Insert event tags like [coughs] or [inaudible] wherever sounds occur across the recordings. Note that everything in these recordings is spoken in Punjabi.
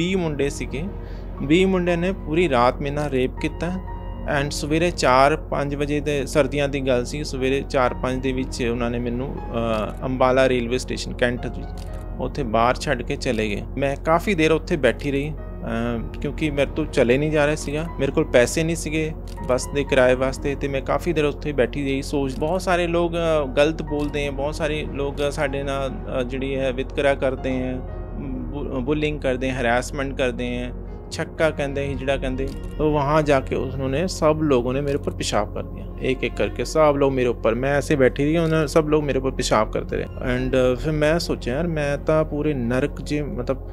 20 ਮੁੰਡੇ ਸੀਗੇ 20 ਮੁੰਡਿਆਂ ਨੇ ਪੂਰੀ ਰਾਤ ਮੇਨਾ ਰੇਪ ਕੀਤਾ ਐਂਡ ਸਵੇਰੇ 4-5 ਵਜੇ ਦੇ ਸਰਦੀਆਂ ਦੀ ਗੱਲ ਸੀ ਸਵੇਰੇ 4-5 ਦੇ ਵਿੱਚ ਉਹਨਾਂ ਨੇ ਮੈਨੂੰ ਅੰਬਾਲਾ ਰੇਲਵੇ ਸਟੇਸ਼ਨ ਕੈਂਟ ਉੱਥੇ ਬਾਹਰ ਛੱਡ ਕੇ ਚਲੇ ਗਏ ਮੈਂ ਕਾਫੀ ਦੇਰ ਉੱਥੇ ਬੈਠੀ ਰਹੀ ਕਿਉਂਕਿ ਮੇਰੇ ਤੋਂ ਚਲੇ ਨਹੀਂ ਜਾ ਰਹੇ ਸੀਗਾ ਮੇਰੇ ਕੋਲ ਪੈਸੇ ਨਹੀਂ ਸੀਗੇ ਬੱਸ ਦੇ ਕਿਰਾਏ ਵਾਸਤੇ ਤੇ ਮੈਂ ਕਾਫੀ ਦੇਰ ਉੱਥੇ ਬੈਠੀ ਰਹੀ ਸੋਚ ਬਹੁਤ ਸਾਰੇ ਲੋਕ ਗਲਤ ਬੋਲਦੇ ਆ ਬਹੁਤ ਸਾਰੇ ਲੋਕ ਸਾਡੇ ਨਾਲ ਜਿਹੜੀ ਹੈ ਵਿਤਕਰਾ ਕਰਦੇ ਆ बुलिंग कर दें हरासमेंट कर दें छक्का हैं हिजड़ा कहें तो वहाँ जाके उन्होंने सब लोगों ने मेरे ऊपर पेशाब कर दिया एक एक करके सब लोग मेरे ऊपर मैं ऐसे बैठी थी उन्होंने सब लोग मेरे ऊपर पेशाब करते रहे एंड uh, फिर मैं सोचा यार मैं तो पूरे नरक जे मतलब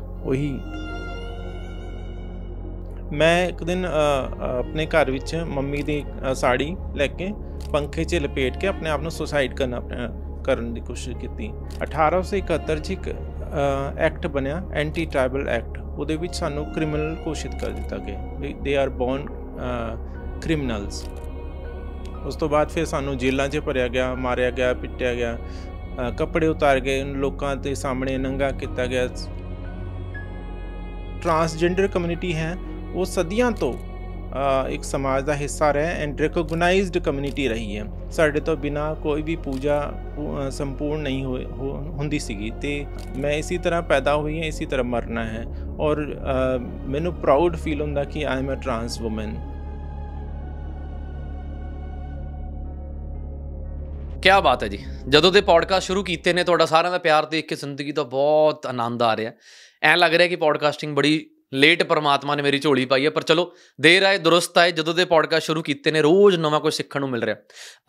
मैं एक दिन uh, uh, अपने घर ਘਰ मम्मी की साड़ी ਸਾੜੀ पंखे च लपेट के अपने आप ਆਪਣੇ सुसाइड करना करने की कोशिश की अठारह सौ इकहत्तर च एक ਐਕਟ ਬਣਿਆ ਐਂਟੀ ਟ੍ਰਾਈਬਲ ਐਕਟ ਉਹਦੇ ਵਿੱਚ ਸਾਨੂੰ ਕ੍ਰਿਮੀਨਲ ਘੋਸ਼ਿਤ ਕਰ ਦਿੱਤਾ ਗਿਆ ਦੇ ਆਰ ਬੌਰਨ ਕ੍ਰਿਮੀਨਲਸ ਉਸ ਤੋਂ ਬਾਅਦ ਫਿਰ ਸਾਨੂੰ ਜੇਲ੍ਹਾਂ 'ਚ ਭਰਿਆ ਗਿਆ ਮਾਰਿਆ ਗਿਆ ਪਿੱਟਿਆ ਗਿਆ ਕੱਪੜੇ ਉਤਾਰ ਕੇ ਲੋਕਾਂ ਦੇ ਸਾਹਮਣੇ ਨੰਗਾ ਕੀਤਾ ਗਿਆ ਟਰਾਂਸਜੈਂਡਰ ਕਮਿਊਨਿਟੀ ਹੈ ਉਹ ਸਦੀਆਂ ਤੋਂ ਇੱਕ ਸਮਾਜ ਦਾ ਹਿੱਸਾ ਰਹੇ ਐਂਡ ਰੈਕੋਗਨਾਈਜ਼ਡ ਕਮਿਊਨਿਟੀ ਰਹੀ ਹੈ ਸਾਡੇ ਤੋਂ ਬਿਨਾ ਕੋਈ ਵੀ ਪੂਜਾ ਸੰਪੂਰਨ ਨਹੀਂ ਹੁੰਦੀ ਸੀਗੀ ਤੇ ਮੈਂ ਇਸੇ ਤਰ੍ਹਾਂ ਪੈਦਾ ਹੋਈ ਹਾਂ ਇਸੇ ਤਰ੍ਹਾਂ ਮਰਨਾ ਹੈ ਔਰ ਮੈਨੂੰ ਪ੍ਰਾਊਡ ਫੀਲ ਹੁੰਦਾ ਕਿ I am a trans woman ਕੀ ਬਾਤ ਹੈ ਜੀ ਜਦੋਂ ਦੇ ਪੌਡਕਾਸਟ ਸ਼ੁਰੂ ਕੀਤੇ ਨੇ ਤੁਹਾਡਾ ਸਾਰਿਆਂ ਦਾ ਪਿਆਰ ਦੇਖ ਕੇ ਜ਼ਿੰਦਗੀ ਦਾ ਬਹੁਤ ਆਨੰਦ ਆ ਰਿਹਾ ਐ ਲੱਗ ਰਿਹਾ ਕਿ ਪੌਡਕਾਸਟਿੰਗ ਬੜੀ ਲੇਟ ਪਰਮਾਤਮਾ ਨੇ ਮੇਰੀ ਝੋਲੀ ਪਾਈ ਹੈ ਪਰ ਚਲੋ ਦੇਰ ਆਏ ਦਰਸਤ ਆਏ ਜਦੋਂ ਦੇ ਪੋਡਕਾਸਟ ਸ਼ੁਰੂ ਕੀਤੇ ਨੇ ਰੋਜ਼ ਨਵਾਂ ਕੁਝ ਸਿੱਖਣ ਨੂੰ ਮਿਲ ਰਿਹਾ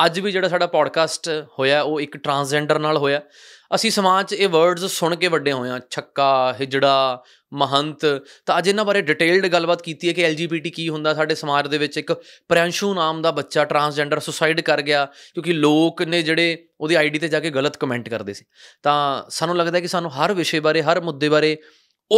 ਅੱਜ ਵੀ ਜਿਹੜਾ ਸਾਡਾ ਪੋਡਕਾਸਟ ਹੋਇਆ ਉਹ ਇੱਕ ਟਰਾਂਸਜੈਂਡਰ ਨਾਲ ਹੋਇਆ ਅਸੀਂ ਸਮਾਜ 'ਚ ਇਹ ਵਰਡਸ ਸੁਣ ਕੇ ਵੱਡੇ ਹੋਏ ਆ ਛੱਕਾ ਹਿਜੜਾ ਮਹੰਤ ਤਾਂ ਅੱਜ ਇਹਨਾਂ ਬਾਰੇ ਡਿਟੇਲਡ ਗੱਲਬਾਤ ਕੀਤੀ ਹੈ ਕਿ ਐਲਜੀਬੀਟੀ ਕੀ ਹੁੰਦਾ ਸਾਡੇ ਸਮਾਜ ਦੇ ਵਿੱਚ ਇੱਕ ਪ੍ਰਿਆਂਸ਼ੂ ਨਾਮ ਦਾ ਬੱਚਾ ਟਰਾਂਸਜੈਂਡਰ ਸੁਸਾਈਡ ਕਰ ਗਿਆ ਕਿਉਂਕਿ ਲੋਕ ਨੇ ਜਿਹੜੇ ਉਹਦੀ ਆਈਡੀ ਤੇ ਜਾ ਕੇ ਗਲਤ ਕਮੈਂਟ ਕਰਦੇ ਸੀ ਤਾਂ ਸਾਨੂੰ ਲੱਗਦਾ ਹੈ ਕਿ ਸਾਨੂੰ ਹਰ ਵਿਸ਼ੇ ਬਾਰੇ ਹਰ ਮੁੱਦੇ ਬਾਰੇ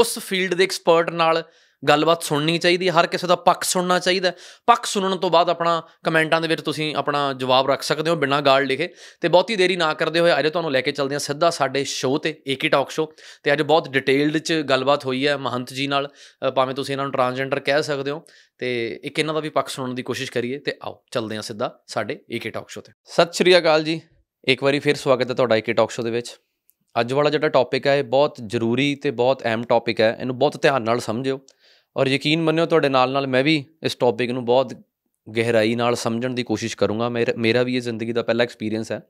ਉਸ ਫੀਲਡ ਦੇ ਐਕਸਪਰਟ ਨਾਲ ਗੱਲਬਾਤ ਸੁਣਨੀ ਚਾਹੀਦੀ ਹੈ ਹਰ ਕਿਸੇ ਦਾ ਪੱਖ ਸੁਣਨਾ ਚਾਹੀਦਾ ਪੱਖ ਸੁਣਨ ਤੋਂ ਬਾਅਦ ਆਪਣਾ ਕਮੈਂਟਾਂ ਦੇ ਵਿੱਚ ਤੁਸੀਂ ਆਪਣਾ ਜਵਾਬ ਰੱਖ ਸਕਦੇ ਹੋ ਬਿਨਾਂ ਗਾਲ ਲਿਖੇ ਤੇ ਬਹੁਤੀ ਦੇਰੀ ਨਾ ਕਰਦੇ ਹੋਏ ਅੱਜ ਤੁਹਾਨੂੰ ਲੈ ਕੇ ਚੱਲਦੇ ਹਾਂ ਸਿੱਧਾ ਸਾਡੇ ਸ਼ੋਅ ਤੇ ਏਕੀ ਟਾਕ ਸ਼ੋਅ ਤੇ ਅੱਜ ਬਹੁਤ ਡਿਟੇਲਡ ਚ ਗੱਲਬਾਤ ਹੋਈ ਹੈ ਮਹੰਤ ਜੀ ਨਾਲ ਭਾਵੇਂ ਤੁਸੀਂ ਇਹਨਾਂ ਨੂੰ ਟਰਾਂਸਜੈਂਡਰ ਕਹਿ ਸਕਦੇ ਹੋ ਤੇ ਇੱਕ ਇਹਨਾਂ ਦਾ ਵੀ ਪੱਖ ਸੁਣਨ ਦੀ ਕੋਸ਼ਿਸ਼ ਕਰੀਏ ਤੇ ਆਓ ਚੱਲਦੇ ਹਾਂ ਸਿੱਧਾ ਸਾਡੇ ਏਕੀ ਟਾਕ ਸ਼ੋਅ ਤੇ ਸਤਿ ਸ਼੍ਰੀ ਅਕਾਲ ਜੀ ਇੱਕ ਵਾਰੀ ਫਿਰ ਸਵਾਗਤ ਹੈ ਤੁਹਾਡਾ ਏਕੀ ਟਾਕ ਸ਼ੋਅ ਦੇ ਵਿੱਚ ਅੱਜ ਵਾਲਾ ਜਿਹੜਾ ਟੌਪਿਕ ਹੈ ਇਹ ਬਹੁਤ ਜ਼ਰੂਰੀ ਤੇ ਬਹੁਤ ਅਹਿਮ ਟੌਪਿਕ ਹੈ ਇਹਨੂੰ ਬਹੁਤ ਧਿਆਨ ਨਾਲ ਸਮਝਿਓ ਔਰ ਯਕੀਨ ਮੰਨਿਓ ਤੁਹਾਡੇ ਨਾਲ ਨਾਲ ਮੈਂ ਵੀ ਇਸ ਟੌਪਿਕ ਨੂੰ ਬਹੁਤ ਗਹਿਰਾਈ ਨਾਲ ਸਮਝਣ ਦੀ ਕੋਸ਼ਿਸ਼ ਕਰੂੰਗਾ ਮੇਰਾ ਵੀ ਇਹ ਜ਼ਿੰਦਗੀ ਦਾ ਪਹਿਲਾ ਐਕਸਪੀਰੀਅੰਸ ਹੈ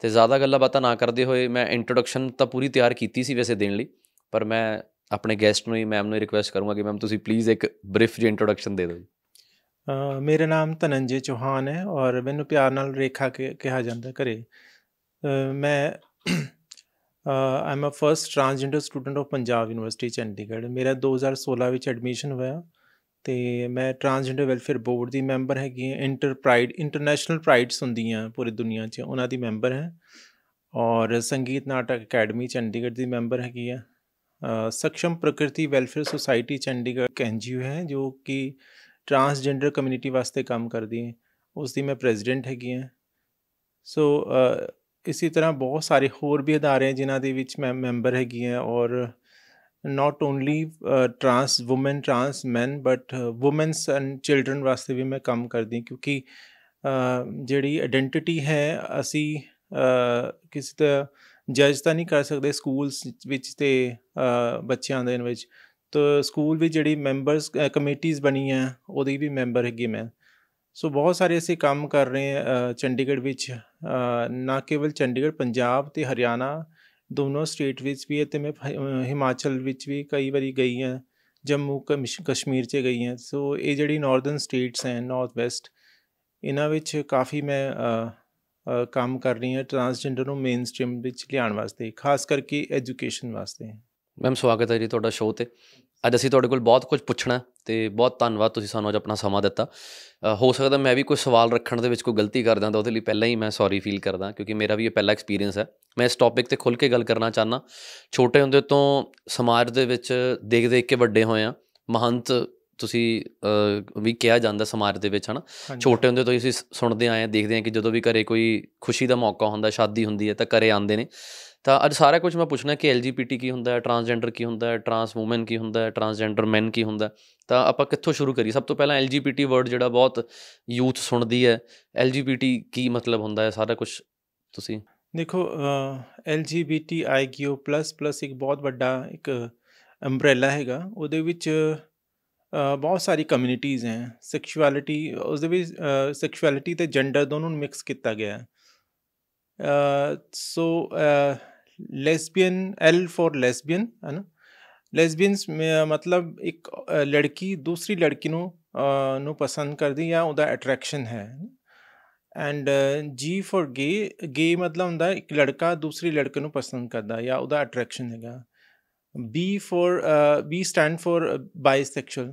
ਤੇ ਜ਼ਿਆਦਾ ਗੱਲਾਂ ਬਾਤਾਂ ਨਾ ਕਰਦੇ ਹੋਏ ਮੈਂ ਇੰਟਰੋਡਕਸ਼ਨ ਤਾਂ ਪੂਰੀ ਤਿਆਰ ਕੀਤੀ ਸੀ ਵੈਸੇ ਦੇਣ ਲਈ ਪਰ ਮੈਂ ਆਪਣੇ ਗੈਸਟ ਨੂੰ ਹੀ ਮੈਮ ਨੂੰ ਰਿਕੁਐਸਟ ਕਰੂੰਗਾ ਕਿ ਮੈਮ ਤੁਸੀਂ ਪਲੀਜ਼ ਇੱਕ ਬ੍ਰੀਫ ਜਿਹਾ ਇੰਟਰੋਡਕਸ਼ਨ ਦੇ ਦਿਓ ਮੇਰਾ ਨਾਮ ਤਨੰਜੇ ਚੋਹਾਨ ਹੈ ਔਰ ਮੈਨੂੰ ਪਿਆਰ ਨਾਲ ਰੇਖਾ ਕਿਹਾ ਜਾਂਦਾ ਘਰੇ ਮੈਂ am a first transgender student of Punjab university Chandigarh ਮੇਰਾ 2016 ਵਿੱਚ ਐਡਮਿਸ਼ਨ ਹੋਇਆ ਤੇ ਮੈਂ ਟ੍ਰਾਂਸਜੈਂਡਰ ਵੈਲਫੇਅਰ ਬੋਰਡ ਦੀ ਮੈਂਬਰ ਹੈਗੀ ਹਾਂ ਇੰਟਰ ਪ੍ਰਾਈਡ ਇੰਟਰਨੈਸ਼ਨਲ ਪ੍ਰਾਈਡਸ ਹੁੰਦੀਆਂ ਪੂਰੀ ਦੁਨੀਆ 'ਚ ਉਹਨਾਂ ਦੀ ਮੈਂਬਰ ਹੈ ਔਰ ਸੰਗੀਤ ਨਾਟਕ ਅਕੈਡਮੀ ਚੰਡੀਗੜ੍ਹ ਦੀ ਮੈਂਬਰ ਹੈਗੀ ਆ ਸਕਸ਼ਮ ਪ੍ਰਕਿਰਤੀ ਵੈਲਫੇਅਰ ਸੁਸਾਇਟੀ ਚੰਡੀਗੜ੍ਹ ਕੈਨਜੀਓ ਹੈ ਜੋ ਕਿ ਟ੍ਰਾਂਸਜੈਂਡਰ ਕਮਿਊਨਿਟੀ ਵਾਸਤੇ ਕੰਮ ਕਰਦੀ ਹੈ ਉਸ ਦੀ ਮੈਂ ਪ੍ਰੈਜ਼ੀਡੈਂਟ ਹੈਗੀ ਆ ਸੋ ਇਸੇ ਤਰ੍ਹਾਂ ਬਹੁਤ ਸਾਰੇ ਹੋਰ ਵੀ ਅਦਾਰੇ ਜਿਨ੍ਹਾਂ ਦੇ ਵਿੱਚ ਮੈਂ ਮੈਂਬਰ ਹੈਗੀ ਹਾਂ ਔਰ not only trans woman trans men but women and children ਵਾਸਤੇ ਵੀ ਮੈਂ ਕੰਮ ਕਰਦੀ ਕਿਉਂਕਿ ਜਿਹੜੀ ਆਇਡੈਂਟੀਟੀ ਹੈ ਅਸੀਂ ਕਿਸੇ ਦਾ ਜੱਜ ਤਾਂ ਨਹੀਂ ਕਰ ਸਕਦੇ ਸਕੂਲਸ ਵਿੱਚ ਤੇ ਬੱਚਿਆਂ ਦੇ ਵਿੱਚ ਤਾਂ ਸਕੂਲ ਵੀ ਜਿਹੜੀ ਮੈਂਬਰਸ ਕਮੇਟੀਆਂ ਬਣੀ ਆ ਉਹਦੀ ਵੀ ਮੈਂਬਰ ਹੈਗੀ ਮੈਂ ਸੋ ਬਹੁਤ ਸਾਰੇ ਅਸੀਂ ਕੰਮ ਕਰ ਰਹੇ ਹਾਂ ਚੰਡੀਗੜ੍ਹ ਵਿੱਚ ਨਾ ਕੇਵਲ ਚੰਡੀਗੜ੍ਹ ਪੰਜਾਬ ਤੇ ਹਰਿਆਣਾ ਦੋਨੋਂ ਸਟੇਟ ਵਿੱਚ ਵੀ ਤੇ ਮੈਂ ਹਿਮਾਚਲ ਵਿੱਚ ਵੀ ਕਈ ਵਾਰੀ ਗਈ ਹਾਂ ਜੰਮੂ ਕਸ਼ਮੀਰ 'ਚ ਗਈ ਹਾਂ ਸੋ ਇਹ ਜਿਹੜੀ northern states uh north west ਇਹਨਾਂ ਵਿੱਚ ਕਾਫੀ ਮੈਂ ਕੰਮ ਕਰ ਰਹੀ ਹਾਂ ਟਰਾਂਸਜੈਂਡਰ ਨੂੰ ਮੇਨ ਸਟ੍ਰੀਮ ਵਿੱਚ ਲਿਆਉਣ ਵਾਸਤੇ ਖਾਸ ਕਰਕੇ ਐਜੂਕੇਸ਼ਨ ਵਾਸਤੇ ਮੈਮ ਸਵਾਗਤ ਹੈ ਜੀ ਤੁਹਾਡਾ ਸ਼ੋਅ ਤੇ ਅੱਜ ਅਸੀਂ ਤੁਹਾਡੇ ਕੋਲ ਬਹੁਤ ਕੁਝ ਪੁੱਛਣਾ ਤੇ ਬਹੁਤ ਧੰਨਵਾਦ ਤੁਸੀਂ ਸਾਨੂੰ ਅੱਜ ਆਪਣਾ ਸਮਾਂ ਦਿੱਤਾ ਹੋ ਸਕਦਾ ਮੈਂ ਵੀ ਕੋਈ ਸਵਾਲ ਰੱਖਣ ਦੇ ਵਿੱਚ ਕੋਈ ਗਲਤੀ ਕਰ ਦਾਂ ਤਾਂ ਉਹਦੇ ਲਈ ਪਹਿਲਾਂ ਹੀ ਮੈਂ ਸੌਰੀ ਫੀਲ ਕਰਦਾ ਕਿਉਂਕਿ ਮੇਰਾ ਵੀ ਇਹ ਪਹਿਲਾ ਐਕਸਪੀਰੀਅੰਸ ਹੈ ਮੈਂ ਇਸ ਟੌਪਿਕ ਤੇ ਖੁੱਲ ਕੇ ਗੱਲ ਕਰਨਾ ਚਾਹਨਾ ਛੋਟੇ ਹੁੰਦੇ ਤੋਂ ਸਮਾਜ ਦੇ ਵਿੱਚ ਦੇਖ ਦੇਖ ਕੇ ਵੱਡੇ ਹੋਏ ਆ ਮਹੰਤ ਤੁਸੀਂ ਵੀ ਕਿਹਾ ਜਾਂਦਾ ਸਮਾਜ ਦੇ ਵਿੱਚ ਹਨਾ ਛੋਟੇ ਹੁੰਦੇ ਤੋਂ ਅਸੀਂ ਸੁਣਦੇ ਆਏ ਆ ਦੇਖਦੇ ਆ ਕਿ ਜਦੋਂ ਵੀ ਘਰੇ ਕੋਈ ਖੁਸ਼ੀ ਦਾ ਮੌਕਾ ਹੁੰਦਾ ਸ਼ਾਦੀ ਹੁੰਦੀ ਹੈ ਤਾਂ ਘਰੇ ਆਉਂਦੇ ਨੇ ਤਾਂ ਅੱਜ ਸਾਰਾ ਕੁਝ ਮੈਂ ਪੁੱਛਣਾ ਕਿ ਐਲਜੀਪੀਟੀ ਕੀ ਹੁੰਦਾ ਹੈ ਟਰਾਂਸਜੈਂਡਰ ਕੀ ਹੁੰਦਾ ਹੈ ਟਰਾਂਸ ਔਮਨ ਕੀ ਹੁੰਦਾ ਹੈ ਟਰਾਂਸਜੈਂਡਰ ਮੈਨ ਕੀ ਹੁੰਦਾ ਤਾਂ ਆਪਾਂ ਕਿੱਥੋਂ ਸ਼ੁਰੂ ਕਰੀਏ ਸਭ ਤੋਂ ਪਹਿਲਾਂ ਐਲਜੀਪੀਟੀ ਵਰਡ ਜਿਹੜਾ ਬਹੁਤ ਯੂਥ ਸੁਣਦੀ ਹੈ ਐਲਜੀਪੀਟੀ ਕੀ ਮਤਲਬ ਹੁੰਦਾ ਹੈ ਸਾਰਾ ਕੁਝ ਤੁਸੀਂ ਦੇਖੋ ਪਲੱਸ ਇੱਕ ਬਹੁਤ ਵੱਡਾ ਇੱਕ ਅੰਬ੍ਰੈਲਾ ਹੈਗਾ ਉਹਦੇ ਵਿੱਚ ਬਹੁਤ ਸਾਰੀ ਕਮਿਊਨਿਟੀਆਂ ਹੈ ਸੈਕਸ਼ੁਅਲਿਟੀ ਉਸ ਦੇ ਵਿੱਚ ਸੈਕਸ਼ੁਅਲਿਟੀ ਤੇ ਜੈਂਡਰ ਦੋਨੋਂ ਨੂੰ ਮਿਕਸ ਕੀਤਾ ਗਿਆ ਹੈ so uh, lesbian uh, L for lesbian है ना ਲੈਸਬੀਅਨਸ ਮਤਲਬ ਇੱਕ ਲੜਕੀ ਦੂਸਰੀ ਲੜਕੀ ਨੂੰ ਨੂੰ ਪਸੰਦ ਕਰਦੀ ਜਾਂ ਉਹਦਾ ਅਟਰੈਕਸ਼ਨ ਹੈ ਐਂਡ G ਫॉर ਗੇ ਗੇ ਮਤਲਬ ਹੁੰਦਾ ਇੱਕ ਲੜਕਾ ਦੂਸਰੀ ਲੜਕੇ ਨੂੰ ਪਸੰਦ ਕਰਦਾ ਜਾਂ ਉਹਦਾ ਅਟਰੈਕਸ਼ਨ ਹੈਗਾ B for uh, B stand for bisexual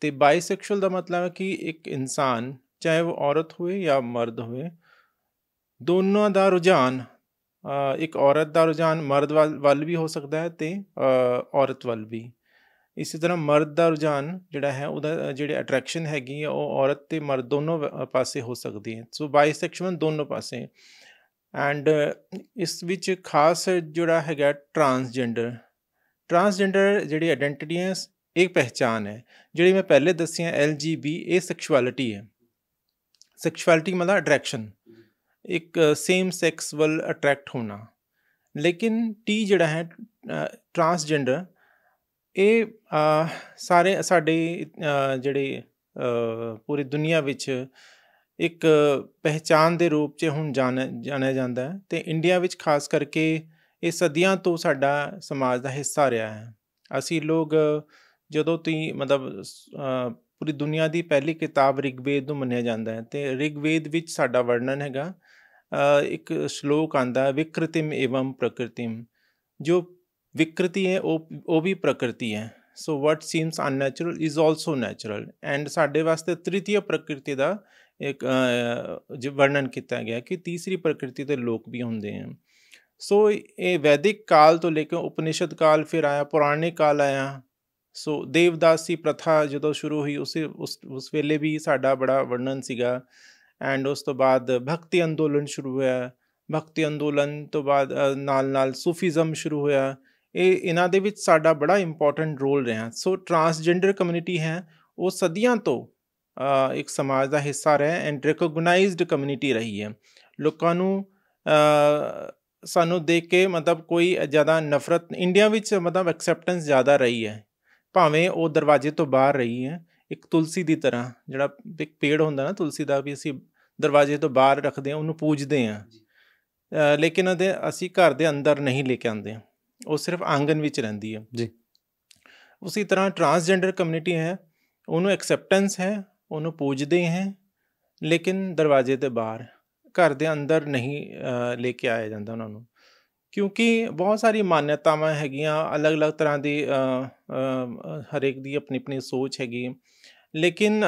ਤੇ ਬਾਈਸੈਕਸ਼ੂਅਲ ਦਾ ਮਤਲਬ ਹੈ ਕਿ ਇੱਕ ਇਨਸਾਨ ਚਾਹੇ ਉਹ ਔਰਤ ਹੋਵੇ ਜਾਂ ਮਰਦ ਹੋਵੇ ਦੋਨੋਂ ਦਾ ਰੁਝਾਨ ਇੱਕ ਔਰਤ ਦਾ ਰੁਝਾਨ ਮਰਦ ਵੱਲ ਵੀ ਹੋ ਸਕਦਾ ਹੈ ਤੇ ਔਰਤ ਵੱਲ ਵੀ ਇਸੇ ਤਰ੍ਹਾਂ ਮਰਦ ਦਾ ਰੁਝਾਨ ਜਿਹੜਾ ਹੈ ਉਹਦਾ ਜਿਹੜੇ ਅਟਰੈਕਸ਼ਨ ਹੈਗੀ ਹੈ ਉਹ ਔਰਤ ਤੇ ਮਰਦ ਦੋਨੋਂ ਪਾਸੇ ਹੋ ਸਕਦੀ ਹੈ ਸੋ ਬਾਈਸੈਕਸ਼ੂਅਲ ਦੋਨੋਂ ਪਾਸੇ ਐਂਡ ਇਸ ਵਿੱਚ ਖਾਸ ਜਿਹੜਾ ਹੈਗਾ ਟਰਾਂਸਜੈਂਡਰ ਟਰਾਂਸਜੈਂਡਰ ਜਿਹੜੀ ਆਇਡੈਂਟੀਟੀ ਹੈ ਇੱਕ ਪਹਿਚਾਨ ਹੈ ਜਿਹੜੀ ਮੈਂ ਪਹਿਲੇ ਦੱਸਿਆ ਐਲਜੀਬੀ ਇਹ ਸੈਕਸ਼ੁਅਲਿਟੀ ਹੈ ਸੈਕਸ਼ੁਅਲਿਟੀ ਮਤਲਬ ਅਟਰੈਕਸ਼ਨ ਇੱਕ ਸੇਮ ਸੈਕਸ ਵੱਲ ਅਟਰੈਕਟ ਹੋਣਾ ਲੇਕਿਨ ਟੀ ਜਿਹੜਾ ਹੈ ਟਰਾਂਸਜੈਂਡਰ ਇਹ ਸਾਰੇ ਸਾਡੇ ਜਿਹੜੇ ਪੂਰੀ ਦੁਨੀਆ ਵਿੱਚ ਇੱਕ ਪਹਿਚਾਨ ਦੇ ਰੂਪ 'ਚ ਹੁਣ ਜਾਣਿਆ ਜਾਂਦਾ ਹੈ ਤੇ ਇੰਡੀਆ ਵਿੱਚ ਖਾਸ ਕਰਕੇ ਇਹ ਸਦੀਆਂ ਤੋਂ ਸਾਡਾ ਸਮਾਜ ਦਾ ਹਿੱਸਾ ਰਿਹਾ ਹੈ ਅਸੀਂ ਲੋਕ ਜਦੋਂ ਤੀ ਮਤਲਬ ਪੂਰੀ ਦੁਨੀਆ ਦੀ ਪਹਿਲੀ ਕਿਤਾਬ ਰਿਗਵੇਦ ਨੂੰ ਮੰਨਿਆ ਜਾਂਦਾ ਹੈ ਤੇ ਰਿਗਵੇਦ ਵਿੱਚ ਸਾਡਾ ਵਰਣਨ ਹੈਗਾ ਇੱਕ ਸ਼ਲੋਕ ਆਂਦਾ ਵਿਕ੍ਰਿਤਿਮ ਏਵੰ ਪ੍ਰਕ੍ਰਤਿਮ ਜੋ ਵਿਕ੍ਰਤੀ ਹੈ ਉਹ ਉਹ ਵੀ ਪ੍ਰਕ੍ਰਤੀ ਹੈ so what seems unnatural is also natural and ਸਾਡੇ ਵਾਸਤੇ ਤ੍ਰਿਤੀਯ ਪ੍ਰਕ੍ਰਿਤੀ ਦਾ ਇੱਕ ਜਿ ਵਰਣਨ ਕੀਤਾ ਗਿਆ ਕਿ ਤੀਸਰੀ ਪ੍ਰਕ੍ਰਿਤੀ ਦੇ ਲੋਕ ਵੀ ਹੁੰਦੇ ਹਨ ਸੋ ਇਹ ਵੈਦਿਕ ਕਾਲ ਤੋਂ ਲੈ ਕੇ ਉਪਨਿਸ਼ਦ ਕਾਲ ਫਿਰ ਆਇਆ ਪੁਰਾਣੇ ਕਾਲ ਆਇਆ ਸੋ ਦੇਵਦਾਸੀ ਪ੍ਰਥਾ ਜਦੋਂ ਸ਼ੁਰੂ ਹੋਈ ਉਸੇ ਉਸ ਵੇਲੇ ਵੀ ਸਾਡਾ ਬੜਾ ਵਰਣਨ ਸੀਗਾ ਐਂਡ ਉਸ ਤੋਂ ਬਾਅਦ ਭਗਤੀ ਅੰਦੋਲਨ ਸ਼ੁਰੂ ਹੋਇਆ ਭਗਤੀ ਅੰਦੋਲਨ ਤੋਂ ਬਾਅਦ ਨਾਲ-ਨਾਲ ਸੂਫੀਜ਼ਮ ਸ਼ੁਰੂ ਹੋਇਆ ਇਹ ਇਹਨਾਂ ਦੇ ਵਿੱਚ ਸਾਡਾ ਬੜਾ ਇੰਪੋਰਟੈਂਟ ਰੋਲ ਰਿਹਾ ਸੋ ਟਰਾਂਸਜੈਂਡਰ ਕਮਿਊਨਿਟੀ ਹੈ ਉਹ ਸਦੀਆਂ ਤੋਂ ਇੱਕ ਸਮਾਜ ਦਾ ਹਿੱਸਾ ਰਹੇ ਐਂਡ ਰੈਕੋਗਨਾਈਜ਼ਡ ਕਮਿਊਨਿਟੀ ਰਹੀ ਹੈ ਲੋਕਾਂ ਨੂੰ ਸਾਨੂੰ ਦੇਖ ਕੇ ਮਤਲਬ ਕੋਈ ਜ਼ਿਆਦਾ ਨਫ਼ਰਤ ਇੰਡੀਆ ਵਿੱਚ ਮਤਲਬ ਐਕਸੈਪਟੈਂਸ ਜ਼ਿਆਦਾ ਰਹੀ ਹੈ ਭਾਵੇਂ ਉਹ ਦਰਵਾਜ਼ੇ ਤੋਂ ਬਾਹਰ ਰਹੀ ਹੈ ਇੱਕ ਤੁਲਸੀ ਦੀ ਤਰ੍ਹਾਂ ਜਿਹੜਾ ਇੱਕ ਪੇੜ ਹੁੰਦਾ ਨਾ ਤੁਲਸੀ ਦਾ ਵੀ ਅਸੀਂ ਦਰਵਾਜ਼ੇ ਤੋਂ ਬਾਹਰ ਰੱਖਦੇ ਆ ਉਹਨੂੰ ਪੂਜਦੇ ਆ ਲੇਕਿਨ ਉਹਦੇ ਅਸੀਂ ਘਰ ਦੇ ਅੰਦਰ ਨਹੀਂ ਲੈ ਕੇ ਆਉਂਦੇ ਉਹ ਸਿਰਫ ਆਂਗਨ ਵਿੱਚ ਰਹਿੰਦੀ ਹੈ ਜੀ ਉਸੇ ਤਰ੍ਹਾਂ ਟਰਾਂਸਜੈਂਡਰ ਕਮਿਊਨਿਟੀ ਹੈ ਉਹਨੂੰ ਐਕਸੈਪਟੈਂਸ ਹੈ ਉਹਨੂੰ ਪੂਜਦੇ ਹੈ ਲੇਕਿਨ ਦਰਵਾਜ਼ੇ ਤੇ ਬਾਹਰ ਘਰ ਦੇ ਅੰਦਰ ਨਹੀਂ ਲੈ ਕੇ ਆਇਆ ਜਾਂਦਾ ਉਹਨਾਂ ਨੂੰ ਕਿਉਂਕਿ ਬਹੁਤ ਸਾਰੀ ਮਾਨਤਾਵਾਂ ਹੈਗੀਆਂ ਅਲੱਗ-ਅਲੱਗ ਤਰ੍ਹਾਂ ਦੀ ਹਰੇਕ ਦੀ ਆਪਣੀ ਆਪਣੀ ਸੋਚ ਹੈਗੀ ਲੇਕਿਨ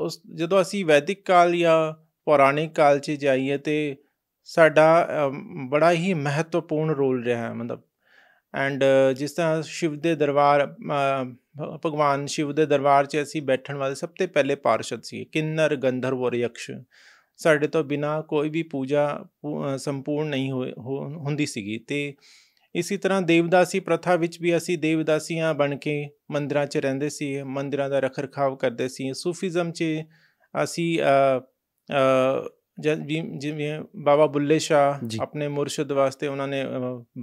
ਉਸ ਜਦੋਂ ਅਸੀਂ ਵੈਦਿਕ ਕਾਲ ਜਾਂ ਪੌਰਾਣਿਕ ਕਾਲ 'ਚ ਜਾਈਏ ਤੇ ਸਾਡਾ ਬੜਾ ਹੀ ਮਹੱਤਵਪੂਰਨ ਰੋਲ ਰਿਹਾ ਹੈ ਮਤਲਬ ਐਂਡ ਜਿਸ ਤਰ੍ਹਾਂ ਸ਼ਿਵ ਦੇ ਦਰਬਾਰ ਭਗਵਾਨ ਸ਼ਿਵ ਦੇ ਦਰਬਾਰ 'ਚ ਅਸੀਂ ਬੈਠਣ ਵਾਲੇ ਸਭ ਤੋਂ ਪਹਿਲੇ ਪਾਰਸ਼ਦ ਸੀ ਕਿੰਨਰ ਗੰਧਰਵ ਔਰ ਯਕਸ਼ ਸਾਡੇ ਤੋਂ ਬਿਨਾ ਕੋਈ ਵੀ ਪੂਜਾ ਸੰਪੂਰਨ ਨਹੀਂ ਹੁੰਦੀ ਸੀਗੀ ਤੇ ਇਸੇ ਤਰ੍ਹਾਂ ਦੇਵਦਾਸੀ ਪ੍ਰਥਾ ਵਿੱਚ ਵੀ ਅਸੀਂ ਦੇਵਦਾਸੀਆਂ ਬਣ ਕੇ ਮੰਦਰਾਂ 'ਚ ਰਹਿੰਦੇ ਸੀ ਮੰਦਰਾਂ ਦਾ ਰੱਖ-ਰਖਾਵ ਕਰਦੇ ਸੀ ਸੂਫੀਜ਼ਮ 'ਚ ਅਸੀਂ ਜਿਵੇਂ ਬਾਬਾ ਬੁੱਲੇ ਸ਼ਾ ਆਪਣੇ ਮੁਰਸ਼ਿਦ ਵਾਸਤੇ ਉਹਨਾਂ ਨੇ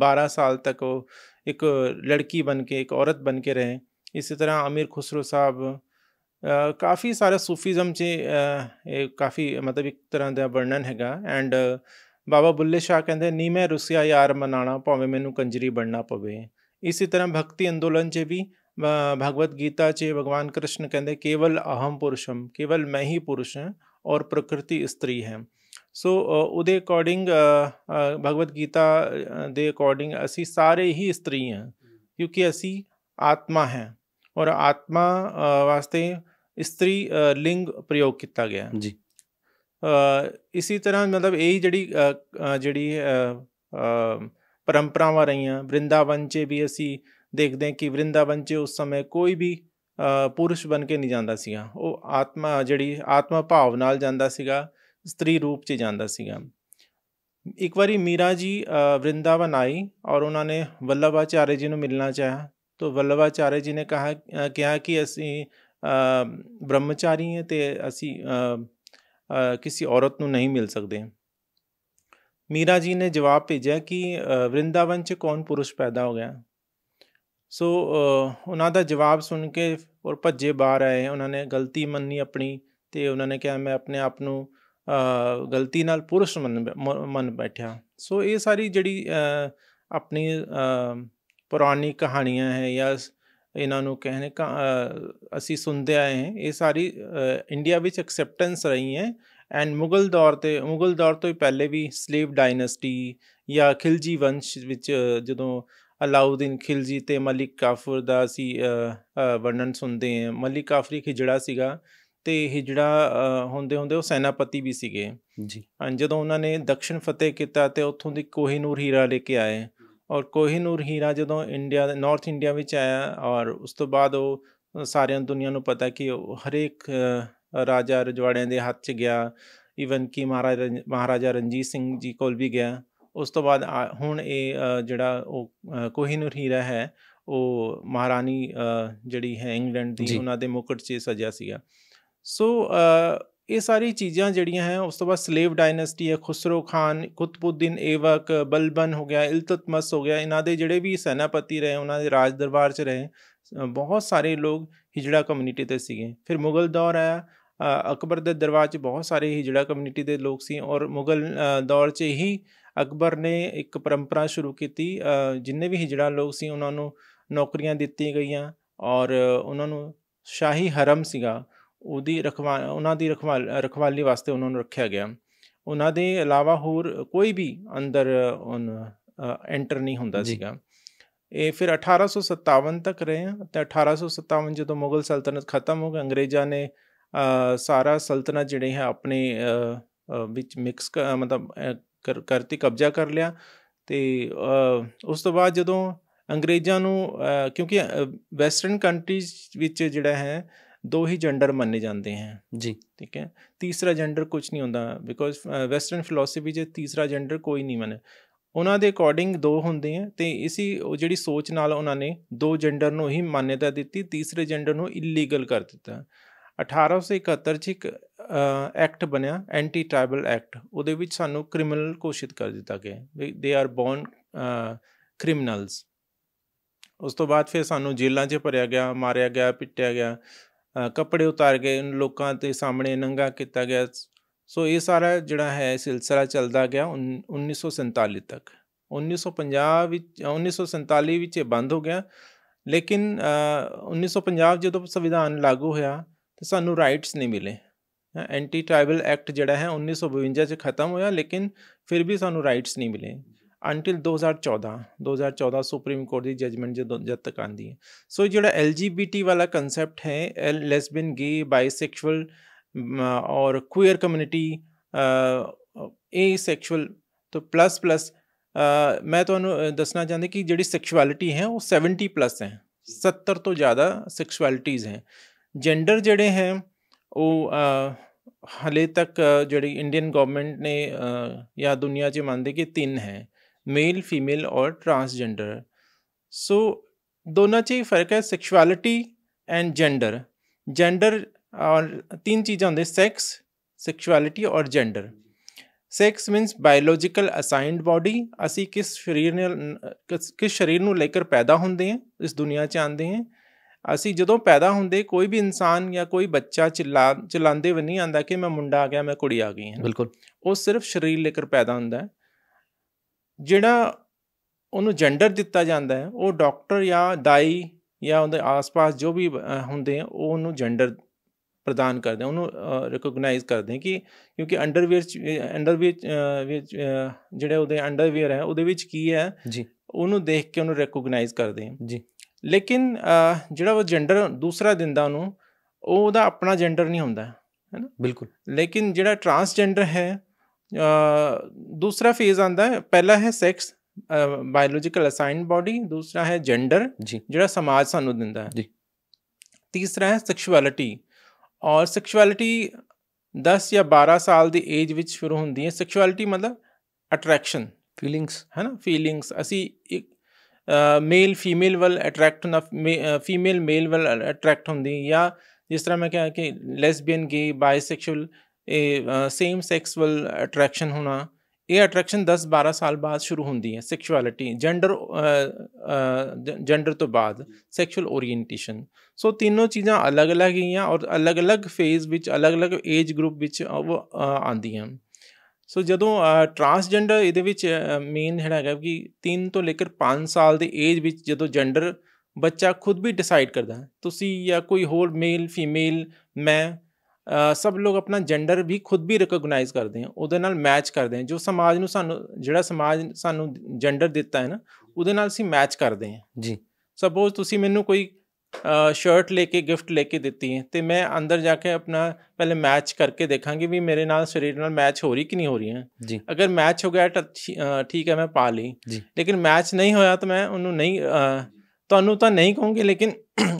12 ਸਾਲ ਤੱਕ ਉਹ ਇੱਕ ਲੜਕੀ ਬਣ ਕੇ ਇੱਕ ਔਰਤ ਬਣ ਕੇ ਰਹੇ ਇਸੇ ਤਰ੍ਹਾਂ ਅਮੀਰ ਖੁਸਰੋ ਸਾਹਿਬ ਕਾਫੀ ਸਾਰੇ ਸੂਫੀਜ਼ਮ 'ਚ ਕਾਫੀ ਮਤਲਬ ਇੱਕ ਤਰ੍ਹਾਂ ਦਾ ਵਰਣਨ ਹੈਗਾ ਐਂਡ ਬਾਬਾ ਬੁੱਲੇ ਸ਼ਾਹ ਕਹਿੰਦੇ ਨਹੀਂ ਮੈਂ ਰੁਸਿਆ ਯਾਰ ਮਨਾਣਾ ਭਾਵੇਂ ਮੈਨੂੰ ਕੰਜਰੀ ਬਣਨਾ ਪਵੇ ਇਸੇ ਤਰ੍ਹਾਂ ਭਗਤੀ ਅੰਦੋਲਨ 'ਚ ਵੀ ਭਗਵਦ ਗੀਤਾ 'ਚ ਭਗਵਾਨ ਕ੍ਰਿਸ਼ਨ ਕਹਿੰਦੇ ਕੇਵਲ ਅਹੰ ਪੁਰਸ਼ਮ ਕੇਵਲ ਮੈਂ ਹੀ ਪੁਰਸ਼ ਹਾਂ ਔਰ ਪ੍ਰਕਿਰਤੀ ਇਸਤਰੀ ਹੈ ਸੋ ਉਹਦੇ ਅਕੋਰਡਿੰਗ ਭਗਵਦ ਗੀਤਾ ਦੇ ਅਕੋਰਡਿੰਗ ਅਸੀਂ ਸਾਰੇ ਹੀ ਇਸਤਰੀ ਹਾਂ ਕਿਉਂਕਿ ਅਸੀਂ ਆਤਮਾ ਹੈ ਔਰ ਆਤਮਾ ਵਾਸਤੇ ਇਸਤਰੀ ਲਿੰਗ ਪ੍ਰਯੋਗ ਕੀਤਾ ਗਿਆ ਜੀ ਇਸੇ ਤਰ੍ਹਾਂ ਮਤਲਬ ਇਹ ਜਿਹੜੀ ਜਿਹੜੀ ਪਰੰਪਰਾਵਾਂ ਰਹੀਆਂ ਬ੍ਰਿੰਦਾਵਨ 'ਚ ਵੀ ਅਸੀਂ ਦੇਖਦੇ ਹਾਂ ਕਿ ਬ੍ਰਿੰਦਾਵਨ 'ਚ ਉਸ ਸਮੇਂ ਕੋਈ ਵੀ ਪੁਰਸ਼ ਬਣ ਕੇ ਨਹੀਂ ਜਾਂਦਾ ਸੀਗਾ ਉਹ ਆਤਮਾ ਜਿਹੜੀ ਆਤਮਾ ਭਾਵ ਨਾਲ ਜਾਂਦਾ ਸੀਗਾ ਸਤਰੀ ਰੂਪ 'ਚ ਜਾਂਦਾ ਸੀਗਾ ਇੱਕ ਵਾਰੀ ਮੀਰਾ ਜੀ ਬ੍ਰਿੰਦਾਵਨ ਆਈ ਔਰ ਉਹਨਾਂ ਨੇ ਵੱਲਭਾਚਾਰੇ ਜੀ ਨੂੰ ਮਿਲਣਾ ਚਾਹਿਆ ਤੋ वल्लभाचार्य ਜੀ ਨੇ ਕਿਹਾ ਕਿ ਅਸੀਂ ਬ੍ਰਹਮਚਾਰੀ ਹਾਂ ਤੇ ਅਸੀਂ ਕਿਸੇ ਔਰਤ ਨੂੰ ਨਹੀਂ ਮਿਲ ਸਕਦੇ ਮੀਰਾ ਜੀ ਨੇ ਜਵਾਬ ਭੇਜਿਆ ਕਿ ਵ੍ਰਿੰਦਾਵਨ 'ਚ ਕੌਣ ਪੁਰਸ਼ ਪੈਦਾ ਹੋ ਗਿਆ ਸੋ ਉਹਨਾਂ ਦਾ ਜਵਾਬ ਸੁਣ ਕੇ ਔਰ ਭੱਜੇ ਬਾਹਰ ਆਏ ਉਹਨਾਂ ਨੇ ਗਲਤੀ ਮੰਨੀ ਆਪਣੀ ਤੇ ਉਹਨਾਂ ਨੇ ਕਿਹਾ ਮੈਂ ਆਪਣੇ ਆਪ ਨੂੰ ਗਲਤੀ ਨਾਲ ਪੁਰਸ਼ ਮੰਨ ਬੈਠਿਆ ਸੋ ਇਹ ਸਾਰੀ ਜਿਹੜੀ ਆਪਣੀ ਪੁਰਾਣੀ ਕਹਾਣੀਆਂ ਹੈ ਜਾਂ ਇਹਨਾਂ ਨੂੰ ਕਹਿੰਦੇ ਅਸੀਂ ਸੁਣਦੇ ਆਏ ਹਾਂ ਇਹ ਸਾਰੀ ਇੰਡੀਆ ਵਿੱਚ ਐਕਸੈਪਟੈਂਸ ਰਹੀ ਹੈ ਐਂਡ ਮੁਗਲ ਦੌਰ ਤੇ ਮੁਗਲ ਦੌਰ ਤੋਂ ਹੀ ਪਹਿਲੇ ਵੀ ਸਲੇਵ ਡਾਇਨੈਸਟੀ ਜਾਂ ਖਿਲਜੀ ਵੰਸ਼ ਵਿੱਚ ਜਦੋਂ ਅਲਾਉਦੀਨ ਖਿਲਜੀ ਤੇ ਮਲਿਕ ਕਾਫਰ ਦਾ ਅਸੀਂ ਵਰਣਨ ਸੁਣਦੇ ਹਾਂ ਮਲਿਕ ਕਾਫਰੀ ਖਿਜੜਾ ਸੀਗਾ ਤੇ ਹਿਜੜਾ ਹੁੰਦੇ ਹੁੰਦੇ ਉਹ ਸੈਨਾਪਤੀ ਵੀ ਸੀਗੇ ਜੀ ਜਦੋਂ ਉਹਨਾਂ ਨੇ ਦਕਸ਼ਨ ਫਤਿਹ ਕੀਤਾ ਤੇ ਉੱਥੋਂ ਦੀ ਕੋਹੀਨੂਰ ਹੀਰਾ ਲੈ ਕੇ ਆਏ ਔਰ ਕੋਹੀਨੂਰ ਹੀਰਾ ਜਦੋਂ ਇੰਡੀਆ ਦੇ ਨਾਰਥ ਇੰਡੀਆ ਵਿੱਚ ਆਇਆ ਔਰ ਉਸ ਤੋਂ ਬਾਅਦ ਉਹ ਸਾਰਿਆਂ ਦੁਨੀਆ ਨੂੰ ਪਤਾ ਕਿ ਹਰੇਕ ਰਾਜਾ ਰਜਵਾੜਿਆਂ ਦੇ ਹੱਥ 'ਚ ਗਿਆ ਇਵਨ ਕਿ ਮਹਾਰਾਜਾ ਮਹਾਰਾਜਾ ਰਣਜੀਤ ਸਿੰਘ ਜੀ ਕੋਲ ਵੀ ਗਿਆ ਉਸ ਤੋਂ ਬਾਅਦ ਹੁਣ ਇਹ ਜਿਹੜਾ ਉਹ ਕੋਹੀਨੂਰ ਹੀਰਾ ਹੈ ਉਹ ਮਹਾਰਾਣੀ ਜਿਹੜੀ ਹੈ ਇੰਗਲੈਂਡ ਦੀ ਉਹਨਾਂ ਦੇ ਮੁਕਟ 'ਚ ਸਜਿਆ ਸੀਗਾ ਸੋ ਇਹ ਸਾਰੀ ਚੀਜ਼ਾਂ ਜਿਹੜੀਆਂ ਹੈ ਉਸ ਤੋਂ ਬਾਅਦ ਸਲੇਵ ਡਾਇਨੈਸਟੀ ਹੈ ਖੁਸਰੋ ਖਾਨ ਕੁਤਬੁੱਦੀਨ ਏਵਕ ਬਲਬਨ ਹੋ ਗਿਆ ਇਲਤਤਮਸ ਹੋ ਗਿਆ ਇਹਨਾਂ ਦੇ ਜਿਹੜੇ ਵੀ ਸੈਨਾਪਤੀ ਰਹੇ ਉਹਨਾਂ ਦੇ ਰਾਜ ਦਰਬਾਰ 'ਚ ਰਹੇ ਬਹੁਤ ਸਾਰੇ ਲੋਕ ਹਿਜੜਾ ਕਮਿਊਨਿਟੀ ਤੇ ਸੀਗੇ ਫਿਰ ਮੁਗਲ ਦੌਰ ਆਇਆ ਅਕਬਰ ਦੇ ਦਰਬਾਰ 'ਚ ਬਹੁਤ ਸਾਰੇ ਹਿਜੜਾ ਕਮਿਊਨਿਟੀ ਦੇ ਲੋਕ ਸੀ ਔਰ ਮੁਗਲ ਦੌਰ 'ਚ ਹੀ ਅਕਬਰ ਨੇ ਇੱਕ ਪਰੰਪਰਾ ਸ਼ੁਰੂ ਕੀਤੀ ਜਿੰਨੇ ਵੀ ਹਿਜੜਾ ਲੋਕ ਸੀ ਉਹਨਾਂ ਨੂੰ ਨੌਕਰੀਆਂ ਦਿੱਤੀਆਂ ਗਈਆਂ ਔਰ ਉਹਨਾਂ ਨੂੰ ਸ਼ਾਹੀ ਹਰਮ ਸੀਗਾ ਉਹਦੀ ਰਖਵਾ ਉਹਨਾਂ ਦੀ ਰਖਵਾਲ ਰਖਵਾਲੀ ਵਾਸਤੇ ਉਹਨਾਂ ਨੂੰ ਰੱਖਿਆ ਗਿਆ ਉਹਨਾਂ ਦੇ ਇਲਾਵਾ ਹੋਰ ਕੋਈ ਵੀ ਅੰਦਰ ਐਂਟਰ ਨਹੀਂ ਹੁੰਦਾ ਸੀਗਾ ਇਹ ਫਿਰ 1857 ਤੱਕ ਰਹੇ ਤੇ 1857 ਜਦੋਂ ਮੁਗਲ ਸਲਤਨਤ ਖਤਮ ਹੋ ਗਈ ਅੰਗਰੇਜ਼ਾਂ ਨੇ ਸਾਰਾ ਸਲਤਨਤ ਜਿਹੜੇ ਹੈ ਆਪਣੇ ਵਿੱਚ ਮਿਕਸ ਮਤਲਬ ਕਰਤੀ ਕਬਜ਼ਾ ਕਰ ਲਿਆ ਤੇ ਉਸ ਤੋਂ ਬਾਅਦ ਜਦੋਂ ਅੰਗਰੇਜ਼ਾਂ ਨੂੰ ਕਿਉਂਕਿ ਵੈਸਟਰਨ ਕੰਟਰੀਜ਼ ਵਿੱਚ ਜਿਹੜਾ ਹੈ ਦੋ ਹੀ ਜੈਂਡਰ ਮੰਨੇ ਜਾਂਦੇ ਹਨ ਜੀ ਠੀਕ ਹੈ ਤੀਸਰਾ ਜੈਂਡਰ ਕੁਝ ਨਹੀਂ ਹੁੰਦਾ ਬਿਕੋਜ਼ ਵੈਸਟਰਨ ਫਿਲਾਸਫੀ ਜੇ ਤੀਸਰਾ ਜੈਂਡਰ ਕੋਈ ਨਹੀਂ ਮੰਨੇ ਉਹਨਾਂ ਦੇ ਅਕੋਰਡਿੰਗ ਦੋ ਹੁੰਦੇ ਆ ਤੇ ਇਸੀ ਉਹ ਜਿਹੜੀ ਸੋਚ ਨਾਲ ਉਹਨਾਂ ਨੇ ਦੋ ਜੈਂਡਰ ਨੂੰ ਹੀ ਮਾਨਤਾ ਦਿੱਤੀ ਤੀਸਰੇ ਜੈਂਡਰ ਨੂੰ ਇਲੀਗਲ ਕਰ ਦਿੱਤਾ 1871 ਚ ਇੱਕ ਐਕਟ ਬਣਿਆ ਐਂਟੀ ਟ੍ਰਾਈਬਲ ਐਕਟ ਉਹਦੇ ਵਿੱਚ ਸਾਨੂੰ ਕ੍ਰਿਮੀਨਲ ਘੋਸ਼ਿਤ ਕਰ ਦਿੱਤਾ ਗਿਆ ਦੇ ਆਰ ਬੌਰਨ ਕ੍ਰਿਮੀਨਲਸ ਉਸ ਤੋਂ ਬਾਅਦ ਫਿਰ ਸਾਨੂੰ ਜੇਲ੍ਹਾਂ 'ਚ ਭਰਿਆ ਗਿਆ ਮਾਰਿਆ ਗਿਆ ਪਿੱਟਿਆ ਗਿਆ ਕੱਪੜੇ ਉਤਾਰ ਕੇ ਲੋਕਾਂ ਦੇ ਸਾਹਮਣੇ ਨੰਗਾ ਕੀਤਾ ਗਿਆ ਸੋ ਇਹ ਸਾਰਾ ਜਿਹੜਾ ਹੈ ਸਿਲਸਿਲਾ ਚੱਲਦਾ ਗਿਆ 1947 ਤੱਕ 1950 ਵਿੱਚ 1947 ਵਿੱਚ ਇਹ ਬੰਦ ਹੋ ਗਿਆ ਲੇਕਿਨ 1950 ਜਦੋਂ ਸੰਵਿਧਾਨ ਲਾਗੂ ਹੋਇਆ ਤੇ ਸਾਨੂੰ ਰਾਈਟਸ ਨਹੀਂ ਮਿਲੇ ਐਂਟੀ ਟ੍ਰਾਈਬਲ ਐਕਟ ਜਿਹੜਾ ਹੈ 1952 ਚ ਖਤਮ ਹੋਇਆ ਲੇਕਿਨ ਫਿਰ ਵੀ ਸਾਨੂੰ ਰਾਈਟਸ ਨਹੀਂ ਮਿਲੇ ਅੰਟਿਲ 2014 2014 ਸੁਪਰੀਮ ਕੋਰਟ ਦੀ ਜਜਮੈਂਟ ਜਦੋਂ ਜਦ ਤੱਕ ਆਂਦੀ ਹੈ ਸੋ ਜਿਹੜਾ ਐਲਜੀਬੀਟੀ ਵਾਲਾ ਕਨਸੈਪਟ ਹੈ ਲੈਸਬੀਅਨ ਗੇ ਬਾਇਸੈਕਸ਼ੂਅਲ ਔਰ ਕੁਇਰ ਕਮਿਊਨਿਟੀ ਏ ਸੈਕਸ਼ੂਅਲ ਤੋਂ ਪਲੱਸ ਪਲੱਸ ਮੈਂ ਤੁਹਾਨੂੰ ਦੱਸਣਾ ਚਾਹੁੰਦਾ ਕਿ ਜਿਹੜੀ ਸੈਕਸ਼ੁਅਲਿਟੀ ਹੈ ਉਹ 70 ਪਲੱਸ ਹੈ 70 ਤੋਂ ਜ਼ਿਆਦਾ ਸੈਕਸ਼ੁਅਲਿਟੀਜ਼ ਹੈ ਜੈਂਡਰ ਜਿਹੜੇ ਹੈ ਉਹ ਹਲੇ ਤੱਕ ਜਿਹੜੀ ਇੰਡੀਅਨ ਗਵਰਨਮੈਂਟ ਨੇ ਜਾਂ ਦੁਨੀਆ 'ਚ ਮੰਨਦੇ ਕਿ ਤਿੰਨ ਹੈ मेल फीमेल और ट्रांसजेंडर सो ਦੋਨਾਂ ਚ ਹੀ ਫਰਕ ਹੈ ਸੈਕਸ਼ੁਅਲਿਟੀ ਐਂਡ ਜੈਂਡਰ ਜੈਂਡਰ ਔਰ ਤਿੰਨ ਚੀਜ਼ਾਂ ਹੁੰਦੇ ਸੈਕਸ ਸੈਕਸ਼ੁਅਲਿਟੀ ਔਰ gender sex means biological assigned body ਅਸੀਂ ਕਿਸ ਸਰੀਰ ਨੇ ਕਿਸ ਸਰੀਰ ਨੂੰ ਲੈ ਕੇ ਪੈਦਾ ਹੁੰਦੇ ਹਾਂ ਇਸ ਦੁਨੀਆ 'ਚ ਆਂਦੇ ਹਾਂ ਅਸੀਂ ਜਦੋਂ ਪੈਦਾ ਹੁੰਦੇ ਕੋਈ ਵੀ ਇਨਸਾਨ ਜਾਂ ਕੋਈ ਬੱਚਾ ਚਿਲਾ ਚਲਾਉਂਦੇ ਵੀ ਨਹੀਂ ਆਂਦਾ ਕਿ ਮੈਂ ਮੁੰਡਾ ਆ ਗਿਆ ਮੈਂ ਕੁੜੀ ਆ ਗਈ ਹਾਂ ਬਿਲਕੁਲ ਉਹ ਸਿਰਫ ਸਰੀਰ ਲੈ ਕੇ ਪੈਦਾ ਹੁੰਦਾ ਹੈ ਜਿਹੜਾ ਉਹਨੂੰ ਜੈਂਡਰ ਦਿੱਤਾ ਜਾਂਦਾ ਹੈ ਉਹ ਡਾਕਟਰ ਜਾਂ ਦਾਈ ਜਾਂ ਉਹਦੇ ਆਸ-ਪਾਸ ਜੋ ਵੀ ਹੁੰਦੇ ਆ ਉਹ ਉਹਨੂੰ ਜੈਂਡਰ ਪ੍ਰਦਾਨ ਕਰਦੇ ਉਹਨੂੰ ਰਿਕਗਨਾਈਜ਼ ਕਰਦੇ ਕਿ ਕਿਉਂਕਿ ਅੰਡਰਵੇਅਰ ਅੰਡਰਵੇਅਰ ਵਿੱਚ ਜਿਹੜੇ ਉਹਦੇ ਅੰਡਰਵੇਅਰ ਹੈ ਉਹਦੇ ਵਿੱਚ ਕੀ ਹੈ ਜੀ ਉਹਨੂੰ ਦੇਖ ਕੇ ਉਹਨੂੰ ਰਿਕਗਨਾਈਜ਼ ਕਰਦੇ ਆ ਜੀ ਲੇਕਿਨ ਜਿਹੜਾ ਉਹ ਜੈਂਡਰ ਦੂਸਰਾ ਦਿੰਦਾ ਉਹਨੂੰ ਉਹਦਾ ਆਪਣਾ ਜੈਂਡਰ ਨਹੀਂ ਹੁੰਦਾ ਹੈ ਨਾ ਬਿਲਕੁਲ ਲੇਕਿਨ ਜਿਹੜਾ ਟਰਾਂਸਜੈਂਡਰ ਹੈ ਦੂਸਰਾ ਫੇਜ਼ ਆਂਦਾ ਹੈ ਪਹਿਲਾ ਹੈ ਸੈਕਸ ਬਾਇਓਲੋਜੀਕਲ ਅਸਾਈਨਡ ਬਾਡੀ ਦੂਸਰਾ ਹੈ ਜੈਂਡਰ ਜਿਹੜਾ ਸਮਾਜ ਸਾਨੂੰ ਦਿੰਦਾ ਹੈ ਜੀ ਤੀਸਰਾ ਹੈ ਸੈਕਸ਼ੁਅਲਿਟੀ ਔਰ ਸੈਕਸ਼ੁਅਲਿਟੀ 10 ਜਾਂ 12 ਸਾਲ ਦੀ ਏਜ ਵਿੱਚ ਸ਼ੁਰੂ ਹੁੰਦੀ ਹੈ ਸੈਕਸ਼ੁਅਲਿਟੀ ਮਤਲਬ ਅਟਰੈਕਸ਼ਨ ਫੀਲਿੰਗਸ ਹੈਨਾ ਫੀਲਿੰਗਸ ਅਸੀਂ ਇੱਕ ਮੇਲ ਫੀਮੇਲ ਵੱਲ ਅਟਰੈਕਟ ਨਾ ਫੀਮੇਲ ਮੇਲ ਵੱਲ ਅਟਰੈਕਟ ਹੁੰਦੀ ਜਾਂ ਜਿਸ ਤਰ੍ਹਾਂ ਮੈਂ ਕਿਹਾ ਕਿ ਲੈਸਬੀਅਨ ਗੇ ਬਾਇਸੈਕਸ਼ੂਅਲ ਇਹ ਸੇਮ ਸੈਕਸੁਅਲ ਅਟਰੈਕਸ਼ਨ ਹੋਣਾ ਇਹ ਅਟਰੈਕਸ਼ਨ 10-12 ਸਾਲ ਬਾਅਦ ਸ਼ੁਰੂ ਹੁੰਦੀ ਹੈ ਸੈਕਸ਼ੁਅਲਿਟੀ ਜੈਂਡਰ ਜੈਂਡਰ ਤੋਂ ਬਾਅਦ ਸੈਕਸ਼ੁਅਲ ਓਰੀਐਂਟੇਸ਼ਨ ਸੋ ਤਿੰਨੋਂ ਚੀਜ਼ਾਂ ਅਲੱਗ-ਅਲੱਗ ਹੀਆਂ ਔਰ ਅਲੱਗ-ਅਲੱਗ ਫੇਜ਼ ਵਿੱਚ ਅਲੱਗ-ਅਲੱਗ ਏਜ ਗਰੁੱਪ ਵਿੱਚ ਉਹ ਆਉਂਦੀਆਂ ਸੋ ਜਦੋਂ ਟਰਾਂਸਜੈਂਡਰ ਇਹਦੇ ਵਿੱਚ ਮੇਨ ਹੈਗਾ ਕਿ 3 ਤੋਂ ਲੈ ਕੇ 5 ਸਾਲ ਦੀ ਏਜ ਵਿੱਚ ਜਦੋਂ ਜੈਂਡਰ ਬੱਚਾ ਖੁਦ ਵੀ ਡਿਸਾਈਡ ਕਰਦਾ ਤੁਸੀਂ ਜਾਂ ਕੋਈ ਹੋਰ ਮੇਲ ਫੀਮੇਲ ਮੈਂ ਸਭ ਲੋਕ ਆਪਣਾ ਜੈਂਡਰ ਵੀ ਖੁਦ ਵੀ ਰਿਕਗਨਾਈਜ਼ ਕਰਦੇ ਆ ਉਹਦੇ ਨਾਲ ਮੈਚ ਕਰਦੇ ਆ ਜੋ ਸਮਾਜ ਨੂੰ ਸਾਨੂੰ ਜਿਹੜਾ ਸਮਾਜ ਸਾਨੂੰ ਜੈਂਡਰ ਦਿੱਤਾ ਹੈ ਨਾ ਉਹਦੇ ਨਾਲ ਅਸੀਂ ਮੈਚ ਕਰਦੇ ਆ ਜੀ ਸਪੋਜ਼ ਤੁਸੀਂ ਮੈਨੂੰ ਕੋਈ ਸ਼ਰਟ ਲੈ ਕੇ ਗਿਫਟ ਲੈ ਕੇ ਦਿੱਤੀ ਹੈ ਤੇ ਮੈਂ ਅੰਦਰ ਜਾ ਕੇ ਆਪਣਾ ਪਹਿਲੇ ਮੈਚ ਕਰਕੇ ਦੇਖਾਂਗੀ ਵੀ ਮੇਰੇ ਨਾਲ ਸਰੀਰ ਨਾਲ ਮੈਚ ਹੋ ਰਹੀ ਕਿ ਨਹੀਂ ਹੋ ਰਹੀ ਹੈ ਜੀ ਅਗਰ ਮੈਚ ਹੋ ਗਿਆ ਠੀਕ ਹੈ ਮੈਂ ਪਾ ਲਈ ਲੇਕਿਨ ਮੈਚ ਨਹੀਂ ਹੋਇਆ ਤਾਂ ਮੈਂ ਉਹਨੂੰ ਨਹੀਂ ਤੁਹਾਨੂੰ ਤਾਂ ਨਹੀਂ ਕਹੂੰਗੀ ਲੇਕਿਨ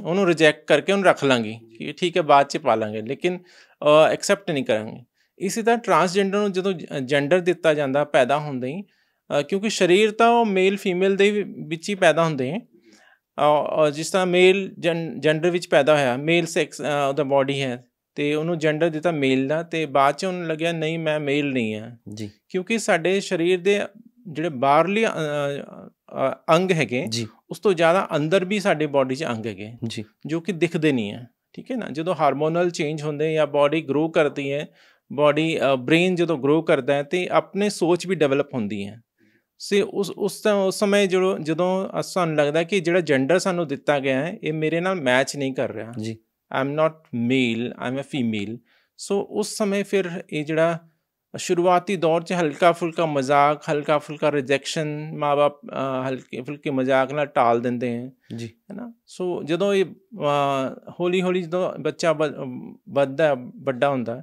ਉਹਨੂੰ ਰਿਜੈਕਟ ਕਰਕੇ ਉਹਨੂੰ ਰੱਖ ਲਾਂਗੀ ਕਿ ਠੀਕ ਹੈ ਬਾਅਦ ਚ ਪਾ ਲਾਂਗੇ ਲੇਕਿਨ ਐਕਸੈਪਟ ਨਹੀਂ ਕਰਾਂਗੇ ਇਸੇ ਤਰ੍ਹਾਂ ਟਰਾਂਸਜੈਂਡਰ ਨੂੰ ਜਦੋਂ ਜੈਂਡਰ ਦਿੱਤਾ ਜਾਂਦਾ ਪੈਦਾ ਹੁੰਦੇ ਹੀ ਕਿਉਂਕਿ ਸਰੀਰ ਤਾਂ ਉਹ ਮੇਲ ਫੀਮੇਲ ਦੇ ਵਿੱਚ ਹੀ ਪੈਦਾ ਹੁੰਦੇ ਆ ਜਿਸ ਤਰ੍ਹਾਂ ਮੇਲ ਜੈਂਡਰ ਵਿੱਚ ਪੈਦਾ ਹੋਇਆ ਮੇਲ ਸੈਕਸ ਉਹਦਾ ਬਾਡੀ ਹੈ ਤੇ ਉਹਨੂੰ ਜੈਂਡਰ ਦਿੱਤਾ ਮੇਲ ਦਾ ਤੇ ਬਾਅਦ ਚ ਉਹਨੂੰ ਲੱਗਿਆ ਨਹੀਂ ਮੈਂ ਮੇਲ ਨਹੀਂ ਆ ਜੀ ਕਿਉਂਕਿ ਸਾਡੇ ਸਰੀਰ ਦੇ ਜਿਹੜੇ ਬਾਹਰਲੇ ਅੰਗ ਹੈਗੇ ਉਸ ਤੋਂ ਜ਼ਿਆਦਾ ਅੰਦਰ ਵੀ ਸਾਡੇ ਬਾਡੀ 'ਚ ਅੰਗ ਹੈਗੇ ਜੀ ਜੋ ਕਿ ਦਿਖਦੇ ਨਹੀਂ ਹੈ ਠੀਕ ਹੈ ਨਾ ਜਦੋਂ ਹਾਰਮੋਨਲ ਚੇਂਜ ਹੁੰਦੇ ਜਾਂ ਬਾਡੀ ਗਰੋ ਕਰਦੀ ਹੈ ਬਾਡੀ ਬ੍ਰੇਨ ਜਦੋਂ ਗਰੋ ਕਰਦਾ ਹੈ ਤੇ ਆਪਣੇ ਸੋਚ ਵੀ ਡਿਵੈਲਪ ਹੁੰਦੀ ਹੈ ਸੇ ਉਸ ਉਸ ਸਮੇਂ ਜਦੋਂ ਜਦੋਂ ਸਾਨੂੰ ਲੱਗਦਾ ਕਿ ਜਿਹੜਾ ਜੈਂਡਰ ਸਾਨੂੰ ਦਿੱਤਾ ਗਿਆ ਹੈ ਇਹ ਮੇਰੇ ਨਾਲ ਮੈਚ ਨਹੀਂ ਕਰ ਰਿਹਾ ਜੀ ਆਮ ਨਾਟ ਮੇਲ ਆਮ ਅ ਫੀਮੇਲ ਸੋ ਉਸ ਸਮੇਂ ਫਿਰ ਇਹ ਜਿਹੜਾ ਸ਼ੁਰੂਆਤੀ ਦੌਰ 'ਚ ਹਲਕਾ ਫੁਲਕਾ ਮਜ਼ਾਕ ਹਲਕਾ ਫੁਲਕਾ ਰਿਜੈਕਸ਼ਨ ਮਾਂ ਹਲਕੇ ਫੁਲਕੇ ਮਜ਼ਾਕ ਨਾਲ ਟਾਲ ਦਿੰਦੇ ਹਨ ਜੀ ਹੈਨਾ ਸੋ ਜਦੋਂ ਇਹ ਹੌਲੀ ਹੌਲੀ ਜਦੋਂ ਬੱਚਾ ਵੱਧਦਾ ਵੱਡਾ ਹੁੰਦਾ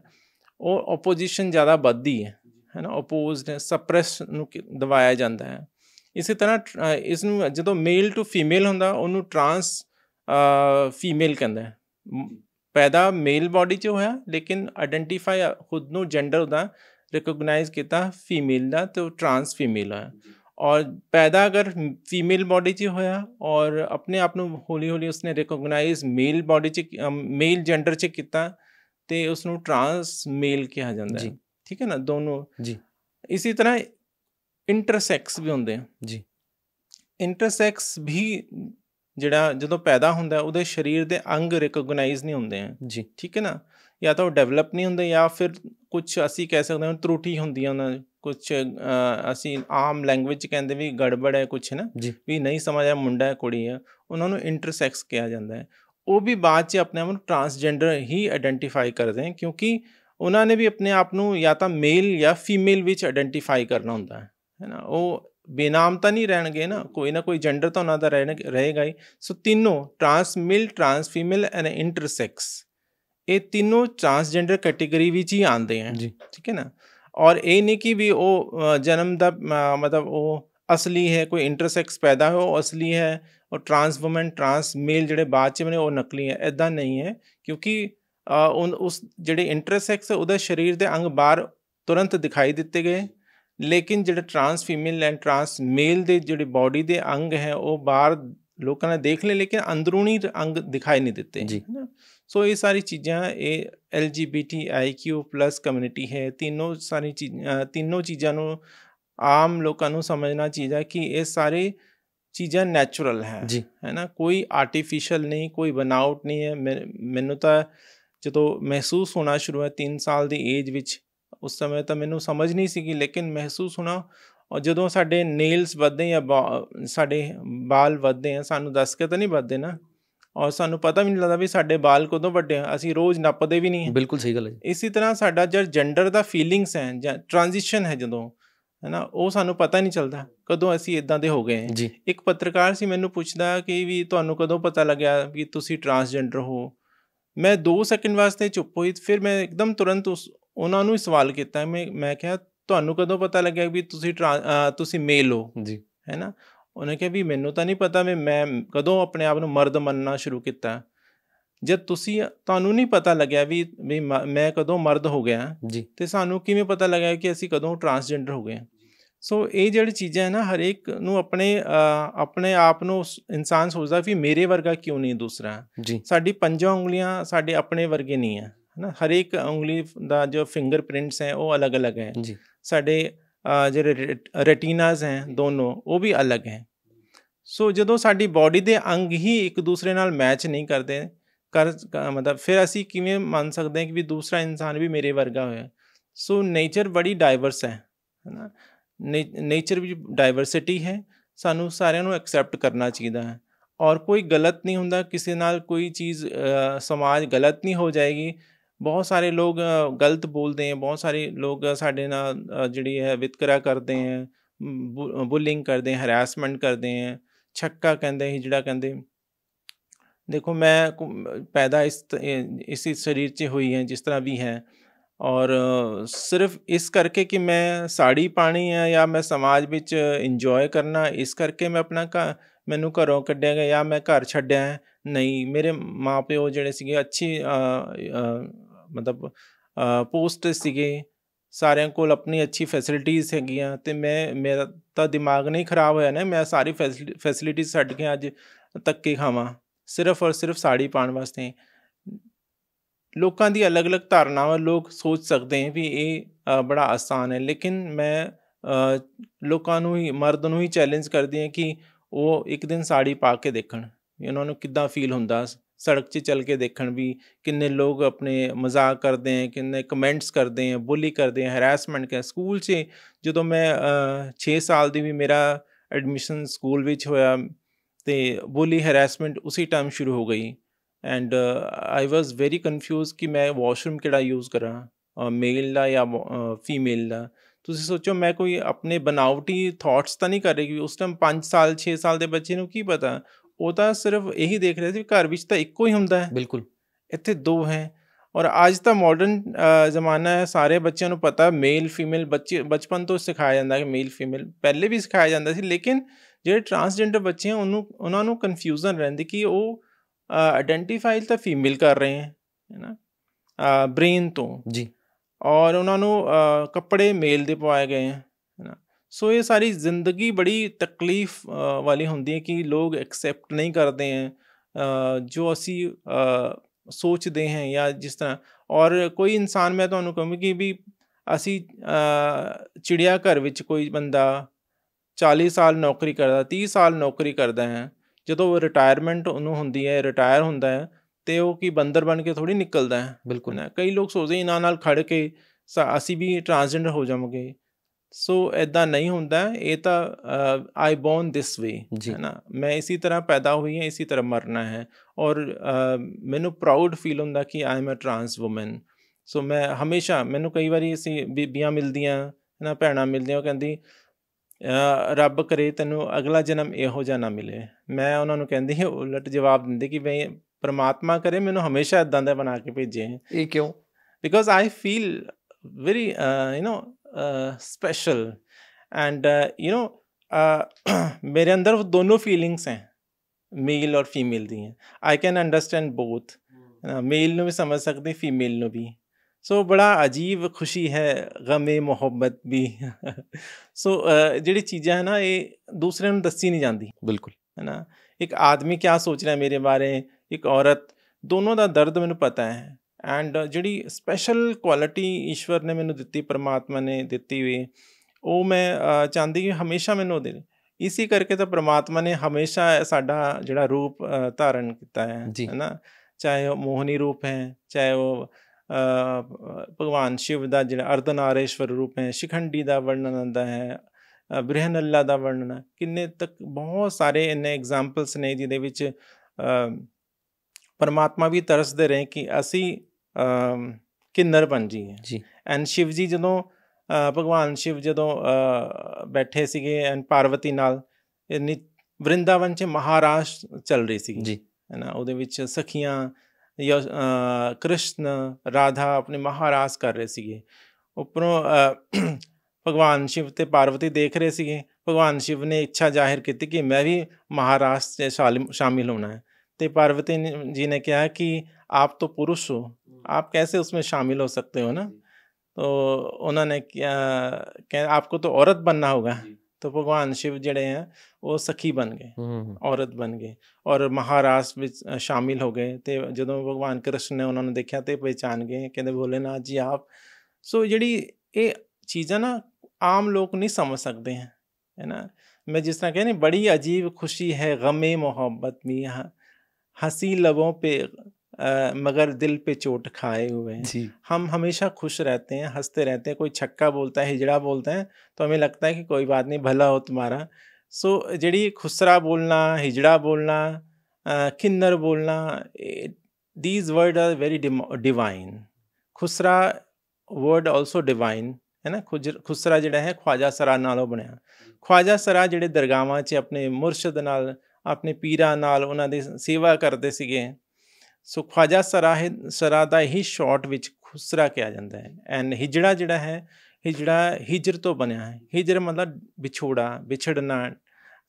ਉਹ ਆਪੋਜੀਸ਼ਨ ਜ਼ਿਆਦਾ ਵੱਧਦੀ ਹੈ ਹੈਨਾ ਆਪੋਜ਼ਡ ਸਪਰੈਸ ਨੂੰ ਦਵਾਇਆ ਜਾਂਦਾ ਹੈ ਇਸੇ ਤਰ੍ਹਾਂ ਇਸ ਨੂੰ ਜਦੋਂ ਮੇਲ ਟੂ ਫੀਮੇਲ ਹੁੰਦਾ ਉਹਨੂੰ ਟਰਾਂਸ ਫੀਮੇਲ ਕਹਿੰਦੇ ਹੈ ਪੈਦਾ ਮੇਲ ਬਾਡੀ 'ਚ ਹੋਇਆ ਲੇਕਿਨ ਆਇਡੈਂਟੀਫਾਈ ਖੁਦ ਨੂੰ ਜੈਂਡਰ ਦਾ रिकोगनाइज ਕੀਤਾ ਫੀਮੇਲ ਦਾ ਤੇ ਉਹ ਟਰਾਂਸ ਫੀਮੇਲ ਹੈ ਔਰ ਪੈਦਾ ਅਗਰ ਫੀਮੇਲ ਬਾਡੀ 'ਚ ਹੋਇਆ ਔਰ ਆਪਣੇ ਆਪ ਨੂੰ ਹੌਲੀ ਹੌਲੀ ਉਸਨੇ ਰਿਕੋਗਨਾਈਜ਼ ਮੇਲ ਬਾਡੀ 'ਚ ਮੇਲ ਜੈਂਡਰ 'ਚ ਕੀਤਾ ਤੇ ਉਸ ਨੂੰ ਟਰਾਂਸ ਮੇਲ ਕਿਹਾ ਜਾਂਦਾ ਹੈ ਠੀਕ ਹੈ ਨਾ ਦੋਨੋਂ ਜੀ ਇਸੇ ਤਰ੍ਹਾਂ ਇੰਟਰਸੈਕਸ ਵੀ ਹੁੰਦੇ ਆ ਜੀ ਇੰਟਰਸੈਕਸ ਵੀ ਜਿਹੜਾ ਜਦੋਂ ਪੈਦਾ ਹੁੰਦਾ ਉਹਦੇ ਸਰੀਰ ਦੇ ਅੰਗ ਰਿਕੋਗਨਾਈਜ਼ ਨਹੀਂ ਹੁੰਦੇ ਆ ਜੀ ਠੀਕ ਹੈ ਨਾ ਜਾਂ ਤਾਂ ਉਹ ਡਿਵੈਲਪ ਨਹੀਂ ਹੁੰਦੇ ਜਾਂ ਫਿਰ ਕੁਝ ਅਸੀਂ ਕਹਿ ਸਕਦੇ ਹਾਂ ਤਰੁੱਟੀ ਹੁੰਦੀ ਹੈ ਉਹਨਾਂ ਕੁਝ ਅਸੀਂ ਆਮ ਲੈਂਗੁਏਜ ਕਹਿੰਦੇ ਵੀ ਗੜਬੜ ਹੈ ਕੁਝ ਨਾ ਵੀ ਨਹੀਂ ਸਮਝ ਆ ਮੁੰਡਾ ਹੈ ਕੁੜੀ ਹੈ ਉਹਨਾਂ ਨੂੰ ਇੰਟਰਸੈਕਸ ਕਿਹਾ ਜਾਂਦਾ ਹੈ ਉਹ ਵੀ ਬਾਅਦ 'ਚ ਆਪਣੇ ਆਪ ਨੂੰ ਟਰਾਂਸਜੈਂਡਰ ਹੀ ਆਇਡੈਂਟੀਫਾਈ ਕਰਦੇ ਹਨ ਕਿਉਂਕਿ ਉਹਨਾਂ ਨੇ ਵੀ ਆਪਣੇ ਆਪ ਨੂੰ ਜਾਂ ਤਾਂ ਮੇਲ ਜਾਂ ਫੀਮੇਲ ਵਿੱਚ ਆਇਡੈਂਟੀਫਾਈ ਕਰਨਾ ਹੁੰਦਾ ਹੈ ਹੈਨਾ ਉਹ ਬੇਨਾਮ ਤਾਂ ਨਹੀਂ ਰਹਿਣਗੇ ਨਾ ਕੋਈ ਨਾ ਕੋਈ ਜੈਂਡਰ ਤਾਂ ਉਹਨਾਂ ਦਾ ਰਹੇਗਾ ਹੀ ਸੋ ਤਿੰਨੋਂ trans male trans female and intersex ਇਹ ਤਿੰਨੋਂ ਟਰਾਂਸਜੈਂਡਰ ਕੈਟਾਗਰੀ ਵਿੱਚ ਹੀ ਆਉਂਦੇ ਜੀ ਠੀਕ ਹੈ ਨਾ ਔਰ ਇਹ ਨਹੀਂ ਕਿ ਵੀ ਉਹ ਜਨਮ ਦਾ ਮਤਲਬ ਉਹ ਅਸਲੀ ਹੈ ਕੋਈ ਇੰਟਰਸੈਕਸ ਪੈਦਾ ਹੋ ਅਸਲੀ ਹੈ ਔਰ ਟਰਾਂਸ ਔਮਨ ਟਰਾਂਸ ਮੇਲ ਜਿਹੜੇ ਬਾਅਦ ਚ ਬਣੇ ਉਹ ਨਕਲੀ ਹੈ ਐਦਾਂ ਨਹੀਂ ਹੈ ਕਿਉਂਕਿ ਉਹ ਉਸ ਜਿਹੜੇ ਇੰਟਰਸੈਕਸ ਉਹਦਾ ਸਰੀਰ ਦੇ ਅੰਗ ਬਾਹਰ ਤੁਰੰਤ ਦਿਖਾਈ ਦਿੱਤੇ ਗਏ ਲੇਕਿਨ ਜਿਹੜੇ trans female and trans male ਦੇ ਜਿਹੜੇ ਬਾਡੀ ਦੇ ਅੰਗ ਹੈ ਉਹ ਬਾਹਰ ਲੋਕਾਂ ਨੇ ਦੇਖ ਲਏ ਲੇਕਿਨ ਅੰਦਰੂਨੀ ਅੰਗ ਦਿਖਾਈ ਨਹੀਂ ਦਿੱਤੇ ਜੀ ਹੈ ਨਾ ਸੋ ਇਹ ਸਾਰੀ ਚੀਜ਼ਾਂ ਇਹ LGBTIQ+ ਕਮਿਊਨਿਟੀ ਹੈ ਤਿੰਨੋਂ ਸਾਰੀ ਤਿੰਨੋਂ ਚੀਜ਼ਾਂ ਨੂੰ ਆਮ ਲੋਕਾਂ ਨੂੰ ਸਮਝਣਾ ਚਾਹੀਦਾ ਕਿ ਇਹ ਸਾਰੇ ਚੀਜ਼ਾਂ ਨੈਚੁਰਲ ਹੈ ਹੈ ਨਾ ਕੋਈ ਆਰਟੀਫੀਸ਼ੀਅਲ ਨਹੀਂ ਕੋਈ ਬਨਾਉਟ ਨਹੀਂ ਹੈ ਮੈਨੂੰ ਤਾਂ ਜਦੋਂ ਮਹਿਸੂਸ ਹੋਣਾ ਸ਼ੁਰੂ ਹੋਇਆ 3 ਸਾਲ ਦੀ ਏਜ ਵਿੱਚ ਉਸ ਸਮੇਂ ਤਾਂ ਮੈਨੂੰ ਸਮਝ ਨਹੀਂ ਸੀ ਕਿ ਲੇਕਿਨ ਮਹਿਸੂਸ ਹੋਣਾ ਔਰ ਜਦੋਂ ਸਾਡੇ ਨੇਲਸ ਵੱਧਦੇ ਜਾਂ ਸਾਡੇ ਵਾਲ ਵੱਧਦੇ ਆ ਸਾਨੂੰ ਦੱਸ ਕੇ ਤਾਂ ਨਹੀਂ ਵੱਧਦੇ ਨਾ ਔਰ ਸਾਨੂੰ ਪਤਾ ਵੀ ਨਹੀਂ ਲੱਗਦਾ ਵੀ ਸਾਡੇ ਵਾਲ ਕਦੋਂ ਵੱਡੇ ਆ ਅਸੀਂ ਰੋਜ਼ ਨੱਪਦੇ ਵੀ ਨਹੀਂ ਬਿਲਕੁਲ ਸਹੀ ਗੱਲ ਹੈ ਇਸੇ ਤਰ੍ਹਾਂ ਸਾਡਾ ਜਿਹੜਾ ਜੈਂਡਰ ਦਾ ਫੀਲਿੰਗਸ ਹੈ ਜਾਂ ਟ੍ਰਾਂਜੀਸ਼ਨ ਹੈ ਜਦੋਂ ਹੈਨਾ ਉਹ ਸਾਨੂੰ ਪਤਾ ਨਹੀਂ ਚੱਲਦਾ ਕਦੋਂ ਅਸੀਂ ਇਦਾਂ ਦੇ ਹੋ ਗਏ ਇੱਕ ਪੱਤਰਕਾਰ ਸੀ ਮੈਨੂੰ ਪੁੱਛਦਾ ਕਿ ਵੀ ਤੁਹਾਨੂੰ ਕਦੋਂ ਪਤਾ ਲੱਗਿਆ ਕਿ ਤੁਸੀਂ ਜੈਂਡਰ ਹੋ ਮੈਂ 2 ਸੈਕਿੰਡ ਵਾਸਤੇ ਚੁੱਪ ਹੋਈ ਫਿਰ ਮੈਂ ਇੱਕਦਮ ਤੁਰੰਤ ਉਸ ਉਹਨਾਂ ਨੂੰ ਸਵਾਲ ਕੀਤਾ ਮੈਂ ਮੈਂ ਕਿਹਾ ਤੁਹਾਨੂੰ ਕਦੋਂ ਪਤਾ ਲੱਗਿਆ ਵੀ ਤੁਸੀਂ ਤੁਸੀਂ ਮੇਲ ਹੋ ਜੀ ਹੈਨਾ ਉਹਨੇ ਕਿਹਾ ਵੀ ਮੈਨੂੰ ਤਾਂ ਨਹੀਂ ਪਤਾ ਵੀ ਮੈਂ ਕਦੋਂ ਆਪਣੇ ਆਪ ਨੂੰ ਮਰਦ ਮੰਨਣਾ ਸ਼ੁਰੂ ਕੀਤਾ ਜਦ ਤੁਸੀਂ ਤੁਹਾਨੂੰ ਨਹੀਂ ਪਤਾ ਲੱਗਿਆ ਵੀ ਮੈਂ ਕਦੋਂ ਮਰਦ ਹੋ ਗਿਆ ਤੇ ਸਾਨੂੰ ਕਿਵੇਂ ਪਤਾ ਲੱਗਿਆ ਕਿ ਅਸੀਂ ਕਦੋਂ ਟਰਾਂਸਜੈਂਡਰ ਹੋ ਗਏ ਸੋ ਇਹ ਜਿਹੜੀ ਚੀਜ਼ਾਂ ਹੈ ਨਾ ਹਰੇਕ ਨੂੰ ਆਪਣੇ ਆਪਣੇ ਆਪ ਨੂੰ ਇਨਸਾਨ ਸੋਚਦਾ ਵੀ ਮੇਰੇ ਵਰਗਾ ਕਿਉਂ ਨਹੀਂ ਦੂਸਰਾ ਸਾਡੀ ਪੰਜਾਂ ਉਂਗਲੀਆਂ ਸਾਡੇ ਆਪਣੇ ਵਰਗੇ ਨਹੀਂ ਹੈ ਹਨਾ ਹਰੇਕ ਉਂਗਲੀ ਦਾ ਜੋ ਫਿੰਗਰ ਪ੍ਰਿੰਟਸ ਹੈ ਉਹ ਅਲੱਗ-ਅਲੱਗ ਹੈ ਸਾਡੇ ਜਿਹੜੇ ਰੈਟੀਨਾਸ ਹੈ ਦੋਨੋਂ ਉਹ ਵੀ ਅਲੱਗ ਹੈ ਸੋ ਜਦੋਂ ਸਾਡੀ ਬਾਡੀ ਦੇ ਅੰਗ ਹੀ ਇੱਕ ਦੂਸਰੇ ਨਾਲ ਮੈਚ ਨਹੀਂ ਕਰਦੇ ਕਰ ਮਤਲਬ ਫਿਰ ਅਸੀਂ ਕਿਵੇਂ ਮੰਨ ਸਕਦੇ ਹਾਂ ਕਿ ਵੀ ਦੂਸਰਾ ਇਨਸਾਨ ਵੀ ਮੇਰੇ ਵਰਗਾ ਹੋਇਆ ਸੋ ਨੇਚਰ ਬੜੀ ਡਾਈਵਰਸ ਹੈ ਹੈਨਾ ਨੇਚਰ ਵਿੱਚ ਡਾਈਵਰਸਿਟੀ ਹੈ ਸਾਨੂੰ ਸਾਰਿਆਂ ਨੂੰ ਐਕਸੈਪਟ ਕਰਨਾ ਚਾਹੀਦਾ ਹੈ ਔਰ ਕੋਈ ਗਲਤ ਨਹੀਂ ਹੁੰਦਾ ਕਿਸੇ ਨਾਲ ਕੋਈ ਚੀਜ਼ ਸਮਾਜ ਗਲਤ ਨਹੀਂ ਹੋ ਜਾਏਗੀ ਬਹੁਤ ਸਾਰੇ ਲੋਕ ਗਲਤ ਬੋਲਦੇ ਆ ਬਹੁਤ ਸਾਰੇ ਲੋਕ ਸਾਡੇ ਨਾਲ ਜਿਹੜੀ ਹੈ ਵਿਤਕਰਾ ਕਰਦੇ ਆ ਬੁਲਿੰਗ ਕਰਦੇ ਆ ਹਰਾਸਮੈਂਟ ਕਰਦੇ ਆ ਛੱਕਾ ਕਹਿੰਦੇ ਹੀ ਜਿਹੜਾ ਕਹਿੰਦੇ ਦੇਖੋ ਮੈਂ ਪੈਦਾ ਇਸ ਇਸੇ ਸਰੀਰ 'ਚ ਹੋਈ ਹਾਂ ਜਿਸ ਤਰ੍ਹਾਂ ਵੀ ਹੈ ਔਰ ਸਿਰਫ ਇਸ ਕਰਕੇ ਕਿ ਮੈਂ ਸਾੜੀ ਪਾਣੀ ਆ ਜਾਂ ਮੈਂ ਸਮਾਜ ਵਿੱਚ ਇੰਜੋਏ ਕਰਨਾ ਇਸ ਕਰਕੇ ਮੈਂ ਆਪਣਾ ਮੈਨੂੰ ਘਰੋਂ ਕੱਢਿਆ ਗਿਆ ਜਾਂ ਮੈਂ ਘਰ ਛੱਡਿਆ ਨਹੀਂ ਮੇਰੇ ਮਾਪਿਓ ਜਿਹੜੇ ਸੀਗੇ ਅੱਛੀ ਮਤਲਬ ਪੋਸਟ ਸੀਗੇ ਸਾਰਿਆਂ ਕੋਲ ਆਪਣੀ ਅੱਛੀ ਫੈਸਿਲਿਟੀਆਂ ਹੈਗੀਆਂ ਤੇ ਮੈਂ ਮੇਰਾ ਤਾਂ ਦਿਮਾਗ ਨਹੀਂ ਖਰਾਬ ਹੋਇਆ ਨਾ ਮੈਂ ਸਾਰੀ ਫੈਸਿਲਿਟੀਆਂ ਛੱਡ ਕੇ ਅੱਜ ਤੱਕੇ ਖਾਵਾਂ ਸਿਰਫ ਔਰ ਸਿਰਫ ਸਾੜੀ ਪਾਣ ਵਾਸਤੇ ਲੋਕਾਂ ਦੀ ਅਲੱਗ-ਅਲੱਗ ਧਾਰਨਾਵਾਂ ਲੋਕ ਸੋਚ ਸਕਦੇ ਹਨ ਵੀ ਇਹ ਬੜਾ ਆਸਾਨ ਹੈ ਲੇਕਿਨ ਮੈਂ ਲੋਕਾਂ ਨੂੰ ਹੀ ਮਰਦ ਨੂੰ ਹੀ ਚੈਲੰਜ ਕਰਦੀ ਹਾਂ ਕਿ ਉਹ ਇੱਕ ਦਿਨ ਸਾੜੀ ਪਾ ਕੇ ਦੇਖਣ ਉਹਨਾਂ ਨੂੰ ਕਿੱਦਾਂ ਫੀਲ ਹੁੰਦਾ ਸੜਕ 'ਚ ਚੱਲ ਕੇ ਦੇਖਣ ਵੀ ਕਿੰਨੇ ਲੋਕ ਆਪਣੇ ਮਜ਼ਾਕ ਕਰਦੇ ਆ ਕਿੰਨੇ ਕਮੈਂਟਸ ਕਰਦੇ ਆ ਬੁਲੀ ਕਰਦੇ ਆ ਹਰਾਸਮੈਂਟ ਕਰ ਸਕੂਲ 'ਚ ਜਦੋਂ ਮੈਂ 6 ਸਾਲ ਦੀ ਵੀ ਮੇਰਾ ਐਡਮਿਸ਼ਨ ਸਕੂਲ ਵਿੱਚ ਹੋਇਆ ਤੇ ਬੁਲੀ ਹਰਾਸਮੈਂਟ ਉਸੇ ਟਾਈਮ ਸ਼ੁਰੂ ਹੋ ਗਈ and I was very confuse ਕਿ ਮੈਂ ਵਾਸ਼ਰੂਮ ਕਿਹੜਾ ਯੂਜ਼ ਕਰਾਂ ਮੇਲ ਦਾ ਜਾਂ ਫੀਮੇਲ ਦਾ ਤੁਸੀਂ ਸੋਚੋ ਮੈਂ ਕੋਈ ਆਪਣੇ ਬਨਾਵਟੀ ਥਾਟਸ ਤਾਂ ਨਹੀਂ ਕਰ ਰਹੀ ਕਿ ਉਸ ਟਾਈਮ 5 ਸਾਲ 6 ਸਾਲ ਦੇ ਬੱਚੇ ਨੂੰ ਕੀ ਪਤਾ ਉਹ ਤਾਂ ਸਿਰਫ ਇਹੀ ਦੇਖ ਰਿਹਾ ਸੀ ਕਿ ਘਰ ਵਿੱਚ ਤਾਂ ਇੱਕੋ ਹੀ ਹੁੰਦਾ ਹੈ ਬਿਲਕੁਲ ਇੱਥੇ ਦੋ ਹੈ ਔਰ ਅੱਜ ਤਾਂ ਮਾਡਰਨ ਜ਼ਮਾਨਾ ਹੈ ਸਾਰੇ ਬੱਚਿਆਂ ਨੂੰ ਪਤਾ ਮੇਲ ਫੀਮੇਲ ਬੱਚੇ ਬਚਪਨ ਤੋਂ ਸਿਖਾਇਆ ਜਾਂਦਾ ਹੈ ਕਿ ਮੇਲ ਫੀਮੇਲ ਪਹਿਲੇ ਵੀ ਸਿਖਾਇਆ ਜਾਂਦਾ ਸੀ ਲੇਕਿਨ ਜਿਹੜੇ ਟਰਾਂਸਜੈਂਡਰ ਬੱਚੇ ਆ ਉਹਨੂੰ ਉਹਨਾਂ ਨੂੰ ਕਨਫਿਊਜ਼ਨ ਰਹਿੰਦੀ ਕਿ ਉਹ ਆਇਡੈਂਟੀਫਾਈ ਤਾਂ ਫੀਮੇਲ ਕਰ ਰਹੇ ਹੈ ਹੈਨਾ ਬ੍ਰੇਨ ਤੋਂ ਜੀ ਔਰ ਉਹਨਾਂ ਨੂੰ ਕੱਪੜੇ ਮੇਲ ਦੇ ਪਵਾਏ ਗਏ ਹੈ ਹੈਨਾ ਸੋ ਇਹ ਸਾਰੀ ਜ਼ਿੰਦਗੀ ਬੜੀ ਤਕਲੀਫ ਵਾਲੀ ਹੁੰਦੀ ਹੈ ਕਿ ਲੋਕ ਐਕਸੈਪਟ ਨਹੀਂ ਕਰਦੇ ਆ ਜੋ ਅਸੀਂ ਸੋਚਦੇ ਹਾਂ ਜਾਂ ਜਿਸ ਤਰ੍ਹਾਂ ਔਰ ਕੋਈ ਇਨਸਾਨ ਮੈਂ ਤੁਹਾਨੂੰ ਕਹੂੰਗੀ ਕਿ ਵੀ ਅਸੀਂ ਚਿੜਿਆ ਘਰ ਵਿੱਚ ਕੋਈ ਬੰਦਾ 40 ਸਾਲ ਨੌਕਰੀ ਕਰਦਾ 30 ਸਾਲ ਨੌਕਰੀ ਕਰਦਾ ਹੈ ਜਦੋਂ ਉਹ ਰਿਟਾਇਰਮੈਂਟ ਉਹਨੂੰ ਹੁੰਦੀ ਹੈ ਰਿਟਾਇਰ ਹੁੰਦਾ ਹੈ ਤੇ ਉਹ ਕੀ ਬੰਦਰ ਬਣ ਕੇ ਥੋੜੀ ਨਿਕਲਦਾ ਹੈ ਬਿਲਕੁਲ ਨਾ ਕਈ ਲੋਕ ਸੋਚਦੇ ਇਹਨਾਂ ਨਾਲ ਖੜ ਕੇ ਅਸੀਂ ਵੀ ਟ੍ਰਾਂਸਜੈਂਡਰ ਹੋ ਜਾਵਾਂਗੇ ਸੋ ਐਦਾਂ ਨਹੀਂ ਹੁੰਦਾ ਇਹ ਤਾਂ ਆਈ ਬੋਰਨ ਥਿਸ ਵੇ ਹੈ ਨਾ ਮੈਂ ਇਸੇ ਤਰ੍ਹਾਂ ਪੈਦਾ ਹੋਈ ਹਾਂ ਇਸੇ ਤਰ੍ਹਾਂ ਮਰਨਾ ਹੈ ਔਰ ਮੈਨੂੰ ਪ੍ਰਾਊਡ ਫੀਲ ਹੁੰਦਾ ਕਿ I am a trans woman so ਮੈਂ ਹਮੇਸ਼ਾ ਮੈਨੂੰ ਕਈ ਵਾਰੀ ਅਸੀਂ ਬੀਬੀਆਂ ਮਿਲਦੀਆਂ ਹੈ ਨਾ ਭੈਣਾਂ ਮਿਲਦੀਆਂ ਉਹ ਕਹਿੰਦੀ ਰੱਬ ਕਰੇ ਤੈਨੂੰ ਅਗਲਾ ਜਨਮ ਇਹੋ ਜਿਹਾ ਨਾ ਮਿਲੇ ਮੈਂ ਉਹਨਾਂ ਨੂੰ ਕਹਿੰਦੀ ਉਲਟ ਜਵਾਬ ਦਿੰਦੀ ਕਿ ਮੈਂ ਪਰਮਾਤਮਾ ਕਰੇ ਮੈਨੂੰ ਹਮੇਸ਼ਾ ਇਦਾਂ ਦਾ ਬਣਾ ਕੇ ਭੇਜੇ ਇਹ ਕਿਉਂ because I feel very you know special and you know मेरे अंदर वो दोनों फीलिंग्स हैं मेल और फीमेल दी हैं I can understand both male ਨੂੰ ਵੀ ਸਮਝ ਸਕਦੇ ਫੀਮੇਲ ਨੂੰ ਵੀ ਸੋ ਬੜਾ ਅਜੀਬ ਖੁਸ਼ੀ ਹੈ ਗਮੇ ਮੁਹੱਬਤ ਵੀ ਸੋ ਜਿਹੜੀ ਚੀਜ਼ਾਂ ਹੈ ਨਾ ਇਹ ਦੂਸਰੇ ਨੂੰ ਦੱਸੀ ਨਹੀਂ ਜਾਂਦੀ ਬਿਲਕੁਲ ਹੈ ਨਾ ਇੱਕ ਆਦਮੀ ਕੀ ਸੋਚ ਰਿਹਾ ਮੇਰੇ ਬਾਰੇ ਇੱਕ ਔਰਤ ਦੋਨੋਂ ਦਾ ਦਰਦ ਮੈਨੂੰ ਪਤਾ ਹੈ ਐਂਡ uh, ਜਿਹੜੀ ਸਪੈਸ਼ਲ ਕੁਆਲਿਟੀ ਈਸ਼ਵਰ ਨੇ ਮੈਨੂੰ ਦਿੱਤੀ ਪਰਮਾਤਮਾ ਨੇ ਦਿੱਤੀ ਵੀ ਉਹ ਮੈਂ ਚਾਹੁੰਦੀ ਹਾਂ ਹਮੇਸ਼ਾ ਮੈਨੂੰ ਦੇ ਇਸੇ ਕਰਕੇ ਤਾਂ ਪ੍ਰਮਾਤਮਾ ਨੇ ਹਮੇਸ਼ਾ ਸਾਡਾ ਜਿਹੜਾ ਰੂਪ ਧਾਰਨ ਕੀਤਾ ਹੈ ਹੈਨਾ ਚਾਹੇ ਉਹ ਮੋਹਨੀ ਰੂਪ ਹੈ ਚਾਹੇ ਉਹ ਭਗਵਾਨ ਸ਼ਿਵ ਦਾ ਜਿਹੜਾ ਅਰਧਨਾਰੇਸ਼ਵਰ ਰੂਪ ਹੈ ਸ਼ਿਖੰਡੀ ਦਾ ਵਰਣਨ ਆਉਂਦਾ ਹੈ ਬ੍ਰਹਨੱਲਾ ਅੱਲਾ ਦਾ ਵਰਣਨ ਕਿੰਨੇ ਤੱਕ ਬਹੁਤ ਸਾਰੇ ਇਹਨੇ ਐਗਜ਼ਾਮਪਲਸ ਨੇ ਜਿਹਦੇ ਵਿੱਚ ਪਰਮਾਤਮਾ ਵੀ ਤਰਸਦੇ ਰਹੇ ਕਿ ਅਸੀਂ ਕਿੰਨਰ ਬਣ ਜਾਈਏ ਜੀ ਐਂਡ ਸ਼ਿਵ ਜੀ ਜਦੋਂ ਭਗਵਾਨ ਸ਼ਿਵ ਜਦੋਂ ਬੈਠੇ ਸੀਗੇ ਐਂਡ ਪਾਰਵਤੀ ਨਾਲ ਇਨੀ ਵਰਿੰਦਾਵਨ 'ਚ ਮਹਾਰਾਸ਼ ਚੱਲ ਰਹੀ ਸੀ ਜੀ ਹੈਨਾ ਉਹਦੇ ਵਿੱਚ ਸਖੀਆਂ ਕ੍ਰਿਸ਼ਨ ਰਾਧਾ ਆਪਣੇ ਮਹਾਰਾਸ ਕਰ ਰਹੇ ਸੀਗੇ ਉਪਰੋਂ ਭਗਵਾਨ ਸ਼ਿਵ ਤੇ ਪਾਰਵਤੀ ਦੇਖ ਰਹੇ ਸੀਗੇ ਭਗਵਾਨ ਸ਼ਿਵ ਨੇ ਇੱਛਾ ਜ਼ਾਹਿਰ ਕੀਤੀ ਕਿ ਮੈਂ ਵੀ ਮਹਾਰਾਸ 'ਚ ਸ਼ਾਮਿਲ ਹੋਣਾ ਹੈ ਤੇ ਪਾਰਵਤੀ ਜੀ ਨੇ ਕਿਹਾ ਕਿ ਆਪ तो ਪੁਰਸ਼ ਹੋ ਆਪ कैसे ਉਸਮੇ ਸ਼ਾਮਿਲ ਹੋ ਸਕਤੇ ਹੋ ਨਾ ਤੋ ਉਹਨਾਂ ਨੇ ਕਿ ਆਪਕੋ ਤੋ ਔਰਤ ਬੰਨਾ ਹੋਗਾ ਤੋ ਭਗਵਾਨ ਸ਼ਿਵ ਜਿਹੜੇ ਆ ਉਹ ਸਖੀ ਬਣ ਗਏ ਔਰਤ ਬਣ ਗਏ ਔਰ ਮਹਾਰਾਸ ਵਿੱਚ ਸ਼ਾਮਿਲ ਹੋ ਗਏ ਤੇ ਜਦੋਂ ਭਗਵਾਨ ਕ੍ਰਿਸ਼ਨ ਨੇ ਉਹਨਾਂ ਨੂੰ ਦੇਖਿਆ ਤੇ ਪਛਾਣ ਗਏ ਕਹਿੰਦੇ ਬੋਲੇ ਨਾ ਜੀ ਆਪ ਸੋ ਜਿਹੜੀ ਇਹ ਚੀਜ਼ਾਂ ਨਾ ਆਮ ਲੋਕ ਨਹੀਂ ਸਮਝ ਸਕਦੇ ਹੈ ਹੈ ਨਾ ਮੈਂ ਜਿਸ ਤਰ੍ਹਾਂ ਕਹਿੰਦੇ ਬੜੀ ਅਜੀਬ ਖੁਸ਼ੀ ਹੈ ਗਮੇ ਮੁਹੱਬਤ ਮੀ हंसी लबों पे आ, मगर दिल पे चोट खाए हुए हैं हम हमेशा खुश रहते हैं हंसते रहते हैं कोई छक्का बोलता है हिजड़ा बोलते हैं तो हमें लगता है कि कोई बात नहीं भला हो तुम्हारा सो जड़ी खुसरा बोलना हिजड़ा बोलना आ, किन्नर बोलना these word are very divine खुसरा वर्ड ऑल्सो डिवाइन है ना खुज खुसरा ਹੈ है ख्वाजा सरा ਬਣਿਆ ख्वाजा सरा ਜਿਹੜੇ दरगाह 'ਚ अपने ਮੁਰਸ਼ਿਦ नाल ਆਪਣੇ ਪੀਰਾਂ ਨਾਲ ਉਹਨਾਂ ਦੀ ਸੇਵਾ ਕਰਦੇ ਸੀਗੇ ਸੋ ਖਵਾਜਾ ਸਰਾਹ ਸਰਾ ਦਾ ਹੀ ਸ਼ਾਰਟ ਵਿੱਚ ਖੁਸਰਾ ਕਿਹਾ ਜਾਂਦਾ ਹੈ ਐਨ ਹਿਜੜਾ ਜਿਹੜਾ ਹੈ ਹਿਜੜਾ ਹਿਜਰ ਤੋਂ ਬਣਿਆ ਹੈ ਹਿਜਰ ਮਤਲਬ ਵਿਛੋੜਾ ਵਿਛੜਨਾ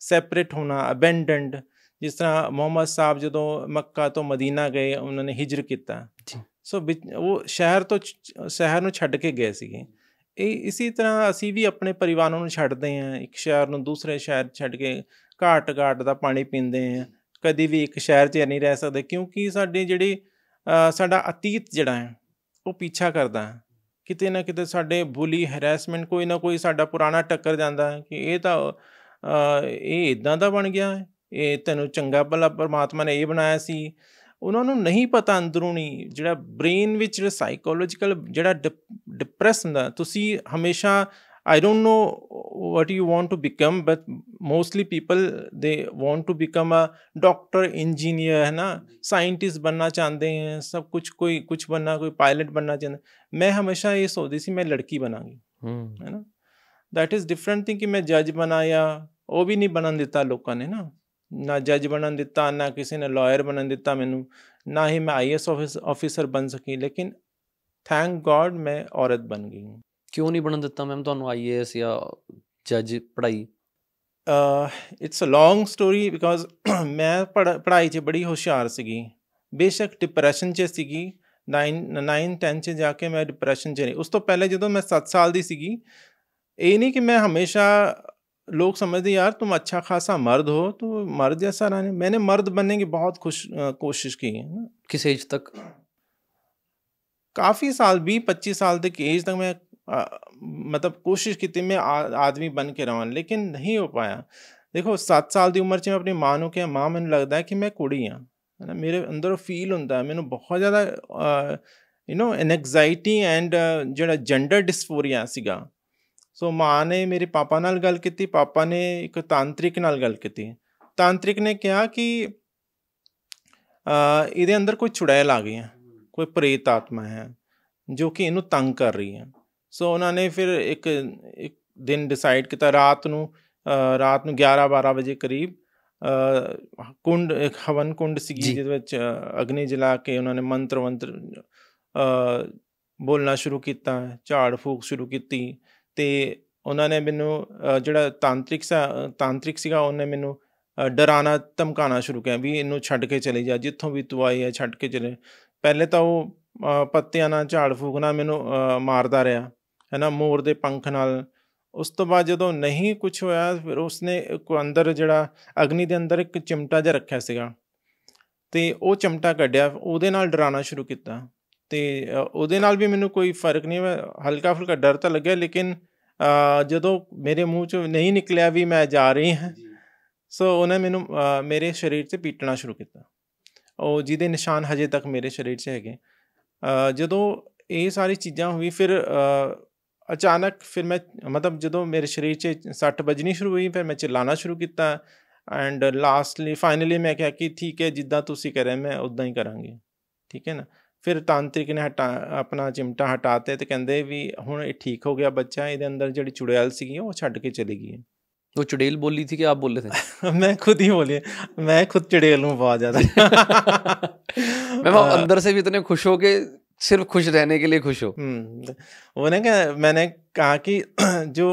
ਸੈਪਰੇਟ ਹੋਣਾ ਅਬੈਂਡਨਡ ਜਿਸ ਤਰ੍ਹਾਂ ਮੁਹੰਮਦ ਸਾਹਿਬ ਜਦੋਂ ਮੱਕਾ ਤੋਂ ਮਦੀਨਾ ਗਏ ਉਹਨਾਂ ਨੇ ਹਿਜਰ ਕੀਤਾ ਸੋ ਉਹ ਸ਼ਹਿਰ ਤੋਂ ਸ਼ਹਿਰ ਨੂੰ ਛੱਡ ਕੇ ਗਏ ਸੀਗੇ ਇਹ ਇਸੇ ਤਰ੍ਹਾਂ ਅਸੀਂ ਵੀ ਆਪਣੇ ਪਰਿਵਾਰਾਂ ਨੂੰ ਛੱਡਦੇ ਹਾਂ ਇੱਕ ਸ਼ਹਿਰ ਨੂੰ ਦੂਸਰੇ ਸ਼ਹਿਰ ਛੱਡ ਕੇ ਘਾਟ ਘਾਟ ਦਾ ਪਾਣੀ ਪੀਂਦੇ ਆ ਕਦੀ ਵੀ ਇੱਕ ਸ਼ਹਿਰ 'ਚ ਨਹੀਂ ਰਹਿ ਸਕਦੇ ਕਿਉਂਕਿ ਸਾਡੇ ਜਿਹੜੇ ਸਾਡਾ ਅਤੀਤ ਜਿਹੜਾ ਹੈ ਉਹ ਪਿੱਛਾ ਕਰਦਾ ਹੈ ਕਿਤੇ ਨਾ ਕਿਤੇ ਸਾਡੇ ਬੁਲੀ ਹੈਰੈਸਮੈਂਟ ਕੋਈ ਨਾ ਕੋਈ ਸਾਡਾ ਪੁਰਾਣਾ ਟੱਕਰ ਜਾਂਦਾ ਹੈ ਕਿ ਇਹ ਤਾਂ ਇਹ ਇਦਾਂ ਦਾ ਬਣ ਗਿਆ ਹੈ ਇਹ ਤੈਨੂੰ ਚੰਗਾ ਭਲਾ ਪਰਮਾਤਮਾ ਨੇ ਇਹ ਬਣਾਇਆ ਸੀ ਉਹਨਾਂ ਨੂੰ ਨਹੀਂ ਪਤਾ ਅੰਦਰੂਨੀ ਜਿਹੜਾ ਬ੍ਰੇਨ ਵਿੱਚ ਸਾਈਕੋਲੋਜੀਕਲ ਜਿਹੜਾ ਡਿਪਰੈਸ ਹੁੰਦਾ ਤੁਸੀਂ ਹਮੇਸ਼ਾ I don't know what you want to become, but mostly people they want to become a doctor, engineer, है ना scientist बनना चाहते हैं सब कुछ कोई कुछ बनना कोई pilot बनना चाहते मैं हमेशा ये सोचती थी मैं लड़की बनाऊंगी hmm. है ना दैट इज डिफरेंट थिंग कि मैं जज बना या ਉਹ ਵੀ ਨਹੀਂ ਬਣਨ ਦਿੱਤਾ ਲੋਕਾਂ ਨੇ ਨਾ ਨਾ ਜੱਜ ਬਣਨ ਦਿੱਤਾ ਨਾ ਕਿਸੇ ਨੇ ਲਾਇਰ ਬਣਨ ਦਿੱਤਾ ਮੈਨੂੰ ਨਾ ਹੀ ਮੈਂ ਆਈਐਸ ਆਫਿਸਰ ਬਣ ਸਕੀ ਲੇਕਿਨ ਥੈਂਕ ਗॉड ਮੈਂ ਔਰਤ ਬਣ ਗਈ ਕਿਉਂ ਨਹੀਂ ਬਣਨ ਦਿੱਤਾ ਮੈਮ ਤੁਹਾਨੂੰ ਆਈਏਐਸ ਜਾਂ ਜੱਜ ਪੜ੍ਹਾਈ it's a long story because ਮੈਂ ਪੜ੍ਹਾਈ 'ਚ ਬੜੀ ਹੁਸ਼ਿਆਰ ਸੀਗੀ ਬੇਸ਼ੱਕ ਡਿਪਰੈਸ਼ਨ 'ਚ ਸੀਗੀ 9 9 10 'ਚ ਜਾ ਕੇ ਮੈਂ ਡਿਪਰੈਸ਼ਨ 'ਚ ਨਹੀਂ ਉਸ ਤੋਂ ਪਹਿਲੇ ਜਦੋਂ ਮੈਂ 7 ਸਾਲ ਦੀ ਸੀਗੀ ਇਹ ਨਹੀਂ ਕਿ ਮੈਂ ਹਮੇਸ਼ਾ ਲੋਕ ਸਮਝਦੇ ਯਾਰ ਤੂੰ ਅੱਛਾ ਖਾਸਾ ਮਰਦ ਹੋ ਤੂੰ ਮਰਦ ਜਿਹਾ रहने ਮੈਨੇ ਮਰਦ ਬਣਨੇ ਦੀ ਬਹੁਤ ਖੁਸ਼ ਕੋਸ਼ਿਸ਼ कोशिश ਹੈ है ना ਤੱਕ ਕਾਫੀ ਸਾਲ काफ़ी 25 ਸਾਲ ਤੱਕ साल ਤੱਕ ਮੈਂ ਮਤਲਬ ਕੋਸ਼ਿਸ਼ ਕੀਤੀ ਮੈਂ ਆਦਮੀ ਬਣ ਕੇ ਰਵਾਂ ਲੇਕਿਨ ਨਹੀਂ ਹੋ ਪਾਇਆ ਦੇਖੋ 7 ਸਾਲ ਦੀ ਉਮਰ 'ਚ ਮੈਂ ਆਪਣੀ ਮਾਂ ਨੂੰ ਕਿਹਾ ਮਾਂ ਮੈਨੂੰ ਲੱਗਦਾ ਹੈ ਕਿ ਮੈਂ ਕੁੜੀ ਹਾਂ ਹਨਾ ਮੇਰੇ ਅੰਦਰ ਫੀਲ ਹੁੰਦਾ ਮੈਨੂੰ ਬਹੁਤ ਜ਼ਿਆਦਾ ਯੂ نو ਐਨਗਜ਼ਾਈਟੀ ਐਂਡ ਜਿਹੜਾ ਜੈਂਡਰ ਡਿਸਫੋਰੀਆ ਸੀਗਾ ਸੋ ਮਾਂ ਨੇ ਮੇਰੇ ਪਾਪਾ ਨਾਲ ਗੱਲ ਕੀਤੀ ਪਾਪਾ ਨੇ ਇੱਕ ਤਾਂਤਰਿਕ ਨਾਲ ਗੱਲ ਕੀਤੀ ਤਾਂਤਰਿਕ ਨੇ ਕਿਹਾ ਕਿ ਇਹਦੇ ਅੰਦਰ ਕੋਈ ਛੁੜੈਲ ਆ ਗਈ ਹੈ ਕੋਈ ਪ੍ਰੇਤ ਆਤਮਾ ਹੈ ਜੋ ਕਿ ਇਹਨੂੰ ਤੰਗ ਕਰ ਰਹੀ ਹੈ ਸੋ ਉਹਨਾਂ ਨੇ ਫਿਰ ਇੱਕ ਇੱਕ ਦਿਨ ਡਿਸਾਈਡ ਕੀਤਾ ਰਾਤ ਨੂੰ ਰਾਤ ਨੂੰ 11 12 ਵਜੇ ਕਰੀਬ ਕੁੰਡ ਇੱਕ ਹਵਨ ਕੁੰਡ ਸੀ ਜਿਹਦੇ ਵਿੱਚ ਅਗਨੀ ਜਲਾ ਕੇ ਉਹਨਾਂ ਨੇ ਮੰਤਰ ਮੰਤਰ ਬੋਲਣਾ ਸ਼ੁਰੂ ਕੀਤਾ ਝਾੜ ਫੂਕ ਸ਼ੁਰੂ ਕੀਤੀ ਤੇ ਉਹਨਾਂ ਨੇ ਮੈਨੂੰ ਜਿਹੜਾ ਤਾਂਤਰਿਕ ਤਾਂਤਰਿਕ ਸੀਗਾ ਉਹਨੇ ਮੈਨੂੰ ਡਰਾਣਾ ਧਮਕਾਣਾ ਸ਼ੁਰੂ ਕੀਤਾ ਵੀ ਇਹਨੂੰ ਛੱਡ ਕੇ ਚਲੇ ਜਾ ਜਿੱਥੋਂ ਵੀ ਤੂੰ ਆਈ ਹੈ ਛੱਡ ਕੇ ਚਲੇ ਪਹਿਲੇ ਤਾਂ ਉਹ ਪੱਤਿਆਂ ਨਾਲ ਝਾੜ ਫੂਕਣਾ ਮੈਨੂੰ ਮਾਰਦਾ ਰਿਹਾ ਹੈ ਨਾ ਮੋਰ ਦੇ ਪੰਖ ਨਾਲ ਉਸ ਤੋਂ ਬਾਅਦ ਜਦੋਂ ਨਹੀਂ ਕੁਝ ਹੋਇਆ ਫਿਰ ਉਸਨੇ ਕੋ ਅੰਦਰ ਜਿਹੜਾ ਅਗਨੀ ਦੇ ਅੰਦਰ ਇੱਕ ਚਿਮਟਾ ਜਿਹਾ ਰੱਖਿਆ ਸੀਗਾ ਤੇ ਉਹ ਚਿਮਟਾ ਕੱਢਿਆ ਉਹਦੇ ਨਾਲ ਡਰਾਣਾ ਸ਼ੁਰੂ ਕੀਤਾ ਤੇ ਉਹਦੇ ਨਾਲ ਵੀ ਮੈਨੂੰ ਕੋਈ ਫਰਕ ਨਹੀਂ ਹਲਕਾ ਫੁਲਕਾ ਡਰ ਤਾਂ ਲੱਗਿਆ ਲੇਕਿਨ ਜਦੋਂ ਮੇਰੇ ਮੂੰਹ ਚੋਂ ਨਹੀਂ ਨਿਕਲਿਆ ਵੀ ਮੈਂ ਜਾ ਰਹੀ ਹਾਂ ਸੋ ਉਹਨੇ ਮੈਨੂੰ ਮੇਰੇ ਸਰੀਰ ਤੇ ਪੀਟਣਾ ਸ਼ੁਰੂ ਕੀਤਾ ਉਹ ਜਿਹਦੇ ਨਿਸ਼ਾਨ ਹਜੇ ਤੱਕ ਮੇਰੇ ਸਰੀਰ 'ਚ ਹੈਗੇ ਜਦੋਂ ਇਹ ਸਾਰੀ ਚੀਜ਼ਾਂ ਹੋਈ ਫਿਰ ਅਚਾਨਕ ਫਿਰ ਮੈਂ ਮਤਲਬ ਜਦੋਂ ਮੇਰੇ ਸਰੀਰ 'ਚ ਸੱਟ ਵੱਜਣੀ ਸ਼ੁਰੂ ਹੋਈ ਫਿਰ ਮੈਂ ਚਿਲਾਣਾ ਸ਼ੁਰੂ ਕੀਤਾ ਐਂਡ ਲਾਸਟਲੀ ਫਾਈਨਲੀ ਮੈਂ ਕਿਹਾ ਕਿ ਠੀਕ ਹੈ ਜਿੱਦਾਂ ਤੁਸੀਂ ਕਹ ਰਹੇ ਮੈਂ ਉਦਾਂ ਹੀ ਕਰਾਂਗੀ ਠੀਕ ਹੈ ਨਾ ਫਿਰ ਤਾਂਤਰਿਕ ਨੇ ਹਟਾ ਆਪਣਾ ਚਿਮਟਾ ਹਟਾਤੇ ਤੇ ਕਹਿੰਦੇ ਵੀ ਹੁਣ ਇਹ ਠੀਕ ਹੋ ਗਿਆ ਬੱਚਾ ਇਹਦੇ ਅੰਦਰ ਜਿਹੜੀ ਚੁੜੈਲ ਸੀਗੀ ਉਹ ਛੱਡ ਕੇ ਚਲੀ ਗਈ ਉਹ ਚੁੜੈਲ ਬੋਲੀ ਸੀ ਕਿ ਆਪ ਬੋਲੇ ਸੀ [laughs] ਮੈਂ ਖੁਦ ਹੀ ਬੋਲੀ ਮੈਂ ਖੁਦ ਚੁੜੈਲ ਨੂੰ ਬਹੁਤ ਜ਼ਿਆਦਾ ਮੈਂ [laughs] ਅੰਦਰ ਸੇ ਵੀ ਇਤਨੇ ਖੁਸ਼ ਹੋ ਕੇ सिर्फ खुश रहने के लिए खुश हो वो ना क्या मैंने कहा कि [clears throat] जो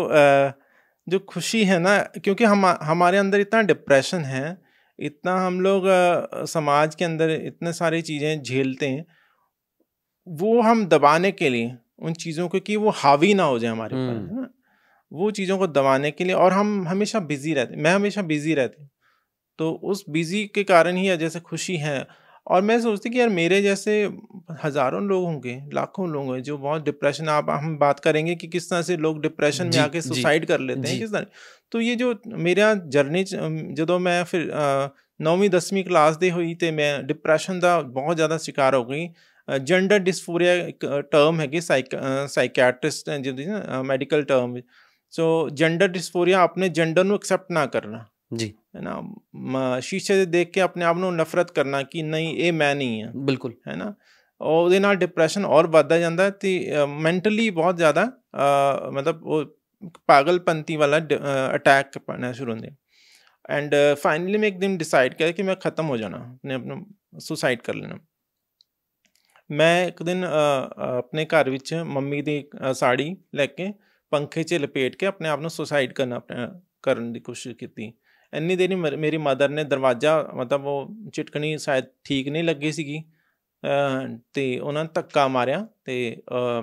जो खुशी है ना क्योंकि हम हमारे अंदर इतना डिप्रेशन है इतना हम लोग समाज के अंदर इतने सारी चीज़ें झेलते हैं वो हम दबाने के लिए उन चीज़ों को कि वो हावी ना हो जाए हमारे ऊपर हम्म। है ना वो चीज़ों को दबाने के लिए और हम हमेशा बिज़ी रहते मैं हमेशा बिज़ी रहती तो उस बिज़ी के कारण ही जैसे खुशी है और मैं सोचती कि यार मेरे जैसे हज़ारों लोग होंगे लाखों लोग हैं जो बहुत डिप्रेशन आप हम बात करेंगे कि किस तरह से लोग डिप्रेशन में आके सुसाइड कर लेते हैं किस तरह तो ये जो ਮੇਰਾ ਜਰਨੀ ਜਦੋਂ ਮੈਂ ਫਿਰ 9ਵੀਂ 10ਵੀਂ ਕਲਾਸ ਦੇ ਹੋਈ ਤੇ ਮੈਂ ਡਿਪਰੈਸ਼ਨ ਦਾ ਬਹੁਤ ਜ਼ਿਆਦਾ ਸ਼ਿਕਾਰ ਹੋ ਗਈ ਜੈਂਡਰ ਡਿਸਫੋਰੀਆ ਇੱਕ ਟਰਮ ਹੈਗੀ ਸਾਈਕਿਆਟ੍ਰਿਸਟ ਜਿਹਦੀ medical term so gender dysphoria ਆਪਣੇ ਜੈਂਡਰ ਨੂੰ ਐਕਸੈਪਟ ਨਾ ਕਰਨਾ ਜੀ ਹੈ ਨਾ ਸ਼ੀਸ਼ੇ ਦੇ ਦੇਖ ਕੇ ਆਪਣੇ ਆਪ ਨੂੰ ਨਫ਼ਰਤ ਕਰਨਾ ਕਿ ਨਹੀਂ ਇਹ ਮੈਂ ਨਹੀਂ ਹਾਂ ਬਿਲਕੁਲ ਹੈ ਨਾ ਉਹਦੇ ਨਾਲ ਡਿਪਰੈਸ਼ਨ ਔਰ ਵੱਧਦਾ ਜਾਂਦਾ ਤੇ ਮੈਂਟਲੀ ਬਹੁਤ ਜ਼ਿਆਦਾ ਮਤਲਬ ਉਹ ਪਾਗਲਪੰਤੀ ਵਾਲਾ ਅਟੈਕ ਪਾਣਾ ਸ਼ੁਰੂ ਹੁੰਦੇ ਐਂਡ ਫਾਈਨਲੀ ਮੈਂ ਇੱਕ ਦਿਨ ਡਿਸਾਈਡ ਕਰਿਆ ਕਿ ਮੈਂ ਖਤਮ ਹੋ ਜਾਣਾ ਆਪਣੇ ਆਪ ਨੂੰ ਸੁਸਾਈਡ ਕਰ ਲੈਣਾ ਮੈਂ ਇੱਕ ਦਿਨ ਆਪਣੇ ਘਰ ਵਿੱਚ ਮੰਮੀ ਦੀ ਸਾੜੀ ਲੈ ਕੇ ਪੰਖੇ 'ਚ ਲਪੇਟ ਕੇ ਆਪਣੇ ਆਪ ਨੂੰ ਸੁਸਾਈਡ ਕਰਨਾ ਕਰਨ ਦੀ ਕੋਸ਼ਿਸ਼ ਕੀਤੀ ਇੰਨੀ ਦੇਰ ਨਹੀਂ ਮੇਰੀ ਮਦਰ ਨੇ ਦਰਵਾਜ਼ਾ ਮਤਲਬ ਉਹ ਚਿਟਕਣੀ ਸ਼ਾਇਦ ਠੀਕ ਨਹੀਂ ਲੱਗੀ ਸੀਗੀ ਤੇ ਉਹਨਾਂ ਧੱਕਾ ਮਾਰਿਆ ਤੇ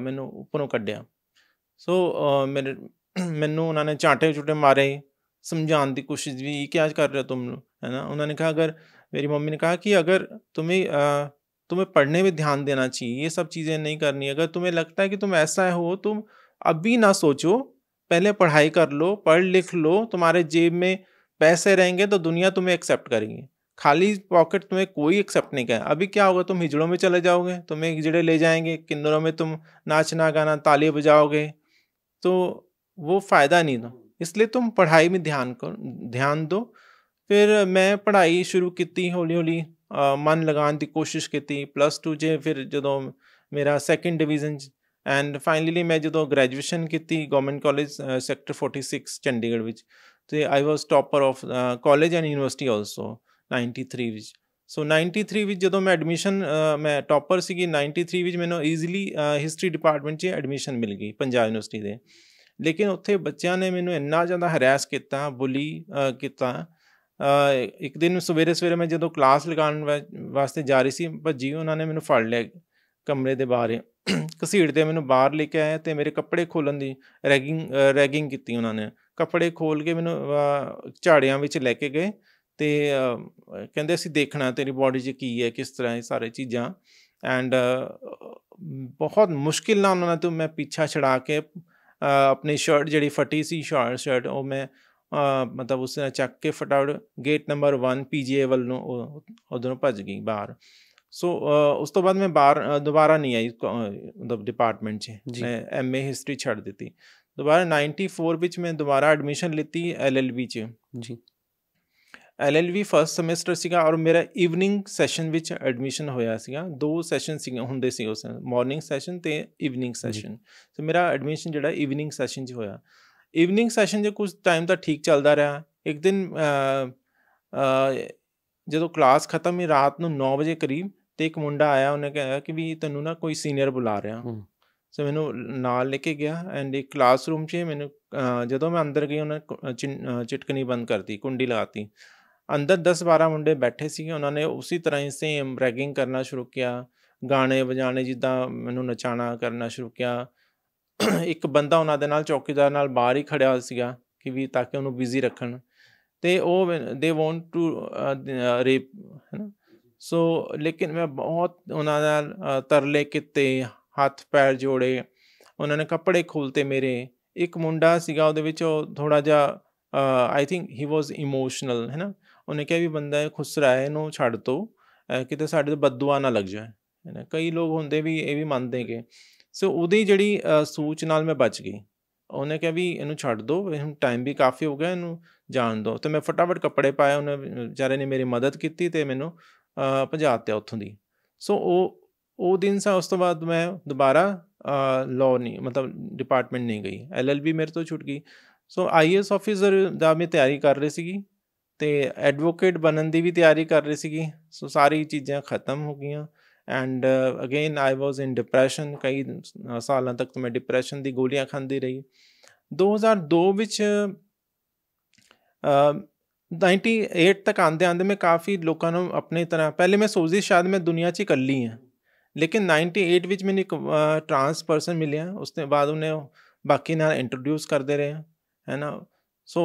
ਮੈਨੂੰ ਉੱਪਰੋਂ ਕੱਢਿਆ ਸੋ ਮੇਰੇ ਮੈਨੂੰ ਉਹਨਾਂ ਨੇ ਝਾਂਟੇ ਝੁੱਟੇ ਮਾਰੇ ਸਮਝਾਉਣ ਦੀ ਕੋਸ਼ਿਸ਼ ਵੀ ਕਿ ਆਜ ਕਰ ਰਹੇ ਤੁਮ ਹੈਨਾ ਉਹਨਾਂ ਨੇ ਕਿਹਾ ਅਗਰ ਮੇਰੀ ਮੰਮੀ ਨੇ ਕਿਹਾ ਕਿ ਅਗਰ ਤੁਮੇ ਤੁਮੇ ਪੜ੍ਹਨੇ ਵਿੱਚ ਧਿਆਨ ਦੇਣਾ ਚਾਹੀਏ ਇਹ ਸਭ ਚੀਜ਼ਾਂ ਨਹੀਂ ਕਰਨੀ ਅਗਰ ਤੁਮੇ ਲੱਗਦਾ ਹੈ ਕਿ ਤੁਮ ਐਸਾ ਹੋ ਤੁਮ ਅਭੀ ਨਾ ਸੋਚੋ ਪਹਿਲੇ ਪੜ੍ਹਾਈ ਕਰ ਲੋ ਪੜ੍ਹ ਲਿਖ ਲੋ ਤੁਹਾਰੇ ਜੇਬ ਮੇ पैसे रहेंगे तो दुनिया तुम्हें एक्सेप्ट करेगी खाली पॉकेट तुम्हें कोई एक्सेप्ट नहीं करें अभी क्या होगा तुम हिजड़ों में चले जाओगे तुम्हें हिजड़े ले जाएंगे किन्नरों में तुम नाचना गाना ताली बजाओगे तो वो फ़ायदा नहीं था इसलिए तुम पढ़ाई में ध्यान करो ध्यान दो फिर मैं पढ़ाई शुरू की हौली हौली मन लगाने की कोशिश की प्लस टू च फिर जो मेरा सैकेंड डिवीजन एंड फाइनली मैं जो ग्रेजुएशन की government college sector forty six Chandigarh ਤੇ I was topper of college and university also 93 ਵਿੱਚ ਸੋ 93 ਵਿੱਚ ਜਦੋਂ ਮੈਂ ਐਡਮਿਸ਼ਨ ਮੈਂ ਸੀ ਸੀਗੀ 93 ਵਿੱਚ ਮੈਨੂੰ ਈਜ਼ੀਲੀ ਹਿਸਟਰੀ ਡਿਪਾਰਟਮੈਂਟ 'ਚ ਐਡਮਿਸ਼ਨ ਮਿਲ ਗਈ ਪੰਜਾਬ ਯੂਨੀਵਰਸਿਟੀ ਦੇ ਲੇਕਿਨ ਉੱਥੇ ਬੱਚਿਆਂ ਨੇ ਮੈਨੂੰ ਇੰਨਾ ਜ਼ਿਆਦਾ ਹਰਾਸ ਕੀਤਾ ਬੁਲੀ ਕੀਤਾ ਇੱਕ ਦਿਨ ਸਵੇਰੇ ਸਵੇਰੇ ਮੈਂ ਜਦੋਂ ਕਲਾਸ ਲਗਾਉਣ ਵਾਸਤੇ ਜਾ ਰਹੀ ਸੀ ਭੱਜੀ ਉਹਨਾਂ ਨੇ ਮੈਨੂੰ ਫੜ ਲਿਆ ਕਮਰੇ ਦੇ ਬਾਹਰ ਕਸੀੜ ਦੇ ਮੈਨੂੰ ਬਾਹਰ ਲੈ ਕੇ ਆਏ ਤੇ ਮੇਰੇ ਕੱਪੜੇ ਖੋਲਣ ਦੀ ਰੈਗਿੰਗ ਰੈਗਿੰਗ ਕੀਤੀ ਉਹਨਾਂ ਨੇ ਕੱਪੜੇ ਖੋਲ ਕੇ ਮੈਨੂੰ ਝਾੜਿਆਂ ਵਿੱਚ ਲੈ ਕੇ ਗਏ ਤੇ ਕਹਿੰਦੇ ਅਸੀਂ ਦੇਖਣਾ ਤੇਰੀ ਬਾਡੀ 'ਚ ਕੀ ਹੈ ਕਿਸ ਤਰ੍ਹਾਂ ਇਹ ਸਾਰੇ ਚੀਜ਼ਾਂ ਐਂਡ ਬਹੁਤ ਮੁਸ਼ਕਿਲ ਨਾਲ ਉਹਨਾਂ ਤੂੰ ਮੈਂ ਪਿੱਛਾ ਛੜਾ ਕੇ ਆਪਣੀ ਸ਼ਰਟ ਜਿਹੜੀ ਫਟੀ ਸੀ ਸ਼ਾਰਟ ਸ਼ਰਟ ਉਹ ਮੈਂ ਮਤਲਬ ਉਸ ਨੇ ਚੱਕ ਕੇ ਫਟਾਫਟ ਗੇਟ ਨੰਬਰ 1 ਪੀਜੀਏ ਵੱਲ ਨੂੰ ਉਧਰੋਂ ਭੱਜ ਗਈ ਬਾਹਰ ਸੋ ਉਸ ਤੋਂ ਬਾਅਦ ਮੈਂ ਬਾਹਰ ਦੁਬਾਰਾ ਨਹੀਂ ਆਈ ਮਤਲਬ ਡਿਪਾਰਟਮੈਂਟ 'ਚ ਮੈਂ ਐਮਏ ਹਿਸਟਰੀ ਛੱਡ ਦਿੱਤੀ ਦੁਬਾਰਾ 94 ਵਿੱਚ ਮੈਂ ਦੁਬਾਰਾ ਐਡਮਿਸ਼ਨ ਲਿੱਤੀ ਐਲਐਲਬੀ ਚ ਜੀ ਐਲਐਲਬੀ ਫਸਟ ਸੈਮੈਸਟਰ ਸੀਗਾ ਔਰ ਮੇਰਾ ਈਵਨਿੰਗ ਸੈਸ਼ਨ ਵਿੱਚ ਐਡਮਿਸ਼ਨ ਹੋਇਆ ਸੀਗਾ ਦੋ ਸੈਸ਼ਨ ਸੀਗੇ ਹੁੰਦੇ ਸੀ ਉਸ ਮਾਰਨਿੰਗ ਸੈਸ਼ਨ ਤੇ ਈਵਨਿੰਗ ਸੈਸ਼ਨ ਸੋ ਮੇਰਾ ਐਡਮਿਸ਼ਨ ਜਿਹੜਾ ਈਵਨਿੰਗ ਸੈਸ਼ਨ 'ਚ ਹੋਇਆ ਈਵਨਿੰਗ ਸੈਸ਼ਨ 'ਚ ਕੁਝ ਟਾਈਮ ਤਾਂ ਠੀਕ ਚੱਲਦਾ ਰਿਹਾ ਇੱਕ ਦਿਨ ਜਦੋਂ ਕਲਾਸ ਖਤਮ ਹੀ ਰਾਤ ਨੂੰ 9 ਵਜੇ ਕਰੀਬ ਤੇ ਇੱਕ ਮੁੰਡਾ ਆਇਆ ਉਹਨੇ ਕਿਹਾ ਕਿ ਵੀ ਤੈਨੂੰ ਨਾ ਕੋਈ ਸੀਨੀਅਰ ਬੁਲਾ ਰਿਹਾ ਸੋ ਮੈਨੂੰ ਨਾਲ ਲੈ ਕੇ ਗਿਆ ਐਂਡ ਇੱਕ ਕਲਾਸਰੂਮ 'ਚ ਮੈਨੂੰ ਜਦੋਂ ਮੈਂ ਅੰਦਰ ਗਈ ਉਹਨਾਂ ਚਿਟਕਣੀ ਬੰਦ ਕਰਤੀ ਕੁੰਡੀ ਲਗਾਤੀ ਅੰਦਰ 10-12 ਮੁੰਡੇ ਬੈਠੇ ਸੀ ਉਹਨਾਂ ਨੇ ਉਸੇ ਤਰ੍ਹਾਂ ਹੀ ਸੇਮ ਰੈਗਿੰਗ ਕਰਨਾ ਸ਼ੁਰੂ ਕੀਤਾ ਗਾਣੇ ਵਜਾਣੇ ਜਿੱਦਾਂ ਮੈਨੂੰ ਨਚਾਣਾ ਕਰਨਾ ਸ਼ੁਰੂ ਕੀਤਾ ਇੱਕ ਬੰਦਾ ਉਹਨਾਂ ਦੇ ਨਾਲ ਚੌਕੀਦਾਰ ਨਾਲ ਬਾਹਰ ਹੀ ਖੜਿਆ ਸੀਗਾ ਕਿ ਵੀ ਤਾਂ ਕਿ ਉਹਨੂੰ ਬਿਜ਼ੀ ਰੱਖਣ ਤੇ ਉਹ ਦੇ ਵਾਂਟ ਟੂ ਰੇਪ ਨਾ ਸੋ ਲੇਕਿਨ ਮੈਂ ਬਹੁਤ ਉਹਨਾਂ ਨਾਲ ਤਰਲੇ ਕਿਤੇ ਹੱਥ ਪੈਰ ਜੋੜੇ ਉਹਨਾਂ ਨੇ ਕੱਪੜੇ ਖੋਲਤੇ ਮੇਰੇ ਇੱਕ ਮੁੰਡਾ ਸੀਗਾ ਉਹਦੇ ਵਿੱਚ ਉਹ ਥੋੜਾ ਜਿਹਾ I think he was emotional ਹੈ ਨਾ ਉਹਨੇ ਕਿਹਾ ਵੀ ਬੰਦਾ ਖੁਸਰਾ ਹੈ ਇਹਨੂੰ ਛੱਡ ਤੋ ਕਿਤੇ ਸਾਡੇ ਤੇ ਬਦਦੁਆ ਨਾ ਲੱਗ ਜਾਏ ਹੈ ਨਾ ਕਈ ਲੋਕ ਹੁੰਦੇ ਵੀ ਇਹ ਵੀ ਮੰਨਦੇ ਕਿ ਸੋ ਉਹਦੀ ਜਿਹੜੀ ਸੋਚ ਨਾਲ ਮੈਂ ਬਚ ਗਈ ਉਹਨੇ ਕਿਹਾ ਵੀ ਇਹਨੂੰ ਛੱਡ ਇਹ ਹੁਣ ਟਾਈਮ ਵੀ ਕਾਫੀ ਹੋ ਗਿਆ ਇਹਨੂੰ ਜਾਣ ਦੋ ਤੇ ਮੈਂ ਫਟਾਫਟ ਕੱਪੜੇ ਪਾਏ ਉਹਨੇ ਵਿਚਾਰੇ ਨੇ ਮੇਰੀ ਮਦਦ ਕੀਤੀ ਤੇ ਮੈਨੂੰ ਭਜਾ ਦਿੱਤਾ ਉੱਥੋਂ ਦੀ ਸੋ ਉਹ ਉਹ ਦਿਨ ਸਾ ਉਸ ਤੋਂ ਬਾਅਦ ਮੈਂ ਦੁਬਾਰਾ ਲਾਅ ਨਹੀਂ ਮਤਲਬ ਡਿਪਾਰਟਮੈਂਟ ਨਹੀਂ ਗਈ ਐਲਐਲਬੀ ਮੇਰੇ ਤੋਂ ਛੁੱਟ ਗਈ ਸੋ ਆਈਐਸ ਆਫੀਸਰ ਦਾ ਮੈਂ ਤਿਆਰੀ ਕਰ ਰਹੀ ਸੀਗੀ ਤੇ ਐਡਵੋਕੇਟ ਬਣਨ ਦੀ ਵੀ ਤਿਆਰੀ ਕਰ ਰਹੀ ਸੀਗੀ ਸੋ ਸਾਰੀ ਚੀਜ਼ਾਂ ਖਤਮ ਹੋ ਗਈਆਂ and again I was in depression ਕਈ ਸਾਲਾਂ ਤੱਕ ਮੈਂ ਡਿਪਰੈਸ਼ਨ ਦੀ ਗੋਲੀਆਂ ਖਾਂਦੀ ਰਹੀ 2002 ਵਿੱਚ 98 ਤੱਕ ਆਂਦੇ ਆਂਦੇ ਮੈਂ ਕਾਫੀ ਲੋਕਾਂ ਨੂੰ ਆਪਣੇ ਤਰ੍ਹਾਂ ਪਹਿਲੇ ਮੈਂ ਸੋਚਦੀ ਸ਼ਾਇਦ ਮੈਂ ਦੁਨੀਆ 'ਚ ਇਕੱਲੀ ਹਾਂ ਲੇਕਿਨ 98 ਵਿੱਚ ਮੈਨੂੰ ਇੱਕ ਟਰਾਂਸ ਪਰਸਨ ਮਿਲਿਆ ਉਸ ਤੋਂ ਬਾਅਦ ਉਹਨੇ ਬਾਕੀ ਨਾਲ ਇੰਟਰੋਡਿਊਸ ਕਰਦੇ ਰਹੇ ਹੈ ਨਾ ਸੋ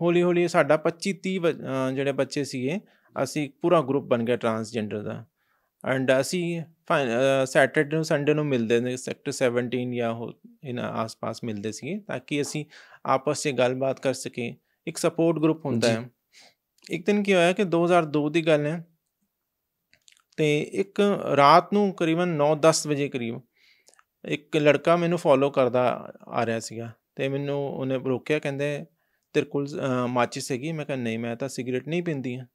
ਹੌਲੀ ਹੌਲੀ ਸਾਡਾ 25 30 ਜਿਹੜੇ ਬੱਚੇ ਸੀਗੇ ਅਸੀਂ ਪੂਰਾ ਗਰੁੱਪ ਬਣ ਗਿਆ ਟਰਾਂਸਜੈਂਡਰ ਦਾ ਐਂਡ ਅਸੀਂ ਸੈਟਰਡੇ ਨੂੰ ਸੰਡੇ ਨੂੰ ਮਿਲਦੇ ਨੇ ਸੈਕਟਰ 17 ਜਾਂ ਇਨ ਆਸ-ਪਾਸ ਮਿਲਦੇ ਸੀਗੇ ਤਾਂ ਕਿ ਅਸੀਂ ਆਪਸ ਵਿੱਚ ਗੱਲਬਾਤ ਕਰ ਸਕੀਏ ਇੱਕ ਸਪੋਰਟ ਗਰੁੱਪ ਹੁੰਦਾ ਹੈ ਇੱਕ ਦਿਨ ਕੀ ਹੋਇਆ ਕਿ 2002 ਦੀ ਗੱਲ ਹੈ ਤੇ ਇੱਕ ਰਾਤ ਨੂੰ ਕਰੀਬਨ 9-10 ਵਜੇ ਕਰੀਬ ਇੱਕ ਲੜਕਾ ਮੈਨੂੰ ਫੋਲੋ ਕਰਦਾ ਆ ਰਿਹਾ ਸੀਗਾ ਤੇ ਮੈਨੂੰ ਉਹਨੇ ਰੋਕਿਆ ਕਹਿੰਦੇ ਤੇਰੇ ਕੋਲ ਮਾਚਿਸ ਹੈਗੀ ਮੈਂ ਕਿਹਾ ਨਹੀਂ ਮੈਂ ਤਾਂ ਸਿਗਰਟ ਨਹੀਂ ਪੀਂਦੀ ਆ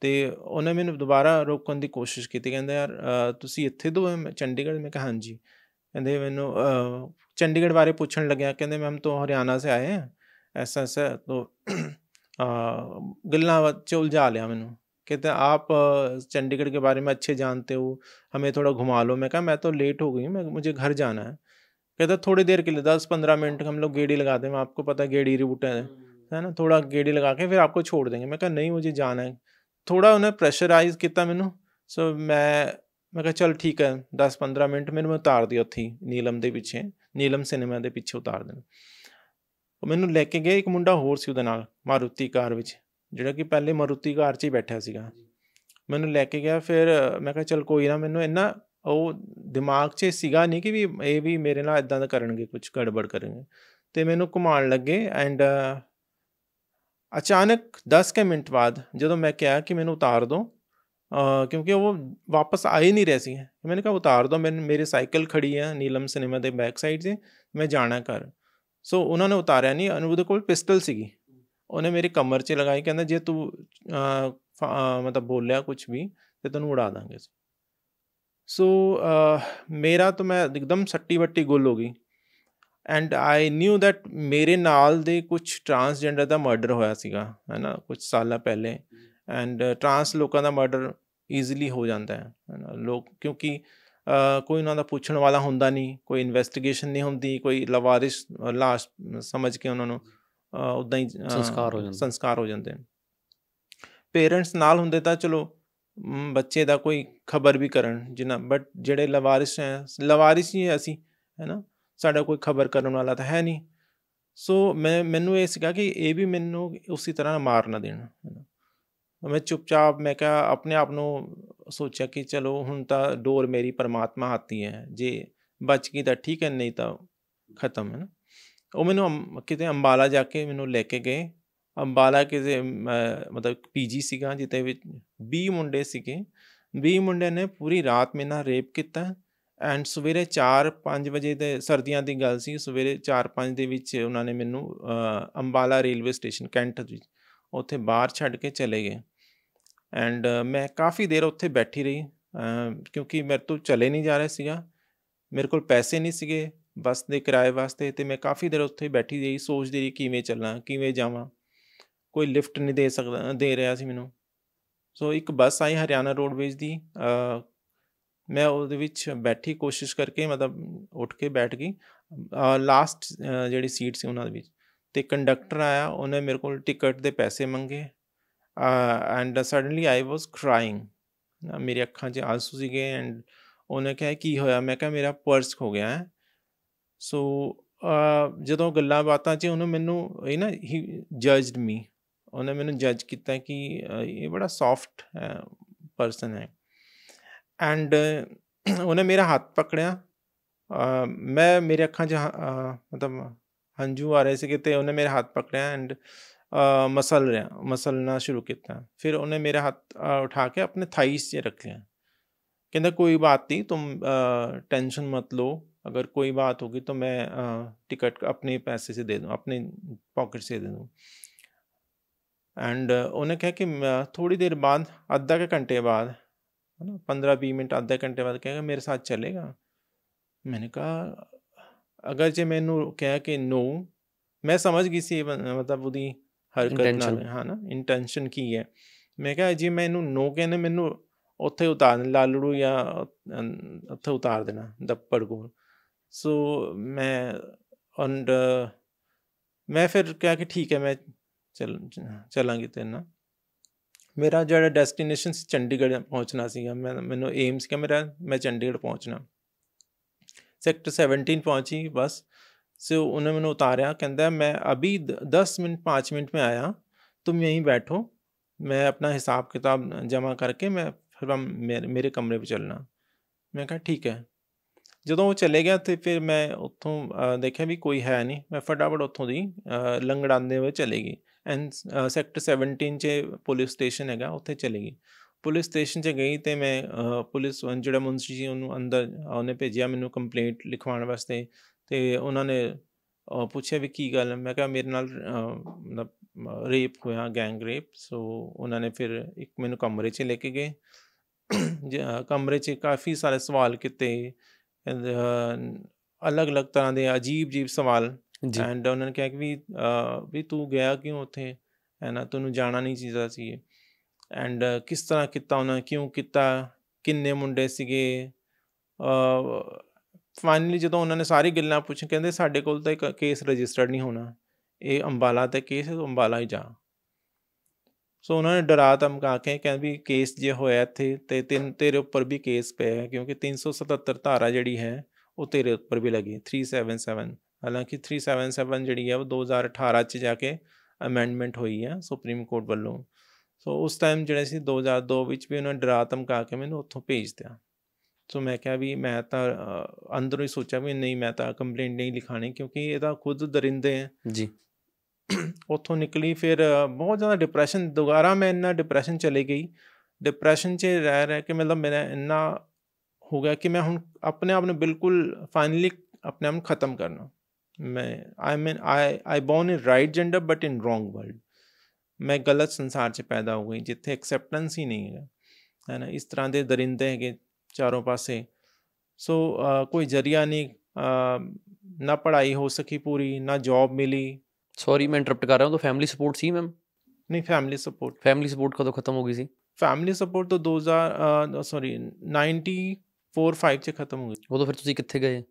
ਤੇ ਉਹਨੇ ਮੈਨੂੰ ਦੁਬਾਰਾ ਰੋਕਣ ਦੀ ਕੋਸ਼ਿਸ਼ ਕੀਤੀ ਕਹਿੰਦੇ ਯਾਰ ਤੁਸੀਂ ਇੱਥੇ ਦੋ ਚੰਡੀਗੜ੍ਹ ਮੈਂ ਕਿਹਾ ਹਾਂਜੀ ਕਹਿੰਦੇ ਮੈਨੂੰ ਚੰਡੀਗੜ੍ਹ ਬਾਰੇ ਪੁੱਛਣ ਲੱਗਿਆ ਕਹਿੰਦੇ ਮੈਮ ਤਾਂ ਹਰਿਆਣਾ ਸੇ ਆਏ ਹਾਂ ਐਸਾ ਸੇ ਤੋਂ ਗੱਲਾਂ ਚ ਉਲਝਾ ਲਿਆ ਮੈਨੂੰ कहते हैं आप चंडीगढ़ के बारे में अच्छे जानते हो हमें थोड़ा घुमा लो मैं कहा मैं तो लेट हो गई मैं मुझे घर जाना है कहता थोड़ी देर के लिए दस पंद्रह मिनट हम लोग गेड़ी लगा हैं आपको पता है गेड़ी रूट है है ना थोड़ा गेड़ी लगा के फिर आपको छोड़ देंगे मैं कहा नहीं मुझे जाना है थोड़ा उन्हें प्रेशराइज किया ਮੈਨੂੰ सो मैं मैं कहा चल ठीक है दस पंद्रह मिनट मैंने मैं उतार दिया ਨੀਲਮ नीलम के ਨੀਲਮ नीलम सिनेमा के ਉਤਾਰ उतार ਉਹ ਮੈਨੂੰ लेके गए एक मुंडा होर से मारुति कार ਜਿਹੜਾ ਕਿ ਪਹਿਲੇ ਮਰੂਤੀ ਕਾਰ 'ਚ ਹੀ ਬੈਠਿਆ ਸੀਗਾ ਮੈਨੂੰ ਲੈ ਕੇ ਗਿਆ ਫਿਰ ਮੈਂ ਕਿਹਾ ਚਲ ਕੋਈ ਨਾ ਮੈਨੂੰ ਇੰਨਾ ਉਹ ਦਿਮਾਗ 'ਚ ਸੀਗਾ ਨਹੀਂ ਕਿ ਵੀ ਇਹ ਵੀ ਮੇਰੇ ਨਾਲ ਇਦਾਂ ਦਾ ਕਰਨਗੇ ਕੁਝ ਗੜਬੜ ਕਰਨਗੇ ਤੇ ਮੈਨੂੰ ਘੁਮਾਣ ਲੱਗੇ ਐਂਡ ਅਚਾਨਕ 10 ਕੇ ਮਿੰਟ ਬਾਅਦ ਜਦੋਂ ਮੈਂ ਕਿਹਾ ਕਿ ਮੈਨੂੰ ਉਤਾਰ ਦੋ ਕਿਉਂਕਿ ਉਹ ਵਾਪਸ ਆਏ ਨਹੀਂ ਰਹੇ ਸੀ ਮੈਨੇ ਕਿਹਾ ਉਤਾਰ ਦੋ ਮੈਨੂੰ ਮੇਰੇ ਸਾਈਕਲ ਖੜੀ ਹੈ ਨੀਲਮ ਸਿਨੇਮਾ ਦੇ ਬੈਕ ਸਾਈਡ 'ਤੇ ਮੈਂ ਜਾਣਾ ਕਰ ਸੋ ਉਹਨਾਂ ਨੇ ਉਤਾਰਿਆ ਨਹੀਂ ਅਨੁਭਵ ਕੋਲ ਪਿਸਟਲ ਸੀਗੀ ਉਹਨੇ ਮੇਰੀ ਕਮਰ 'ਚ ਲਗਾਈ ਕਹਿੰਦਾ ਜੇ ਤੂੰ ਮਤਲਬ ਬੋਲਿਆ ਕੁਝ ਵੀ ਤੇ ਤੈਨੂੰ ਉਡਾ ਦਾਂਗੇ ਸੋ ਮੇਰਾ ਤਾਂ ਮੈਂ ਇੱਕਦਮ ਸੱਟੀ ਵੱਟੀ ਗੁੱਲ ਹੋ ਗਈ ਐਂਡ ਆਈ ਨਿਊ ਥੈਟ ਮੇਰੇ ਨਾਲ ਦੇ ਕੁਝ ਟਰਾਂਸਜੈਂਡਰ ਦਾ ਮਰਡਰ ਹੋਇਆ ਸੀਗਾ ਹੈਨਾ ਕੁਝ ਸਾਲਾਂ ਪਹਿਲੇ ਐਂਡ ਟਰਾਂਸ ਲੋਕਾਂ ਦਾ ਮਰਡਰ ਈਜ਼ੀਲੀ ਹੋ ਜਾਂਦਾ ਹੈ ਹੈਨਾ ਲੋਕ ਕਿਉਂਕਿ ਕੋਈ ਉਹਨਾਂ ਦਾ ਪੁੱਛਣ ਵਾਲਾ ਹੁੰਦਾ ਨਹੀਂ ਕੋਈ ਇਨਵੈਸਟੀਗੇਸ਼ਨ ਨਹੀਂ ਹੁੰਦੀ ਕੋਈ ਲਵਾਰਿਸ ਲਾਸ਼ ਸਮਝ ਕੇ ਉਹਨਾਂ ਨੂੰ ਉਦਾਂ ਹੀ ਸੰਸਕਾਰ ਹੋ ਜਾਂਦੇ ਸੰਸਕਾਰ ਹੋ ਜਾਂਦੇ ਨੇ ਪੇਰੈਂਟਸ ਨਾਲ ਹੁੰਦੇ ਤਾਂ ਚਲੋ ਬੱਚੇ ਦਾ ਕੋਈ ਖਬਰ ਵੀ ਕਰਨ ਜਿਨਾ ਬਟ ਜਿਹੜੇ ਲਵਾਰਿਸ ਹੈ ਲਵਾਰਿਸ ਹੀ ਅਸੀਂ ਹੈ ਨਾ ਸਾਡਾ ਕੋਈ ਖਬਰ ਕਰਨ ਵਾਲਾ ਤਾਂ ਹੈ ਨਹੀਂ ਸੋ ਮੈਂ ਮੈਨੂੰ ਇਹ ਸੀਗਾ ਕਿ ਇਹ ਵੀ ਮੈਨੂੰ ਉਸੇ ਤਰ੍ਹਾਂ ਮਾਰ ਨਾ ਦੇਣ ਮੈਂ ਚੁੱਪਚਾਪ ਮੈਂ ਕਿਹਾ ਆਪਣੇ ਆਪ ਨੂੰ ਸੋਚਿਆ ਕਿ ਚਲੋ ਹੁਣ ਤਾਂ ਡੋਰ ਮੇਰੀ ਪਰਮਾਤਮਾ ਹੱਥੀ ਹੈ ਜੇ ਬਚ ਗਈ ਤਾਂ ਠੀਕ ਹੈ ਨਹੀਂ ਤਾਂ ਖਤਮ ਹੈ ਨਾ ਉਹ ਮੈਨੂੰ ਕਿਤੇ ਅੰਬਾਲਾ ਜਾ ਕੇ ਮੈਨੂੰ ਲੈ ਕੇ ਗਏ ਅੰਬਾਲਾ ਕਿਸੇ ਮਤਲਬ ਪੀਜੀ ਸੀਗਾ ਜਿੱਤੇ ਵਿੱਚ 20 ਮੁੰਡੇ ਸੀਗੇ 20 ਮੁੰਡੇ ਨੇ ਪੂਰੀ ਰਾਤ ਮੇਨਾ ਰੇਪ ਕੀਤਾ ਐਂਡ ਸਵੇਰੇ 4-5 ਵਜੇ ਦੇ ਸਰਦੀਆਂ ਦੀ ਗੱਲ ਸੀ ਸਵੇਰੇ 4-5 ਦੇ ਵਿੱਚ ਉਹਨਾਂ ਨੇ ਮੈਨੂੰ ਅੰਬਾਲਾ ਰੇਲਵੇ ਸਟੇਸ਼ਨ ਕੈਂਟ ਵਿੱਚ ਉੱਥੇ ਬਾਹਰ ਛੱਡ ਕੇ ਚਲੇ ਗਏ ਐਂਡ ਮੈਂ ਕਾਫੀ ਦੇਰ ਉੱਥੇ ਬੈਠੀ ਰਹੀ ਕਿਉਂਕਿ ਮੇਰੇ ਤੋਂ ਚਲੇ ਨਹੀਂ ਜਾ ਰਹੇ ਸੀਗਾ ਮੇਰੇ ਕੋਲ ਪੈਸੇ ਨਹੀਂ ਸੀਗੇ ਬੱਸ ਦੇ ਕਿਰਾਏ ਵਾਸਤੇ ਤੇ ਮੈਂ ਕਾਫੀ ਦਿਨ ਉੱਥੇ ਬੈਠੀ ਰਹੀ ਸੋਚਦੀ ਰਹੀ ਕਿਵੇਂ ਚੱਲਾਂ ਕਿਵੇਂ ਜਾਵਾਂ ਕੋਈ ਲਿਫਟ ਨਹੀਂ ਦੇ ਸਕਦਾ ਦੇ ਰਿਹਾ ਸੀ ਮੈਨੂੰ ਸੋ ਇੱਕ ਬੱਸ ਆਈ ਹਰਿਆਣਾ ਰੋਡਵੇਜ਼ ਦੀ ਮੈਂ ਉਹਦੇ ਵਿੱਚ ਬੈਠੀ ਕੋਸ਼ਿਸ਼ ਕਰਕੇ ਮਤਲਬ ਉੱਠ ਕੇ ਬੈਠ ਗਈ ਲਾਸਟ ਜਿਹੜੀ ਸੀਟ ਸੀ ਉਹਨਾਂ ਦੇ ਵਿੱਚ ਤੇ ਕੰਡਕਟਰ ਆਇਆ ਉਹਨੇ ਮੇਰੇ ਕੋਲ ਟਿਕਟ ਦੇ ਪੈਸੇ ਮੰਗੇ and suddenly I was crying ਮੇਰੀ ਅੱਖਾਂ 'ਚ ਆਂਸੂ ਸੀਗੇ ਐਂਡ ਉਹਨੇ ਕਿਹਾ ਕੀ ਹੋਇਆ ਮੈਂ ਕਿਹਾ ਮੇਰਾ ਪਰਸ ਖੋ ਗਿਆ ਹੈ ਸੋ ਜਦੋਂ ਗੱਲਾਂ ਬਾਤਾਂ 'ਚ ਉਹਨੇ ਮੈਨੂੰ ਇਹ ਨਾ ਹੀ ਜਜਡ ਮੀ ਉਹਨੇ ਮੈਨੂੰ ਜਜ ਕੀਤਾ ਕਿ ਇਹ ਬੜਾ ਸੌਫਟ ਪਰਸਨ ਹੈ ਐਂਡ ਉਹਨੇ ਮੇਰਾ ਹੱਥ ਪਕੜਿਆ ਮੈਂ ਮੇਰੇ ਅੱਖਾਂ 'ਚ ਮਤਲਬ ਹੰਝੂ ਆ ਰਹੇ ਸੀ ਕਿਤੇ ਉਹਨੇ ਮੇਰੇ ਹੱਥ ਪਕੜਿਆ ਐਂਡ ਮਸਲ ਰਿਆ ਮਸਲਣਾ ਸ਼ੁਰੂ ਕੀਤਾ ਫਿਰ ਉਹਨੇ ਮੇਰਾ ਹੱਥ ਉਠਾ ਕੇ ਆਪਣੇ ਥਾਈਸ 'ਚ ਰੱਖ ਲਿਆ ਕਹਿੰਦਾ ਕੋਈ ਬਾਤ ਨਹੀਂ ਤੁਮ ਟੈਨਸ਼ਨ ਮਤ ਲਓ अगर कोई बात होगी तो मैं टिकट अपने पैसे से दे दूँ अपने पॉकेट से दे दूँ एंड उन्हें कहा कि थोड़ी देर बाद आधा के घंटे बाद है ना पंद्रह बीस मिनट आधे घंटे बाद कहेगा मेरे साथ चलेगा मैंने कहा अगर ਜੇ ਮੈਨੂੰ कहा कि नो मैं समझ गई सी मतलब वो हरकत ना ਹਾਂ ਨਾ ਇੰਟੈਂਸ਼ਨ ਕੀ ਹੈ ਮੈਂ ਕਿਹਾ ਜੀ ਮੈਨੂੰ ਨੋ ਕਹਿੰਦੇ ਮੈਨੂੰ ਉੱਥੇ ਉਤਾਰਨ ਲਾਲੜੂ ਜਾਂ ਉੱਥੇ ਉਤਾਰ ਦੇਣਾ ਦੱਪੜ ਕੋਲ सो so, मैं एंड uh, मैं फिर क्या कि ठीक है मैं चल चला तेरे ना मेरा जरा डेस्टिनेशन चंडीगढ़ पहुँचना सी मैं मैं एम सी मेरा मैं चंडीगढ़ पहुँचना सैक्टर सैवनटीन पहुँची बस से उन्हें मैंने उतारिया कहता मैं अभी दस मिनट पाँच मिनट में आया तुम यहीं बैठो मैं अपना हिसाब किताब जमा करके मैं फिर हम मेरे मेरे कमरे पर चलना मैं कहा ठीक है ਜਦੋਂ ਉਹ ਚਲੇ ਗਿਆ ਤੇ ਫਿਰ ਮੈਂ ਉੱਥੋਂ ਦੇਖਿਆ ਵੀ ਕੋਈ ਹੈ ਨਹੀਂ ਮੈਂ ਫਟਾਫਟ ਉੱਥੋਂ ਦੀ ਲੰਗੜਾਂਦੇ ਹੋਏ ਚਲੇ ਗਈ ਐਂਡ ਸੈਕਟਰ 17 'ਚ ਪੁਲਿਸ ਸਟੇਸ਼ਨ ਹੈਗਾ ਉੱਥੇ ਚਲੇ ਗਈ ਪੁਲਿਸ ਸਟੇਸ਼ਨ 'ਚ ਗਈ ਤੇ ਮੈਂ ਪੁਲਿਸ ਜਿਹੜਾ ਮੁੰਸ਼ੀ ਜੀ ਉਹਨੂੰ ਅੰਦਰ ਉਹਨੇ ਭੇਜਿਆ ਮੈਨੂੰ ਕੰਪਲੇਂਟ ਲਿਖਵਾਉਣ ਵਾਸਤੇ ਤੇ ਉਹਨਾਂ ਨੇ ਪੁੱਛਿਆ ਵੀ ਕੀ ਗੱਲ ਮੈਂ ਕਿਹਾ ਮੇਰੇ ਨਾਲ ਮਤਲਬ ਰੇਪ ਹੋਇਆ ਗੈਂਗ ਰੇਪ ਸੋ ਉਹਨਾਂ ਨੇ ਫਿਰ ਇੱਕ ਮੈਨੂੰ ਕਮਰੇ 'ਚ ਲੈ ਕੇ ਗਏ ਕਮਰੇ 'ਚ ਕਾਫੀ ਸਾਰੇ ਸਵਾਲ ਕੀਤੇ ਅਲੱਗ-ਅਲੱਗ ਤਰ੍ਹਾਂ ਦੇ ਅਜੀਬ-ਜੀਬ ਸਵਾਲ ਐਂਡ ਉਹਨਾਂ ਨੇ ਕਿਹਾ ਕਿ ਵੀ ਵੀ ਤੂੰ ਗਿਆ ਕਿਉਂ ਉੱਥੇ ਹੈ ਨਾ ਤੈਨੂੰ ਜਾਣਾ ਨਹੀਂ ਚਾਹੀਦਾ ਸੀ ਐਂਡ ਕਿਸ ਤਰ੍ਹਾਂ ਕੀਤਾ ਉਹਨਾਂ ਕਿਉਂ ਕੀਤਾ ਕਿੰਨੇ ਮੁੰਡੇ ਸੀਗੇ ਫਾਈਨਲੀ ਜਦੋਂ ਉਹਨਾਂ ਨੇ ਸਾਰੀ ਗੱਲਾਂ ਪੁੱਛ ਕਹਿੰਦੇ ਸਾਡੇ ਕੋਲ ਤਾਂ ਇੱਕ ਕੇਸ ਰਜਿਸਟਰਡ ਨਹੀਂ ਹੋਣਾ ਇਹ ਅੰਬਾਲਾ ਤੇ ਕੇਸ ਅੰਬਾਲਾ ਹੀ ਜਾ ਸੋ ਉਹਨਾਂ ਨੇ ਡਰਾ ਧਮਕਾ ਕੇ ਕਹਿੰਦੇ ਵੀ ਕੇਸ ਜੇ ਹੋਇਆ ਇੱਥੇ ਤੇ ਤਿੰਨ ਤੇਰੇ ਉੱਪਰ ਵੀ ਕੇਸ ਪਿਆ ਹੈ ਕਿਉਂਕਿ 377 ਧਾਰਾ ਜਿਹੜੀ ਹੈ ਉਹ ਤੇਰੇ ਉੱਪਰ ਵੀ ਲੱਗੀ 377 ਹਾਲਾਂਕਿ 377 ਜਿਹੜੀ ਹੈ ਉਹ 2018 ਚ ਜਾ ਕੇ ਅਮੈਂਡਮੈਂਟ ਹੋਈ ਹੈ ਸੁਪਰੀਮ ਕੋਰਟ ਵੱਲੋਂ ਸੋ ਉਸ ਟਾਈਮ ਜਿਹੜੇ ਸੀ 2002 ਵਿੱਚ ਵੀ ਉਹਨਾਂ ਡਰਾ ਧਮਕਾ ਕੇ ਮੈਨੂੰ ਉੱਥੋਂ ਭੇਜ ਦਿਆ ਸੋ ਮੈਂ ਕਿਹਾ ਵੀ ਮੈਂ ਤਾਂ ਅੰਦਰੋਂ ਹੀ ਸੋਚਿਆ ਵੀ ਨਹੀਂ ਮੈਂ ਤਾਂ ਕੰਪਲੇਂਟ ਨਹੀਂ ਲਿਖਾਣੀ ਕਿਉਂਕਿ ਇਹਦਾ ਖੁਦ ਦਰਿੰਦੇ ਹੈ ਜੀ ਉੱਥੋਂ ਨਿਕਲੀ ਫਿਰ ਬਹੁਤ ਜ਼ਿਆਦਾ ਡਿਪਰੈਸ਼ਨ ਦੁਬਾਰਾ ਮੈਂ ਇੰਨਾ ਡਿਪਰੈਸ਼ਨ ਚਲੇ ਗਈ ਡਿਪਰੈਸ਼ਨ 'ਚ ਰਹਿ ਰਹਿ ਕੇ ਮਤਲਬ ਮੇਰਾ ਇੰਨਾ ਹੋ ਗਿਆ ਕਿ ਮੈਂ ਹੁਣ ਆਪਣੇ ਆਪ ਨੂੰ ਬਿਲਕੁਲ ਫਾਈਨਲੀ ਆਪਣੇ ਆਪ ਨੂੰ ਖਤਮ ਕਰਨਾ ਮੈਂ I mean I I born in right gender but in wrong world ਮੈਂ ਗਲਤ ਸੰਸਾਰ 'ਚ ਪੈਦਾ ਹੋ ਗਈ ਜਿੱਥੇ ਐਕਸੈਪਟੈਂਸ ਹੀ ਨਹੀਂ ਹੈ ਹੈ ਨਾ ਇਸ ਤਰ੍ਹਾਂ ਦੇ ਦਰਿੰਦੇ ਹੈਗੇ ਚਾਰੋਂ ਪਾਸੇ ਸੋ ਕੋਈ ਜਰੀਆ ਨਹੀਂ ਨਾ ਪੜ੍ਹਾਈ ਹੋ ਸਕੀ ਪੂਰੀ ਨਾ ਜੌਬ ਮਿਲੀ ਸੌਰੀ ਮੈਂ ਇੰਟਰਰਪਟ ਕਰ ਰਿਹਾ ਹਾਂ ਤਾਂ ਫੈਮਿਲੀ ਸਪੋਰਟ ਸੀ ਮੈਮ ਨਹੀਂ ਫੈਮਿਲੀ ਸਪੋਰਟ ਫੈਮਿਲੀ ਸਪੋਰਟ ਕਦੋਂ ਖਤਮ ਹੋ ਗਈ ਸੀ ਫੈਮਿਲੀ ਸਪੋਰਟ ਤਾਂ 2000 ਸੌਰੀ 94 5 ਚ ਖਤਮ ਹੋ ਗਈ ਉਦੋਂ ਫਿਰ ਤੁਸੀਂ ਕਿੱਥੇ ਗਏ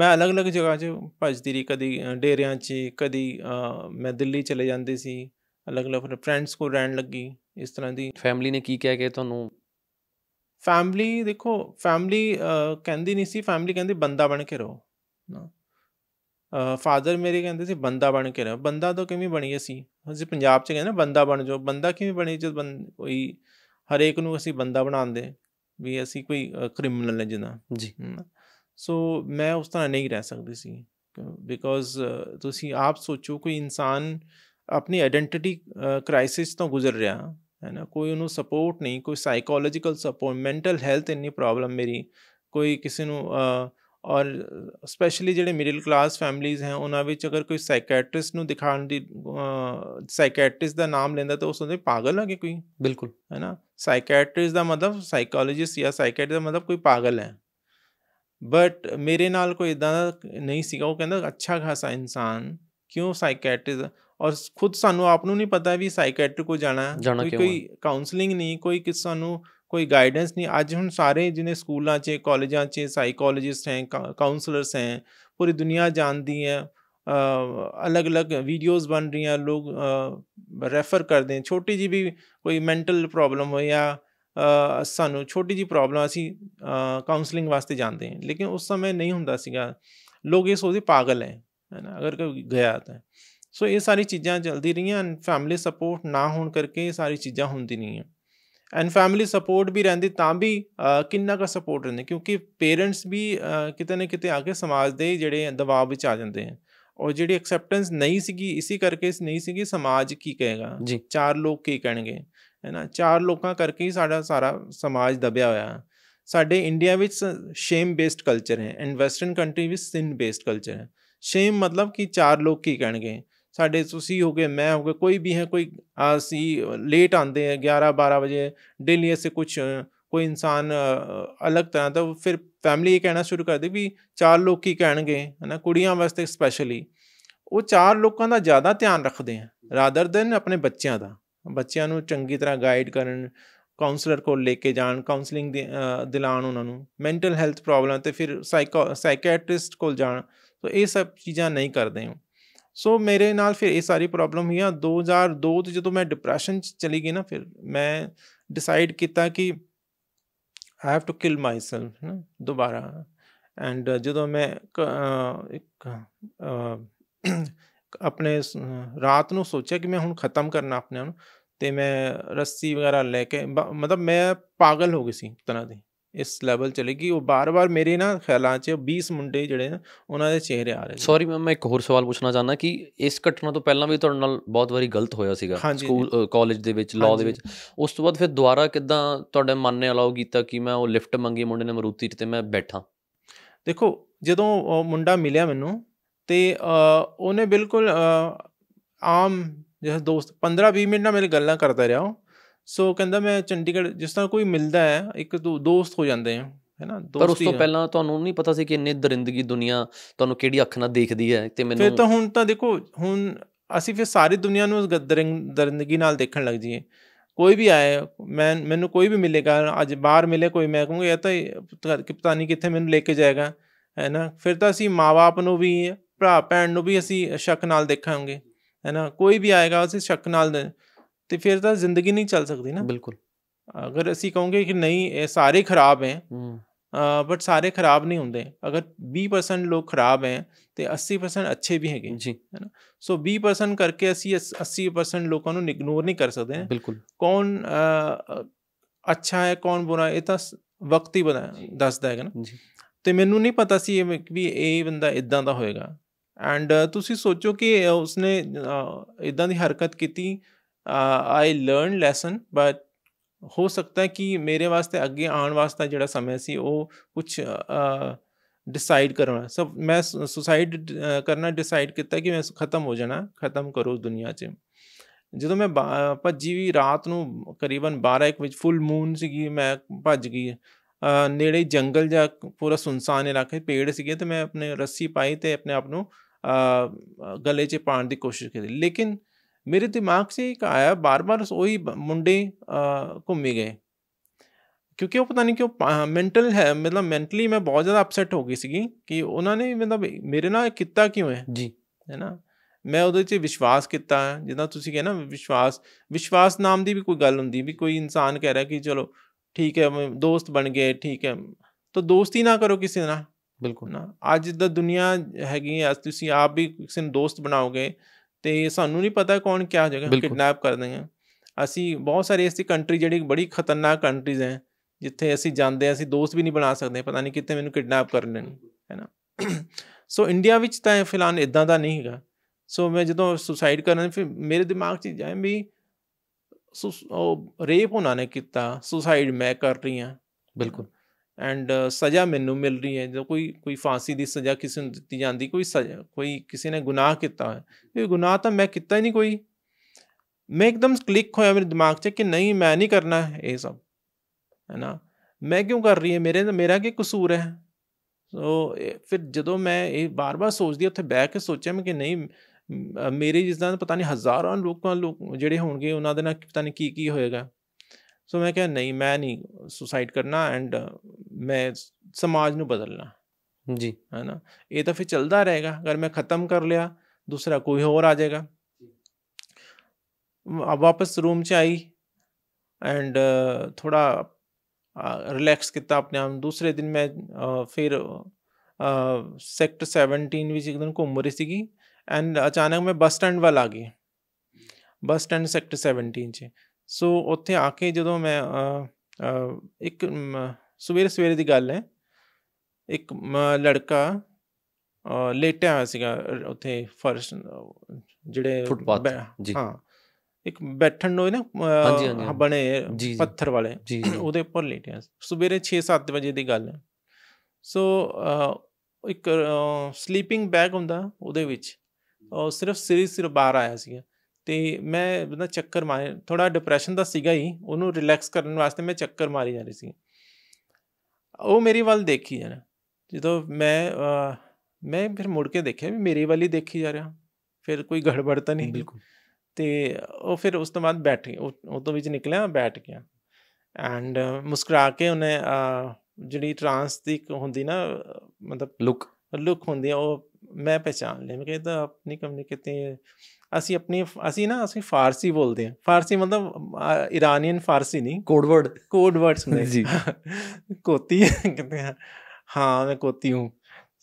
ਮੈਂ ਅਲੱਗ-ਅਲੱਗ ਜਗ੍ਹਾ 'ਚ ਭਜਦੀ ਰਹੀ ਕਦੀ ਡੇਰਿਆਂ 'ਚ ਕਦੀ ਮੈਂ ਦਿੱਲੀ ਚਲੇ ਜਾਂਦੀ ਸੀ ਅਲੱਗ-ਅਲੱਗ ਫਰੈਂਡਸ ਕੋਲ ਰਹਿਣ ਲੱਗੀ ਇਸ ਤਰ੍ਹਾਂ ਦੀ ਫੈਮਿਲੀ ਨੇ ਕੀ ਕਹਿ ਕੇ ਤੁਹਾਨੂੰ ਫੈਮਿਲੀ ਦੇਖੋ ਫੈਮਿਲੀ ਕਹਿੰਦੀ ਨਹੀਂ ਸੀ ਫੈਮਿਲੀ ਕਹਿੰਦੀ ਬੰਦਾ ਬਣ ਕੇ ਰਹੋ ਨਾ ਫਾਦਰ ਮੇਰੇ ਕਹਿੰਦੇ ਸੀ ਬੰਦਾ ਬਣ ਕੇ ਰਹੋ ਬੰਦਾ ਤਾਂ ਕਿਵੇਂ ਬਣੀਏ ਸੀ ਅਸੀਂ ਪੰਜਾਬ 'ਚ ਕਹਿੰਦੇ ਬੰਦਾ ਬਣ ਜਾਓ ਬੰਦਾ ਕਿਵੇਂ ਬਣੀ ਜਦ ਕੋਈ ਹਰੇਕ ਨੂੰ ਅਸੀਂ ਬੰਦਾ ਬਣਾਉਂਦੇ ਵੀ ਅਸੀਂ ਕੋਈ ਕ੍ਰਿਮੀਨਲ ਹੈ ਜਿੰਨਾ ਜੀ ਸੋ ਮੈਂ ਉਸ ਤਰ੍ਹਾਂ ਨਹੀਂ ਰਹਿ ਸਕਦੀ ਸੀ ਬਿਕੋਜ਼ ਤੁਸੀਂ ਆਪ ਸੋਚੋ ਕੋਈ ਇਨਸਾਨ ਆਪਣੀ ਆਇਡੈਂਟੀਟੀ ਕ੍ਰਾਈਸਿਸ ਤੋਂ ਗੁਜ਼ਰ ਰਿਹਾ ਹੈ ਨਾ ਕੋਈ ਉਹਨੂੰ ਸਪੋਰਟ ਨਹੀਂ ਕੋਈ ਸਾਈਕੋਲੋਜੀਕਲ ਸਪੋਰਟ ਮੈਂਟਲ ਹੈਲਥ ਇੰਨੀ ਪ੍ਰੋਬਲਮ ਮੇਰੀ ਕੋਈ ਕਿਸੇ ਨੂੰ ਔਰ ਸਪੈਸ਼ਲੀ ਜਿਹੜੇ ਮਿਡਲ ਕਲਾਸ ਫੈਮਲੀਆਂ ਹੈ ਉਹਨਾਂ ਵਿੱਚ ਅਗਰ ਕੋਈ ਸਾਈਕੈਟ੍ਰਿਸਟ ਨੂੰ ਦਿਖਾਉਣ ਦੀ ਸਾਈਕੈਟ੍ਰਿਸਟ ਦਾ ਨਾਮ ਲੈਂਦਾ ਤਾਂ ਉਹ ਸੋਚਦੇ ਪਾਗਲ ਹੈ ਕਿ ਕੋਈ ਬਿਲਕੁਲ ਹੈ ਨਾ ਸਾਈਕੈਟ੍ਰਿਸਟ ਦਾ ਮਤਲਬ ਸਾਈਕੋਲੋਜਿਸਟ ਜਾਂ ਸਾਈਕੈਟ ਦਾ ਮਤਲਬ ਕੋਈ ਪਾਗਲ ਹੈ ਬਟ ਮੇਰੇ ਨਾਲ ਕੋਈ ਇਦਾਂ ਦਾ ਨਹੀਂ ਸੀਗਾ ਉਹ ਕਹਿੰਦਾ ਅੱਛਾ ਖਾਸਾ ਇਨਸਾਨ ਕਿਉਂ ਸਾਈਕੈਟ੍ਰਿਸਟ ਔਰ ਖੁਦ ਸਾਨੂੰ ਆਪ ਨੂੰ ਨਹੀਂ ਪਤਾ ਵੀ ਸਾਈਕੈਟ੍ਰਿਕ ਕੋ ਜਾਣਾ ਕੋਈ ਕਾਉਂਸਲਿੰਗ ਨਹੀਂ ਕੋਈ ਕਿਸ ਸਾਨੂੰ ਕੋਈ ਗਾਈਡੈਂਸ ਨਹੀਂ ਅੱਜ ਹੁਣ ਸਾਰੇ ਜਿਹਨੇ ਸਕੂਲਾਂ 'ਚ ਕਾਲਜਾਂ 'ਚ ਸਾਈਕੋਲੋਜਿਸਟ ਹੈ ਕਾਉਂਸਲਰਸ ਹੈ ਪੂਰੀ ਦੁਨੀਆ ਜਾਣਦੀ ਹੈ ਅਲੱਗ-ਅਲੱਗ ਵੀਡੀਓਜ਼ ਬਣ ਰਹੀਆਂ ਲੋਕ ਰੈਫਰ ਕਰਦੇ ਛੋਟੀ ਜੀ ਵੀ ਕੋਈ ਮੈਂਟਲ ਪ੍ਰੋਬਲਮ ਹੋਏ ਜਾਂ ਸਾਨੂੰ ਛੋਟੀ ਜੀ ਪ੍ਰੋਬਲਮ ਅਸੀਂ ਕਾਉਂਸਲਿੰਗ ਵਾਸਤੇ ਜਾਂਦੇ ਹਾਂ ਲੇਕਿਨ ਉਸ ਸਮੇਂ ਨਹੀਂ ਹੁੰਦਾ ਸੀਗਾ ਲੋਕ ਇਹ ਸੋਚਦੇ ਪਾਗਲ ਹੈ ਹੈਨਾ ਅਗਰ ਕੋਈ ਗਿਆ ਤਾਂ ਸੋ ਇਹ ਸਾਰੀ ਚੀਜ਼ਾਂ ਚਲਦੀ ਰਹੀਆਂ ਫੈਮਿਲੀ ਸਪੋਰਟ ਨਾ ਹੋਣ ਕਰਕੇ ਇਹ ਸਾਰੀ ਚੀਜ਼ਾਂ ਹੁੰਦੀ ਨਹੀਂ ਹੈ ਐਂਡ ਫੈਮਿਲੀ ਸਪੋਰਟ ਵੀ ਰਹਿੰਦੀ ਤਾਂ ਵੀ ਕਿੰਨਾ ਕਾ ਸਪੋਰਟ ਰਹਿੰਦੇ ਕਿਉਂਕਿ ਪੇਰੈਂਟਸ ਵੀ ਕਿਤੇ ਨਾ ਕਿਤੇ ਆ ਕੇ ਸਮਾਜ ਦੇ ਜਿਹੜੇ ਦਬਾਅ ਵਿੱਚ ਆ ਜਾਂਦੇ ਆ ਔਰ ਜਿਹੜੀ ਐਕਸੈਪਟੈਂਸ ਨਹੀਂ ਸੀਗੀ ਇਸੇ ਕਰਕੇ ਇਸ ਨਹੀਂ ਸੀਗੀ ਸਮਾਜ ਕੀ ਕਹੇਗਾ ਚਾਰ ਲੋਕ ਕੀ ਕਹਿਣਗੇ ਹੈ ਨਾ ਚਾਰ ਲੋਕਾਂ ਕਰਕੇ ਹੀ ਸਾਡਾ ਸਾਰਾ ਸਮਾਜ ਦਬਿਆ ਹੋਇਆ ਸਾਡੇ ਇੰਡੀਆ ਵਿੱਚ ਸ਼ੇਮ ਬੇਸਡ ਕਲਚਰ ਹੈ ਐਂਡ ਵੈਸਟਰਨ ਕੰਟਰੀ ਵਿੱਚ ਸਿਨ ਬੇਸਡ ਕਲਚਰ ਹੈ ਸ਼ੇਮ ਮਤਲਬ ਕਿ ਚਾਰ ਲੋਕ ਕੀ ਕਹਿਣਗੇ ਸਾਡੇ ਤੁਸੀਂ ਹੋਗੇ ਮੈਂ ਹੋਗੇ ਕੋਈ ਵੀ ਹੈ ਕੋਈ ਅਸੀਂ ਲੇਟ ਆਂਦੇ ਆ 11 12 ਵਜੇ ਡੇਲੀ ਐਸੇ ਕੁਝ ਕੋਈ ਇਨਸਾਨ ਅਲੱਗ ਤਰ੍ਹਾਂ ਦਾ ਫਿਰ ਫੈਮਿਲੀ ਇਹ ਕਹਿਣਾ ਸ਼ੁਰੂ ਕਰਦੇ ਵੀ ਚਾਰ ਲੋਕ ਕੀ ਕਹਿਣਗੇ ਹਨਾ ਕੁੜੀਆਂ ਵਾਸਤੇ ਸਪੈਸ਼ਲੀ ਉਹ ਚਾਰ ਲੋਕਾਂ ਦਾ ਜ਼ਿਆਦਾ ਧਿਆਨ ਰੱਖਦੇ ਆ ਰਾਦਰ ਦੈਨ ਆਪਣੇ ਬੱਚਿਆਂ ਦਾ ਬੱਚਿਆਂ ਨੂੰ ਚੰਗੀ ਤਰ੍ਹਾਂ ਗਾਈਡ ਕਰਨ ਕਾਉਂਸਲਰ ਕੋਲ ਲੈ ਕੇ ਜਾਣ ਕਾਉਂਸਲਿੰਗ ਦਿਲਾਣ ਉਹਨਾਂ ਨੂੰ ਮੈਂਟਲ ਹੈਲਥ ਪ੍ਰੋਬਲਮ ਤੇ ਫਿਰ ਸਾਈਕੋ ਸਾਈਕੀਆਟ੍ਰਿਸਟ ਕੋਲ ਜਾਣ ਸੋ ਇਹ ਸਭ ਚੀਜ਼ਾਂ ਨਹੀਂ ਕਰਦੇ ਹਾਂ ਸੋ ਮੇਰੇ ਨਾਲ ਫਿਰ ਇਹ ਸਾਰੀ ਪ੍ਰੋਬਲਮ ਹੋਈਆਂ 2002 ਤੋਂ ਜਦੋਂ ਮੈਂ ਡਿਪਰੈਸ਼ਨ ਚ ਚਲੀ ਗਈ ਨਾ ਫਿਰ ਮੈਂ ਡਿਸਾਈਡ ਕੀਤਾ ਕਿ I have to kill myself ਨਾ ਦੁਬਾਰਾ ਐਂਡ ਜਦੋਂ ਮੈਂ ਇੱਕ ਆਪਣੇ ਰਾਤ ਨੂੰ ਸੋਚਿਆ ਕਿ ਮੈਂ ਹੁਣ ਖਤਮ ਕਰਨਾ ਆਪਣੇ ਨੂੰ ਤੇ ਮੈਂ ਰੱਸੀ ਵਗੈਰਾ ਲੈ ਕੇ ਮਤਲਬ ਮੈਂ ਪਾਗਲ ਹੋ ਗਈ ਸੀ ਤਰ੍ਹਾਂ ਦੀ ਇਸ ਲੈਵਲ ਚਲੇਗੀ ਉਹ ਬਾਰ-ਬਾਰ ਮੇਰੇ ਨਾ ਖਿਆਲਾਂ 'ਚ 20 ਮੁੰਡੇ ਜਿਹੜੇ ਆ ਉਹਨਾਂ ਦੇ ਚਿਹਰੇ ਆ ਰਹੇ ਸੌਰੀ ਮੈਮ ਮੈਂ ਇੱਕ ਹੋਰ ਸਵਾਲ ਪੁੱਛਣਾ ਚਾਹੁੰਦਾ ਕਿ ਇਸ ਘਟਨਾ ਤੋਂ ਪਹਿਲਾਂ ਵੀ ਤੁਹਾਡੇ ਨਾਲ ਬਹੁਤ ਵਾਰੀ ਗਲਤ ਹੋਇਆ ਸੀਗਾ ਸਕੂਲ ਕਾਲਜ ਦੇ ਵਿੱਚ ਲਾਅ ਦੇ ਵਿੱਚ ਉਸ ਤੋਂ ਬਾਅਦ ਫਿਰ ਦੁਬਾਰਾ ਕਿਦਾਂ ਤੁਹਾਡੇ ਮਨ ਨੇ ਅਲਾਉ ਕੀਤਾ ਕਿ ਮੈਂ ਉਹ ਲਿਫਟ ਮੰਗੀ ਮੁੰਡੇ ਨੇ ਮਰੂਤੀ 'ਚ ਤੇ ਮੈਂ ਬੈਠਾ ਦੇਖੋ ਜਦੋਂ ਮੁੰਡਾ ਮਿਲਿਆ ਮੈਨੂੰ ਤੇ ਉਹਨੇ ਬਿਲਕੁਲ ਆਮ ਜਿਹੜਾ ਦੋਸਤ 15 20 ਮਿੰਟ ਨਾਲ ਮੇਰੇ ਗੱਲਾਂ ਕਰਦਾ ਰਿਹਾ ਉਹ ਸੋ ਕਹਿੰਦਾ ਮੈਂ ਚੰਡੀਗੜ੍ਹ ਜਿਸ ਤਰ੍ਹਾਂ ਕੋਈ ਮਿਲਦਾ ਹੈ ਇੱਕ ਦੋਸਤ ਹੋ ਜਾਂਦੇ ਆ ਹੈ ਨਾ ਪਰ ਉਸ ਤੋਂ ਪਹਿਲਾਂ ਤੁਹਾਨੂੰ ਨਹੀਂ ਪਤਾ ਸੀ ਕਿ ਇੰਨੇ ਦਰਿੰਦਗੀ ਦੁਨੀਆ ਤੁਹਾਨੂੰ ਕਿਹੜੀ ਅੱਖ ਨਾਲ ਦੇਖਦੀ ਹੈ ਤੇ ਮੈਨੂੰ ਫਿਰ ਤਾਂ ਹੁਣ ਤਾਂ ਦੇਖੋ ਹੁਣ ਅਸੀਂ ਫਿਰ ਸਾਰੀ ਦੁਨੀਆ ਨੂੰ ਉਸ ਦਰਿੰਦਗੀ ਨਾਲ ਦੇਖਣ ਲੱਗ ਜੀਏ ਕੋਈ ਵੀ ਆਏ ਮੈਂ ਮੈਨੂੰ ਕੋਈ ਵੀ ਮਿਲੇਗਾ ਅੱਜ ਬਾਹਰ ਮਿਲੇ ਕੋਈ ਮੈਂ ਕਹੂੰਗਾ ਇਹ ਤਾਂ ਕਿ ਪਤਾ ਨਹੀਂ ਕਿੱਥੇ ਮੈਨੂੰ ਲੈ ਕੇ ਜਾਏਗਾ ਹੈ ਨਾ ਫਿਰ ਤਾਂ ਅਸੀਂ ਮਾਪੇ ਨੂੰ ਵੀ ਭਰਾ ਭੈਣ ਨੂੰ ਵੀ ਅਸੀਂ ਸ਼ੱਕ ਨਾਲ ਦੇਖਾਂਗੇ ਹੈ ਨਾ ਕੋਈ ਵੀ ਆਏਗਾ ਅਸੀਂ ਸ਼ੱਕ ਨਾਲ ਤੇ ਫਿਰ ਤਾਂ ਜ਼ਿੰਦਗੀ ਨਹੀਂ ਚੱਲ ਸਕਦੀ ਨਾ ਬਿਲਕੁਲ ਅਗਰ ਅਸੀਂ ਕਹੋਗੇ ਕਿ ਨਹੀਂ ਇਹ ਸਾਰੇ ਖਰਾਬ ਹੈ ਬਟ ਸਾਰੇ ਖਰਾਬ ਨਹੀਂ ਹੁੰਦੇ ਅਗਰ 20% ਲੋਕ ਖਰਾਬ ਹੈ ਤੇ 80% ਅੱਛੇ ਵੀ ਹੈਗੇ ਜੀ ਹੈ ਨਾ ਸੋ 20% ਕਰਕੇ ਅਸੀਂ 80% ਲੋਕਾਂ ਨੂੰ ਇਗਨੋਰ ਨਹੀਂ ਕਰ ਸਕਦੇ ਬਿਲਕੁਲ ਕੌਣ ਅੱਛਾ ਹੈ ਕੌਣ ਬੁਰਾ ਇਹ ਤਾਂ ਵਕਤ ਹੀ ਦੱਸਦਾ ਹੈਗਾ ਨਾ ਜੀ ਤੇ ਮੈਨੂੰ ਨਹੀਂ ਪਤਾ ਸੀ ਇਹ ਵੀ ਇਹ ਬੰਦਾ ਇਦਾਂ ਦਾ ਹੋਏਗਾ ਐਂਡ ਤੁਸੀਂ ਸੋਚੋ ਕਿ ਉਸਨੇ ਇਦਾਂ ਦੀ ਹਰਕਤ ਕੀਤੀ ਆਈ ਲਰਨ ਲੈਸਨ ਬਟ ਹੋ ਸਕਦਾ ਹੈ ਕਿ ਮੇਰੇ ਵਾਸਤੇ ਅੱਗੇ ਆਉਣ ਵਾਸਤੇ ਜਿਹੜਾ ਸਮਾਂ ਸੀ ਉਹ ਕੁਝ ਡਿਸਾਈਡ ਕਰਨਾ ਸਭ ਮੈਂ ਸੁਸਾਈਡ ਕਰਨਾ ਡਿਸਾਈਡ ਕੀਤਾ ਕਿ ਮੈਂ ਖਤਮ ਹੋ ਜਾਣਾ ਖਤਮ ਕਰੋ ਦੁਨੀਆ 'ਚ ਜਦੋਂ ਮੈਂ ਭੱਜੀ ਵੀ ਰਾਤ ਨੂੰ ਕਰੀਬਨ 12 1 ਵਜੇ ਫੁੱਲ ਮੂਨ ਸੀਗੀ ਮੈਂ ਭੱਜ ਗਈ ਨੇੜੇ ਜੰਗਲ ਜਾਂ ਪੂਰਾ ਸੁਨਸਾਨ ਇਲਾਕੇ ਪੇੜ ਸੀਗੇ ਤੇ ਮੈਂ ਆਪਣੇ ਰੱਸੀ ਪਾਈ ਤੇ ਆਪਣੇ ਆਪ ਨੂੰ ਗਲੇ 'ਚ ਪਾਣ ਦੀ ਕੋਸ਼ਿਸ਼ ਕੀਤੀ ਲੇਕਿਨ ਮੇਰੇ ਦਿਮਾਗ 'ਚ ਇੱਕ ਆਇਆ ਬਾਰ-ਬਾਰ ਉਹੀ ਮੁੰਡੇ घूमे ਗਏ ਕਿਉਂਕਿ ਉਹ ਪਤਾ ਨਹੀਂ ਕਿਉਂ ਮੈਂਟਲ ਹੈ ਮਤਲਬ ਮੈਂਟਲੀ ਮੈਂ ਬਹੁਤ ਜ਼ਿਆਦਾ ਅਪਸੈਟ ਹੋ ਗਈ ਸੀਗੀ ਕਿ ਉਹਨਾਂ ਨੇ ਮਤਲਬ ਮੇਰੇ ਨਾਲ ਕੀਤਾ ਕਿਉਂ ਹੈ ਜੀ ਹੈ ਨਾ ਮੈਂ ਉਹਦੇ 'ਚ ਵਿਸ਼ਵਾਸ ਕੀਤਾ ਜਿੱਦਾਂ ਤੁਸੀਂ ਕਹਿੰਦੇ ਨਾ ਵਿਸ਼ਵਾਸ ਵਿਸ਼ਵਾਸ ਨਾਮ ਦੀ ਵੀ ਕੋਈ ਗੱਲ ਹੁੰਦੀ ਵੀ ਕੋਈ ਇਨਸਾਨ ਕਹਿ ਰਿਹਾ ਕਿ ਚਲੋ ਠੀਕ ਹੈ ਦੋਸਤ ਬਣ ਗਏ ਠੀਕ ਹੈ ਤਾਂ ਦੋਸਤੀ ਨਾ ਕਰੋ ਕਿਸੇ ਨਾਲ ਬਿਲਕੁਲ ਨਾ ਅੱਜ ਦਾ ਦੁਨੀਆ ਹੈਗੀ ਆ ਤੁਸੀਂ ਆਪ ਵੀ ਕਿਸੇ ਨੂੰ ਦੋਸਤ ਬਣਾਓਗੇ ਤੇ ਸਾਨੂੰ ਨਹੀਂ ਪਤਾ ਕੌਣ ਕਿਆ ਜਾਏਗਾ ਕਿਡਨੈਪ ਕਰ ਦੇਗਾ ਅਸੀਂ ਬਹੁਤ ਸਾਰੇ ਐਸੀ ਕੰਟਰੀ ਜਿਹੜੀ ਬੜੀ ਖਤਰਨਾਕ ਕੰਟਰੀਜ਼ ਹੈ ਜਿੱਥੇ ਅਸੀਂ ਜਾਂਦੇ ਆ ਅਸੀਂ ਦੋਸਤ ਵੀ ਨਹੀਂ ਬਣਾ ਸਕਦੇ ਪਤਾ ਨਹੀਂ ਕਿੱਥੇ ਮੈਨੂੰ ਕਿਡਨੈਪ ਕਰ ਲੈਣ ਹੈ ਨਾ ਸੋ ਇੰਡੀਆ ਵਿੱਚ ਤਾਂ ਫਿਲਹਾਲ ਇਦਾਂ ਦਾ ਨਹੀਂ ਹੈਗਾ ਸੋ ਮੈਂ ਜਦੋਂ ਸੁਸਾਈਡ ਕਰਨ ਫਿਰ ਮੇਰੇ ਦਿਮਾਗ 'ਚ ਜਾਏ ਵੀ ਰੇਪ ਉਹਨਾਂ ਨੇ ਕੀਤਾ ਸੁਸਾਈਡ ਮੈਂ ਕਰ ਰਹੀ ਹਾਂ ਬਿਲਕੁਲ ਐਂਡ uh, ਸਜ਼ਾ ਮੈਨੂੰ ਮਿਲ ਰਹੀ ਹੈ ਜਦੋਂ ਕੋਈ ਕੋਈ ਫਾਂਸੀ ਦੀ ਸਜ਼ਾ ਕਿਸੇ ਨੂੰ ਦਿੱਤੀ ਜਾਂਦੀ ਕੋਈ ਸਜ਼ਾ ਕੋਈ ਕਿਸੇ ਨੇ ਗੁਨਾਹ ਕੀਤਾ ਹੈ ਇਹ ਗੁਨਾਹ ਤਾਂ ਮੈਂ ਕੀਤਾ ਹੀ ਨਹੀਂ ਕੋਈ ਮੈਂ ਇੱਕਦਮ ਕਲਿੱਕ ਹੋਇਆ ਮੇਰੇ ਦਿਮਾਗ 'ਚ ਕਿ ਨਹੀਂ ਮੈਂ ਨਹੀਂ ਕਰਨਾ ਇਹ ਸਭ ਹੈ ਨਾ ਮੈਂ ਕਿਉਂ ਕਰ ਰਹੀ ਹੈ ਮੇਰੇ ਮੇਰਾ ਕੀ ਕਸੂਰ ਹੈ ਸੋ ਫਿਰ ਜਦੋਂ ਮੈਂ ਇਹ ਬਾਰ-ਬਾਰ ਸੋਚਦੀ ਉੱਥੇ ਬੈਠ ਕੇ ਸੋਚਿਆ ਮੈਂ ਕਿ ਨਹੀਂ ਮੇਰੇ ਜਿਸ ਦਾ ਪਤਾ ਨਹੀਂ ਹਜ਼ਾਰਾਂ ਲੋਕਾਂ ਲੋਕ ਜਿਹੜੇ ਹੋਣਗੇ ਉਹਨਾਂ ਦੇ ਨਾਲ ਪਤਾ ਨਹੀਂ ਕੀ ਕੀ ਹੋਏਗਾ ਸੋ ਮੈਂ ਕਿਹਾ ਨਹੀਂ ਮੈਂ ਨਹੀਂ ਸੁਸਾਈਡ ਕਰਨਾ ਐਂਡ ਮੈਂ ਸਮਾਜ ਨੂੰ ਬਦਲਣਾ ਜੀ ਹੈ ਨਾ ਇਹ ਤਾਂ ਫਿਰ ਚੱਲਦਾ ਰਹੇਗਾ ਅਗਰ ਮੈਂ ਖਤਮ ਕਰ ਲਿਆ ਦੂਸਰਾ ਕੋਈ ਹੋਰ ਆ ਜਾਏਗਾ ਵਾਪਸ ਰੂਮ ਚ ਆਈ ਐਂਡ ਥੋੜਾ ਰਿਲੈਕਸ ਕੀਤਾ ਆਪਣੇ ਆਪ ਦੂਸਰੇ ਦਿਨ ਮੈਂ ਫਿਰ ਸੈਕਟਰ 17 ਵਿੱਚ ਇੱਕ ਦਿਨ ਘੁੰਮ ਰਹੀ ਸੀਗੀ ਐਂਡ ਅਚਾਨਕ ਮੈਂ ਬੱਸ ਸਟੈਂਡ ਵੱਲ ਆ ਗਈ ਬੱਸ ਸਟੈਂਡ ਸੈਕਟਰ 17 ਚ ਸੋ ਉੱਥੇ ਆ ਕੇ ਜਦੋਂ ਮੈਂ ਇੱਕ ਸਵੇਰ ਸਵੇਰੇ ਦੀ ਗੱਲ ਹੈ ਇੱਕ ਲੜਕਾ ਲੇਟਿਆ ਹੋਇਆ ਸੀਗਾ ਉੱਥੇ ਫਰਸ਼ ਜਿਹੜੇ ਫੁੱਟਪਾਥ ਜੀ ਹਾਂ ਇੱਕ ਬੈਠਣ ਨੂੰ ਨਾ ਬਣੇ ਪੱਥਰ ਵਾਲੇ [clears throat] ਉਹਦੇ ਉੱਪਰ ਲੇਟਿਆ ਸਵੇਰੇ 6-7 ਵਜੇ ਦੀ ਗੱਲ ਹੈ ਸੋ ਇੱਕ ਸਲੀਪਿੰਗ ਬੈਗ ਹੁੰਦਾ ਉਹਦੇ ਵਿੱਚ ਸਿਰਫ ਸਿਰ ਸਿਰ ਬਾਹਰ ਆਇਆ ਸੀਗਾ ਤੇ ਮੈਂ ਬੰਦਾ ਚੱਕਰ ਮਾਰੇ ਥੋੜਾ ਡਿਪਰੈਸ਼ਨ ਦਾ ਸੀਗਾ ਹੀ ਉਹਨੂੰ ਰਿਲੈਕਸ ਕਰਨ ਵਾਸਤੇ ਮੈਂ ਚੱਕਰ ਮਾਰੀ ਜਾ ਰਹੀ ਸੀ ਉਹ ਮੇਰੀ ਵੱਲ ਦੇਖੀ ਜਾਣਾ ਜਦੋਂ ਮੈਂ ਮੈਂ ਫਿਰ ਮੁੜ ਕੇ ਦੇਖਿਆ ਵੀ ਮੇਰੀ ਵੱਲ ਹੀ ਦੇਖੀ ਜਾ ਰਿਹਾ ਫਿਰ ਕੋਈ ਗੜਬੜ ਤਾਂ ਨਹੀਂ ਬਿਲਕੁਲ ਤੇ ਉਹ ਫਿਰ ਉਸ ਤੋਂ ਬਾਅਦ ਬੈਠ ਗਿਆ ਉਹ ਤੋਂ ਵਿੱਚ ਨਿਕਲਿਆ ਬੈਠ ਗਿਆ ਐਂਡ ਮੁਸਕਰਾ ਕੇ ਉਹਨੇ ਜਿਹੜੀ ਟ੍ਰਾਂਸ ਦੀ ਹੁੰਦੀ ਨਾ ਮਤਲਬ ਲੁੱਕ ਲੁੱਕ ਹੁੰਦੀ ਉਹ ਮੈਂ ਪਛਾਣ ਲਿਆ ਮੈਂ ਕਿਹਾ ਤਾਂ ਆਪਣੀ ਕਿਤੇ ਅਸੀਂ ਆਪਣੀ ਅਸੀਂ ਨਾ ਅਸੀਂ ਫਾਰਸੀ ਬੋਲਦੇ ਹਾਂ ਫਾਰਸੀ ਮਤਲਬ ਇਰਾਨੀਅਨ ਫਾਰਸੀ ਨਹੀਂ ਕੋਡ ਵਰਡ ਕੋਡ ਵਰਡਸ ਨੇ ਜੀ ਕੋਤੀ ਕਹਿੰਦੇ ਹਾਂ ਹਾਂ ਮੈਂ ਕੋਤੀ ਹੂੰ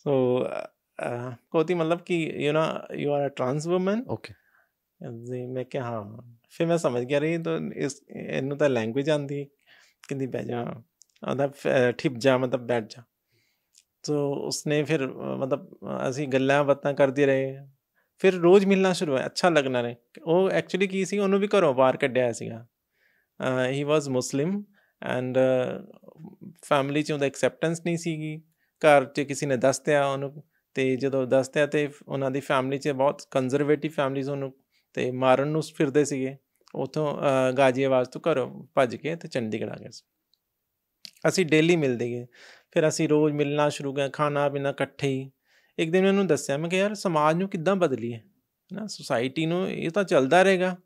ਸੋ ਕੋਤੀ ਮਤਲਬ ਕਿ ਯੂ ਨਾ you are a trans woman okay ਜੀ ਮੈਂ ਕਿਹਾ ਹਾਂ ਫਿਰ ਮੈਂ ਸਮਝ ਗਿਆ ਰਹੀ ਤਾਂ ਇਸ ਇਹਨੂੰ ਤਾਂ ਲੈਂਗੁਏਜ ਆਂਦੀ ਕਿੰਦੀ ਬਹਿ ਜਾ ਆਂਦਾ ਠਿਪ ਜਾ ਮਤਲਬ ਬੈਠ ਜਾ ਸੋ ਉਸਨੇ ਫਿਰ ਮਤਲਬ ਅਸੀਂ ਗੱਲਾਂ ਬਾਤਾਂ ਕਰਦੇ ਰਹੇ ਫਿਰ ਰੋਜ਼ ਮਿਲਣਾ ਸ਼ੁਰੂ ਹੋਇਆ ਅੱਛਾ ਲੱਗਣਾ ਨੇ ਉਹ ਐਕਚੁਅਲੀ ਕੀ ਸੀ ਉਹਨੂੰ ਵੀ ਘਰੋਂ ਬਾਹਰ ਕੱਢਿਆ ਸੀਗਾ ਹੀ ਵਾਸ ਮੁਸਲਿਮ ਐਂਡ ਫੈਮਿਲੀ ਚ ਉਹਦਾ ਐਕਸੈਪਟੈਂਸ ਨਹੀਂ ਸੀਗੀ ਘਰ ਚ ਕਿਸੇ ਨੇ ਦੱਸਿਆ ਉਹਨੂੰ ਤੇ ਜਦੋਂ ਦੱਸਿਆ ਤੇ ਉਹਨਾਂ ਦੀ ਫੈਮਿਲੀ ਚ ਬਹੁਤ ਕੰਜ਼ਰਵੇਟਿਵ ਫੈਮਿਲੀਜ਼ ਉਹਨੂੰ ਤੇ ਮਾਰਨ ਨੂੰ ਫਿਰਦੇ ਸੀਗੇ ਉਥੋਂ ਗਾਜੀਆਵਾਸ ਤੋਂ ਘਰੋਂ ਭੱਜ ਕੇ ਤੇ ਚੰਡੀਗੜ੍ਹ ਆ ਗਏ ਅਸੀਂ ਡੇਲੀ ਮਿਲਦੇ ਗਏ ਫਿਰ ਅਸੀਂ ਰੋਜ਼ ਮਿਲਣਾ ਸ਼ੁਰੂ ਕਰ ਖਾਣਾ ਪੀਣਾ ਇਕੱਠੇ ਹੀ ਇੱਕ ਦਿਨ ਮੈਨੂੰ ਦੱਸਿਆ ਮੈਂ ਕਿ ਯਾਰ ਸਮਾਜ ਨੂੰ ਕਿੱਦਾਂ ਬਦਲੀਏ ਨਾ ਸੁਸਾਇਟੀ ਨੂੰ ਇਹ ਤਾਂ ਚੱਲਦਾ ਰਹੇਗਾ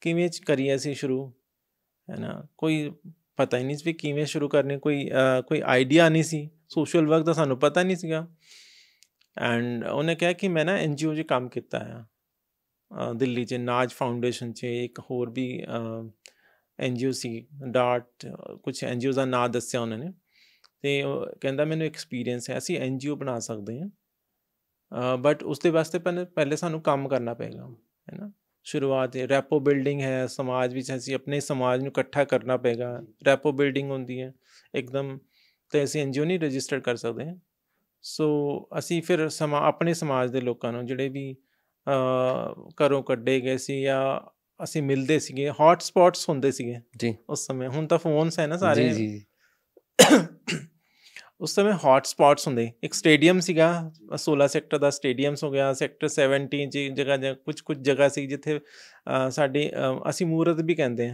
ਕਿਵੇਂ ਕਰੀਏ ਅਸੀਂ ਸ਼ੁਰੂ ਹੈ ਨਾ ਕੋਈ ਪਤਾ ਹੀ ਨਹੀਂ ਸੀ ਕਿਵੇਂ ਸ਼ੁਰੂ ਕਰਨੇ ਕੋਈ ਕੋਈ ਆਈਡੀਆ ਨਹੀਂ ਸੀ ਸੋਸ਼ਲ ਵਰਕ ਦਾ ਸਾਨੂੰ ਪਤਾ ਨਹੀਂ ਸੀਗਾ ਐਂਡ ਉਹਨੇ ਕਿਹਾ ਕਿ ਮੈਂ ਨਾ ਐਨਜੀਓ 'ਚ ਕੰਮ ਕੀਤਾ ਆ ਦਿੱਲੀ 'ਚ ਨਾਜ ਫਾਊਂਡੇਸ਼ਨ 'ਚ ਇੱਕ ਹੋਰ ਵੀ ਐਨਜੀਓ ਸੀ ਡਾਟ ਕੁਝ ਐਨਜੀਓ ਦਾ ਨਾਮ ਦੱਸਿਆ ਉਹਨਾਂ ਨੇ ਤੇ ਕਹਿੰਦਾ ਮੈਨੂੰ ਐਕਸਪੀਰੀਅੰਸ ਹੈ ਅਸੀਂ ਐਨਜੀਓ ਬਣਾ ਸਕਦੇ ਹਾਂ ਬਟ ਉਸ ਦੇ ਵਾਸਤੇ ਪਹਿਲੇ ਸਾਨੂੰ ਕੰਮ ਕਰਨਾ ਪਏਗਾ ਹੈ ਨਾ ਸ਼ੁਰੂਆਤ ਹੈ ਰੈਪੋ ਬਿਲਡਿੰਗ ਹੈ ਸਮਾਜ ਵਿੱਚ ਅਸੀਂ ਆਪਣੇ ਸਮਾਜ ਨੂੰ ਇਕੱਠਾ ਕਰਨਾ ਪਏਗਾ ਰੈਪੋ ਬਿਲਡਿੰਗ ਹੁੰਦੀ ਹੈ ਇੱਕਦਮ ਤੇ ਅਸੀਂ ਐਨਜੀਓ ਨਹੀਂ ਰਜਿਸਟਰ ਕਰ ਸਕਦੇ ਹਾਂ ਸੋ ਅਸੀਂ ਫਿਰ ਸਮਾ ਆਪਣੇ ਸਮਾਜ ਦੇ ਲੋਕਾਂ ਨੂੰ ਜਿਹੜੇ ਵੀ ਘਰੋਂ ਕੱਢੇ ਗਏ ਸੀ ਜਾਂ ਅਸੀਂ ਮਿਲਦੇ ਸੀਗੇ ਹੌਟ ਸਪੌਟਸ ਹੁੰਦੇ ਸੀਗੇ ਜੀ ਉਸ ਸਮੇਂ ਹੁਣ ਤਾਂ ਫੋਨਸ ਹੈ ਨਾ ਸਾਰੇ ਜੀ ਜੀ [coughs] ਉਸ ਸਮੇਂ ਹੌਟ ਸਪੌਟਸ ਹੁੰਦੇ ਇੱਕ ਸਟੇਡੀਅਮ ਸੀਗਾ 16 ਸੈਕਟਰ ਦਾ ਸਟੇਡੀਅਮਸ ਹੋ ਗਿਆ ਸੈਕਟਰ 17 ਜੀ ਜਗ੍ਹਾ ਜਾਂ ਕੁਝ ਕੁਝ ਜਗ੍ਹਾ ਸੀ ਜਿੱਥੇ ਸਾਡੀ ਅਸੀਂ ਮੂਰਤ ਵੀ ਕਹਿੰਦੇ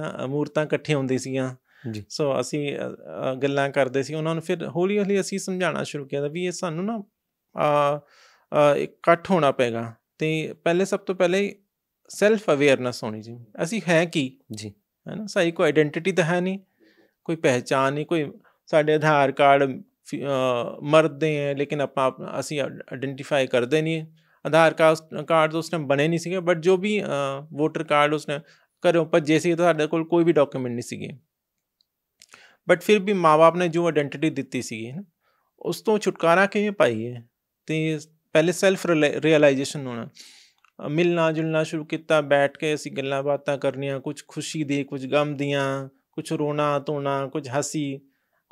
ਆ ਮੂਰਤਾਂ ਇਕੱਠੇ ਹੁੰਦੀ ਸੀਗਾ ਜੀ ਸੋ ਅਸੀਂ ਗੱਲਾਂ ਕਰਦੇ ਸੀ ਉਹਨਾਂ ਨੂੰ ਫਿਰ ਹੌਲੀ ਹੌਲੀ ਅਸੀਂ ਸਮਝਾਉਣਾ ਸ਼ੁਰੂ ਕੀਤਾ ਵੀ ਇਹ ਸਾਨੂੰ ਨਾ ਇਕੱਠ ਹੋਣਾ ਪੈਗਾ ਤੇ ਪਹਿਲੇ ਸਭ ਤੋਂ ਪਹਿਲੇ ਸੈਲਫ ਅਵੇਅਰਨੈਸ ਹੋਣੀ ਜੀ ਅਸੀਂ ਹੈ ਕੀ ਜੀ ਹੈ ਨਾ ਸਾਈ ਕੋ ਆਇਡੈਂਟੀਟੀ ਤਾਂ ਹੈ ਨਹੀਂ ਕੋਈ ਪਹਿਚਾਨ ਨਹੀਂ ਕੋਈ ਸਾਡੇ ਆਧਾਰ ਕਾਰਡ ਮਰਦੇ ਹੈ ਲੇਕਿਨ ਆਪਾਂ ਅਸੀਂ ਆਇਡੈਂਟੀਫਾਈ ਕਰਦੇ ਨਹੀਂ ਆਧਾਰ ਕਾਰਡ ਉਸ ਨੇ ਬਣੇ ਨਹੀਂ ਸੀਗੇ ਬਟ ਜੋ ਵੀ ਵੋਟਰ ਕਾਰਡ ਉਸਨੇ ਘਰੋਂ ਭੱਜੇ ਸੀ ਤਾਂ ਸਾਡੇ ਕੋਲ ਕੋਈ ਵੀ ਡਾਕੂਮੈਂਟ ਨਹੀਂ ਸੀਗੇ ਬਟ ਫਿਰ ਵੀ ਮਾਪੇ ਨੇ ਜੋ ਆਇਡੈਂਟੀਟੀ ਦਿੱਤੀ ਸੀਗੀ ਉਸ ਤੋਂ ਛੁਟਕਾਰਾ ਕਿਵੇਂ ਪਾਈਏ ਤੇ ਪਹਿਲੇ ਸੈਲਫ ਰਿਅਲਾਈਜੇਸ਼ਨ ਹੋਣਾ ਮਿਲਣਾ ਜੁਲਣਾ ਸ਼ੁਰੂ ਕੀਤਾ ਬੈਠ ਕੇ ਅਸੀਂ ਗੱਲਾਂ ਬਾਤਾਂ ਕਰਨੀਆਂ ਕੁਝ ਖੁਸ਼ੀ ਦੀ ਕੁਝ ਗਮ ਦੀਆਂ ਕੁਝ ਰੋਣਾ ਧੋਣਾ ਕੁਝ ਹਸੀ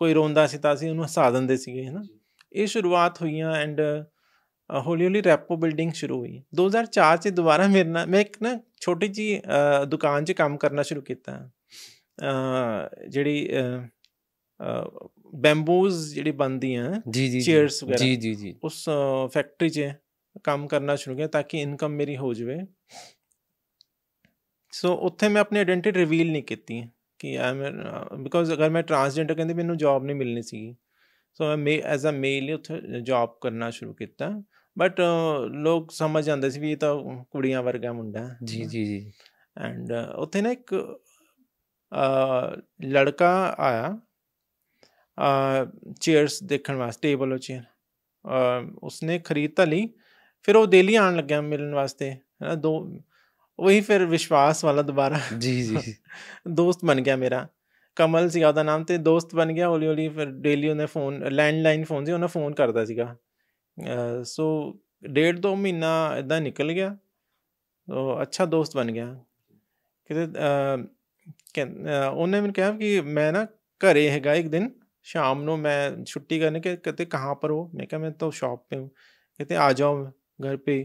ਕੋਈ ਰੋਂਦਾ ਸੀ ਤਾਂ ਅਸੀਂ ਉਹਨੂੰ ਹਸਾ ਦਿੰਦੇ ਸੀਗੇ ਹੈ ਇਹ ਸ਼ੁਰੂਆਤ ਹੋਈਆਂ ਐਂਡ ਹੌਲੀ ਹੌਲੀ ਰੈਪੋ ਬਿਲਡਿੰਗ ਸ਼ੁਰੂ ਹੋਈ 2004 ਚ ਦੁਬਾਰਾ ਮੇਰੇ ਨਾਲ ਮੈਂ ਇੱਕ ਨਾ ਛੋਟੀ ਜੀ ਦੁਕਾਨ 'ਚ ਕੰਮ ਕਰਨਾ ਸ਼ੁਰੂ ਕੀਤਾ ਜਿਹੜੀ ਬੈਂਬੂਜ਼ ਜਿਹੜੀ ਬਣਦੀਆਂ ਚੇਅਰਸ ਵਗੈਰਾ ਜੀ ਜੀ ਜੀ ਉਸ ਫੈਕਟਰੀ 'ਚ ਕੰਮ ਕਰਨਾ ਸ਼ੁਰੂ ਕੀਤਾ ਤਾਂ ਕਿ ਇਨਕਮ ਮੇਰੀ ਹੋ ਜਵੇ ਸੋ ਉੱਥੇ ਮੈਂ ਆਪਣੀ ਆਇਡੈਂਟੀਟੀ ਰਿਵੀਲ ਨਹੀਂ ਕੀਤੀ ਕਿ ਮੈਂ ਬਿਕੋਜ਼ ਅਗਰ ਮੈਂ ਟਰਾਂਸਜੈਂਡਰ ਕਹਿੰਦੇ ਮੈਨੂੰ ਜੌਬ ਨਹੀਂ ਮਿਲਣੀ ਸੀ ਸੋ ਮੈਂ ਐਜ਼ ਅ ਮੇਲ ਉੱਥੇ ਜੌਬ ਕਰਨਾ ਸ਼ੁਰੂ ਕੀਤਾ ਬਟ ਲੋਕ ਸਮਝ ਜਾਂਦੇ ਸੀ ਵੀ ਇਹ ਤਾਂ ਕੁੜੀਆਂ ਵਰਗਾ ਮੁੰਡਾ ਜੀ ਜੀ ਜੀ ਐਂਡ ਉੱਥੇ ਨਾ ਇੱਕ ਲੜਕਾ ਆਇਆ ਚੇਅਰਸ ਦੇਖਣ ਵਾਸਤੇ ਟੇਬਲ ਉਹ ਚੇਅਰ ਉਸਨੇ ਖਰੀਦ ਤਾਂ ਲਈ ਫਿਰ ਉਹ ਦਿੱਲੀ ਆਣ ਲੱਗਿਆ ਮਿਲਣ ਵਾਸਤੇ ਹੈ ਦੋ ਉਹੀ ਫਿਰ ਵਿਸ਼ਵਾਸ ਵਾਲਾ ਦੁਬਾਰਾ ਜੀ ਜੀ ਦੋਸਤ ਬਣ ਗਿਆ ਮੇਰਾ ਕਮਲ ਸੀ ਉਹਦਾ ਨਾਮ ਤੇ ਦੋਸਤ ਬਣ ਗਿਆ ਹੌਲੀ ਹੌਲੀ ਫਿਰ ਡੇਲੀ ਉਹਨੇ ਫੋਨ ਲੈਂਡਲਾਈਨ ਫੋਨ ਸੀ ਉਹਨਾਂ ਫੋਨ ਕਰਦਾ ਸੀਗਾ ਸੋ ਡੇਢ ਦੋ ਮਹੀਨਾ ਇਦਾਂ ਨਿਕਲ ਗਿਆ ਸੋ ਅੱਛਾ ਦੋਸਤ ਬਣ ਗਿਆ ਕਿਤੇ ਉਹਨੇ ਮੈਨੂੰ ਕਿਹਾ ਕਿ ਮੈਂ ਨਾ ਘਰੇ ਹੈਗਾ ਇੱਕ ਦਿਨ ਸ਼ਾਮ ਨੂੰ ਮੈਂ ਛੁੱਟੀ ਕਰਨ ਕਿ ਕਿਤੇ ਕਹਾਂ ਪਰ ਹੋ ਮੈਂ ਕਿਹਾ ਮੈਂ ਤਾਂ ਸ਼ਾਪ ਤੇ ਹਾਂ ਕਿਤੇ ਆ ਜਾਓ ਘਰ पे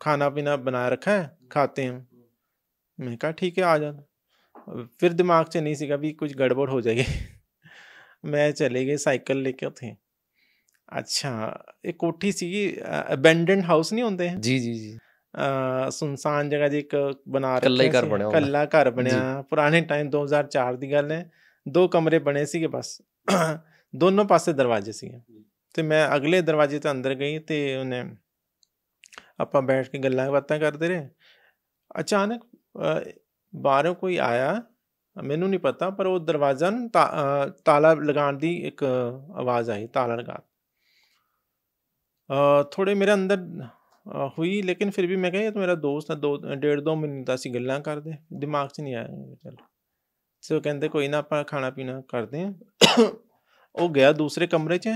ਖਾਣਾ ਪੀਣਾ ਬਣਾ ਰੱਖਾ ਹੈ खाते ਮੈਂ ਕਿਹਾ ਠੀਕ ਹੈ ਆ ਜਾ ਫਿਰ ਦਿਮਾਗ 'ਚ ਨਹੀਂ ਸੀਗਾ ਵੀ ਕੁਝ ਗੜਬੜ ਹੋ ਜਾਏਗੀ ਮੈਂ ਚਲੇ ਗਏ ਸਾਈਕਲ ਲੈ ਕੇ ਉੱਥੇ ਅੱਛਾ ਇਹ ਕੋਠੀ ਸੀ ਅਬੈਂਡਨਡ ਹਾਊਸ ਨਹੀਂ ਹੁੰਦੇ ਜੀ ਜੀ ਜੀ ਸੁਨਸਾਨ ਜਗ੍ਹਾ ਦੀ ਇੱਕ ਬਣਾ ਰਹੇ ਕੱਲਾ ਘਰ ਬਣਿਆ ਕੱਲਾ ਘਰ ਬਣਿਆ ਪੁਰਾਣੇ ਟਾਈਮ 2004 ਦੀ ਗੱਲ ਹੈ ਦੋ ਕਮਰੇ ਬਣੇ ਸੀਗੇ ਬਸ ਦੋਨੋਂ ਪਾਸੇ ਦਰਵਾਜ਼ੇ ਸੀਗੇ ਤੇ ਮੈਂ ਅਗਲੇ ਦਰਵਾਜ਼ੇ ਤੋਂ ਅੰਦਰ ਗਈ ਤੇ ਉਹਨੇ ਆਪਾਂ ਬੈਠ ਕੇ ਗੱਲਾਂ ਬਾਤਾਂ ਕਰਦੇ ਰਹੇ ਅਚਾਨਕ ਬਾਹਰੋਂ ਕੋਈ ਆਇਆ ਮੈਨੂੰ ਨਹੀਂ ਪਤਾ ਪਰ ਉਹ ਦਰਵਾਜ਼ਾ ਨੂੰ ਤਾਲਾ ਲਗਾਉਣ ਦੀ ਇੱਕ ਆਵਾਜ਼ ਆਈ ਤਾਲਾ ਲਗਾ ਥੋੜੇ ਮੇਰੇ ਅੰਦਰ ਹੋਈ ਲੇਕਿਨ ਫਿਰ ਵੀ ਮੈਂ ਕਿਹਾ ਇਹ ਮੇਰਾ ਦੋਸਤ ਹੈ ਦੋ ਡੇਢ ਦੋ ਮਿੰਟ ਦਾ ਅਸੀਂ ਗੱਲਾਂ ਕਰਦੇ ਦਿਮਾਗ 'ਚ ਨਹੀਂ ਆਇਆ ਚਲ ਸੋ ਕਹਿੰਦੇ ਕੋਈ ਨਾ ਆਪਾਂ ਖਾਣਾ ਪੀਣਾ ਕਰਦੇ ਆ ਉਹ ਗਿਆ ਦੂਸਰੇ ਕਮਰੇ 'ਚ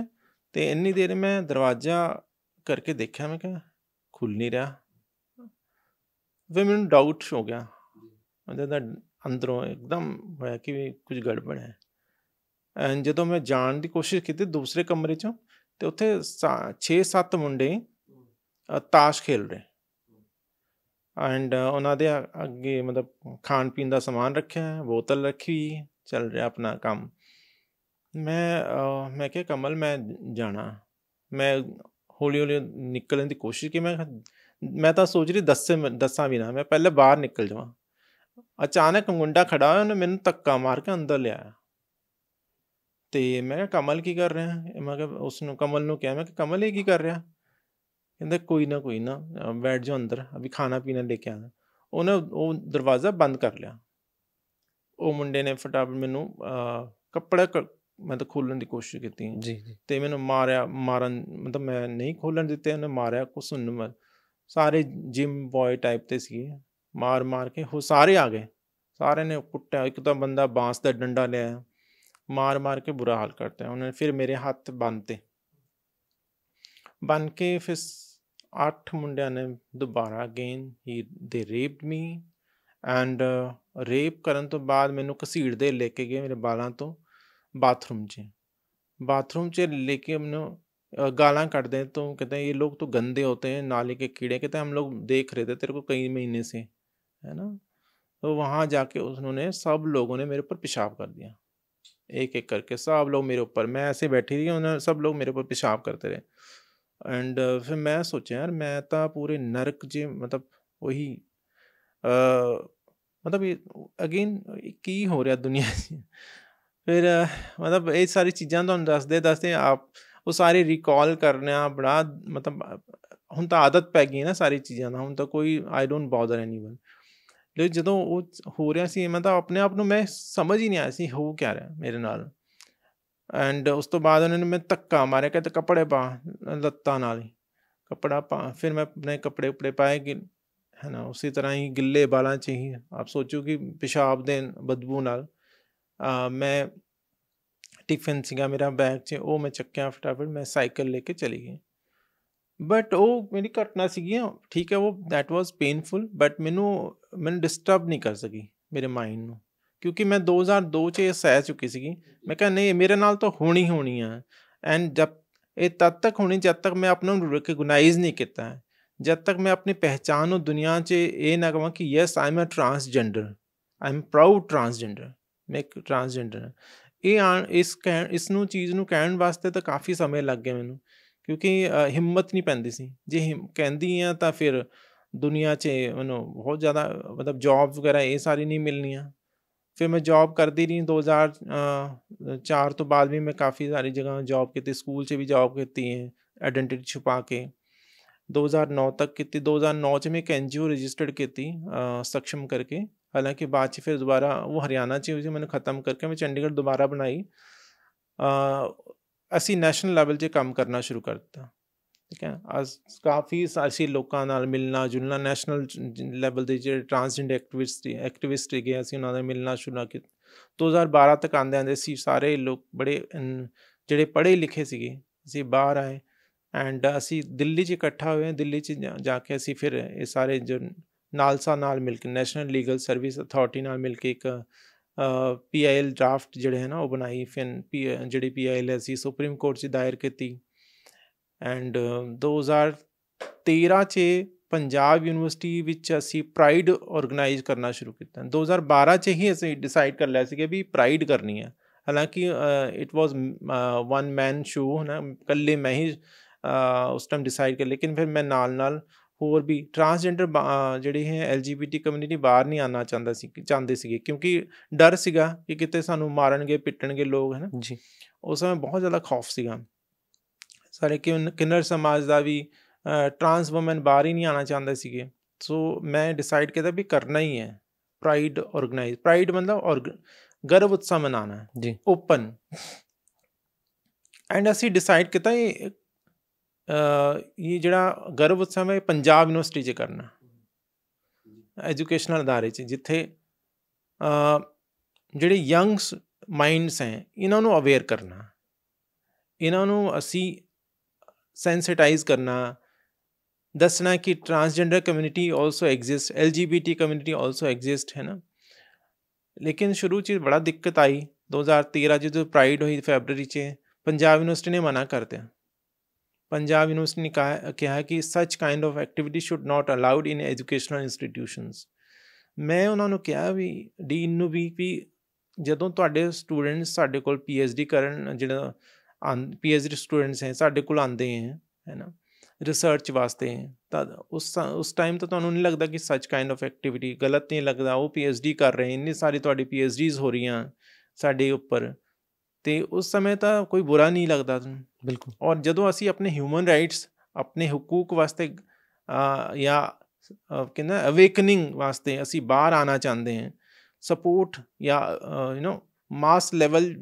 ਤੇ ਇੰਨੀ ਦੇਰ ਮੈਂ ਦਰਵਾਜ਼ਾ ਕਰਕੇ ਦੇਖਿਆ ਮੈਂ ਕਿਹਾ ਖੁੱਲ ਨਹੀਂ ਰਿਹਾ ਫਿਰ ਮੈਨੂੰ ਡਾਊਟ ਹੋ ਗਿਆ ਅੰਦਰ ਦਾ ਅੰਦਰੋਂ ਇੱਕਦਮ ਹੋਇਆ ਕਿ ਕੁਝ ਗੜਬੜ ਹੈ ਐਂ ਜਦੋਂ ਮੈਂ ਜਾਣ ਦੀ ਕੋਸ਼ਿਸ਼ ਕੀਤੀ ਦੂਸਰੇ ਕਮਰੇ ਚੋਂ ਤੇ ਉੱਥੇ 6-7 ਮੁੰਡੇ ਤਾਸ਼ ਖੇਲ ਰਹੇ ਐਂਡ ਉਹਨਾਂ ਦੇ ਅੱਗੇ ਮਤਲਬ ਖਾਣ ਪੀਣ ਦਾ ਸਮਾਨ ਰੱਖਿਆ ਹੈ ਬੋਤਲ ਰੱਖੀ ਚੱਲ ਰਿਹਾ ਆਪਣਾ ਕੰਮ ਮੈਂ ਮੈਂ ਕਿਹਾ ਕਮਲ ਮੈਂ ਜਾਣਾ ਮੈਂ ਹੌਲੀ ਹੌਲੀ ਨਿਕਲਣ ਦੀ ਕੋਸ਼ਿਸ਼ ਕੀਤੀ ਮੈਂ ਮੈਂ ਤਾਂ ਸੋਚ ਰਹੀ ਦੱਸੇ ਦੱਸਾਂ ਵੀ ਨਾ ਮੈਂ ਪਹਿਲੇ ਬਾਹਰ ਨਿਕਲ ਜਾਵਾਂ ਅਚਾਨਕ ਮੁੰਡਾ ਖੜਾ ਹੋਇਆ ਉਹਨੇ ਮੈਨੂੰ ਤੱਕਾ ਮਾਰ ਕੇ ਅੰਦਰ ਲਿਆਇਆ ਤੇ ਮੈਂ ਕਿਹਾ ਕਮਲ ਕੀ ਕਰ ਰਿਹਾ ਮੈਂ ਕਿਹਾ ਉਸ ਨੂੰ ਕਮਲ ਨੂੰ ਕਿਹਾ ਮੈਂ ਕਿ ਕਮਲ ਇਹ ਕੀ ਕਰ ਰਿਹਾ ਕਹਿੰਦਾ ਕੋਈ ਨਾ ਕੋਈ ਨਾ ਬੈਠ ਜਾ ਅੰਦਰ ਅਭੀ ਖਾਣਾ ਪੀਣਾ ਲੈ ਕੇ ਆਣਾ ਉਹਨੇ ਉਹ ਦਰਵਾਜ਼ਾ ਬੰਦ ਕਰ ਲਿਆ ਉਹ ਮੁੰਡੇ ਨੇ ਫਟਾਫਟ ਮੈਨੂੰ ਕੱਪੜਾ ਮੈਂ ਤਾਂ ਖੋਲਣ ਦੀ ਕੋਸ਼ਿਸ਼ ਕੀਤੀ ਜੀ ਜੀ ਤੇ ਮੈਨੂੰ ਮਾਰਿਆ ਮਾਰਨ ਮਤਲਬ ਮੈਂ ਨਹੀਂ ਖੋਲਣ ਦਿੱਤੇ ਉਹਨੇ ਮਾਰਿਆ ਕੁਸਨ ਨੂੰ ਸਾਰੇ ਜਿਮ ਬॉय ਟਾਈਪ ਤੇ ਸੀ ਮਾਰ ਮਾਰ ਕੇ ਉਹ ਸਾਰੇ ਆ ਗਏ ਸਾਰੇ ਨੇ ਕੁੱਟਿਆ ਇੱਕ ਤਾਂ ਬੰਦਾ ਬਾਂਸ ਦਾ ਡੰਡਾ ਲਿਆ ਮਾਰ ਮਾਰ ਕੇ ਬੁਰਾ ਹਾਲ ਕਰਤਾ ਉਹਨੇ ਫਿਰ ਮੇਰੇ ਹੱਥ ਬੰਨਤੇ ਬੰਨ ਕੇ ਫਿਰ ਅੱਠ ਮੁੰਡਿਆਂ ਨੇ ਦੁਬਾਰਾ ਅਗੇਨ ਹੀ ਦੇ ਰੇਪਡ ਮੀ ਐਂਡ ਰੇਪ ਕਰਨ ਤੋਂ ਬਾਅਦ ਮੈਨੂੰ ਘਸੀੜ ਦੇ ਲੈ ਕੇ ਗਏ ਮੇਰੇ ਬਾਲਾਂ ਤੋਂ ਬਾਥਰੂਮ 'ਚ ਬਾਥਰੂਮ 'ਚ ਲੈ ਕੇ ਮੈਨੂੰ गालां कट दें तो कहते हैं ये लोग तो गंदे होते हैं नाले के कीड़े कहते हैं हम लोग देख रहे थे तेरे को कई महीने से है ना तो वहाँ जाके उन्होंने सब लोगों ने मेरे ऊपर पेशाब कर दिया एक एक करके सब लोग मेरे ऊपर मैं ऐसे बैठी थी उन्होंने सब लोग मेरे ऊपर पेशाब करते रहे एंड फिर मैं सोचा यार मैं तो पूरे नरक जे मतलब वही मतलब अगेन की हो रहा दुनिया फिर मतलब ये सारी चीज़ां तुम तो दसते दसते आप ਉਹ ਸਾਰੇ ਰੀਕਾਲ ਕਰਨਾ ਬੜਾ ਮਤਲਬ ਹੁਣ ਤਾਂ ਆਦਤ ਪੈ ਗਈ ਨਾ ਸਾਰੀ ਚੀਜ਼ਾਂ ਦਾ ਹੁਣ ਤਾਂ ਕੋਈ ਆਈ ਡੋਨਟ ਬਾਦਰ ਐਨੀਵਨ ਲੇ ਜਦੋਂ ਉਹ ਹੋ ਰਿਹਾ ਸੀ ਮੈਂ ਤਾਂ ਆਪਣੇ ਆਪ ਨੂੰ ਮੈਂ ਸਮਝ ਹੀ ਨਹੀਂ ਆਇਆ ਸੀ ਹੋ ਕੀ ਰਿਹਾ ਮੇਰੇ ਨਾਲ ਐਂਡ ਉਸ ਤੋਂ ਬਾਅਦ ਉਹਨਾਂ ਨੇ ਮੈਂ ਤੱਕਾ ਮਾਰਿਆ ਕਿ ਤੇ ਕੱਪੜੇ ਪਾ ਲੱਤਾਂ ਨਾਲ ਹੀ ਕੱਪੜਾ ਪਾ ਫਿਰ ਮੈਂ ਆਪਣੇ ਕੱਪੜੇ ਉੱਪਰ ਪਾਏ ਕਿ ਹੈ ਨਾ ਉਸੇ ਤਰ੍ਹਾਂ ਹੀ ਗਿੱਲੇ ਬਾਲਾਂ ਚ ਹੀ ਆਪ ਸੋਚੋ ਕਿ ਪਿਸ਼ਾਬ ਦੇ ਬਦਬੂ ਨਾਲ ਮੈਂ ਟਿਫਨ ਸੀਗਾ ਮੇਰਾ ਬੈਗ 'ਚ ਉਹ ਮੈਂ ਚੱਕਿਆ ਫਟਾਫਟ ਮੈਂ ਸਾਈਕਲ ਲੈ ਕੇ ਚਲੀ ਗਈ ਬਟ ਉਹ ਮੇਰੀ ਘਟਨਾ ਸੀਗੀ ਠੀਕ ਹੈ ਉਹ ਥੈਟ ਵਾਸ ਪੇਨਫੁਲ ਬਟ ਮੈਨੂੰ ਮੈਨੂੰ ਡਿਸਟਰਬ ਨਹੀਂ ਕਰ ਸਕੀ ਮੇਰੇ ਮਾਈਂਡ ਨੂੰ ਕਿਉਂਕਿ ਮੈਂ 2002 ਚ ਇਹ ਸਹਿ ਚੁੱਕੀ ਸੀਗੀ ਮੈਂ ਕਿਹਾ ਨਹੀਂ ਮੇਰੇ ਨਾਲ ਤਾਂ ਹੋਣੀ ਹੋਣੀ ਆ ਐਂਡ ਜਦ ਇਹ ਤਦ ਤੱਕ ਹੋਣੀ ਜਦ ਤੱਕ ਮੈਂ ਆਪਣਾ ਰਿਕਗਨਾਈਜ਼ ਨਹੀਂ ਕੀਤਾ ਜਦ ਤੱਕ ਮੈਂ ਆਪਣੀ ਪਹਿਚਾਨ ਨੂੰ ਦੁਨੀਆ 'ਚ ਇਹ ਨਾ ਕਹਾਂ ਕਿ yes I am a transgender I am proud transgender ਮੈਂ ਇੱਕ ਟਰਾਂਸਜੈਂਡਰ ਇਹ ਇਸ ਇਸ ਨੂੰ ਚੀਜ਼ ਨੂੰ ਕਹਿਣ ਵਾਸਤੇ ਤਾਂ ਕਾਫੀ ਸਮੇਂ ਲੱਗ ਗਿਆ ਮੈਨੂੰ ਕਿਉਂਕਿ ਹਿੰਮਤ ਨਹੀਂ ਪੈਂਦੀ ਸੀ ਜੇ ਕਹਿੰਦੀ ਆ ਤਾਂ ਫਿਰ ਦੁਨੀਆ 'ਚ ਮਨੋ ਬਹੁਤ ਜ਼ਿਆਦਾ ਮਤਲਬ ਜੌਬ ਵਗੈਰਾ ਇਹ ਸਾਰੀ ਨਹੀਂ ਮਿਲਣੀਆਂ ਫਿਰ ਮੈਂ ਜੌਬ ਕਰਦੀ ਰਹੀ 2004 ਤੋਂ ਬਾਅਦ ਵੀ ਮੈਂ ਕਾਫੀ ਸਾਰੀ ਜਗ੍ਹਾ ਜੌਬ ਕੀਤੀ ਸਕੂਲ 'ਚ ਵੀ ਜੌਬ ਕੀਤੀ ਹੈ ਆਇਡੈਂਟੀਟੀ ਛੁਪਾ ਕੇ 2009 ਤੱਕ ਕੀਤੀ 2009 'ਚ ਮੈਂ ਇੱਕ ਐਨਜੀਓ ਰਜਿਸਟਰਡ ਕੀਤੀ ਸਕਸ਼ਮ ਕਰਕੇ ਹਾਲਾਂਕਿ ਬਾਅਦ 'ਚ ਫਿਰ ਦੁਬਾਰਾ ਉਹ ਹਰਿਆਣਾ 'ਚ ਸੀ ਮੈਨੂੰ ਖਤਮ ਕਰਕੇ ਮੈਂ ਚੰਡੀਗੜ੍ਹ ਦੁਬਾਰਾ ਬਣਾਈ ਅਸੀਂ ਨੈਸ਼ਨਲ ਲੈਵਲ 'ਤੇ ਕੰਮ ਕਰਨਾ ਸ਼ੁਰੂ ਕਰ ਦਿੱਤਾ ਠੀਕ ਹੈ ਅਸ ਕਾਫੀ ਅਸੀਂ ਲੋਕਾਂ ਨਾਲ ਮਿਲਣਾ ਜੁਲਣਾ ਨੈਸ਼ਨਲ ਲੈਵਲ ਦੇ ਜਿਹੜੇ ਟ੍ਰਾਂਸਜੈਂਡ ਐਕਟਿਵਿਸਟ ਐਕਟਿਵਿਸਟ ਹੈਗੇ ਅਸੀਂ ਉਹਨਾਂ ਨਾਲ ਮਿਲਣਾ ਸ਼ੁਰੂ ਕੀਤਾ 2012 ਤੱਕ ਆਂਦੇ ਆਂਦੇ ਸੀ ਸਾਰੇ ਲੋਕ ਬੜੇ ਜਿਹੜੇ ਪੜ੍ਹੇ ਲਿਖੇ ਸੀਗੇ ਅਸੀਂ ਬਾਹਰ ਆਏ ਐਂਡ ਅਸੀਂ ਦਿੱਲੀ 'ਚ ਇਕੱਠਾ ਹੋਏ ਦਿੱਲੀ 'ਚ ਜਾ ਕੇ ਅਸੀਂ ਫਿਰ ਇਹ ਸਾਰੇ ਜੋ ਨਾਲਸਾ ਨਾਲ ਮਿਲ ਕੇ ਨੈਸ਼ਨਲ ਲੀਗਲ ਸਰਵਿਸ ਅਥਾਰਟੀ ਨਾਲ ਮਿਲ ਕੇ ਇੱਕ ਪੀਆਈਐਲ ਡਰਾਫਟ ਜਿਹੜੇ ਹੈ ਨਾ ਉਹ ਬਣਾਈ ਫਿਰ ਜਿਹੜੀ ਪੀਆਈਐਲ ਹੈ ਸੀ ਸੁਪਰੀਮ ਕੋਰਟ 'ਚ ਦਾਇਰ ਕੀਤੀ ਐਂਡ 2013 'ਚ ਪੰਜਾਬ ਯੂਨੀਵਰਸਿਟੀ ਵਿੱਚ ਅਸੀਂ ਪ੍ਰਾਈਡ ਆਰਗੇਨਾਈਜ਼ ਕਰਨਾ ਸ਼ੁਰੂ ਕੀਤਾ 2012 'ਚ ਹੀ ਅਸੀਂ ਡਿਸਾਈਡ ਕਰ ਲਿਆ ਸੀ ਕਿ ਵੀ ਪ੍ਰਾਈਡ ਕਰਨੀ ਹੈ ਹਾਲਾਂਕਿ it was one man show ਨਾ ਕੱਲੇ ਮੈਂ ਹੀ ਉਸ ਟਾਈਮ ਡਿਸਾਈਡ ਕਰ ਲੇਕਿਨ ਫਿਰ ਮੈਂ ਨਾਲ ਨਾਲ ਹੋਰ ਵੀ ਟਰਾਂਸਜੈਂਡਰ ਜਿਹੜੇ ਹੈ ਐਲਜੀਬੀਟੀ ਕਮਿਊਨਿਟੀ ਬਾਹਰ ਨਹੀਂ ਆਣਾ ਚਾਹੁੰਦਾ ਸੀ ਚਾਹੁੰਦੇ ਸੀਗੇ ਕਿਉਂਕਿ ਡਰ ਸੀਗਾ ਕਿ ਕਿਤੇ ਸਾਨੂੰ ਮਾਰਨਗੇ ਪਿੱਟਣਗੇ ਲੋਕ ਹੈ ਨਾ ਜੀ ਉਸ ਸਮੇਂ ਬਹੁਤ ਜ਼ਿਆਦਾ ਖੌਫ ਸੀਗਾ ਸਾਰੇ ਕਿ ਕਿੰਨਰ ਸਮਾਜ ਦਾ ਵੀ ਟਰਾਂਸ ਔਮਨ ਬਾਹਰ ਹੀ ਨਹੀਂ ਆਣਾ ਚਾਹੁੰਦੇ ਸੀਗੇ ਸੋ ਮੈਂ ਡਿਸਾਈਡ ਕੀਤਾ ਵੀ ਕਰਨਾ ਹੀ ਹੈ ਪ੍ਰਾਈਡ ਆਰਗੇਨਾਈਜ਼ ਪ੍ਰਾਈਡ ਮਤਲਬ ਗਰਵ ਉਤਸਵ ਮਨਾਣਾ ਜੀ ਓਪਨ ਐਂਡ ਅਸੀਂ ਡਿਸਾਈਡ ਕੀਤਾ ਇਹ ਇਹ ਜਿਹੜਾ ਗਰਭ ਉਤਸਵ ਹੈ ਪੰਜਾਬ ਯੂਨੀਵਰਸਿਟੀ 'ਚ ਕਰਨਾ ਐਜੂਕੇਸ਼ਨਲ ਅਦਾਰੇ 'ਚ ਜਿੱਥੇ ਜਿਹੜੇ ਯੰਗਸ ਮਾਈਂਡਸ ਹੈ ਇਹਨਾਂ ਨੂੰ ਅਵੇਅਰ ਕਰਨਾ ਇਹਨਾਂ ਨੂੰ ਅਸੀਂ ਸੈਂਸਿਟਾਈਜ਼ ਕਰਨਾ ਦੱਸਣਾ ਕਿ transgender community also exist LGBT community also exist ਹੈ ਨਾ ਲੇਕਿਨ ਸ਼ੁਰੂ ਚ ਬੜਾ ਦਿੱਕਤ ਆਈ 2013 ਜਦੋਂ ਪ੍ਰਾਈਡ ਹੋਈ ਫੈਬਰੂਰੀ ਚ ਪੰਜਾਬ ਯੂਨੀਵਰਸਿਟੀ ਨੇ ਮਨਾ ਕਰ ਦਿੱਤਾ ਪੰਜਾਬ University ਨੇ ਕਿਹਾ क्या है कि such kind of activity should not allowed in educational ਮੈਂ ਉਹਨਾਂ ਨੂੰ ਕਿਹਾ ਵੀ ਡੀਨ ਨੂੰ ਵੀ ਵੀ ਜਦੋਂ ਤੁਹਾਡੇ ਸਟੂਡੈਂਟਸ ਸਾਡੇ ਕੋਲ ਪੀਐਚਡੀ ਕਰਨ ਜਿਹੜਾ ਪੀਐਚਡੀ ਸਟੂਡੈਂਟਸ ਹੈ ਸਾਡੇ ਕੋਲ ਆਉਂਦੇ ਹੈ ਹੈਨਾ ਰਿਸਰਚ ਵਾਸਤੇ ਤਾਂ ਉਸ ਉਸ ਟਾਈਮ ਤਾਂ ਤੁਹਾਨੂੰ ਨਹੀਂ ਲੱਗਦਾ ਕਿ ਸੱਚ ਕਾਈਂਡ ਆਫ ਐਕਟੀਵਿਟੀ ਗਲਤ ਨਹੀਂ ਲੱਗਦਾ ਉਹ ਪੀਐਚਡੀ ਕਰ ਰਹੇ ਇੰਨੀ ਸਾਰੀ ਤੁਹਾਡੀ ਪੀਐਚਡੀਜ਼ ਹੋ ਰਹੀਆਂ ਸਾਡੇ ਉੱਪਰ ਤੇ ਉਸ ਸਮੇਂ ਤਾਂ ਕੋਈ ਬੁਰਾ ਨਹੀਂ ਲੱਗਦਾ ਬਿਲਕੁਲ ਔਰ ਜਦੋਂ ਅਸੀਂ ਆਪਣੇ ਹਿਊਮਨ ਰਾਈਟਸ ਆਪਣੇ ਹਕੂਕ ਵਾਸਤੇ ਆ ਜਾਂ ਕਹਿੰਦਾ ਅਵੇਕਨਿੰਗ ਵਾਸਤੇ ਅਸੀਂ ਬਾਹਰ ਆਣਾ ਚਾਹੁੰਦੇ ਹਾਂ ਸਪੋਰਟ ਜਾਂ ਯੂ نو ਮਾਸ ਲੈਵਲ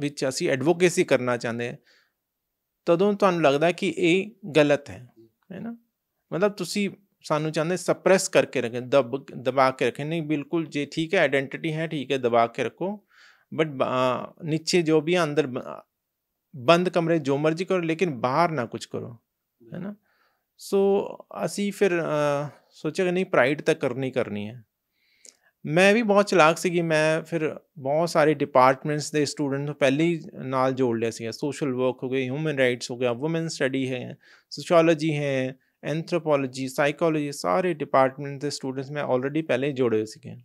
ਵਿੱਚ ਅਸੀਂ ਐਡਵੋਕੇਸੀ ਕਰਨਾ ਚਾਹੁੰਦੇ ਹਾਂ ਤਦੋਂ ਤੁਹਾਨੂੰ ਲੱਗਦਾ ਕਿ ਇਹ ਗਲਤ ਹੈ ਹੈ ਨਾ ਮਤਲਬ ਤੁਸੀਂ ਸਾਨੂੰ ਚਾਹੁੰਦੇ ਸਪਰੈਸ ਕਰਕੇ ਰੱਖੇ ਦਬ ਦਬਾ ਕੇ ਰੱਖੇ ਨਹੀਂ ਬਿਲਕੁਲ ਜੇ ਠੀਕ ਹੈ ਆਇਡੈਂਟੀਟੀ ਹੈ ਠੀਕ ਹੈ ਦਬਾ ਕੇ ਰੱਖੋ बट नीचे जो भी अंदर बंद कमरे जो मर्जी करो लेकिन बाहर ना कुछ करो है ना सो असी फिर सोचा कि नहीं प्राइड तक करनी करनी है मैं भी बहुत चलाक सी मैं फिर बहुत सारे डिपार्टमेंट्स के स्टूडेंट पहले ही नाल जोड़ लिया सी सोशल वर्क हो गया ह्यूमन राइट्स हो गया वुमेन स्टडी है सोशोलॉजी है एंथ्रोपोलॉजी साइकोलॉजी सारे डिपार्टमेंट्स के स्टूडेंट्स मैं ऑलरेडी पहले ही जोड़े हुए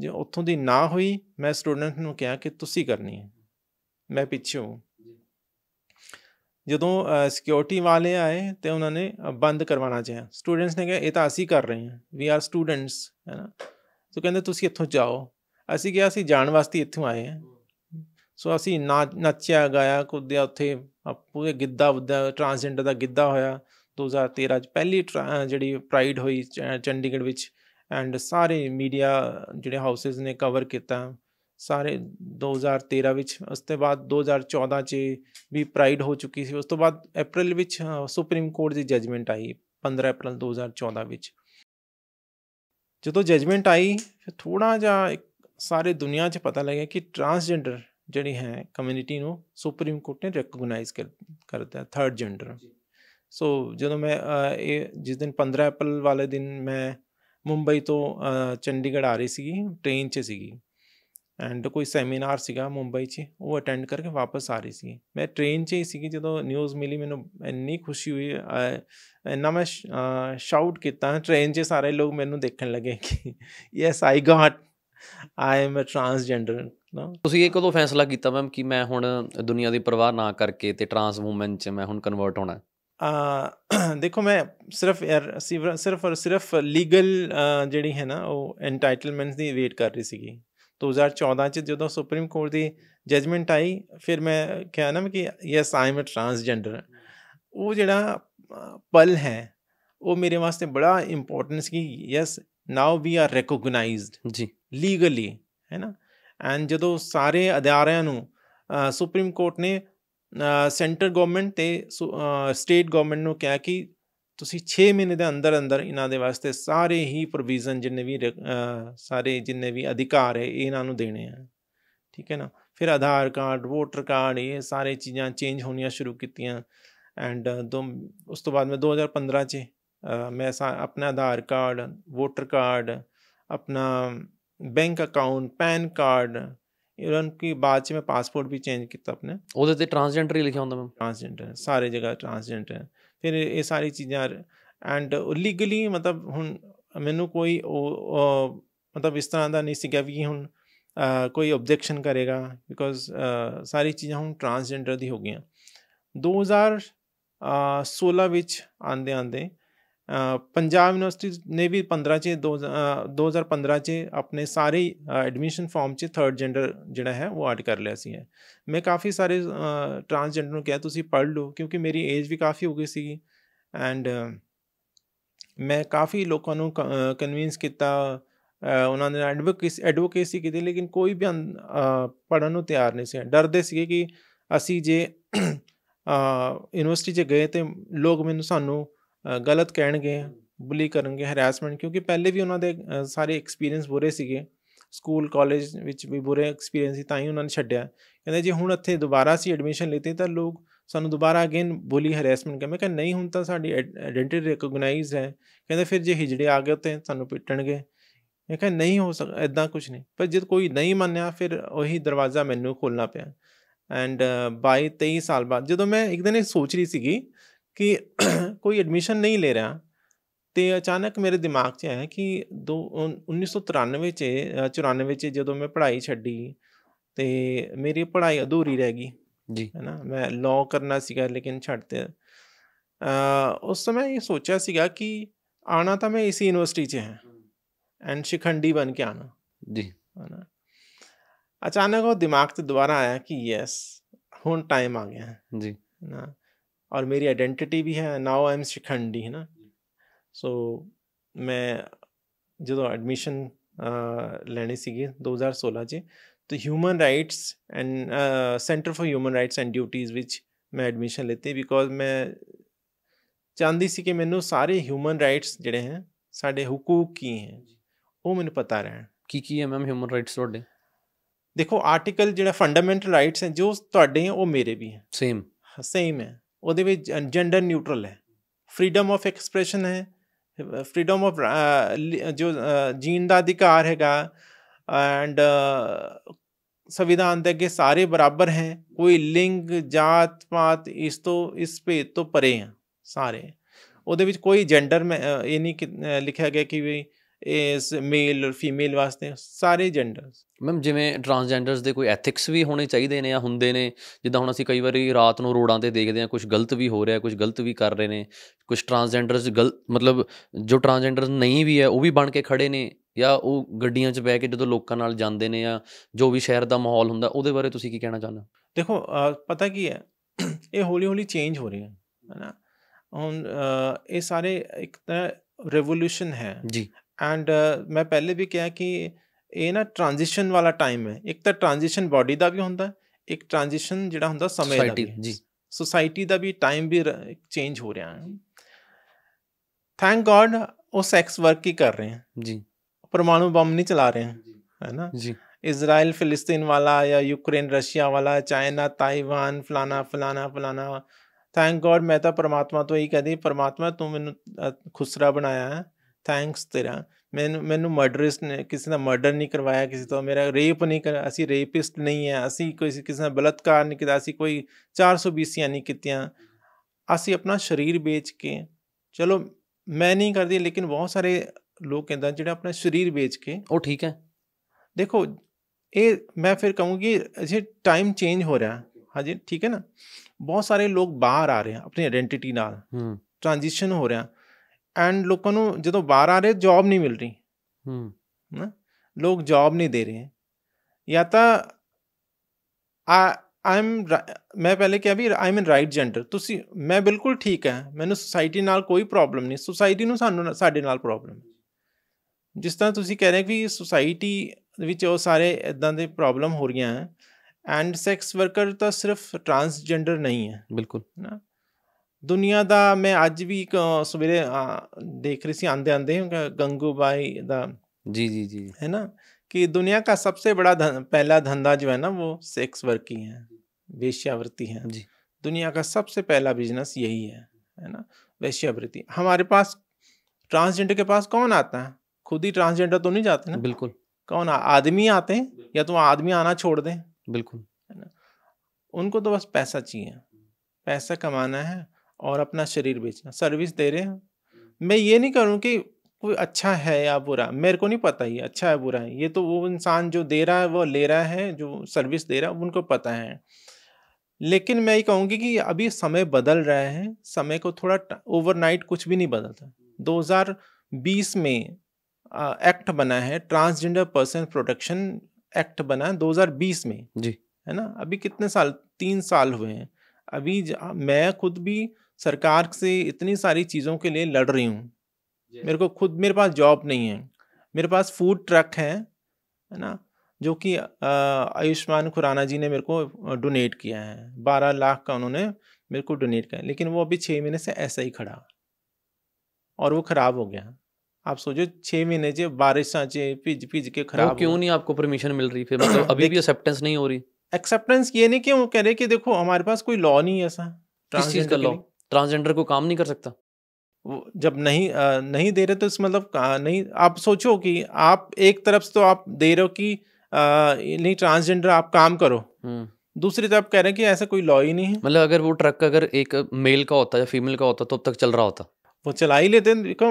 ਜੇ ਉੱਥੋਂ ਦੀ ਨਾ ਹੋਈ ਮੈਂ ਸਟੂਡੈਂਟ ਨੂੰ ਕਿਹਾ ਕਿ ਤੁਸੀਂ ਕਰਨੀ ਹੈ ਮੈਂ ਪਿੱਛੇ ਹੂੰ ਜਦੋਂ ਸਿਕਿਉਰਿਟੀ ਵਾਲੇ ਆਏ ਤੇ ਉਹਨਾਂ ਨੇ ਬੰਦ ਕਰਵਾਉਣਾ ਚਾਹਿਆ ਸਟੂਡੈਂਟਸ ਨੇ ਕਿਹਾ ਇਹ ਤਾਂ ਅਸੀਂ ਕਰ ਰਹੇ ਹਾਂ ਵੀ ਆਰ ਸਟੂਡੈਂਟਸ ਹੈ ਨਾ ਸੋ ਕਹਿੰਦੇ ਤੁਸੀਂ ਇੱਥੋਂ ਜਾਓ ਅਸੀਂ ਕਿਹਾ ਅਸੀਂ ਜਾਣ ਵਾਸਤੇ ਇੱਥੋਂ ਆਏ ਹਾਂ ਸੋ ਅਸੀਂ ਨੱਚਿਆ ਗਾਇਆ ਕੁੱਦਿਆ ਉੱਥੇ ਪੂਰੇ ਗਿੱਧਾ ਉੱਦਾ ਟਰਾਂਸਜੈਂਡਰ ਦਾ ਗਿੱਧਾ ਹੋਇਆ 2013 ਚ ਪਹਿਲੀ ਜਿਹੜੀ ਪ੍ਰਾਈਡ ਹੋਈ ਚੰਡੀਗੜ੍ਹ ਵਿੱਚ ਐਂਡ ਸਾਰੇ ਮੀਡੀਆ ਜਿਹੜੇ ਹਾਊਸਸ ਨੇ ਕਵਰ ਕੀਤਾ ਸਾਰੇ 2013 ਵਿੱਚ ਉਸ ਤੋਂ ਬਾਅਦ 2014 'ਚ ਵੀ ਪ੍ਰਾਈਡ ਹੋ ਚੁੱਕੀ ਸੀ ਉਸ ਤੋਂ ਬਾਅਦ ਅਪ੍ਰੈਲ ਵਿੱਚ ਸੁਪਰੀਮ ਕੋਰਟ ਦੀ ਜਜਮੈਂਟ ਆਈ 15 ਅਪ੍ਰੈਲ 2014 ਵਿੱਚ ਜਦੋਂ ਜਜਮੈਂਟ ਆਈ ਫਿਰ ਥੋੜਾ ਜਿਹਾ ਸਾਰੇ ਦੁਨੀਆ 'ਚ ਪਤਾ ਲੱਗਿਆ ਕਿ ਟਰਾਂਸਜੈਂਡਰ ਜਿਹੜੀ ਹੈ ਕਮਿਊਨਿਟੀ ਨੂੰ ਸੁਪਰੀਮ ਕੋਰਟ ਨੇ ਰੈਕਗਨਾਈਜ਼ ਕਰਦਾ ਥਰਡ ਜੈਂਡਰ ਸੋ ਜਦੋਂ ਮੈਂ ਇਹ ਜਿਸ ਦਿਨ 15 ਅਪ੍ਰੈਲ ਵਾਲੇ ਦਿਨ ਮੈਂ ਮੁੰਬਈ ਤੋਂ ਚੰਡੀਗੜ੍ਹ ਆ ਰਹੀ ਸੀਗੀ ਟ੍ਰੇਨ 'ਚ ਸੀਗੀ ਐਂਡ ਕੋਈ ਸੈਮੀਨਾਰ ਸੀਗਾ ਮੁੰਬਈ 'ਚ ਉਹ ਅਟੈਂਡ ਕਰਕੇ ਵਾਪਸ ਆ ਰਹੀ ਸੀ ਮੈਂ ਟ੍ਰੇਨ 'ਚ ਹੀ ਸੀਗੀ ਜਦੋਂ ਨਿਊਜ਼ ਮਿਲੀ ਮੈਨੂੰ ਇੰਨੀ ਖੁਸ਼ੀ ਹੋਈ ਇੰਨਾ ਮੈਂ ਸ਼ਾਊਟ ਕੀਤਾ ਟ੍ਰੇਨ 'ਚ ਸਾਰੇ ਲੋਕ ਮੈਨੂੰ ਦੇਖਣ ਲੱਗੇ ਕਿ yes I got I am a transgender ਤੁਸੀਂ ਇਹ ਕਦੋਂ ਫੈਸਲਾ ਕੀਤਾ ਮੈਮ ਕਿ ਮੈਂ ਹੁਣ ਦੁਨੀਆ ਦੀ ਪਰਵਾਹ ਨਾ ਕਰਕੇ ਤੇ ਟਰਾਂਸ ਵੂਮਨ 'ਚ ਮੈਂ ਹੁਣ ਕਨਵਰਟ ਹੋਣਾ ਦੇਖੋ ਮੈਂ ਸਿਰਫ ਯਾਰ ਸਿਰਫ ਔਰ ਸਿਰਫ ਲੀਗਲ ਜਿਹੜੀ ਹੈ ਨਾ ਉਹ ਐਂਟਾਈਟਲਮੈਂਟਸ ਦੀ ਵੇਟ ਕਰ ਰਹੀ ਸੀਗੀ 2014 ਚ ਜਦੋਂ ਸੁਪਰੀਮ ਕੋਰਟ ਦੀ ਜਜਮੈਂਟ ਆਈ ਫਿਰ ਮੈਂ ਕਿਹਾ ਨਾ ਕਿ yes I am a transgender ਉਹ ਜਿਹੜਾ ਪਲ ਹੈ ਉਹ ਮੇਰੇ ਵਾਸਤੇ ਬੜਾ ਇੰਪੋਰਟੈਂਸ ਕੀ yes now we are recognised ਜੀ ਲੀਗਲੀ ਹੈ ਨਾ ਐਂਡ ਜਦੋਂ ਸਾਰੇ ਅਧਿਆਰਿਆਂ ਨੂੰ ਸੁਪਰੀਮ ਕੋਰਟ ਨੇ ਸੈਂਟਰ ਗਵਰਨਮੈਂਟ ਤੇ ਸਟੇਟ ਗਵਰਨਮੈਂਟ ਨੂੰ ਕਿਹਾ ਕਿ ਤੁਸੀਂ 6 ਮਹੀਨੇ ਦੇ ਅੰਦਰ ਅੰਦਰ ਇਹਨਾਂ ਦੇ ਵਾਸਤੇ ਸਾਰੇ ਹੀ ਪ੍ਰੋਵੀਜ਼ਨ ਜਿੰਨੇ ਵੀ ਸਾਰੇ ਜਿੰਨੇ ਵੀ ਅਧਿਕਾਰ ਹੈ ਇਹਨਾਂ ਨੂੰ ਦੇਣੇ ਆ ਠੀਕ ਹੈ ਨਾ ਫਿਰ ਆਧਾਰ ਕਾਰਡ ਵੋਟਰ ਕਾਰਡ ਇਹ ਸਾਰੇ ਚੀਜ਼ਾਂ ਚੇਂਜ ਹੋਣੀਆਂ ਸ਼ੁਰੂ ਕੀਤੀਆਂ ਐਂਡ ਉਸ ਤੋਂ ਬਾਅਦ ਮੈਂ 2015 ਚ ਮੈਂ ਆਪਣਾ ਆਧਾਰ ਕਾਰਡ ਵੋਟਰ ਕਾਰਡ ਆਪਣਾ bank account PAN card even ਕੀ ਬਾਅਦ ਚ ਮੈਂ ਪਾਸਪੋਰਟ ਵੀ ਚੇਂਜ ਕੀਤਾ ਆਪਣੇ ਉਹਦੇ ਤੇ ਟਰਾਂਸਜੈਂਡਰ ਹੀ ਲਿਖਿਆ ਹੁੰਦਾ ਮੈਂ ਟਰਾਂਸਜੈਂਡਰ ਸਾਰੇ ਜਗ੍ਹਾ ਟਰਾਂਸਜੈਂਡਰ ਫਿਰ ਇਹ ਸਾਰੀ ਚੀਜ਼ਾਂ ਐਂਡ ਲੀਗਲੀ ਮਤਲਬ ਹੁਣ ਮੈਨੂੰ ਕੋਈ ਮਤਲਬ ਇਸ ਤਰ੍ਹਾਂ ਦਾ ਨਹੀਂ ਸੀ ਵੀ ਹੁਣ ਕੋਈ ਆਬਜੈਕਸ਼ਨ ਕਰੇਗਾ ਬਿਕੋਜ਼ ਸਾਰੀ ਚੀਜ਼ਾਂ ਹੁਣ ਟਰਾਂਸਜੈਂਡਰ ਦੀ ਹੋ ਗਈਆਂ 2016 ਵਿੱਚ ਆਂਦੇ ਆਂਦੇ ਪੰਜਾਬ ਯੂਨੀਵਰਸਿਟੀ ਨੇ ਵੀ 15 ਚ 2015 ਚ ਆਪਣੇ ਸਾਰੇ ਐਡਮਿਸ਼ਨ ਫਾਰਮ ਚ ਥਰਡ ਜੈਂਡਰ ਜਿਹੜਾ ਹੈ ਉਹ ਐਡ ਕਰ ਲਿਆ ਸੀ ਮੈਂ ਕਾਫੀ ਸਾਰੇ ਟਰਾਂਸਜੈਂਡਰ ਨੂੰ ਕਿਹਾ ਤੁਸੀਂ ਪੜ੍ਹ ਲਓ ਕਿਉਂਕਿ ਮੇਰੀ ਏਜ ਵੀ ਕਾਫੀ ਹੋ ਗਈ ਸੀ ਐਂਡ ਮੈਂ ਕਾਫੀ ਲੋਕਾਂ ਨੂੰ ਕਨਵਿੰਸ ਕੀਤਾ ਉਹਨਾਂ ਨੇ ਐਡਵੋਕੇਸੀ ਐਡਵੋਕੇਸੀ ਕੀਤੀ ਲੇਕਿਨ ਕੋਈ ਵੀ ਪੜਨ ਨੂੰ ਤਿਆਰ ਨਹੀਂ ਸੀ ਡਰਦੇ ਸੀਗੇ ਕਿ ਅਸੀਂ ਜੇ ਯੂਨੀਵਰਸਿਟੀ 'ਚ ਗਏ ਤੇ ਲੋਕ ਮੈਨੂੰ ਸਾਨੂੰ ਗਲਤ ਕਹਿਣਗੇ ਬੁਲੀ ਕਰਨਗੇ ਹਰਾਸਮੈਂਟ ਕਿਉਂਕਿ ਪਹਿਲੇ ਵੀ ਉਹਨਾਂ ਦੇ ਸਾਰੇ ਐਕਸਪੀਰੀਅੰਸ ਬੁਰੇ ਸੀਗੇ ਸਕੂਲ ਕਾਲਜ ਵਿੱਚ ਵੀ ਬੁਰੇ ਐਕਸਪੀਰੀਅੰਸ ਸੀ ਤਾਂ ਹੀ ਉਹਨਾਂ ਨੇ ਛੱਡਿਆ ਕਹਿੰਦੇ ਜੇ ਹੁਣ ਇੱਥੇ ਦੁਬਾਰਾ ਸੀ ਐਡਮਿਸ਼ਨ ਲੈਂਦੇ ਤਾਂ ਲੋਕ ਸਾਨੂੰ ਦੁਬਾਰਾ ਅਗੇਨ ਬੁਲੀ ਹਰੈਸਮੈਂਟ ਮੈਂ ਕਿ ਨਹੀਂ ਹੁਣ ਤਾਂ ਸਾਡੀ ਆਇਡੈਂਟੀਟੀ ਰਿਕਗਨਾਈਜ਼ ਹੈ ਕਹਿੰਦੇ ਫਿਰ ਜੇ ਹਿਜੜੇ ਆ ਗਏ ਤੇ ਸਾਨੂੰ ਪਿੱਟਣਗੇ ਮੈਂ ਕਿਹਾ ਨਹੀਂ ਹੋ ਸਕਦਾ ਇਦਾਂ ਕੁਝ ਨਹੀਂ ਪਰ ਜਦ ਕੋਈ ਨਹੀਂ ਮੰਨਿਆ ਫਿਰ ਉਹੀ ਦਰਵਾਜ਼ਾ ਮੈਨੂੰ ਖੋਲਣਾ ਪਿਆ ਐਂਡ 22 23 ਸਾਲ ਬਾਅਦ ਜਦੋਂ ਮੈਂ ਇੱਕ ਦਿਨ ਇਹ ਸੋਚ ਰਹੀ ਸੀਗੀ ਕਿ [clears throat] ਕੋਈ ਐਡਮਿਸ਼ਨ ਨਹੀਂ ਲੈ ਰਿਹਾ ਤੇ ਅਚਾਨਕ ਮੇਰੇ ਦਿਮਾਗ 'ਚ ਆਇਆ ਕਿ 1993 'ਚ 94 'ਚ ਜਦੋਂ ਮੈਂ ਪੜ੍ਹਾਈ ਛੱਡੀ ਤੇ ਮੇਰੀ ਪੜ੍ਹਾਈ ਅਧੂਰੀ ਰਹਿ ਗਈ ਜੀ ਹੈ ਨਾ ਮੈਂ ਲਾਅ ਕਰਨਾ ਸੀਗਾ ਲੇਕਿਨ ਛੱਡਤੇ ਉਸ ਸਮੇਂ ਇਹ ਸੋਚਿਆ ਸੀਗਾ ਕਿ ਆਣਾ ਤਾਂ ਮੈਂ ਇਸੇ ਯੂਨੀਵਰਸਿਟੀ 'ਚ ਹੈ ਐਂਡ ਸ਼ਿਖੰਡੀ ਬਣ ਕੇ ਆਣਾ ਜੀ ਹੈ ਨਾ ਅਚਾਨਕ ਉਹ ਦਿਮਾਗ 'ਤੇ ਦੁਬਾਰਾ ਆਇਆ ਕਿ ਯੈਸ ਹੁਣ ਟਾਈਮ ਆ ਗਿਆ ਜੀ ਨਾ और मेरी ਆਇਡੈਂਟੀਟੀ ਵੀ ਹੈ ਨਾਓ ਆਈ ਐਮ ਸ਼ਿਖੰਡੀ ਹੈ ਨਾ ਸੋ ਮੈਂ ਜਦੋਂ ਐਡਮਿਸ਼ਨ ਲੈਣੀ ਸੀਗੀ 2016 ਚ ਤੇ human rights and centre for human rights and duties ਵਿੱਚ ਮੈਂ ਐਡਮਿਸ਼ਨ ਲੈਤੀ ਬਿਕੋਜ਼ ਮੈਂ ਚਾਹੁੰਦੀ ਸੀ ਕਿ ਮੈਨੂੰ ਸਾਰੇ ਹਿਊਮਨ ਰਾਈਟਸ ਜਿਹੜੇ ਹੈ ਸਾਡੇ ਹਕੂਕ ਕੀ ਹੈ ਉਹ ਮੈਨੂੰ ਪਤਾ ਰਹਿਣ ਕੀ ਕੀ ਹੈ ਮੈਮ ਹਿਊਮਨ ਰਾਈਟਸ ਤੁਹਾਡੇ ਦੇਖੋ ਆਰਟੀਕਲ ਜਿਹੜਾ ਫੰਡਾਮੈਂਟਲ ਰਾਈਟਸ ਹੈ ਜੋ ਤੁਹਾਡੇ ਹੈ ਉਹ ਮੇਰੇ ਵੀ ਹੈ ਸੇਮ ਸੇਮ ਹੈ वो जेंडर न्यूट्रल है फ्रीडम ऑफ एक्सप्रेशन है फ्रीडम ऑफ uh, जो uh, जीन का अधिकार है एंड संविधान के अगर सारे बराबर हैं कोई लिंग जात पात इस तो इस भेद तो परे हैं सारे वो कोई जेंडर में uh, यही कि लिखा गया कि भाई ਇਸ ਮੇਲ ਔਰ ਫੀਮੇਲ ਵਾਸਤੇ ਸਾਰੇ ਜੈਂਡਰਸ ਮੈਮ ਜਿਵੇਂ ਟਰਾਂਸਜੈਂਡਰਸ ਦੇ ਕੋਈ ਐਥਿਕਸ ਵੀ ਹੋਣੇ ਚਾਹੀਦੇ ਨੇ ਜਾਂ ਹੁੰਦੇ ਨੇ ਜਿੱਦਾਂ ਹੁਣ ਅਸੀਂ ਕਈ ਵਾਰੀ ਰਾਤ ਨੂੰ ਰੋਡਾਂ ਤੇ ਦੇਖਦੇ ਆ ਕੁਝ ਗਲਤ ਵੀ ਹੋ ਰਿਹਾ ਕੁਝ ਗਲਤ ਵੀ ਕਰ ਰਹੇ ਨੇ ਕੁਝ ਟਰਾਂਸਜੈਂਡਰਸ ਗਲਤ ਮਤਲਬ ਜੋ ਟਰਾਂਸਜੈਂਡਰਸ ਨਹੀਂ ਵੀ ਹੈ ਉਹ ਵੀ ਬਣ ਕੇ ਖੜੇ ਨੇ ਜਾਂ ਉਹ ਗੱਡੀਆਂ 'ਚ ਬਹਿ ਕੇ ਜਦੋਂ ਲੋਕਾਂ ਨਾਲ ਜਾਂਦੇ ਨੇ ਜਾਂ ਜੋ ਵੀ ਸ਼ਹਿਰ ਦਾ ਮਾਹੌਲ ਹੁੰਦਾ ਉਹਦੇ ਬਾਰੇ ਤੁਸੀਂ ਕੀ ਕਹਿਣਾ ਚਾਹੁੰਦੇ ਦੇਖੋ ਪਤਾ ਕੀ ਹੈ ਇਹ ਹੌਲੀ ਹੌਲੀ ਚੇਂਜ ਹੋ ਰਿਹਾ ਹੈ ਹੈਨਾ ਹੁਣ ਇਹ ਸਾਰੇ ਇੱਕ ਤਰ੍ਹਾਂ ਰੈਵੋਲੂਸ਼ਨ ਹੈ ਜੀ ਐਂਡ uh, ਮੈਂ ਪਹਿਲੇ ਵੀ ਕਿਹਾ ਕਿ ਇਹ ਨਾ ਟ੍ਰਾਂਜੀਸ਼ਨ ਵਾਲਾ ਟਾਈਮ ਹੈ ਇੱਕ ਤਾਂ ਟ੍ਰਾਂਜੀਸ਼ਨ ਬਾਡੀ ਦਾ ਵੀ ਹੁੰਦਾ ਇੱਕ ਟ੍ਰਾਂਜੀਸ਼ਨ ਜਿਹੜਾ ਹੁੰਦਾ ਸਮੇਂ ਦਾ ਜੀ ਸੋਸਾਇਟੀ ਦਾ ਵੀ ਟਾਈਮ ਵੀ ਚੇਂਜ ਹੋ ਰਿਹਾ ਹੈ ਥੈਂਕ ਗॉड ਉਹ ਸੈਕਸ ਵਰਕ ਹੀ ਕਰ ਰਹੇ ਹਨ ਜੀ ਪਰਮਾਣੂ ਬੰਬ ਨਹੀਂ ਚਲਾ ਰਹੇ ਹਨ ਹੈ ਨਾ ਜੀ ਇਜ਼ਰਾਈਲ ਫਿਲਿਸਤੀਨ ਵਾਲਾ ਜਾਂ ਯੂਕਰੇਨ ਰਸ਼ੀਆ ਵਾਲਾ ਚਾਈਨਾ ਤਾਈਵਾਨ ਫਲਾਣਾ ਫਲਾਣਾ ਫਲਾਣਾ ਥੈਂਕ ਗੋਡ ਮੈਂ ਤਾਂ ਪਰਮਾਤਮਾ ਤੋਂ यही ਕਹਦੀ ਪਰਮਾਤਮਾ ਤੂੰ ਮੈਨੂੰ ਖੁਸਰਾ ਬਣਾਇਆ ਹੈ ਥੈਂਕਸ ਤੇਰਾ ਮੈਨੂੰ ਮੈਨੂੰ ਮਰਡਰਿਸਟ ਨੇ ਕਿਸੇ ਦਾ ਮਰਡਰ ਨਹੀਂ ਕਰਵਾਇਆ ਕਿਸੇ ਤੋਂ ਮੇਰਾ ਰੇਪ ਨਹੀਂ ਕਰ ਅਸੀਂ ਰੇਪਿਸਟ ਨਹੀਂ ਹੈ ਅਸੀਂ ਕੋਈ ਕਿਸੇ ਦਾ ਬਲਤਕਾਰ ਨਹੀਂ ਕੀਤਾ ਅਸੀਂ ਕੋਈ 420 ਨਹੀਂ ਕੀਤੀਆਂ ਅਸੀਂ ਆਪਣਾ ਸਰੀਰ ਵੇਚ ਕੇ ਚਲੋ ਮੈਂ ਨਹੀਂ ਕਰਦੀ ਲੇਕਿਨ ਬਹੁਤ ਸਾਰੇ ਲੋਕ ਕਹਿੰਦਾ ਜਿਹੜਾ ਆਪਣਾ ਸਰੀਰ ਵੇਚ ਕੇ ਉਹ ਠੀਕ ਹੈ ਦੇਖੋ ਇਹ ਮੈਂ ਫਿਰ ਕਹੂੰਗੀ ਜੇ ਟਾਈਮ ਚੇਂਜ ਹੋ ਰਿਹਾ ਹਾਂਜੀ ਠੀਕ ਹੈ ਨਾ ਬਹੁਤ ਸਾਰੇ ਲੋਕ ਬਾਹਰ ਆ ਰਹੇ ਆ ਆਪਣੀ ਆਇਡੈਂਟੀਟੀ ਨਾਲ ਹੂੰ ਟ੍ਰਾਂਜੀਸ਼ਨ ਹੋ ਰਿਹਾ ਐਂਡ ਲੋਕਾਂ ਨੂੰ ਜਦੋਂ ਬਾਹਰ ਆ ਰਹੇ ਜੌਬ ਨਹੀਂ ਮਿਲ ਰਹੀ ਹੂੰ ਨਾ ਲੋਕ ਜੌਬ ਨਹੀਂ ਦੇ ਰਹੇ ਜਾਂ ਤਾਂ ਆ ਆਈ ਐਮ ਮੈਂ ਪਹਿਲੇ ਕਿਹਾ ਵੀ I am in right gender ਤੁਸੀਂ ਮੈਂ ਬਿਲਕੁਲ ਠੀਕ ਹਾਂ ਮੈਨੂੰ ਸੋਸਾਇਟੀ ਨਾਲ ਕੋਈ ਪ੍ਰੋਬਲਮ ਨਹੀਂ ਸੋਸਾਇਟੀ ਨੂੰ ਸਾਨੂੰ ਸਾਡੇ ਨਾਲ ਪ੍ਰੋਬਲਮ ਜਿਸ ਤਰ੍ਹਾਂ ਤੁਸੀਂ ਕਹਿ ਰਹੇ ਕਿ ਸੋਸਾਇਟੀ ਵਿੱਚ ਉਹ ਸਾਰੇ ਇਦਾਂ ਦੇ ਪ੍ਰੋਬਲਮ ਹੋ ਰਹੀਆਂ ਐਂਡ ਸੈਕਸ ਵਰਕਰ ਤਾਂ ਸਿਰਫ ਟਰਾਂਸਜੈਂਡਰ ਨਹੀਂ ਹੈ ਬਿਲਕੁਲ ਨਾ दुनिया ਦੁਨੀਆ ਦਾ ਮੈਂ ਅੱਜ ਵੀ ਸਵੇਰੇ ਦੇਖ ਰਹੀ ਸੀ आंदे ਆਂਦੇ ਗੰਗੂਬਾਈ ਦਾ जी जी जी है ना कि दुनिया का सबसे बड़ा धन, पहला धंधा जो है ना वो सेक्स वर्क ही है वेश्यावृत्ति है जी दुनिया का सबसे पहला बिजनेस यही है है ना वेश्यावृत्ति हमारे पास ट्रांसजेंडर के पास कौन आता है खुद ही ट्रांसजेंडर तो नहीं जाते ना बिल्कुल कौन आदमी आते हैं या तो आदमी आना छोड़ दें बिल्कुल है ना उनको तो बस पैसा चाहिए पैसा कमाना है और अपना शरीर बेचना सर्विस दे रहे हैं मैं ये नहीं करूँ कि कोई अच्छा है या बुरा मेरे को नहीं पता ही अच्छा है बुरा है ये तो वो इंसान जो दे रहा है वो ले रहा है जो सर्विस दे रहा है उनको पता है लेकिन मैं ये कहूँगी कि अभी समय बदल रहा है समय को थोड़ा ओवरनाइट कुछ भी नहीं बदलता 2020 में आ, एक्ट बना है ट्रांसजेंडर पर्सन प्रोटेक्शन एक्ट बना है 2020 में जी है ना अभी कितने साल तीन साल हुए हैं अभी मैं खुद भी सरकार से इतनी सारी चीज़ों के लिए लड़ रही हूँ मेरे को खुद मेरे पास जॉब नहीं है मेरे पास फूड ट्रक है है ना जो कि आयुष्मान खुराना जी ने मेरे को डोनेट किया है बारह लाख का उन्होंने मेरे को डोनेट किया लेकिन वो अभी छः महीने से ऐसा ही खड़ा और वो ख़राब हो गया आप सोचो छः महीने जो बारिश से पिज पिज के तो खराब क्यों नहीं आपको परमिशन मिल रही फिर मतलब अभी भी एक्सेप्टेंस नहीं हो रही एक्सेप्टेंस ये नहीं कि वो कह रहे कि देखो हमारे पास कोई लॉ नहीं है ऐसा किस चीज़ का लॉ ट्रांसजेंडर को काम नहीं कर सकता जब नहीं नहीं दे रहे तो इस मतलब नहीं आप सोचो कि आप एक तरफ से तो आप दे रहे हो कि नहीं ट्रांसजेंडर आप काम करो हम्म। दूसरी तरफ कह रहे हैं कि ऐसा कोई लॉ ही नहीं है मतलब अगर वो ट्रक अगर एक मेल का होता या फीमेल का होता तो अब तक चल रहा होता वो चला ही लेते हैं देखो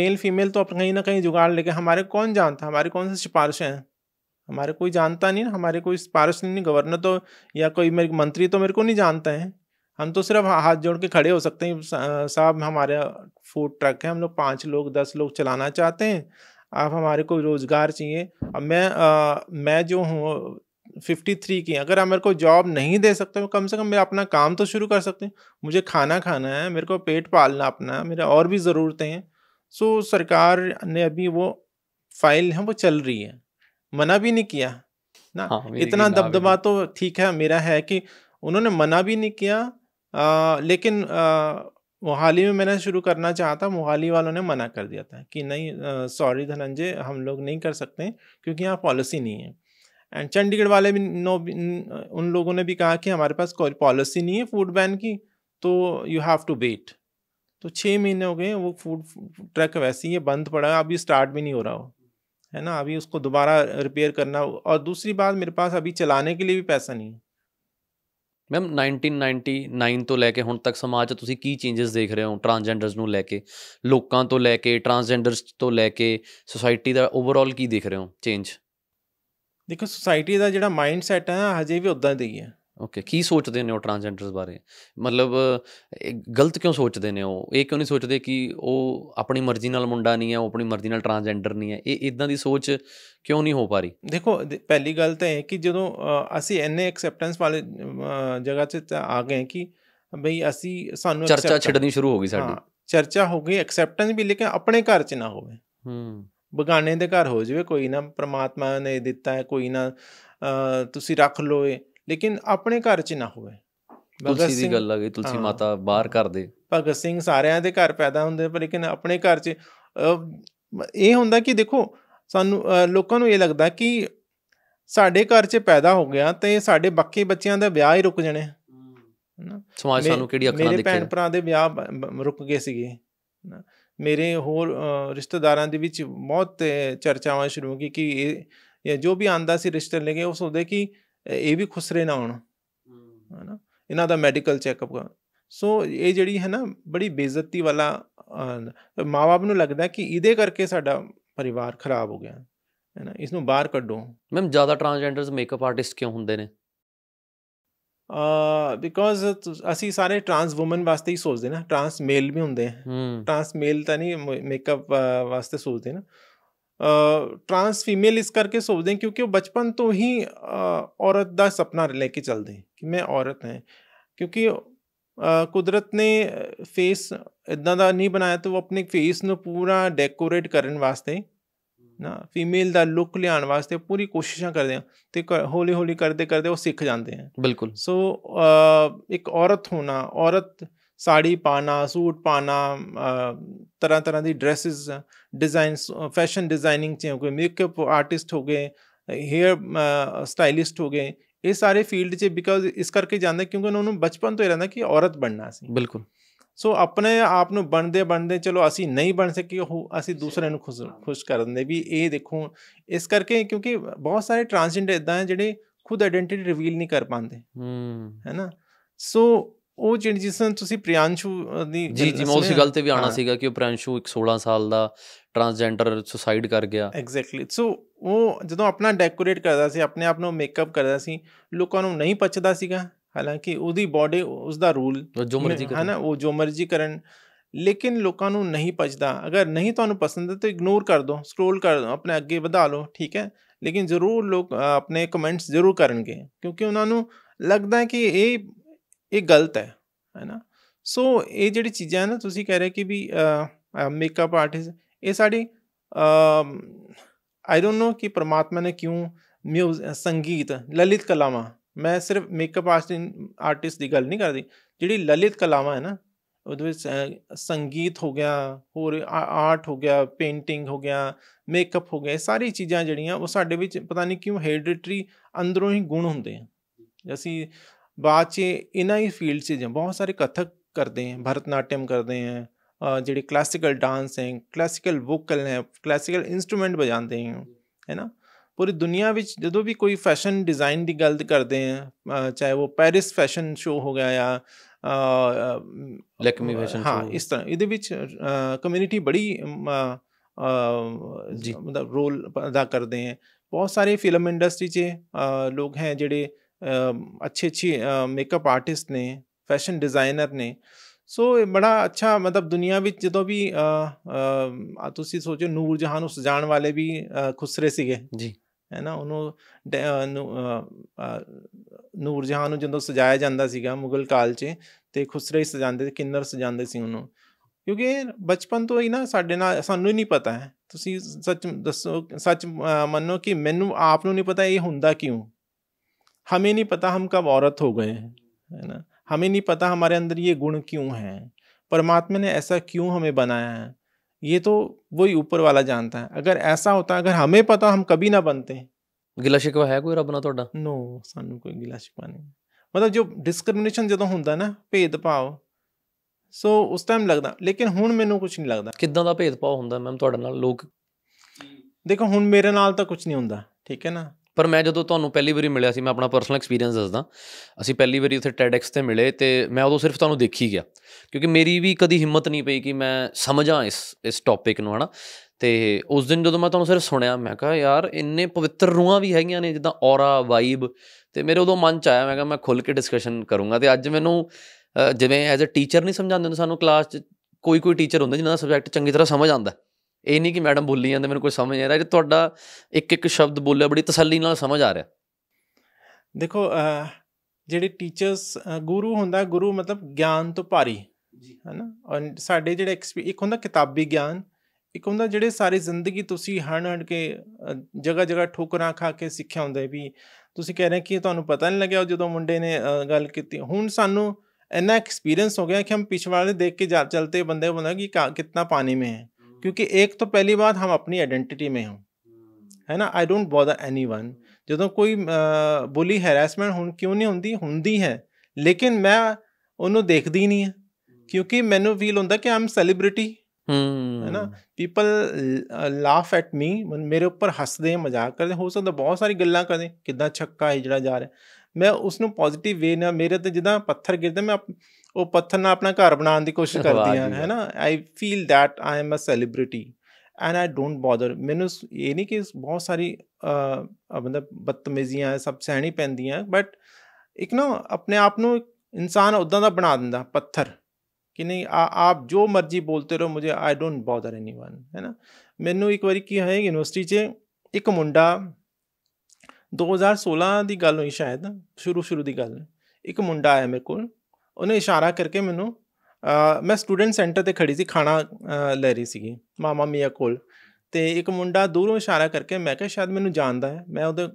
मेल फीमेल तो आप कहीं ना कहीं जुगाड़ लेके हमारे कौन जानता हमारे कौन से सिफारिशें हैं हमारे कोई जानता नहीं हमारे कोई सिफारिश नहीं गवर्नर तो या कोई मेरे मंत्री तो मेरे को नहीं जानते हैं हम तो सिर्फ हाथ जोड़ के खड़े हो सकते हैं साहब हमारे फूड ट्रक है हम लोग पाँच लोग दस लोग चलाना चाहते हैं आप हमारे को रोज़गार चाहिए अब मैं आ, मैं जो हूँ फिफ्टी थ्री की अगर आप मेरे को जॉब नहीं दे सकते तो कम से कम मैं अपना काम तो शुरू कर सकते हैं मुझे खाना खाना है मेरे को पेट पालना अपना है मेरे और भी ज़रूरतें हैं सो सरकार ने अभी वो फाइल है वो चल रही है मना भी नहीं किया ना हाँ, इतना दबदबा तो ठीक है मेरा है कि उन्होंने मना भी नहीं किया लेकिन मोहाली में मैंने शुरू करना चाहा था मोहाली वालों ने मना कर दिया था कि नहीं सॉरी धनंजय हम लोग नहीं कर सकते क्योंकि यहाँ पॉलिसी नहीं है एंड चंडीगढ़ वाले भी नो उन लोगों ने भी कहा कि हमारे पास कोई पॉलिसी नहीं है फूड बैन की तो यू हैव टू वेट तो छः महीने हो गए वो फूड ट्रक वैसे ही है बंद पड़ा है अभी स्टार्ट भी नहीं हो रहा हो है ना अभी उसको दोबारा रिपेयर करना और दूसरी बात मेरे पास अभी चलाने के लिए भी पैसा नहीं है ਮੈਮ 1999 ਤੋਂ ਲੈ ਕੇ ਹੁਣ ਤੱਕ ਸਮਾਜ 'ਚ ਤੁਸੀਂ ਕੀ ਚੇਂਜਸ ਦੇਖ ਰਹੇ ਹੋ ਟਰਾਂਸਜੈਂਡਰਸ ਨੂੰ ਲੈ ਕੇ ਲੋਕਾਂ ਤੋਂ ਲੈ ਕੇ ਟਰਾਂਸਜੈਂਡਰਸ ਤੋਂ ਲੈ ਕੇ ਸੋਸਾਇਟੀ ਦਾ ਓਵਰਆਲ ਕੀ ਦੇਖ ਰਹੇ ਹੋ ਚੇਂਜ ਦੇਖੋ ਸੋਸਾਇਟੀ ਦਾ ਜਿਹੜਾ ਮਾਈਂਡ ਸੈਟ ਹੈ ਹਜੇ ਵੀ ਉਦਾਂ ਹੀ ਹੈ ਓਕੇ ਕੀ ਸੋਚਦੇ ਨੇ ਉਹ ਟਰਾਂਸਜੈਂਡਰਸ ਬਾਰੇ ਮਤਲਬ ਗਲਤ ਕਿਉਂ ਸੋਚਦੇ ਨੇ ਉਹ ਇਹ ਕਿਉਂ ਨਹੀਂ ਸੋਚਦੇ ਕਿ ਉਹ ਆਪਣੀ ਮਰਜ਼ੀ ਨਾਲ ਮੁੰਡਾ ਨਹੀਂ ਹੈ ਉਹ ਆਪਣੀ ਮਰਜ਼ੀ ਨਾਲ ਟਰਾਂਸਜੈਂਡਰ ਨਹੀਂ ਹੈ ਇਹ ਇਦਾਂ ਦੀ ਸੋਚ ਕਿਉਂ ਨਹੀਂ ਹੋ ਪਾ ਰਹੀ ਦੇਖੋ ਪਹਿਲੀ ਗੱਲ ਤਾਂ ਹੈ ਕਿ ਜਦੋਂ ਅਸੀਂ ਐਨ ਐਕਸੈਪਟੈਂਸ ਵਾਲੇ ਜਗ੍ਹਾ ਤੇ ਆ ਗਏ ਕਿ ਬਈ ਅਸੀਂ ਸਾਨੂੰ ਚਰਚਾ ਛੱਡਣੀ ਸ਼ੁਰੂ ਹੋ ਗਈ ਸਾਡੀ ਚਰਚਾ ਹੋ ਗਈ ਐਕਸੈਪਟੈਂਸ ਵੀ ਲੇਕਿਨ ਆਪਣੇ ਘਰ 'ਚ ਨਾ ਹੋਵੇ ਹੂੰ ਬਗਾਨੇ ਦੇ ਘਰ ਹੋ ਜਾਵੇ ਕੋਈ ਨਾ ਪ੍ਰਮਾਤਮਾ ਨੇ ਦਿੱਤਾ ਹੈ ਕੋਈ ਨਾ ਤੁਸੀਂ ਰੱਖ ਲੋ ਇਹ ਲੇਕਿਨ ਆਪਣੇ ਘਰ 'ਚ ਨਾ ਹੋਵੇ ਤੁਲਸੀ ਦੀ ਗੱਲ ਆ ਗਈ ਤੁਲਸੀ ਮਾਤਾ ਬਾਹਰ ਕਰ ਦੇ ਭਗਤ ਸਿੰਘ ਸਾਰਿਆਂ ਦੇ ਘਰ ਪੈਦਾ ਹੁੰਦੇ ਪਰ ਲੇਕਿਨ ਆਪਣੇ ਘਰ 'ਚ ਇਹ ਹੁੰਦਾ ਕਿ ਦੇਖੋ ਸਾਨੂੰ ਲੋਕਾਂ ਨੂੰ ਇਹ ਲੱਗਦਾ ਕਿ ਸਾਡੇ ਘਰ 'ਚ ਪੈਦਾ ਹੋ ਗਿਆ ਤੇ ਸਾਡੇ ਬਾਕੀ ਬੱਚਿਆਂ ਦਾ ਵਿਆਹ ਹੀ ਰੁਕ ਜਾਣੇ ਨਾ ਸਮਾਜ ਸਾਨੂੰ ਕਿਹੜੀ ਅੱਖਾਂ ਦੇਖੇ ਮੇਰੇ ਭੈਣ ਭਰਾ ਦੇ ਵਿਆਹ ਰੁਕ ਗਏ ਸੀਗੇ ਨਾ ਮੇਰੇ ਹੋਰ ਰਿਸ਼ਤੇਦਾਰਾਂ ਦੇ ਵਿੱਚ ਬਹੁਤ ਚਰਚਾਵਾਂ ਸ਼ੁਰੂ ਹੋ ਗਈ ਕਿ ਇਹ ਜੋ ਵੀ ਆਂਦਾ ਸੀ ਰਿਸ਼ਤੇ ਲੈ ਕੇ ਉਹ ਸੋਚਦੇ ਕਿ ਇਹ ਵੀ ਖੁਸਰੇ ਨਾ ਹੋਣ ਹਨਾ ਇਹਨਾਂ ਦਾ ਮੈਡੀਕਲ ਚੈੱਕਅਪ ਸੋ ਇਹ ਜਿਹੜੀ ਹੈ ਨਾ ਬੜੀ ਬੇਇੱਜ਼ਤੀ ਵਾਲਾ ਮਾਪੇ ਨੂੰ ਲੱਗਦਾ ਕਿ ਇਹਦੇ ਕਰਕੇ ਸਾਡਾ ਪਰਿਵਾਰ ਖਰਾਬ ਹੋ ਗਿਆ ਹੈ ਨਾ ਇਸ ਨੂੰ ਬਾਹਰ ਕੱਢੋ ਮੈਮ ਜ਼ਿਆਦਾ ਟਰਾਂਸਜੈਂਡਰਸ ਮੇਕਅਪ ਆਰਟਿਸਟ ਕਿਉਂ ਹੁੰਦੇ ਨੇ ਆ ਬਿਕੋਜ਼ ਅਸੀਂ ਸਾਰੇ ਟਰਾਂਸ ਔਮਨ ਵਾਸਤੇ ਹੀ ਸੋਚਦੇ ਨਾ ਟਰਾਂਸ ਮੇਲ ਵੀ ਹੁੰਦੇ ਆ ਟਰਾਂਸ ਮੇਲ ਤਾਂ ਨਹੀਂ ਮੇਕਅਪ ਵਾਸਤੇ ਸੋਚਦੇ ਨਾ ਟਰਾਂਸ ਫੀਮੇਲ ਇਸ ਕਰਕੇ ਸੋਚਦੇ ਕਿਉਂਕਿ ਉਹ ਬਚਪਨ ਤੋਂ ਹੀ ਔਰਤ ਦਾ ਸੁਪਨਾ ਲੈ ਕੇ ਚੱਲਦੇ ਕਿ ਮੈਂ ਔਰਤ ਹਾਂ ਕਿਉਂਕਿ ਕੁਦਰਤ ਨੇ ਫੇਸ ਇਦਾਂ ਦਾ ਨਹੀਂ ਬਣਾਇਆ ਤੇ ਉਹ ਆਪਣੇ ਫੇਸ ਨੂੰ ਪੂਰਾ ਡੈਕੋਰੇਟ ਕਰਨ ਵਾਸਤੇ ਨਾ ਫੀਮੇਲ ਦਾ ਲੁੱਕ ਲਿਆਉਣ ਵਾਸਤੇ ਪੂਰੀ ਕੋਸ਼ਿਸ਼ਾਂ ਕਰਦੇ ਆ ਤੇ ਹੌਲੀ ਹੌਲੀ ਕਰਦੇ ਕਰਦੇ ਉਹ ਸਿੱਖ ਜਾਂਦੇ ਆ ਬਿਲਕੁਲ ਸੋ ਇੱਕ ਔਰਤ ਹੋਣਾ ਔਰਤ ਸਾੜੀ ਪਾਣਾ ਸੂਟ ਪਾਣਾ ਤਰ੍ਹਾਂ ਤਰ੍ਹਾਂ ਦੀ ਡਰੈਸਸ ਡਿਜ਼ਾਈਨਸ ਫੈਸ਼ਨ ਡਿਜ਼ਾਈਨਿੰਗ ਚ ਕੋਈ ਮੇਕਅਪ ਆਰਟਿਸਟ ਹੋ ਗਏ ਹੇਅਰ ਸਟਾਈਲਿਸਟ ਹੋ ਗਏ ਇਹ ਸਾਰੇ ਫੀਲਡ 'ਚ ਬਿਕਾਜ਼ ਇਸ ਕਰਕੇ ਜਾਂਦਾ ਕਿਉਂਕਿ ਉਹਨਾਂ ਨੂੰ ਬਚਪਨ ਤੋਂ ਹੀ ਰਹਿੰਦਾ ਕਿ ਔਰਤ ਬਣਨਾ ਸੀ ਬਿਲਕੁਲ ਸੋ ਆਪਣੇ ਆਪ ਨੂੰ ਬਣਦੇ ਬਣਦੇ ਚਲੋ ਅਸੀਂ ਨਹੀਂ ਬਣ ਸਕੇ ਉਹ ਅਸੀਂ ਦੂਸਰਿਆਂ ਨੂੰ ਖੁਸ਼ ਕਰ ਦਿੰਦੇ ਵੀ ਇਹ ਦੇਖੋ ਇਸ ਕਰਕੇ ਕਿਉਂਕਿ ਬਹੁਤ ਸਾਰੇ ਟਰਾਂਸਜੈਂਡਰ ਇਦਾਂ ਹੈ ਜਿਹੜੇ ਖੁਦ ਆਇਡੈਂਟੀਟੀ ਰਿਵੀਲ ਨਹੀਂ ਕਰ ਪਾਉਂਦੇ ਹੂੰ ਹੈਨਾ ਸੋ ਉਹ ਜਿਹੜੀ ਜਿਸ ਨੂੰ ਤੁਸੀਂ ਪ੍ਰਿਆਂਸ਼ੂ ਦੀ ਜੀ ਜੀ ਮੈਂ ਉਸੇ ਗੱਲ ਤੇ ਵੀ ਆਣਾ ਸੀਗਾ ਕਿ ਉਹ ਪ੍ਰਿਆਂਸ਼ੂ ਇੱਕ 16 ਸਾਲ ਦਾ ਟਰਾਂਸਜੈਂਡਰ ਸੁਸਾਈਡ ਕਰ ਗਿਆ ਐਗਜ਼ੈਕਟਲੀ ਸੋ ਉਹ ਜਦੋਂ ਆਪਣਾ ਡੈਕੋਰੇਟ ਕਰਦਾ ਸੀ ਆਪਣੇ ਆਪ ਨੂੰ ਮੇਕਅਪ ਕਰਦਾ ਸੀ ਲੋਕਾਂ ਨੂੰ ਨਹੀਂ ਪਛਦਾ ਸੀਗਾ ਹਾਲਾਂਕਿ ਉਹਦੀ ਬਾਡੀ ਉਸ ਦਾ ਰੂਲ ਜੋ ਮਰਜ਼ੀ ਕਰਨ ਹੈ ਨਾ ਉਹ ਜੋ ਮਰਜ਼ੀ ਕਰਨ ਲੇਕਿਨ ਲੋਕਾਂ ਨੂੰ ਨਹੀਂ ਪਛਦਾ ਅਗਰ ਨਹੀਂ ਤੁਹਾਨੂੰ ਪਸੰਦ ਹੈ ਤਾਂ ਇਗਨੋਰ ਕਰ ਦਿਓ ਸਕਰੋਲ ਕਰ ਦਿਓ ਆਪਣੇ ਅੱਗੇ ਵਧਾ ਲਓ ਠੀਕ ਹੈ ਲੇਕਿਨ ਜ਼ਰੂਰ ਲੋਕ ਆਪਣੇ ਕਮੈਂਟਸ ਜ਼ਰੂਰ ਕਰਨਗੇ ਕਿਉਂਕਿ ਉਹਨਾਂ ਨੂੰ ਲੱਗਦਾ ਹੈ ਕਿ ਇਹ ਇਹ ਗਲਤ ਹੈ ਹੈਨਾ ਸੋ ਇਹ ਜਿਹੜੀ ਚੀਜ਼ਾਂ ਨਾ ਤੁਸੀਂ ਕਹਿ ਰਹੇ ਕਿ ਵੀ ਮੇਕਅਪ ਆਰਟਿਸਟ ਇਹ ਸਾਡੀ ਆਈ ਡੋਨਟ ਨੋ ਕਿ ਪ੍ਰਮਾਤਮਾ ਨੇ ਕਿਉਂ ਮਿਊਜ਼ ਸੰਗੀਤ ਲਲਿਤ ਕਲਾਵਾਂ ਮੈਂ ਸਿਰਫ ਮੇਕਅਪ ਆਰਟਿਸਟ ਦੀ ਗੱਲ ਨਹੀਂ ਕਰਦੀ ਜਿਹੜੀ ਲਲਿਤ ਕਲਾਵਾਂ ਹੈ ਨਾ ਉਹਦੇ ਵਿੱਚ ਸੰਗੀਤ ਹੋ ਗਿਆ ਹੋਰ ਆਰਟ ਹੋ ਗਿਆ ਪੇਂਟਿੰਗ ਹੋ ਗਿਆ ਮੇਕਅਪ ਹੋ ਗਿਆ ਸਾਰੀ ਚੀਜ਼ਾਂ ਜਿਹੜੀਆਂ ਉਹ ਸਾਡੇ ਵਿੱਚ ਪਤਾ ਨਹੀਂ ਕਿਉਂ ਹੈਰੀਡਿਟਰੀ ਅੰਦਰੋਂ ਹੀ ਗੁਣ ਹੁੰਦੇ ਆ ਅਸੀਂ बाद से इन ही फील्ड से जो बहुत सारे कथक करते हैं भरतनाट्यम ਕਰਦੇ हैं ਜਿਹੜੇ ਕਲਾਸਿਕਲ ਡਾਂਸ ਹੈ ਕਲਾਸਿਕਲ ਵੋਕਲ ਹੈ ਕਲਾਸਿਕਲ ਇਨਸਟਰੂਮੈਂਟ ਬਜਾਉਂਦੇ ਹਨ ਹੈ ਨਾ ਪੂਰੀ ਦੁਨੀਆ ਵਿੱਚ ਜਦੋਂ ਵੀ ਕੋਈ ਫੈਸ਼ਨ ਡਿਜ਼ਾਈਨ ਦੀ ਗੱਲ ਕਰਦੇ ਆ ਚਾਹੇ ਉਹ ਪੈਰਿਸ ਫੈਸ਼ਨ ਸ਼ੋ ਹੋ ਗਿਆ ਜਾਂ ਲਕਮੀ ਫੈਸ਼ਨ ਹਾਂ ਇਸ ਤਰ੍ਹਾਂ ਇਹਦੇ ਵਿੱਚ ਕਮਿਊਨਿਟੀ ਬੜੀ ਜੀ ਮਤਲਬ ਰੋਲ ਅਦਾ ਕਰਦੇ ਆ ਬਹੁਤ ਸਾਰੇ ਫਿਲਮ ਇੰਡਸਟਰੀ 'ਚ ਲੋਕ ਹੈ ਜਿਹੜੇ ਅੱਛੇ अच्छी ਮੇਕਅਪ ਆਰਟਿਸਟ ਨੇ ਫੈਸ਼ਨ ਡਿਜ਼ਾਈਨਰ ਨੇ ਸੋ ਇਹ ਬੜਾ ਅੱਛਾ ਮਤਲਬ ਦੁਨੀਆ ਵਿੱਚ ਜਦੋਂ ਵੀ ਤੁਸੀਂ ਸੋਚੋ ਨੂਰ ਜਹਾਨ ਨੂੰ ਸਜਾਣ ਵਾਲੇ ਵੀ ਖੁਸਰੇ ਸੀਗੇ ਜੀ ਹੈ ਨਾ ਉਹਨੂੰ ਨੂਰ ਜਹਾਨ ਨੂੰ ਜਦੋਂ ਸਜਾਇਆ ਜਾਂਦਾ ਸੀਗਾ ਮੁਗਲ ਕਾਲ 'ਚ ਤੇ ਖੁਸਰੇ ਸਜਾਉਂਦੇ ਕਿੰਨਰ ਸਜਾਉਂਦੇ ਸੀ ਉਹਨੂੰ ਕਿਉਂਕਿ ਬਚਪਨ ਤੋਂ ਹੀ ਨਾ ਸਾਡੇ ਨਾਲ ਸਾਨੂੰ ਹੀ ਨਹੀਂ ਪਤਾ ਹੈ ਤੁਸੀਂ ਸੱਚ ਦੱਸੋ ਸੱਚ ਮੰਨੋ ਕਿ ਮੈਨੂੰ ਆਪ ਨੂੰ ਨਹੀਂ ਪਤਾ ਇਹ ਹੁੰਦਾ ਕਿਉਂ हमें नहीं पता हम कब औरत हो गए हैं है ना हमें नहीं पता हमारे अंदर ये गुण क्यों हैं परमात्मा ने ऐसा क्यों हमें बनाया है ये तो वही ऊपर वाला जानता है अगर ऐसा होता अगर हमें पता हम कभी ना बनते ਗਿਲਾ ਸ਼ਿਕਵਾ ਹੈ ਕੋਈ ਰੱਬ ਨਾਲ ਤੁਹਾਡਾ ਨੋ ਸਾਨੂੰ ਕੋਈ ਗਿਲਾ ਸ਼ਿਕਵਾ ਨਹੀਂ ਮਤਲਬ ਜੋ ਡਿਸਕ੍ਰਿਮੀਨੇਸ਼ਨ ਜਦੋਂ ਹੁੰਦਾ ਨਾ ਭੇਦਭਾਵ ਸੋ ਉਸ ਟਾਈਮ ਲੱਗਦਾ ਲੇਕਿਨ ਹੁਣ ਮੈਨੂੰ ਕੁਝ ਨਹੀਂ ਲੱਗਦਾ ਕਿੱਦਾਂ ਦਾ ਭੇਦਭਾਵ ਹੁੰਦਾ ਮੈਮ ਤੁਹਾਡੇ ਨਾਲ ਲੋਕ ਦੇਖੋ ਹੁਣ ਮੇਰੇ ਨਾਲ ਤਾਂ ਕੁਝ ਨਹੀਂ ਹੁੰਦਾ ਠੀਕ ਹੈ ਨਾ ਪਰ ਮੈਂ ਜਦੋਂ ਤੁਹਾਨੂੰ ਪਹਿਲੀ ਵਾਰੀ ਮਿਲਿਆ ਸੀ ਮੈਂ ਆਪਣਾ ਪਰਸਨਲ ਐਕਸਪੀਰੀਅੰਸ ਦੱਸਦਾ ਅਸੀਂ ਪਹਿਲੀ ਵਾਰੀ ਉੱਥੇ TEDx ਤੇ ਮਿਲੇ ਤੇ ਮੈਂ ਉਦੋਂ ਸਿਰਫ ਤੁਹਾਨੂੰ ਦੇਖੀ ਗਿਆ ਕਿਉਂਕਿ ਮੇਰੀ ਵੀ ਕਦੀ ਹਿੰਮਤ ਨਹੀਂ ਪਈ ਕਿ ਮੈਂ ਸਮਝਾਂ ਇਸ ਇਸ ਟੌਪਿਕ ਨੂੰ ਹਨਾ ਤੇ ਉਸ ਦਿਨ ਜਦੋਂ ਮੈਂ ਤੁਹਾਨੂੰ ਸਿਰਫ ਸੁਣਿਆ ਮੈਂ ਕਿਹਾ ਯਾਰ ਇੰਨੇ ਪਵਿੱਤਰ ਰੂਹਾਂ ਵੀ ਹੈਗੀਆਂ ਨੇ ਜਿੱਦਾਂ ਔਰਾ ਵਾਈਬ ਤੇ ਮੇਰੇ ਉਦੋਂ ਮਨ ਚ ਆਇਆ ਮੈਂ ਕਿਹਾ ਮੈਂ ਖੁੱਲ ਕੇ ਡਿਸਕਸ਼ਨ ਕਰੂੰਗਾ ਤੇ ਅੱਜ ਮੈਨੂੰ ਜਿਵੇਂ ਐਜ਼ ਅ ਟੀਚਰ ਨਹੀਂ ਸਮਝਾਉਂਦੇ ਸਾਨੂੰ ਕਲਾਸ ਚ ਕੋਈ ਕੋਈ ਟੀਚਰ ਹੁੰਦਾ ਜਿਨ੍ਹਾਂ ਦਾ ਸਬਜੈਕਟ ਚੰਗੀ ਤਰ੍ਹਾਂ ਸਮਝ ਆਉਂਦਾ ਇਹ ਨਹੀਂ ਕਿ ਮੈਡਮ ਬੋਲੀ ਜਾਂਦੇ ਮੈਨੂੰ ਕੋਈ ਸਮਝ ਨਹੀਂ ਆ ਰਿਹਾ ਜੇ ਤੁਹਾਡਾ ਇੱਕ ਇੱਕ ਸ਼ਬਦ ਬੋਲਿਆ ਬੜੀ ਤਸੱਲੀ ਨਾਲ ਸਮਝ ਆ ਰਿਹਾ ਦੇਖੋ ਜਿਹੜੇ ਟੀਚਰਸ ਗੁਰੂ ਹੁੰਦਾ ਗੁਰੂ ਮਤਲਬ ਗਿਆਨ ਤੋਂ ਭਾਰੀ ਜੀ ਨਾ ਔਰ ਸਾਡੇ ਜਿਹੜੇ ਇੱਕ ਹੁੰਦਾ ਕਿਤਾਬੀ ਗਿਆਨ ਇੱਕ ਹੁੰਦਾ ਜਿਹੜੇ ਸਾਰੀ ਜ਼ਿੰਦਗੀ ਤੁਸੀਂ ਹਣ ਹਣ ਕੇ ਜਗਾ ਜਗਾ ਠੋਕਰਾਂ ਖਾ ਕੇ ਸਿੱਖਿਆ ਹੁੰਦਾ ਵੀ ਤੁਸੀਂ ਕਹਿ ਰਹੇ ਕਿ ਤੁਹਾਨੂੰ ਪਤਾ ਨਹੀਂ ਲੱਗਿਆ ਜਦੋਂ ਮੁੰਡੇ ਨੇ ਗੱਲ ਕੀਤੀ ਹੁਣ ਸਾਨੂੰ ਇੰਨਾ ਐਕਸਪੀਰੀਅੰਸ ਹੋ ਗਿਆ ਕਿ ਹਮ ਪਿਛਵਾੜੇ ਦੇਖ ਕੇ ਜਾ ਚਲਤੇ ਬੰਦੇ ਬੰਦਾ ਕਿ ਕਿੰਨਾ ਪਾਣੀ ਮੇ ਹੈ ਕਿਉਂਕਿ ਇੱਕ ਤੋਂ ਪਹਿਲੀ ਬਾਤ ਹਮ ਆਪਣੀ ਆਇਡੈਂਟੀਟੀ ਮੇ ਹਾਂ ਹੈ ਨਾ ਆਈ ਡੋਨਟ ਬੋਦਰ ਐਨੀਵਨ ਜਦੋਂ ਕੋਈ ਬੁਲੀ ਹੈਰੈਸਮੈਂਟ ਹੁਣ ਕਿਉਂ ਨਹੀਂ ਹੁੰਦੀ ਹੁੰਦੀ ਹੈ ਲੇਕਿਨ ਮੈਂ ਉਹਨੂੰ ਦੇਖਦੀ ਨਹੀਂ ਹੈ ਕਿਉਂਕਿ ਮੈਨੂੰ ਫੀਲ ਹੁੰਦਾ ਕਿ ਆਮ ਸੈਲੀਬ੍ਰਿਟੀ ਹੈ ਨਾ ਪੀਪਲ ਲਾਫ ਐਟ ਮੀ ਮੇਰੇ ਉੱਪਰ ਹੱਸਦੇ ਮਜ਼ਾਕ ਕਰਦੇ ਹੋ ਸਕਦਾ ਬਹੁਤ ਸਾਰੀ ਗੱਲਾਂ ਕਰਦੇ ਕਿਦਾਂ ਛੱਕਾ ਹੈ ਜਿਹੜਾ ਜਾ ਰਿਹਾ ਮੈਂ ਉਸ ਨੂੰ ਪੋਜ਼ਿਟਿਵ ਵੇ ਨਾਲ ਮੇਰੇ ਤੇ ਜਿੱਦਾਂ ਪੱਥਰ ਗਿਰਦੇ ਮੈਂ ਉਹ ਪੱਥਰ ਨਾਲ ਆਪਣਾ ਘਰ ਬਣਾਉਣ ਦੀ ਕੋਸ਼ਿਸ਼ ਕਰਦੀਆਂ ਹੈ ਨਾ I feel that I am a celebrity and I don't bother ਮੈਨੂੰ ਇਹ ਨਹੀਂ ਕਿ ਬਹੁਤ ਸਾਰੀ ਮਤਲਬ ਬਦਤਮੀਜ਼ੀਆਂ ਸਭ ਸਹਿਣੀ ਪੈਂਦੀਆਂ ਬਟ ਇੱਕ ਨਾ ਆਪਣੇ ਆਪ ਨੂੰ ਇਨਸਾਨ ਉਦਾਂ ਦਾ ਬਣਾ ਦਿੰਦਾ ਪੱਥਰ ਕਿ ਨਹੀਂ ਆਪ ਜੋ ਮਰਜ਼ੀ ਬੋਲਤੇ ਰਹੋ ਮੈਨੂੰ ਆਈ ਡੋਨਟ ਬਾਦਰ ਐਨੀਵਨ ਹੈ ਨਾ ਮੈਨੂੰ ਇੱਕ ਵਾਰੀ ਕੀ ਹੋਇਆ ਯੂਨੀਵਰਸਿਟੀ 'ਚ ਇੱਕ ਮੁੰਡਾ 2016 ਦੀ ਗੱਲ ਹੋਈ ਸ਼ਾਇਦ ਸ਼ੁਰੂ ਸ਼ੁਰੂ ਦੀ ਗੱਲ ਇੱਕ ਮੁੰਡਾ ਆਇਆ ਮੇਰੇ ਕੋਲ ਉਹਨੇ ਇਸ਼ਾਰਾ ਕਰਕੇ ਮੈਨੂੰ ਮੈਂ ਸਟੂਡੈਂਟ ਸੈਂਟਰ ਤੇ ਖੜੀ ਸੀ ਖਾਣਾ ਲੈ ਰਹੀ ਸੀਗੀ ਮਾਮਾ ਮੀਆ ਕੋਲ ਤੇ ਇੱਕ ਮੁੰਡਾ ਦੂਰੋਂ ਇਸ਼ਾਰਾ ਕਰਕੇ ਮੈਂ ਕਿਹਾ ਸ਼ਾਇਦ ਮੈਨੂੰ ਜਾਣਦਾ ਹੈ ਮੈਂ ਉਹਦੇ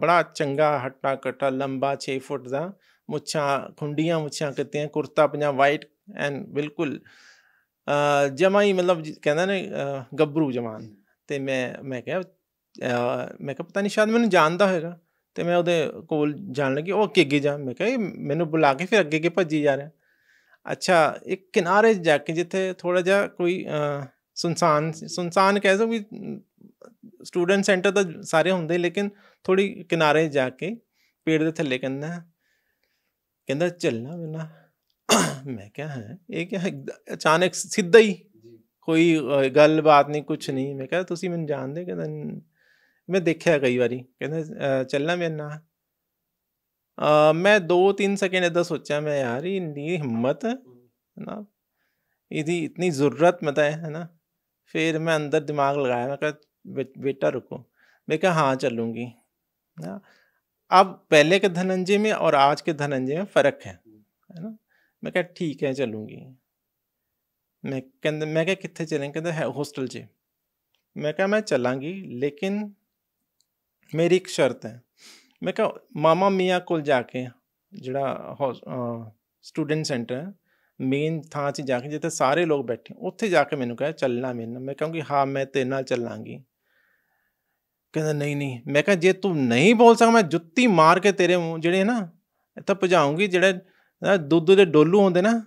ਬੜਾ ਚੰਗਾ ਹੱਟਾ ਕੱਟਾ ਲੰਬਾ 6 ਫੁੱਟ ਦਾ ਮੁੱਛਾਂ ਖੁੰਡੀਆਂ ਮੁੱਛਾਂ ਕਿਤੇ ਕੁਰਤਾ ਪੰਜਾ ਵਾਈਟ ਐਂਡ ਬਿਲਕੁਲ ਜਮਾਈ ਮਤਲਬ ਕਹਿੰਦਾ ਨੇ ਗੱਭਰੂ ਜਵਾਨ ਤੇ ਮੈਂ ਮੈਂ ਕਿਹਾ ਮੈਂ ਕਿਹਾ ਪਤਾ ਨਹੀਂ ਸ਼ਾਇਦ ਮੈਨੂੰ ਜਾਣਦਾ ਹੋਵੇਗਾ ਤੇ ਮੈਂ ਉਹਦੇ ਕੋਲ ਜਾਣ ਲੱਗੀ ਉਹ ਅੱਗੇ ਅੱਗੇ ਜਾ ਮੈਂ ਕਿਹਾ ਮੈਨੂੰ ਬੁਲਾ ਕੇ ਫਿਰ ਅੱਗੇ ਅੱਗੇ ਭੱਜੀ ਜਾ ਰਿਹਾ ਅੱਛਾ ਇੱਕ ਕਿਨਾਰੇ ਜਾ ਕੇ ਜਿੱਥੇ ਥੋੜਾ ਜਿਹਾ ਕੋਈ ਸੁਨਸਾਨ ਸੁਨਸਾਨ ਕਹਿ ਸੋ ਵੀ ਸਟੂਡੈਂਟ ਸੈਂਟਰ ਤਾਂ ਸਾਰੇ ਹੁੰਦੇ ਲੇਕਿਨ ਥੋੜੀ ਕਿਨਾਰੇ ਜਾ ਕੇ ਪੇੜ ਦੇ ਥੱਲੇ ਕਹਿੰਦਾ ਕਹਿੰਦਾ ਚੱਲਣਾ ਬਿਨਾ ਮੈਂ ਕਿਹਾ ਹੈ ਇਹ ਕਿ ਅਚਾਨਕ ਸਿੱਧਾ ਹੀ ਕੋਈ ਗੱਲਬਾਤ ਨਹੀਂ ਕੁਝ ਨਹੀਂ ਮੈਂ ਕਿਹਾ ਤੁਸੀਂ ਮੈਨੂੰ ਜਾਣਦੇ ਕਹਿੰਦਾ ਮੈਂ ਦੇਖਿਆ ਕਈ ਵਾਰੀ ਕਹਿੰਦਾ ਚੱਲਣਾ ਮੇਰੇ ਨਾਲ ਮੈਂ 2-3 ਸੈਕਿੰਡ ਇਦਾਂ ਸੋਚਿਆ ਮੈਂ ਯਾਰ ਇੰਨੀ ਹਿੰਮਤ ਨਾ ਇਹਦੀ ਇਤਨੀ ਜ਼ਰੂਰਤ ਮਤ ਹੈ ਨਾ ਫਿਰ ਮੈਂ ਅੰਦਰ ਦਿਮਾਗ ਲਗਾਇਆ ਮੈਂ ਕਿਹਾ बेटा रुको मैं कहा हाँ चलूँगी ना अब पहले के धनंजय में और आज के धनंजय में फ़र्क है है ना मैं कहा ठीक है चलूँगी ਮੈਂ ਕਹਿੰਦਾ ਮੈਂ ਕਿਹਾ ਕਿੱਥੇ ਚਲੇਂ ਕਹਿੰਦਾ ਹੈ ਹੋਸਟਲ 'ਚ ਮੈਂ ਕਿਹਾ ਮੈਂ ਚੱਲਾਂਗੀ ਲੇਕਿਨ ਮੇਰੀ ਇੱਕ ਸ਼ਰਤ ਹੈ ਮੈਂ ਕਿਹਾ ਮਾਮਾ ਮੀਆਂ ਕੋਲ ਜਾ ਕੇ ਜਿਹੜਾ ਸਟੂਡੈਂਟ ਸੈਂਟਰ ਹੈ ਮੇਨ ਥਾਂ 'ਚ ਜਾ ਕੇ ਜਿੱਥੇ ਸਾਰੇ ਲੋਕ ਬੈਠੇ ਉੱਥੇ ਜਾ ਕੇ ਮੈਨੂੰ ਕਿਹਾ ਚੱਲਣਾ ਮੈਂ ਮੈਂ ਮੈਂ ਕਿ ਹਾਂ ਮੈਂ ਤੇਰੇ ਨਾਲ ਚੱਲਾਂਗੀ ਕਹਿੰਦਾ ਨਹੀਂ ਨਹੀਂ ਮੈਂ ਕਹਾਂ ਜੇ ਤੂੰ ਨਹੀਂ ਬੋਲ ਸਕਦਾ ਮੈਂ ਜੁੱਤੀ ਮਾਰ ਕੇ ਤੇਰੇ ਮੂੰਹ ਜਿਹੜੇ ਨਾ ਇੱਥੇ ਭਜਾਉਂਗੀ ਜਿਹੜੇ ਦੁੱਧ ਦੇ ਡੋਲੂ ਹੁੰਦੇ ਨਾ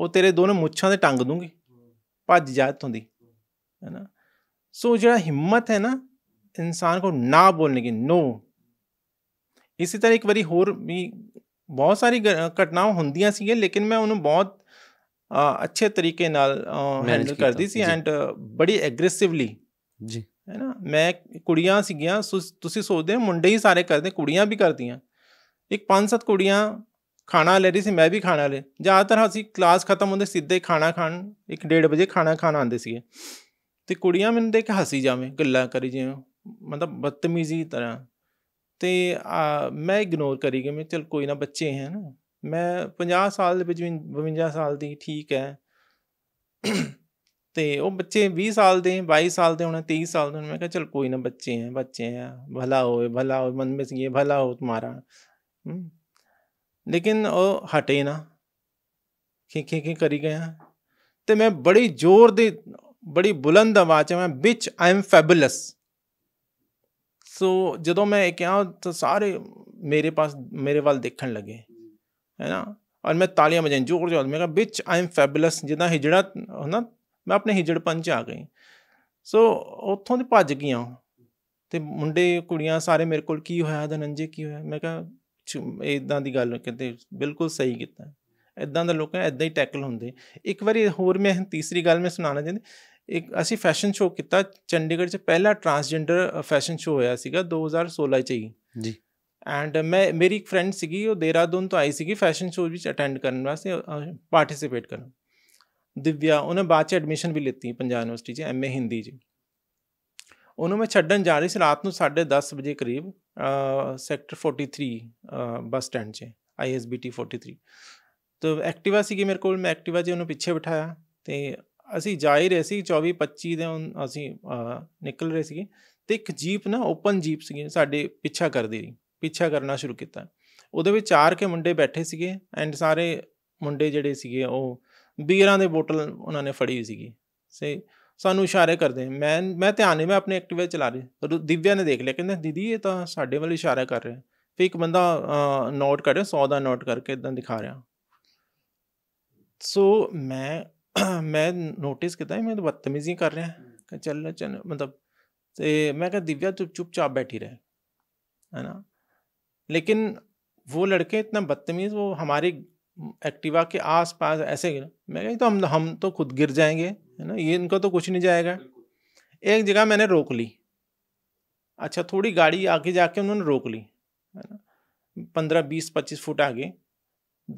ਉਹ ਤੇਰੇ ਦੋਨੇ ਮੁੱਛਾਂ ਤੇ ਟੰਗ ਦੂੰਗੀ ਭੱਜ ਜਾ ਇੱਥੋਂ ਦੀ ਹੈਨਾ ਸੋ ਜਿਹੜਾ ਹਿੰਮਤ ਹੈ ਨਾ ਇਨਸਾਨ ਕੋ ਨਾ ਬੋਲਨੇ ਕੀ ਨੋ ਇਸੇ ਤਰ੍ਹਾਂ ਇੱਕ ਵਾਰੀ ਹੋਰ ਵੀ ਬਹੁਤ ਸਾਰੀ ਘਟਨਾਵਾਂ ਹੁੰਦੀਆਂ ਸੀਗੇ ਲੇਕਿਨ ਮੈਂ ਉਹਨੂੰ ਬਹੁਤ ਅੱਛੇ ਤਰੀਕੇ ਨਾਲ ਹੈਂਡਲ ਕਰਦੀ ਸੀ ਐਂਡ ਬੜੀ ਐਗਰੈਸਿਵਲੀ ਜੀ ਹੈ ਨਾ ਮੈਂ ਕੁੜੀਆਂ ਸੀਗੀਆਂ ਤੁਸੀਂ ਸੋਚਦੇ ਹੋ ਮੁੰਡੇ ਹੀ ਸਾਰੇ ਕਰਦੇ ਕੁੜੀਆਂ ਵੀ ਕਰਦੀਆਂ ਇੱਕ ਪੰਜ ਸੱਤ ਕੁੜੀਆਂ ਖਾਣਾ ਲੈ ਰਹੀ ਸੀ ਮੈਂ ਵੀ ਖਾਣਾ ਲੈ ਜ਼ਿਆਦਾਤਰ ਅਸੀਂ ਕਲਾਸ ਖਤਮ ਹੁੰਦੇ ਸਿੱਧੇ ਖਾਣਾ ਖਾਣ 1:30 ਵਜੇ ਖਾਣਾ ਖਾਣ ਆਉਂਦੇ ਸੀਗੇ ਤੇ ਕੁੜੀਆਂ ਮੈਨੂੰ ਦੇਖ ਕੇ ਹੱਸੀ ਜਾਵੇਂ ਗੱਲਾਂ ਕਰੀ ਜਿਵੇਂ ਮਤਲਬ ਬਦਤਮੀਜ਼ੀ ਤਰ੍ਹਾਂ ਤੇ ਮੈਂ ਇਗਨੋਰ ਕਰੀ ਗਿਆ ਮੈਂ ਚਲ ਕੋਈ ਨਾ ਬੱਚੇ ਹੈ ਨਾ ਮੈਂ 50 ਸਾਲ ਦੇ ਵਿੱਚ 52 ਸਾਲ ਦੀ ਠੀਕ ਹੈ ਤੇ ਉਹ ਬੱਚੇ 20 ਸਾਲ ਦੇ 22 ਸਾਲ ਦੇ ਹੋਣਾ 23 ਸਾਲ ਦੇ ਮੈਂ ਕਿਹਾ ਚਲ ਕੋਈ ਨਾ ਬੱਚੇ ਹੈ ਬੱਚੇ ਹੈ ਭਲਾ ਹੋਵੇ ਭਲਾ ਹੋਵੇ ਮਨ ਵਿੱਚ ਇਹ ਭਲਾ ਹੋ तुम्हारा ਲੇਕਿਨ ਉਹ ਹਟੇ ਨਾ ਖੇ ਖੇ ਖੇ ਕਰੀ ਗਿਆ ਤੇ ਮੈਂ ਬੜੀ ਜ਼ੋਰ ਦੀ ਬੜੀ ਬੁਲੰਦ ਆਵਾਜ਼ ਮੈਂ ਵਿੱਚ ਆਈ ਐਮ ਫੈਬੂਲਸ ਸੋ ਜਦੋਂ ਮੈਂ ਇਹ ਕਿਹਾ ਤਾਂ ਸਾਰੇ ਮੇਰੇ ਪਾਸ ਮੇਰੇ ਵੱਲ ਦੇਖਣ ਲੱਗੇ ਹੈ ਨਾ ਔਰ ਮੈਂ ਤਾਲੀਆਂ ਵਜਾਈ ਜੋਰ ਜੋਰ ਮੈਂ ਕਿਹਾ ਵਿਚ ਆਮ ਫੈਬਲਸ ਫੈਬੂਲਸ ਜਿੱਦਾਂ ਹਿਜੜਾ ਹਨਾ ਮੈਂ ਆਪਣੇ ਹਿਜੜਪਨ ਚ ਆ ਗਈ ਸੋ ਉੱਥੋਂ ਦੀ ਭੱਜ ਗਈਆਂ ਤੇ ਮੁੰਡੇ ਕੁੜੀਆਂ ਸਾਰੇ ਮੇਰੇ ਕੋਲ ਕੀ ਹੋਇਆ ਦਨੰਜੇ ਕੀ ਹੋਇਆ ਮੈਂ ਕਿਹਾ ਇਦਾਂ ਦੀ ਗੱਲ ਕਹਿੰਦੇ ਬਿਲਕੁਲ ਸਹੀ ਕੀਤਾ ਇਦਾਂ ਦਾ ਲੋਕਾਂ ਇਦਾਂ ਹੀ ਟੈਕਲ ਹੁੰਦੇ ਇੱਕ ਵਾਰੀ ਹੋਰ ਮੈਂ ਤੀਸਰੀ ਗੱਲ ਮੈਂ ਸੁਣਾਣਾ ਚਾਹੁੰਦੀ ਇੱਕ ਅਸੀਂ ਫੈਸ਼ਨ ਸ਼ੋਅ ਕੀਤਾ ਚੰਡੀਗੜ੍ਹ 'ਚ ਪਹਿਲਾ ਟਰਾਂਸਜੈਂਡਰ ਫੈਸ਼ਨ ਸ਼ੋਅ ਹੋਇਆ ਸੀਗਾ 2016 'ਚ ਹੀ ਜੀ ਐਂਡ ਮੈਂ ਮੇਰੀ ਇੱਕ ਫਰੈਂਡ ਸੀਗੀ ਉਹ ਦੇਹਰਾਦੂਨ ਤੋਂ ਆਈ ਸੀਗੀ ਫੈਸ਼ਨ ਸ਼ੋਅ ਵਿੱਚ ਅਟੈਂਡ ਕਰਨ ਵਾਸਤੇ ਪਾਰਟਿਸਿਪੇਟ ਕਰਨ ਦਿਵਿਆ ਉਹਨੇ ਬਾਅਦ 'ਚ ਐਡਮਿਸ਼ਨ ਵੀ ਲਿੱਤੀ ਪੰਜਾਬ ਯੂਨੀਵਰਸਿਟੀ 'ਚ ਐਮਏ ਹਿੰਦੀ 'ਚ ਉਹਨੂੰ ਮੈਂ ਛੱਡਣ ਜਾ ਰਹੀ ਸੀ ਰਾਤ ਨੂੰ 10:30 ਵਜੇ ਕਰੀਬ ਸੈਕਟਰ 43 ਬੱਸ ਸਟੈਂਡ 'ਚ ਆਈਐਸਬੀਟੀ 43 ਤੋਂ ਐਕਟਿਵਾ ਸੀਗੀ ਮੇਰੇ ਕੋਲ ਮੈਂ ਐਕਟਿਵਾ 'ਚ ਉਹਨੂੰ ਪਿੱਛੇ ਬਿਠਾਇਆ ਤੇ ਅਸੀਂ ਜਾ ਹੀ ਰਹੇ ਸੀ 24 25 ਦੇ ਅਸੀਂ ਨਿਕਲ ਰਹੇ ਸੀਗੇ ਤੇ ਇੱਕ ਜੀਪ ਨਾ ਓਪਨ ਜੀਪ ਸੀ ਸਾਡੇ ਪਿੱਛਾ ਕਰਦੀ ਰਹੀ ਪਿੱਛਾ ਕਰਨਾ ਸ਼ੁਰੂ ਕੀਤਾ ਉਹਦੇ ਵਿੱਚ ਚਾਰ ਕੇ ਮੁੰਡੇ ਬੈਠੇ ਸੀਗੇ ਐਂਡ ਸਾਰੇ ਮੁੰਡੇ ਜਿਹੜੇ ਸੀਗੇ ਉਹ ਬੀਰਾਂ ਦੇ ਬੋਟਲ ਉਹਨਾਂ ਨੇ ਫੜੀ ਹੋਈ ਸੀਗੀ ਸੇ ਸਾਨੂੰ ਇਸ਼ਾਰੇ ਕਰਦੇ ਮੈਂ ਮੈਂ ਧਿਆਨ ਨਹੀਂ ਮੈਂ ਆਪਣੇ ਐਕਟਿਵਾ ਚਲਾ ਰਹੀ ਦਿਵਿਆ ਨੇ ਦੇਖ ਲਿਆ ਕਹਿੰਦਾ ਦੀਦੀ ਇਹ ਤਾਂ ਸਾਡੇ ਵੱਲ ਇਸ਼ਾਰਾ ਕਰ ਰਿਹਾ ਫਿਰ ਇੱਕ ਬੰਦਾ ਨੋਟ ਕਰ ਰਿਹਾ 100 ਦਾ ਨੋਟ ਕਰਕੇ ਇਦਾਂ ਦਿਖਾ ਰਿਹਾ ਸੋ ਮੈਂ [clears throat] मैं नोटिस कीता मैं तो बदतमीजी कर रहे हैं कि चल चल मतलब ते मैं कहा दिव्या चुप चुपचाप बैठी रहे है ना लेकिन वो लड़के इतना बदतमीज़ वो हमारी एक्टिवा के आस पास ऐसे मैं कही तो हम हम तो खुद गिर जाएंगे है ना ये इनका तो कुछ नहीं जाएगा एक जगह मैंने रोक ली अच्छा थोड़ी गाड़ी आगे जाके उन्होंने रोक ली है ना पंद्रह बीस पच्चीस फुट आगे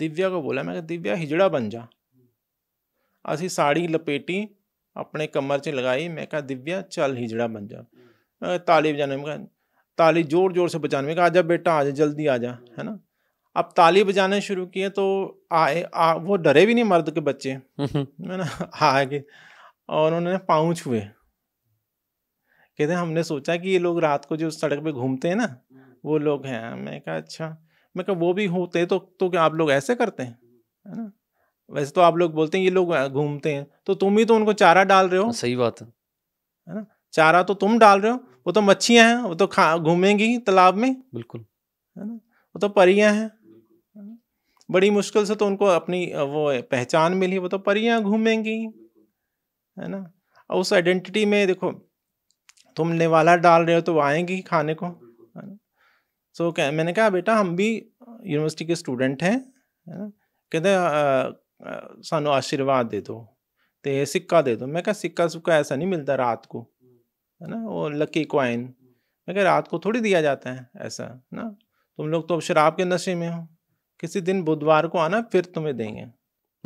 दिव्या को बोला मैं दिव्या हिजड़ा बन जा असी साड़ी लपेटी अपने कमर च लगाई मैं ਕਹਾ दिव्या चल हिजड़ा बन जा ताली बजाने में ताली जोर जोर से बजाने में कहा जा बेटा आ जा जल्दी आ जा है ना अब ताली बजाने शुरू किए तो आए आ, वो डरे भी नहीं मर्द के बच्चे है ना आगे और उन्होंने पाँव छुए कहते हमने सोचा कि ये लोग रात को जो सड़क पे घूमते हैं ना वो लोग हैं मैं कहा अच्छा मैं कहा वो भी होते तो तो क्या आप लोग ऐसे करते हैं है ना वैसे तो आप लोग बोलते हैं ये लोग घूमते हैं तो तुम ही तो उनको चारा डाल रहे हो हाँ, सही बात है है ना चारा तो तुम डाल रहे हो वो तो मच्छियां हैं वो तो खा घूमेंगी तालाब में बिल्कुल है ना वो तो परियां हैं बड़ी मुश्किल से तो उनको अपनी वो पहचान मिली वो तो परियां घूमेंगी है ना और उस आइडेंटिटी में देखो तुम नेवाला डाल रहे हो तो वो आएंगी खाने को है ना सो मैंने कहा बेटा हम भी यूनिवर्सिटी के स्टूडेंट हैं है ना कहते ਸਾਨੂੰ ਆਸ਼ੀਰਵਾਦ ਦੇ ਦਿਓ ਤੇ ਇਹ ਸਿੱਕਾ ਦੇ ਦਿਓ ਮੈਂ ਕਿਹਾ ਸਿੱਕਾ ਸੁੱਕਾ ਐਸਾ नहीं मिलता रात को है ਉਹ ਲੱਕੀ ਕੁਆਇਨ ਮੈਂ ਕਿਹਾ ਰਾਤ रात ਥੋੜੀ थोड़ी दिया जाता ਐਸਾ ऐसा ना तुम लोग तो अब शराब के नशे में हो किसी दिन बुधवार को आना फिर तुम्हें देंगे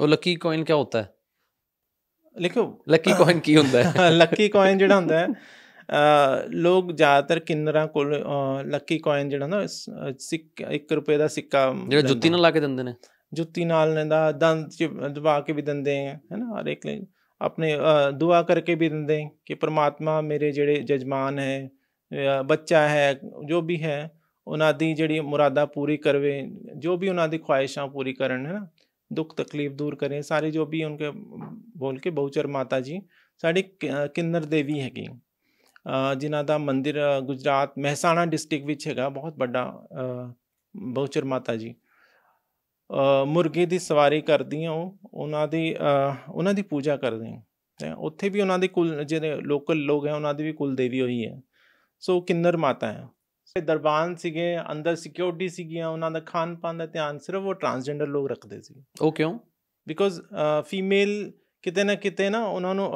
वो लकी कॉइन क्या होता है ਲਿਖੋ ਲੱਕੀ ਕੁਆਇਨ ਕੀ ਹੁੰਦਾ ਹੈ ਲੱਕੀ [laughs] ਕੁਆਇਨ ਜਿਹੜਾ ਹੁੰਦਾ ਹੈ ਲੋਕ ਜ਼ਿਆਦਾਤਰ ਕਿੰਨਰਾਂ ਕੋਲ ਲੱਕੀ ਕੁਆਇਨ ਜਿਹੜਾ ਨਾ ਸਿੱਕਾ 1 ਰੁਪਏ ਦਾ ਸਿੱਕਾ ਜਿਹੜਾ ਜੁੱਤੀ ਨਾਲ ਲਾ ਕੇ ਦਿੰਦੇ ਨੇ ਜੁੱਤੀ ਨਾਲ ਲੈਂਦਾ ਦੰਦ ਚ ਦਬਾ ਕੇ ਵੀ ਦਿੰਦੇ ਹੈ ਹੈਨਾ ਹਰ ਇੱਕ ਲਈ ਆਪਣੇ ਦੁਆ ਕਰਕੇ ਵੀ ਦਿੰਦੇ ਕਿ ਪ੍ਰਮਾਤਮਾ ਮੇਰੇ ਜਿਹੜੇ ਜਜਮਾਨ ਹੈ ਬੱਚਾ ਹੈ ਜੋ ਵੀ ਹੈ ਉਹਨਾਂ ਦੀ ਜਿਹੜੀ ਮੁਰਾਦਾ ਪੂਰੀ ਕਰਵੇ ਜੋ ਵੀ ਉਹਨਾਂ ਦੀ ਖੁਆਇਸ਼ਾਂ ਪੂਰੀ ਕਰਨ ਹੈ ਨਾ ਦੁੱਖ ਤਕਲੀਫ ਦੂਰ ਕਰੇ ਸਾਰੇ ਜੋ ਵੀ ਉਹਨਾਂ ਕੇ ਬੋਲ ਕੇ ਬਹੁਚਰ ਮਾਤਾ ਜੀ ਸਾਡੀ ਕਿੰਨਰ ਦੇਵੀ ਹੈਗੀ ਜਿਨ੍ਹਾਂ ਦਾ ਮੰਦਿਰ ਗੁਜਰਾਤ ਮਹਿਸਾਣਾ ਡਿਸਟ੍ਰਿਕਟ ਵਿੱਚ ਹੈਗਾ ਬਹੁਤ ਵੱਡਾ ਬਹੁਚਰ ਮਾਤਾ ਜੀ ਮੁਰਗੀ ਦੀ ਸਵਾਰੀ ਕਰਦੀਆਂ ਉਹ ਉਹਨਾਂ ਦੀ ਉਹਨਾਂ ਦੀ ਪੂਜਾ ਕਰਦੇ ਤੇ ਉੱਥੇ ਵੀ ਉਹਨਾਂ ਦੇ ਕੁਲ ਜਿਹੜੇ ਲੋਕਲ ਲੋਕ ਹੈ ਉਹਨਾਂ ਦੀ ਵੀ ਕੁਲ ਦੇਵੀ ਹੋਈ ਹੈ ਸੋ ਕਿੰਨਰ ਮਾਤਾ ਹੈ ਦਰਬਾਨ ਸੀਗੇ ਅੰਦਰ ਸਿਕਿਉਰਿਟੀ ਸੀਗੀਆਂ ਉਹਨਾਂ ਦਾ ਖਾਣ ਪਾਣ ਦਾ ਧਿਆਨ ਸਿਰਫ ਉਹ ਟਰਾਂਸਜੈਂਡਰ ਲੋਕ ਰੱਖਦੇ ਸੀ ਉਹ ਕਿਉਂ ਬਿਕੋਜ਼ ਫੀਮੇਲ ਕਿਤੇ ਨਾ ਕਿਤੇ ਨਾ ਉਹਨਾਂ ਨੂੰ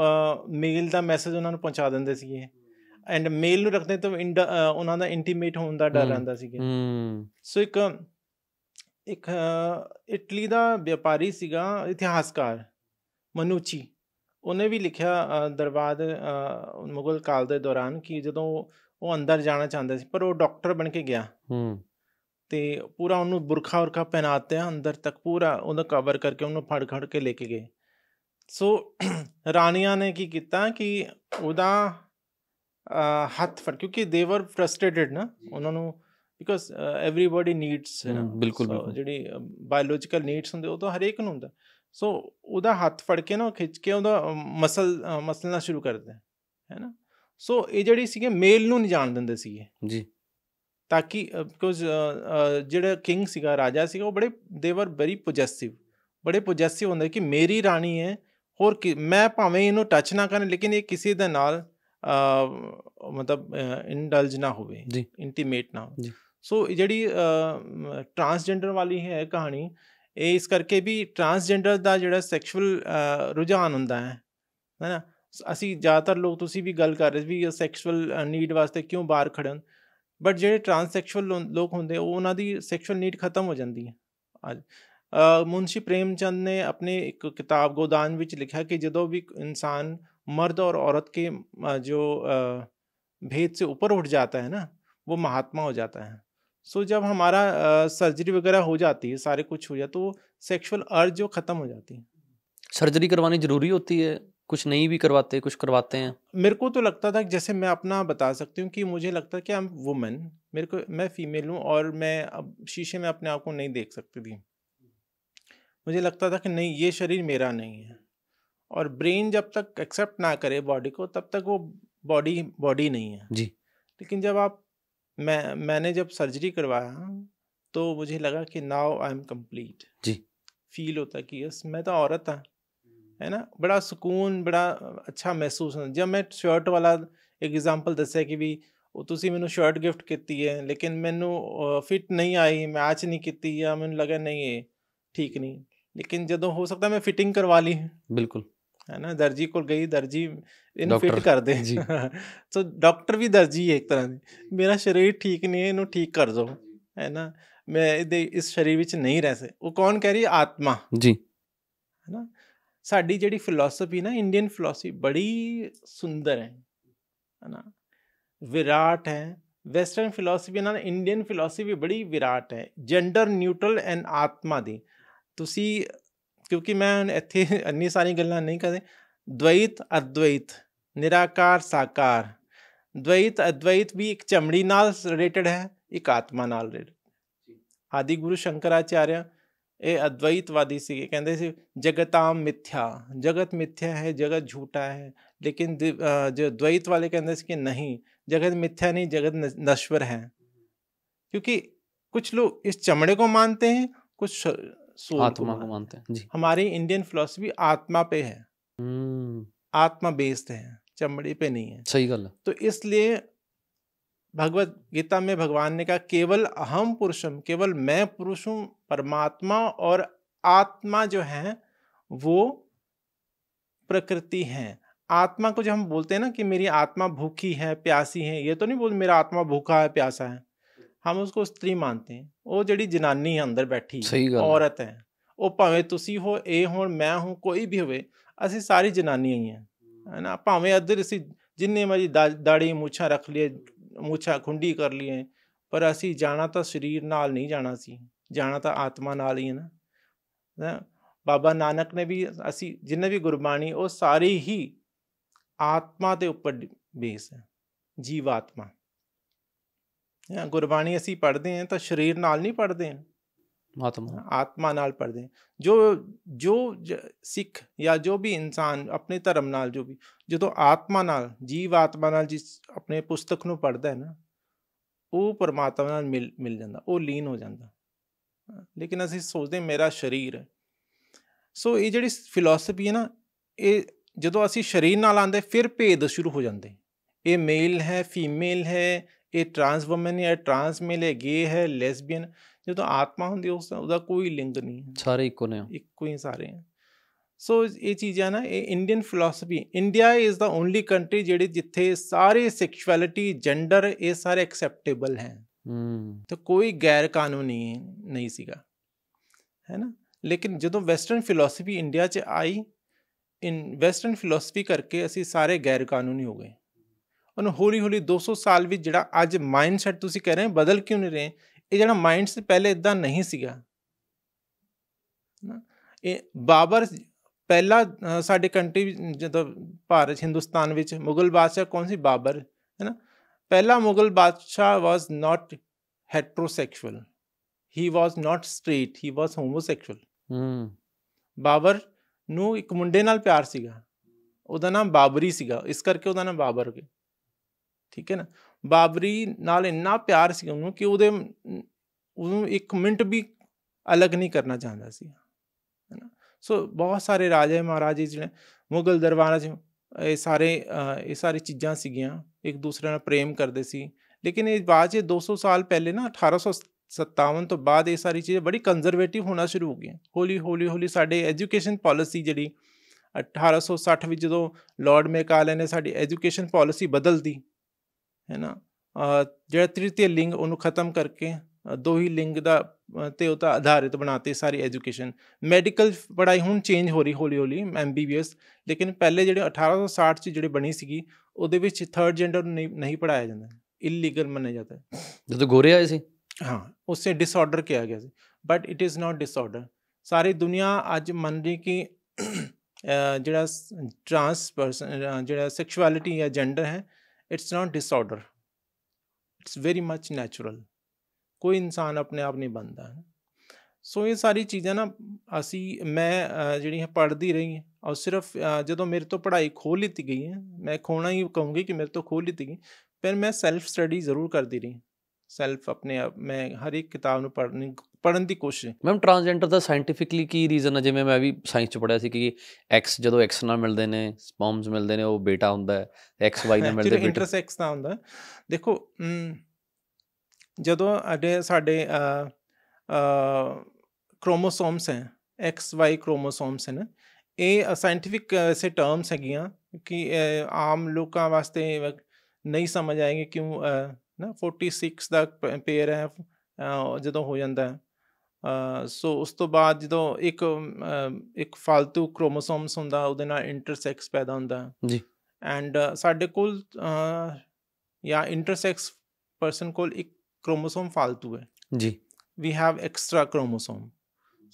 ਮੇਲ ਦਾ ਮੈਸੇਜ ਉਹਨਾਂ ਨੂੰ ਪਹੁੰਚਾ ਦਿੰਦੇ ਸੀਗੇ ਐਂਡ ਮੇਲ ਨੂੰ ਰੱਖਦੇ ਤਾਂ ਉਹਨਾਂ ਦਾ ਇੰਟੀਮੇਟ ਹੋਣ ਦਾ ਡਰ ਰਹਿੰਦਾ ਸੀਗੇ ਸੋ ਇੱਕ ਇੱਕ ਇਟਲੀ ਦਾ ਵਪਾਰੀ ਸੀਗਾ ਇਤਿਹਾਸਕਾਰ ਮਨੂਚੀ ਉਹਨੇ ਵੀ ਲਿਖਿਆ ਦਰਬਾਰ ਮੁਗਲ ਕਾਲ ਦੇ ਦੌਰਾਨ ਕਿ ਜਦੋਂ ਉਹ ਅੰਦਰ ਜਾਣਾ ਚਾਹੁੰਦਾ ਸੀ ਪਰ ਉਹ ਡਾਕਟਰ ਬਣ ਕੇ ਗਿਆ ਹੂੰ ਤੇ ਪੂਰਾ ਉਹਨੂੰ ਬੁਰਖਾ ਔਰਖਾ ਪਹਿਨਾਤੇ ਅੰਦਰ ਤੱਕ ਪੂਰਾ ਉਹਨੂੰ ਕਵਰ ਕਰਕੇ ਉਹਨੂੰ ਫੜ ਖੜ ਕੇ ਲੈ ਕੇ ਗਏ ਸੋ [clears throat] ਰਾਣੀਆਂ ਨੇ ਕੀ ਕੀਤਾ ਕਿ ਉਹਦਾ ਹੱਥ ਫੜ ਕਿਉਂਕਿ ਦੇ ਵਰ ਫਰਸਟ੍ਰੇਟਡ ਨਾ ਉਹਨਾਂ ਨੂੰ ਬਿਕਾਜ਼ ਐਵਰੀਬਾਡੀ ਨੀਡਸ ਬਿਲਕੁਲ ਜਿਹੜੀ ਬਾਇਓਲੋਜੀਕਲ ਨੀਡਸ ਹੁੰਦੇ ਉਹ ਤਾਂ ਹਰੇਕ ਨੂੰ ਹੁੰਦਾ ਸੋ ਉਹਦਾ ਹੱਥ ਫੜ ਕੇ ਨਾ ਖਿੱਚ ਕੇ ਉਹਦਾ ਮਸਲ ਮਸਲਣਾ ਸ਼ੁਰੂ ਕਰਦੇ ਹੈ ਨਾ ਸੋ ਇਹ ਜਿਹੜੀ ਸੀਗੇ ਮੇਲ ਨੂੰ ਨਹੀਂ ਜਾਣ ਦਿੰਦੇ ਸੀਗੇ ਜੀ ਤਾਂ ਕਿ ਬਿਕੋਜ਼ ਜਿਹੜਾ ਕਿੰਗ ਸੀਗਾ ਰਾਜਾ ਸੀਗਾ ਉਹ ਬੜੇ ਦੇ ਵਰ ਬਰੀ ਪੋਜੈਸਿਵ ਬੜੇ ਪੋਜੈਸਿਵ ਹੁੰਦੇ ਕਿ ਮੇਰੀ ਰਾਣੀ ਹੈ ਹੋਰ ਕਿ ਮੈਂ ਭਾਵੇਂ ਇਹਨੂੰ ਟੱਚ ਨਾ ਕਰਾਂ ਲੇਕਿਨ ਇਹ ਕਿਸੇ ਦੇ ਨਾਲ ਮਤਲਬ ਇੰਡਲਜ ਨਾ ਹੋਵੇ ਜੀ ਇੰਟੀਮੇਟ ਨਾ ਹੋਵੇ ਸੋ ਜਿਹੜੀ ਟਰਾਂਸਜੈਂਡਰ ਵਾਲੀ ਹੈ ਕਹਾਣੀ ਇਹ ਇਸ ਕਰਕੇ ਵੀ ਟਰਾਂਸਜੈਂਡਰ ਦਾ ਜਿਹੜਾ ਸੈਕਸ਼ੂਅਲ ਰੁਝਾਨ ਹੁੰਦਾ ਹੈ ਹੈਨਾ ਅਸੀਂ ਜ਼ਿਆਦਾਤਰ ਲੋਕ ਤੁਸੀਂ ਵੀ ਗੱਲ ਕਰ ਰਹੇ ਸੀ ਵੀ ਸੈਕਸ਼ੂਅਲ ਨੀਡ ਵਾਸਤੇ ਕਿਉਂ ਬਾਹਰ ਖੜਨ ਬਟ ਜਿਹੜੇ ਟਰਾਂਸੈਕਸ਼ੂਅਲ ਲੋਕ ਹੁੰਦੇ ਉਹ ਉਹਨਾਂ ਦੀ ਸੈਕਸ਼ੂਅਲ ਨੀਡ ਖਤਮ ਹੋ ਜਾਂਦੀ ਹੈ ਅੱਜ ਮੁਨਸ਼ੀ ਪ੍ਰੇਮਚੰਦ ਨੇ ਆਪਣੇ ਇੱਕ ਕਿਤਾਬ ਗੋਦਾਨ ਵਿੱਚ ਲਿਖਿਆ ਕਿ ਜਦੋਂ ਵੀ ਇਨਸਾਨ ਮਰਦ ਔਰ ਔਰਤ ਕੇ ਜੋ ਭੇਦ ਸੇ ਉੱਪਰ ਉੱਠ ਜਾਂਦਾ ਹੈ ਨਾ ਉਹ ਮਹਾਤਮਾ ਹੋ ਜਾਂਦਾ ਹੈ सो जब हमारा सर्जरी वगैरह हो जाती है सारे कुछ हो जाए तो सेक्सुअल अर्ज जो ख़त्म हो जाती है सर्जरी करवानी ज़रूरी होती है कुछ नहीं भी करवाते कुछ करवाते हैं मेरे को तो लगता था जैसे मैं अपना बता सकती हूँ कि मुझे लगता कि आई एम वुमेन मेरे को मैं फ़ीमेल हूँ और मैं अब शीशे में अपने आप को नहीं देख सकती थी मुझे लगता था कि नहीं ये शरीर मेरा नहीं है और ब्रेन जब तक एक्सेप्ट ना करे बॉडी को तब तक वो बॉडी बॉडी नहीं है जी लेकिन जब आप मैं मैंने जब सर्जरी करवाया तो मुझे लगा कि नाउ आई एम कम्प्लीट जी फील होता कि यस मैं तो औरत था है ना बड़ा सुकून बड़ा अच्छा महसूस ਹੁੰਦਾ ਜਦ ਮੈਂ ਸ਼ਰਟ ਵਾਲਾ ਐਗਜ਼ਾਮਪਲ ਦੱਸਿਆ ਕਿ ਵੀ ਉਹ ਤੁਸੀਂ ਮੈਨੂੰ ਸ਼ਰਟ ਗਿਫਟ ਕੀਤੀ ਹੈ ਲੇਕਿਨ ਮੈਨੂੰ ਫਿਟ ਨਹੀਂ ਆਈ ਮੈਚ ਨਹੀਂ ਕੀਤੀ ਜਾਂ ਮੈਨੂੰ ਲੱਗਾ ਨਹੀਂ ਇਹ ਠੀਕ ਨਹੀਂ ਲੇਕਿਨ ਜਦੋਂ ਹੋ ਸਕਦਾ ਮੈਂ ਫਿਟਿੰਗ ਕਰਵਾ ਲਈ ਬਿਲਕੁਲ ਹੈਨਾ ਦਰਜੀ ਕੋਲ ਗਈ ਦਰਜੀ ਇਹਨੂੰ ਫਿਟ ਕਰਦੇ ਜੀ [laughs] ਸੋ ਡਾਕਟਰ ਵੀ ਦਰਜੀ ਹੈ ਇੱਕ ਤਰ੍ਹਾਂ ਦੀ ਮੇਰਾ ਸਰੀਰ ਠੀਕ ਨਹੀਂ ਹੈ ਇਹਨੂੰ ਠੀਕ ਕਰ ਦਿਓ ਹੈ ਨਾ ਮੈਂ ਇਹਦੇ ਇਸ ਸਰੀਰ ਵਿੱਚ ਨਹੀਂ ਰਹਿ ਸਕਦਾ ਉਹ ਕੌਣ ਕਹਿ ਰਹੀ ਆਤਮਾ ਜੀ ਹੈ ਨਾ ਸਾਡੀ ਜਿਹੜੀ ਫਿਲਾਸਫੀ ਨਾ ਇੰਡੀਅਨ ਫਿਲਾਸਫੀ ਬੜੀ ਸੁੰਦਰ ਹੈ ਹੈ ਨਾ ਵਿਰਾਟ ਹੈ ਵੈਸਟਰਨ ਫਿਲਾਸਫੀ ਨਾਲ ਇੰਡੀਅਨ ਫਿਲਾਸਫੀ ਬੜੀ ਵਿਰਾਟ ਹੈ ਜੈਂਡਰ ਨਿਊਟਰਲ ਐਂਡ ਆਤਮਾ ਦੀ ਤੁਸੀਂ क्योंकि मैं इतनी इन्नी सारी गल् नहीं करते द्वैत अद्वैत निराकार साकार द्वैत अद्वैत भी एक चमड़ी नाल रिलेटेड है एक आत्मा नाल रिलेटेड आदि गुरु शंकराचार्य ये अद्वैतवादी से कहते जगताम मिथ्या जगत मिथ्या है जगत झूठा है लेकिन जो द्वैत वाले कहते कि नहीं जगत मिथ्या नहीं जगत नश्वर है क्योंकि कुछ लोग इस चमड़े को मानते हैं कुछ सोल आत्मा को मानते हैं जी हमारी इंडियन फिलोसफी आत्मा पे है हम्म। आत्मा बेस्ड है चमड़े पे नहीं है सही गल तो इसलिए भगवत गीता में भगवान ने कहा केवल अहम पुरुषम केवल मैं पुरुष हूँ परमात्मा और आत्मा जो है वो प्रकृति है आत्मा को जो हम बोलते हैं ना कि मेरी आत्मा भूखी है प्यासी है ये तो नहीं बोल मेरा आत्मा भूखा है प्यासा है ਹਮ ਉਸਕੋ ਇਸਤਰੀ ਮੰਨਤੇ हैं ਉਹ ਜਿਹੜੀ ਜਨਾਨੀ ਹੈ ਅੰਦਰ ਬੈਠੀ ਔਰਤ ਹੈ ਉਹ ਭਾਵੇਂ ਤੁਸੀਂ ਹੋ ਇਹ ਹੁਣ ਮੈਂ ਹੂੰ ਕੋਈ ਵੀ ਹੋਵੇ ਅਸੀਂ ਸਾਰੀ ਜਨਾਨੀ ਹੀ ਹਾਂ ਹੈਨਾ ਭਾਵੇਂ ਅਦਰ ਅਸੀਂ ਜਿੰਨੇ ਮਰਜੀ ਦਾੜੀ ਮੂਛਾਂ ਰੱਖ ਲਈਏ ਮੂਛਾਂ ਖੁੰਡੀ ਕਰ ਲਈਏ ਪਰ ਅਸੀਂ ਜਾਣਾ ਤਾਂ ਸਰੀਰ ਨਾਲ ਨਹੀਂ ਜਾਣਾ ਸੀ ਜਾਣਾ ਤਾਂ ਆਤਮਾ ਨਾਲ ਹੀ ਹੈ ਨਾ ਬਾਬਾ ਨਾਨਕ ਨੇ ਵੀ ਅਸੀਂ ਜਿੰਨੇ ਵੀ ਗੁਰਬਾਣੀ ਉਹ ਸਾਰੀ ਹੀ ਆਤਮਾ ਦੇ ਉੱਪਰ ਬੇਸ ਹੈ ਜੀਵਾਤਮਾ ਗੁਰਬਾਣੀ ਅਸੀਂ ਪੜ੍ਹਦੇ ਹਾਂ ਤਾਂ ਸਰੀਰ ਨਾਲ ਨਹੀਂ ਪੜ੍ਹਦੇ ਆਤਮਾ ਆਤਮਾ ਨਾਲ ਪੜਦੇ ਜੋ ਜੋ ਸਿੱਖ ਜਾਂ ਜੋ ਵੀ ਇਨਸਾਨ ਆਪਣੇ ਧਰਮ ਨਾਲ ਜੋ ਵੀ ਜਦੋਂ ਆਤਮਾ ਨਾਲ ਜੀਵ ਆਤਮਾ ਨਾਲ ਜਿਸ ਆਪਣੇ ਪੁਸਤਕ ਨੂੰ ਪੜਦਾ ਹੈ ਨਾ ਉਹ ਪਰਮਾਤਮਾ ਨਾਲ ਮਿਲ ਮਿਲ ਜਾਂਦਾ ਉਹ ਲੀਨ ਹੋ ਜਾਂਦਾ ਲੇਕਿਨ ਅਸੀਂ ਸੋਚਦੇ ਮੇਰਾ ਸਰੀਰ ਸੋ ਇਹ ਜਿਹੜੀ ਫਿਲਾਸਫੀ ਹੈ ਨਾ ਇਹ ਜਦੋਂ ਅਸੀਂ ਸਰੀਰ ਨਾਲ ਆਂਦੇ ਫਿਰ ਭੇਦ ਸ਼ੁਰੂ ਹੋ ਜਾਂਦੇ ਇਹ ਮੇਲ ਹੈ ਫੀਮੇਲ ਹੈ ਇਹ ਟਰਾਂਸ ਵੂਮਨ ਹੈ ਟਰਾਂਸ ਮਿਲੇ ਹੈ ਗੇ ਹੈ ਲੈਸਬੀਅਨ ਜਦੋਂ ਆਤਮਾ ਹੁੰਦੀ ਉਸ ਦਾ ਕੋਈ ਲਿੰਗ ਨਹੀਂ ਸਾਰੇ ਇੱਕੋ ਨੇ ਇੱਕੋ ਹੀ ਸਾਰੇ ਸੋ ਇਹ ਚੀਜ਼ਾਂ ਨਾ ਇਹ Indian philosophy India is the only country ਜਿਹੜੀ ਜਿੱਥੇ ਸਾਰੇ ਸੈਕਸ਼ੁਅਲਿਟੀ ਜੈਂਡਰ ਇਹ ਸਾਰੇ ਐਕਸੈਪਟੇਬਲ ਹੈ ਹਮ ਤਾਂ ਕੋਈ ਗੈਰ ਕਾਨੂੰਨੀ ਨਹੀਂ ਸੀਗਾ ਹੈ ਨਾ ਲੇਕਿਨ ਜਦੋਂ ਵੈਸਟਰਨ ਫਿਲਾਸਫੀ ਇੰਡੀਆ 'ਚ ਆਈ ਇਨ ਵੈਸਟਰਨ ਫਿਲਾਸਫੀ ਕਰਕੇ ਅਸੀਂ ਸਾਰੇ ਗੈਰ ਕਾਨੂੰਨੀ ਹੋ ਗਏ ਉਹਨੂੰ ਹੌਲੀ ਹੌਲੀ 200 ਸਾਲ ਵਿੱਚ ਜਿਹੜਾ ਅੱਜ ਮਾਈਂਡਸੈਟ ਤੁਸੀਂ ਕਹਿ ਰਹੇ ਹੋ ਬਦਲ ਕਿਉਂ ਨਹੀਂ ਰਹੇ ਇਹ ਜਿਹੜਾ ਮਾਈਂਡਸੈਟ ਪਹਿਲੇ ਇਦਾਂ ਨਹੀਂ ਸੀਗਾ ਇਹ ਬਾਬਰ ਪਹਿਲਾ ਸਾਡੇ ਕੰਟਰੀ ਜਦੋਂ ਭਾਰਤ ਹਿੰਦੁਸਤਾਨ ਵਿੱਚ ਮੁਗਲ ਬਾਦਸ਼ਾਹ ਕੌਣ ਸੀ ਬਾਬਰ ਹੈ ਨਾ ਪਹਿਲਾ ਮੁਗਲ ਬਾਦਸ਼ਾਹ ਵਾਸ ਨਾਟ ਹੈਟਰੋਸੈਕਸ਼ੂਅਲ ਹੀ ਵਾਸ ਨਾਟ ਸਟ੍ਰੇਟ ਹੀ ਵਾਸ ਹੋਮੋਸੈਕਸ਼ੂਅਲ ਹਮ ਬਾਬਰ ਨੂੰ ਇੱਕ ਮੁੰਡੇ ਨਾਲ ਪਿਆਰ ਸੀਗਾ ਉਹਦਾ ਨਾਮ ਬਾਬਰੀ ਸੀਗਾ ਇਸ ਕਰਕੇ ਉਹਦਾ ਨਾਮ ਬਾਬਰ ਠੀਕ ਹੈ ਨਾ ਬਾਬਰੀ ਨਾਲ ਇੰਨਾ ਪਿਆਰ ਸੀ ਉਹਨੂੰ ਕਿ ਉਹਦੇ ਉਹਨੂੰ ਇੱਕ ਮਿੰਟ ਵੀ ਅਲੱਗ ਨਹੀਂ ਕਰਨਾ ਚਾਹੁੰਦਾ ਸੀ ਹੈ ਨਾ ਸੋ ਬਹੁਤ ਸਾਰੇ ਰਾਜੇ ਮਹਾਰਾਜੇ ਜਿਹੜੇ ਮੁਗਲ ਦਰਬਾਰਾਂ 'ਚ ਇਹ ਸਾਰੇ ਇਹ ਸਾਰੀ ਚੀਜ਼ਾਂ ਸੀਗੀਆਂ ਇੱਕ ਦੂਸਰੇ ਨਾਲ ਪ੍ਰੇਮ ਕਰਦੇ ਸੀ ਲੇਕਿਨ ਇਹ ਬਾਅਦ 'ਚ 200 ਸਾਲ ਪਹਿਲੇ ਨਾ 1857 ਤੋਂ ਬਾਅਦ ਇਹ ਸਾਰੀ ਚੀਜ਼ ਬੜੀ ਕੰਜ਼ਰਵੇਟਿਵ ਹੋਣਾ ਸ਼ੁਰੂ ਹੋ ਗਈ ਹੌਲੀ ਹੌਲੀ ਹੌਲੀ ਸਾਡੇ ਐਜੂਕੇਸ਼ਨ ਪਾਲਿਸੀ ਜਿਹੜੀ 1860 ਵਿੱਚ ਜਦੋਂ ਲਾਰਡ ਮੇਕਾਲੇ ਨੇ ਸਾਡੀ ਐਜੂਕੇਸ਼ਨ ਪਾਲਿਸੀ ਬਦਲਦੀ ਹੈ ਨਾ ਜਿਹੜਾ ਤ੍ਰਿਤੀਯ ਲਿੰਗ ਉਹਨੂੰ ਖਤਮ ਕਰਕੇ ਦੋ ਹੀ ਲਿੰਗ ਦਾ ਤੇ ਉਹ ਤਾਂ ਆਧਾਰਿਤ ਬਣਾਤੇ ਸਾਰੀ ਐਜੂਕੇਸ਼ਨ ਮੈਡੀਕਲ ਪੜਾਈ ਹੁਣ ਚੇਂਜ ਹੋ ਰਹੀ ਹੌਲੀ ਹੌਲੀ ਐਮਬੀਬੀਐਸ ਲੇਕਿਨ ਪਹਿਲੇ ਜਿਹੜੇ 1860 ਚ ਜਿਹੜੇ ਬਣੀ ਸੀਗੀ ਉਹਦੇ ਵਿੱਚ ਥਰਡ ਜੈਂਡਰ ਨੂੰ ਨਹੀਂ ਪੜਾਇਆ ਜਾਂਦਾ ਇਲੀਗਲ ਮੰਨਿਆ ਜਾਂਦਾ ਜਦੋਂ ਗੋਰੇ ਆਏ ਸੀ ਹਾਂ ਉਸੇ ਡਿਸਆਰਡਰ ਕਿਹਾ ਗਿਆ ਸੀ but it is not disorder ਸਾਰੀ ਦੁਨੀਆ ਅੱਜ ਮੰਨ ਰਹੀ ਕਿ ਜਿਹੜਾ ਟਰਾਂਸ ਪਰਸਨ ਜਿਹੜਾ ਸੈਕਸ਼ੁਅਲਿਟੀ ਜਾਂ ਜੈਂਡਰ ਹੈ it's not disorder it's very much natural ਕੋਈ ਇਨਸਾਨ ਆਪਣੇ ਆਪ ਨਹੀਂ ਬੰਦਾ ਸੋ ਇਹ ਸਾਰੀ ਚੀਜ਼ਾਂ ਨਾ ਅਸੀਂ ਮੈਂ ਜਿਹੜੀਆਂ ਪੜ੍ਹਦੀ ਰਹੀ ਹਾਂ ਔਰ ਸਿਰਫ ਜਦੋਂ ਮੇਰੇ ਤੋਂ ਪੜ੍ਹਾਈ ਖੋਹ ਲਿੱਤੀ ਗਈ ਹੈ ਮੈਂ ਖੋਣਾ ਹੀ ਕਹੂੰਗੀ ਕਿ ਮੇਰੇ ਤੋਂ ਖੋਹ ਲਿੱਤੀ ਗਈ ਪਰ ਮੈਂ ਸੈਲਫ ਸਟੱਡੀ ਜ਼ਰੂਰ ਕਰਦੀ ਰਹੀ ਸੈਲਫ ਆਪਣੇ ਆਪ ਮੈਂ ਹਰ ਇੱਕ ਕਿਤਾਬ ਨੂੰ ਪੜ੍ਹਨ ਦੀ ਪੜਨ ਦੀ ਕੋਸ਼ਿਸ਼ ਮੈਮ ਟ੍ਰਾਂਸਜੈਂਡਰ ਦਾ ਸਾਇੰਟੀਫਿਕਲੀ ਕੀ ਰੀਜ਼ਨ ਹੈ ਜਿਵੇਂ ਮੈਂ ਵੀ ਸਾਇੰਸ ਚ ਪੜਿਆ ਸੀ ਕਿ ਐਕਸ ਜਦੋਂ ਐਕਸ ਨਾਲ ਮਿਲਦੇ ਨੇ ਸਪਰਮਸ ਮਿਲਦੇ ਨੇ ਉਹ ਬੇਟਾ ਹੁੰਦਾ ਹੈ ਐਕਸ ਵਾਈ ਨਾਲ ਮਿਲਦੇ ਬੇਟਾ ਇੰਟਰਸੈਕਸ ਦਾ ਹੁੰਦਾ ਦੇਖੋ ਜਦੋਂ ਸਾਡੇ ਸਾਡੇ ਕ੍ਰੋਮੋਸੋਮਸ ਹੈ ਐਕਸ ਵਾਈ ਕ੍ਰੋਮੋਸੋਮਸ ਹਨ ਇਹ ਸਾਇੰਟੀਫਿਕ ਸੇ ਟਰਮਸ ਹੈਗੀਆਂ ਕਿ ਆਮ ਲੋਕਾਂ ਵਾਸਤੇ ਨਹੀਂ ਸਮਝ ਆਏਗੇ ਕਿਉਂ ਨਾ 46 ਦਾ ਪੇਅਰ ਹੈ ਜਦੋਂ ਹੋ ਜਾਂਦਾ ਹੈ ਸੋ ਉਸ ਤੋਂ ਬਾਅਦ ਜਦੋਂ ਇੱਕ ਇੱਕ ਫालतू ਕ੍ਰੋਮੋਸੋਮਸ ਹੁੰਦਾ ਉਹਦੇ ਨਾਲ ਇੰਟਰਸੈਕਸ ਪੈਦਾ ਹੁੰਦਾ ਜੀ ਐਂਡ ਸਾਡੇ ਕੋਲ ਜਾਂ ਇੰਟਰਸੈਕਸ ਪਰਸਨ ਕੋਲ ਇੱਕ ਕ੍ਰੋਮੋਸੋਮ ਫालतू ਹੈ ਜੀ वी हैव एक्स्ट्रा क्रोमोसोम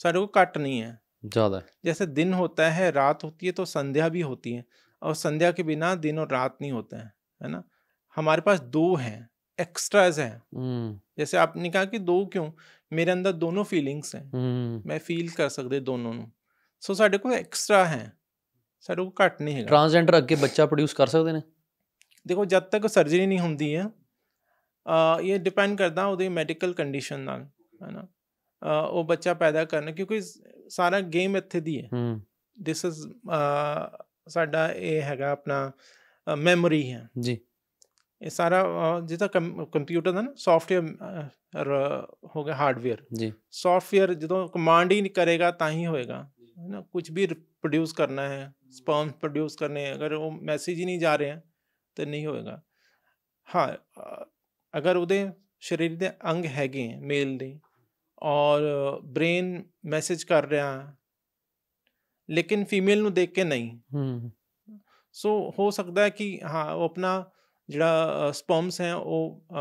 सारे को कट नहीं है ज़्यादा जैसे दिन होता है रात होती है तो संध्या भी होती है और संध्या के बिना दिन और रात नहीं होता है है ना हमारे पास दो हैं एक्स्ट्राज हैं जैसे आपने कहा कि दो क्यों ਮੇਰੇ ਅੰਦਰ ਦੋਨੋਂ ਫੀਲਿੰਗਸ ਹੈ ਮੈਂ ਫੀਲ ਕਰ ਸਕਦੇ ਦੋਨੋਂ ਨੂੰ ਸੋ ਸਾਡੇ ਕੋਲ ਐਕਸਟਰਾ ਹੈ ਸਾਡੇ ਕੋਲ ਘਟ ਨਹੀਂ ਹੈ ਟ੍ਰਾਂਸਜੈਂਡਰ ਅੱਗੇ ਬੱਚਾ ਪ੍ਰੋਡਿਊਸ ਕਰ ਸਕਦੇ ਨੇ ਦੇਖੋ ਜਦ ਤੱਕ ਸਰਜਰੀ ਨਹੀਂ ਹੁੰਦੀ ਹੈ ਆ ਇਹ ਡਿਪੈਂਡ ਕਰਦਾ ਉਹਦੇ ਮੈਡੀਕਲ ਕੰਡੀਸ਼ਨ ਨਾਲ ਹੈਨਾ ਉਹ ਬੱਚਾ ਪੈਦਾ ਕਰਨ ਕਿਉਂਕਿ ਸਾਰਾ ਗੇਮ ਇੱਥੇ ਦੀ ਹੈ ਹੂੰ ਦਿਸ ਇਜ਼ ਸਾਡਾ ਇਹ ਹੈਗਾ ਆਪਣਾ ਮੈਮਰੀ ਹੈ ਜੀ ਇਹ ਸਾਰਾ ਜਿਹਦਾ ਕੰਪਿਊਟਰ ਦਾ ਨਾ ਸੌਫਟਵੇਅਰ ਹੋ ਗਿਆ ਹਾਰਡਵੇਅਰ ਜੀ ਸੌਫਟਵੇਅਰ ਜਦੋਂ ਕਮਾਂਡ ਹੀ ਨਹੀਂ ਕਰੇਗਾ ਤਾਂ ਹੀ ਹੋਏਗਾ ਹੈ ਨਾ ਕੁਝ ਵੀ ਪ੍ਰੋਡਿਊਸ ਕਰਨਾ ਹੈ ਸਪਰਮ ਪ੍ਰੋਡਿਊਸ ਕਰਨੇ ਅਗਰ ਉਹ ਮੈਸੇਜ ਹੀ ਨਹੀਂ ਜਾ ਰਹੇ ਤਾਂ ਨਹੀਂ ਹੋਏਗਾ ਹਾਂ ਅਗਰ ਉਹਦੇ ਸਰੀਰ ਦੇ ਅੰਗ ਹੈਗੇ ਮੇਲ ਦੇ ਔਰ ਬ੍ਰੇਨ ਮੈਸੇਜ ਕਰ ਰਿਹਾ ਲੇਕਿਨ ਫੀਮੇਲ ਨੂੰ ਦੇਖ ਕੇ ਨਹੀਂ ਹੂੰ ਸੋ ਹੋ ਸਕਦਾ ਹੈ ਕਿ ਹਾਂ ਉਹ ਆਪਣਾ ਜਿਹੜਾ ਸਪਰਮਸ ਹੈ ਉਹ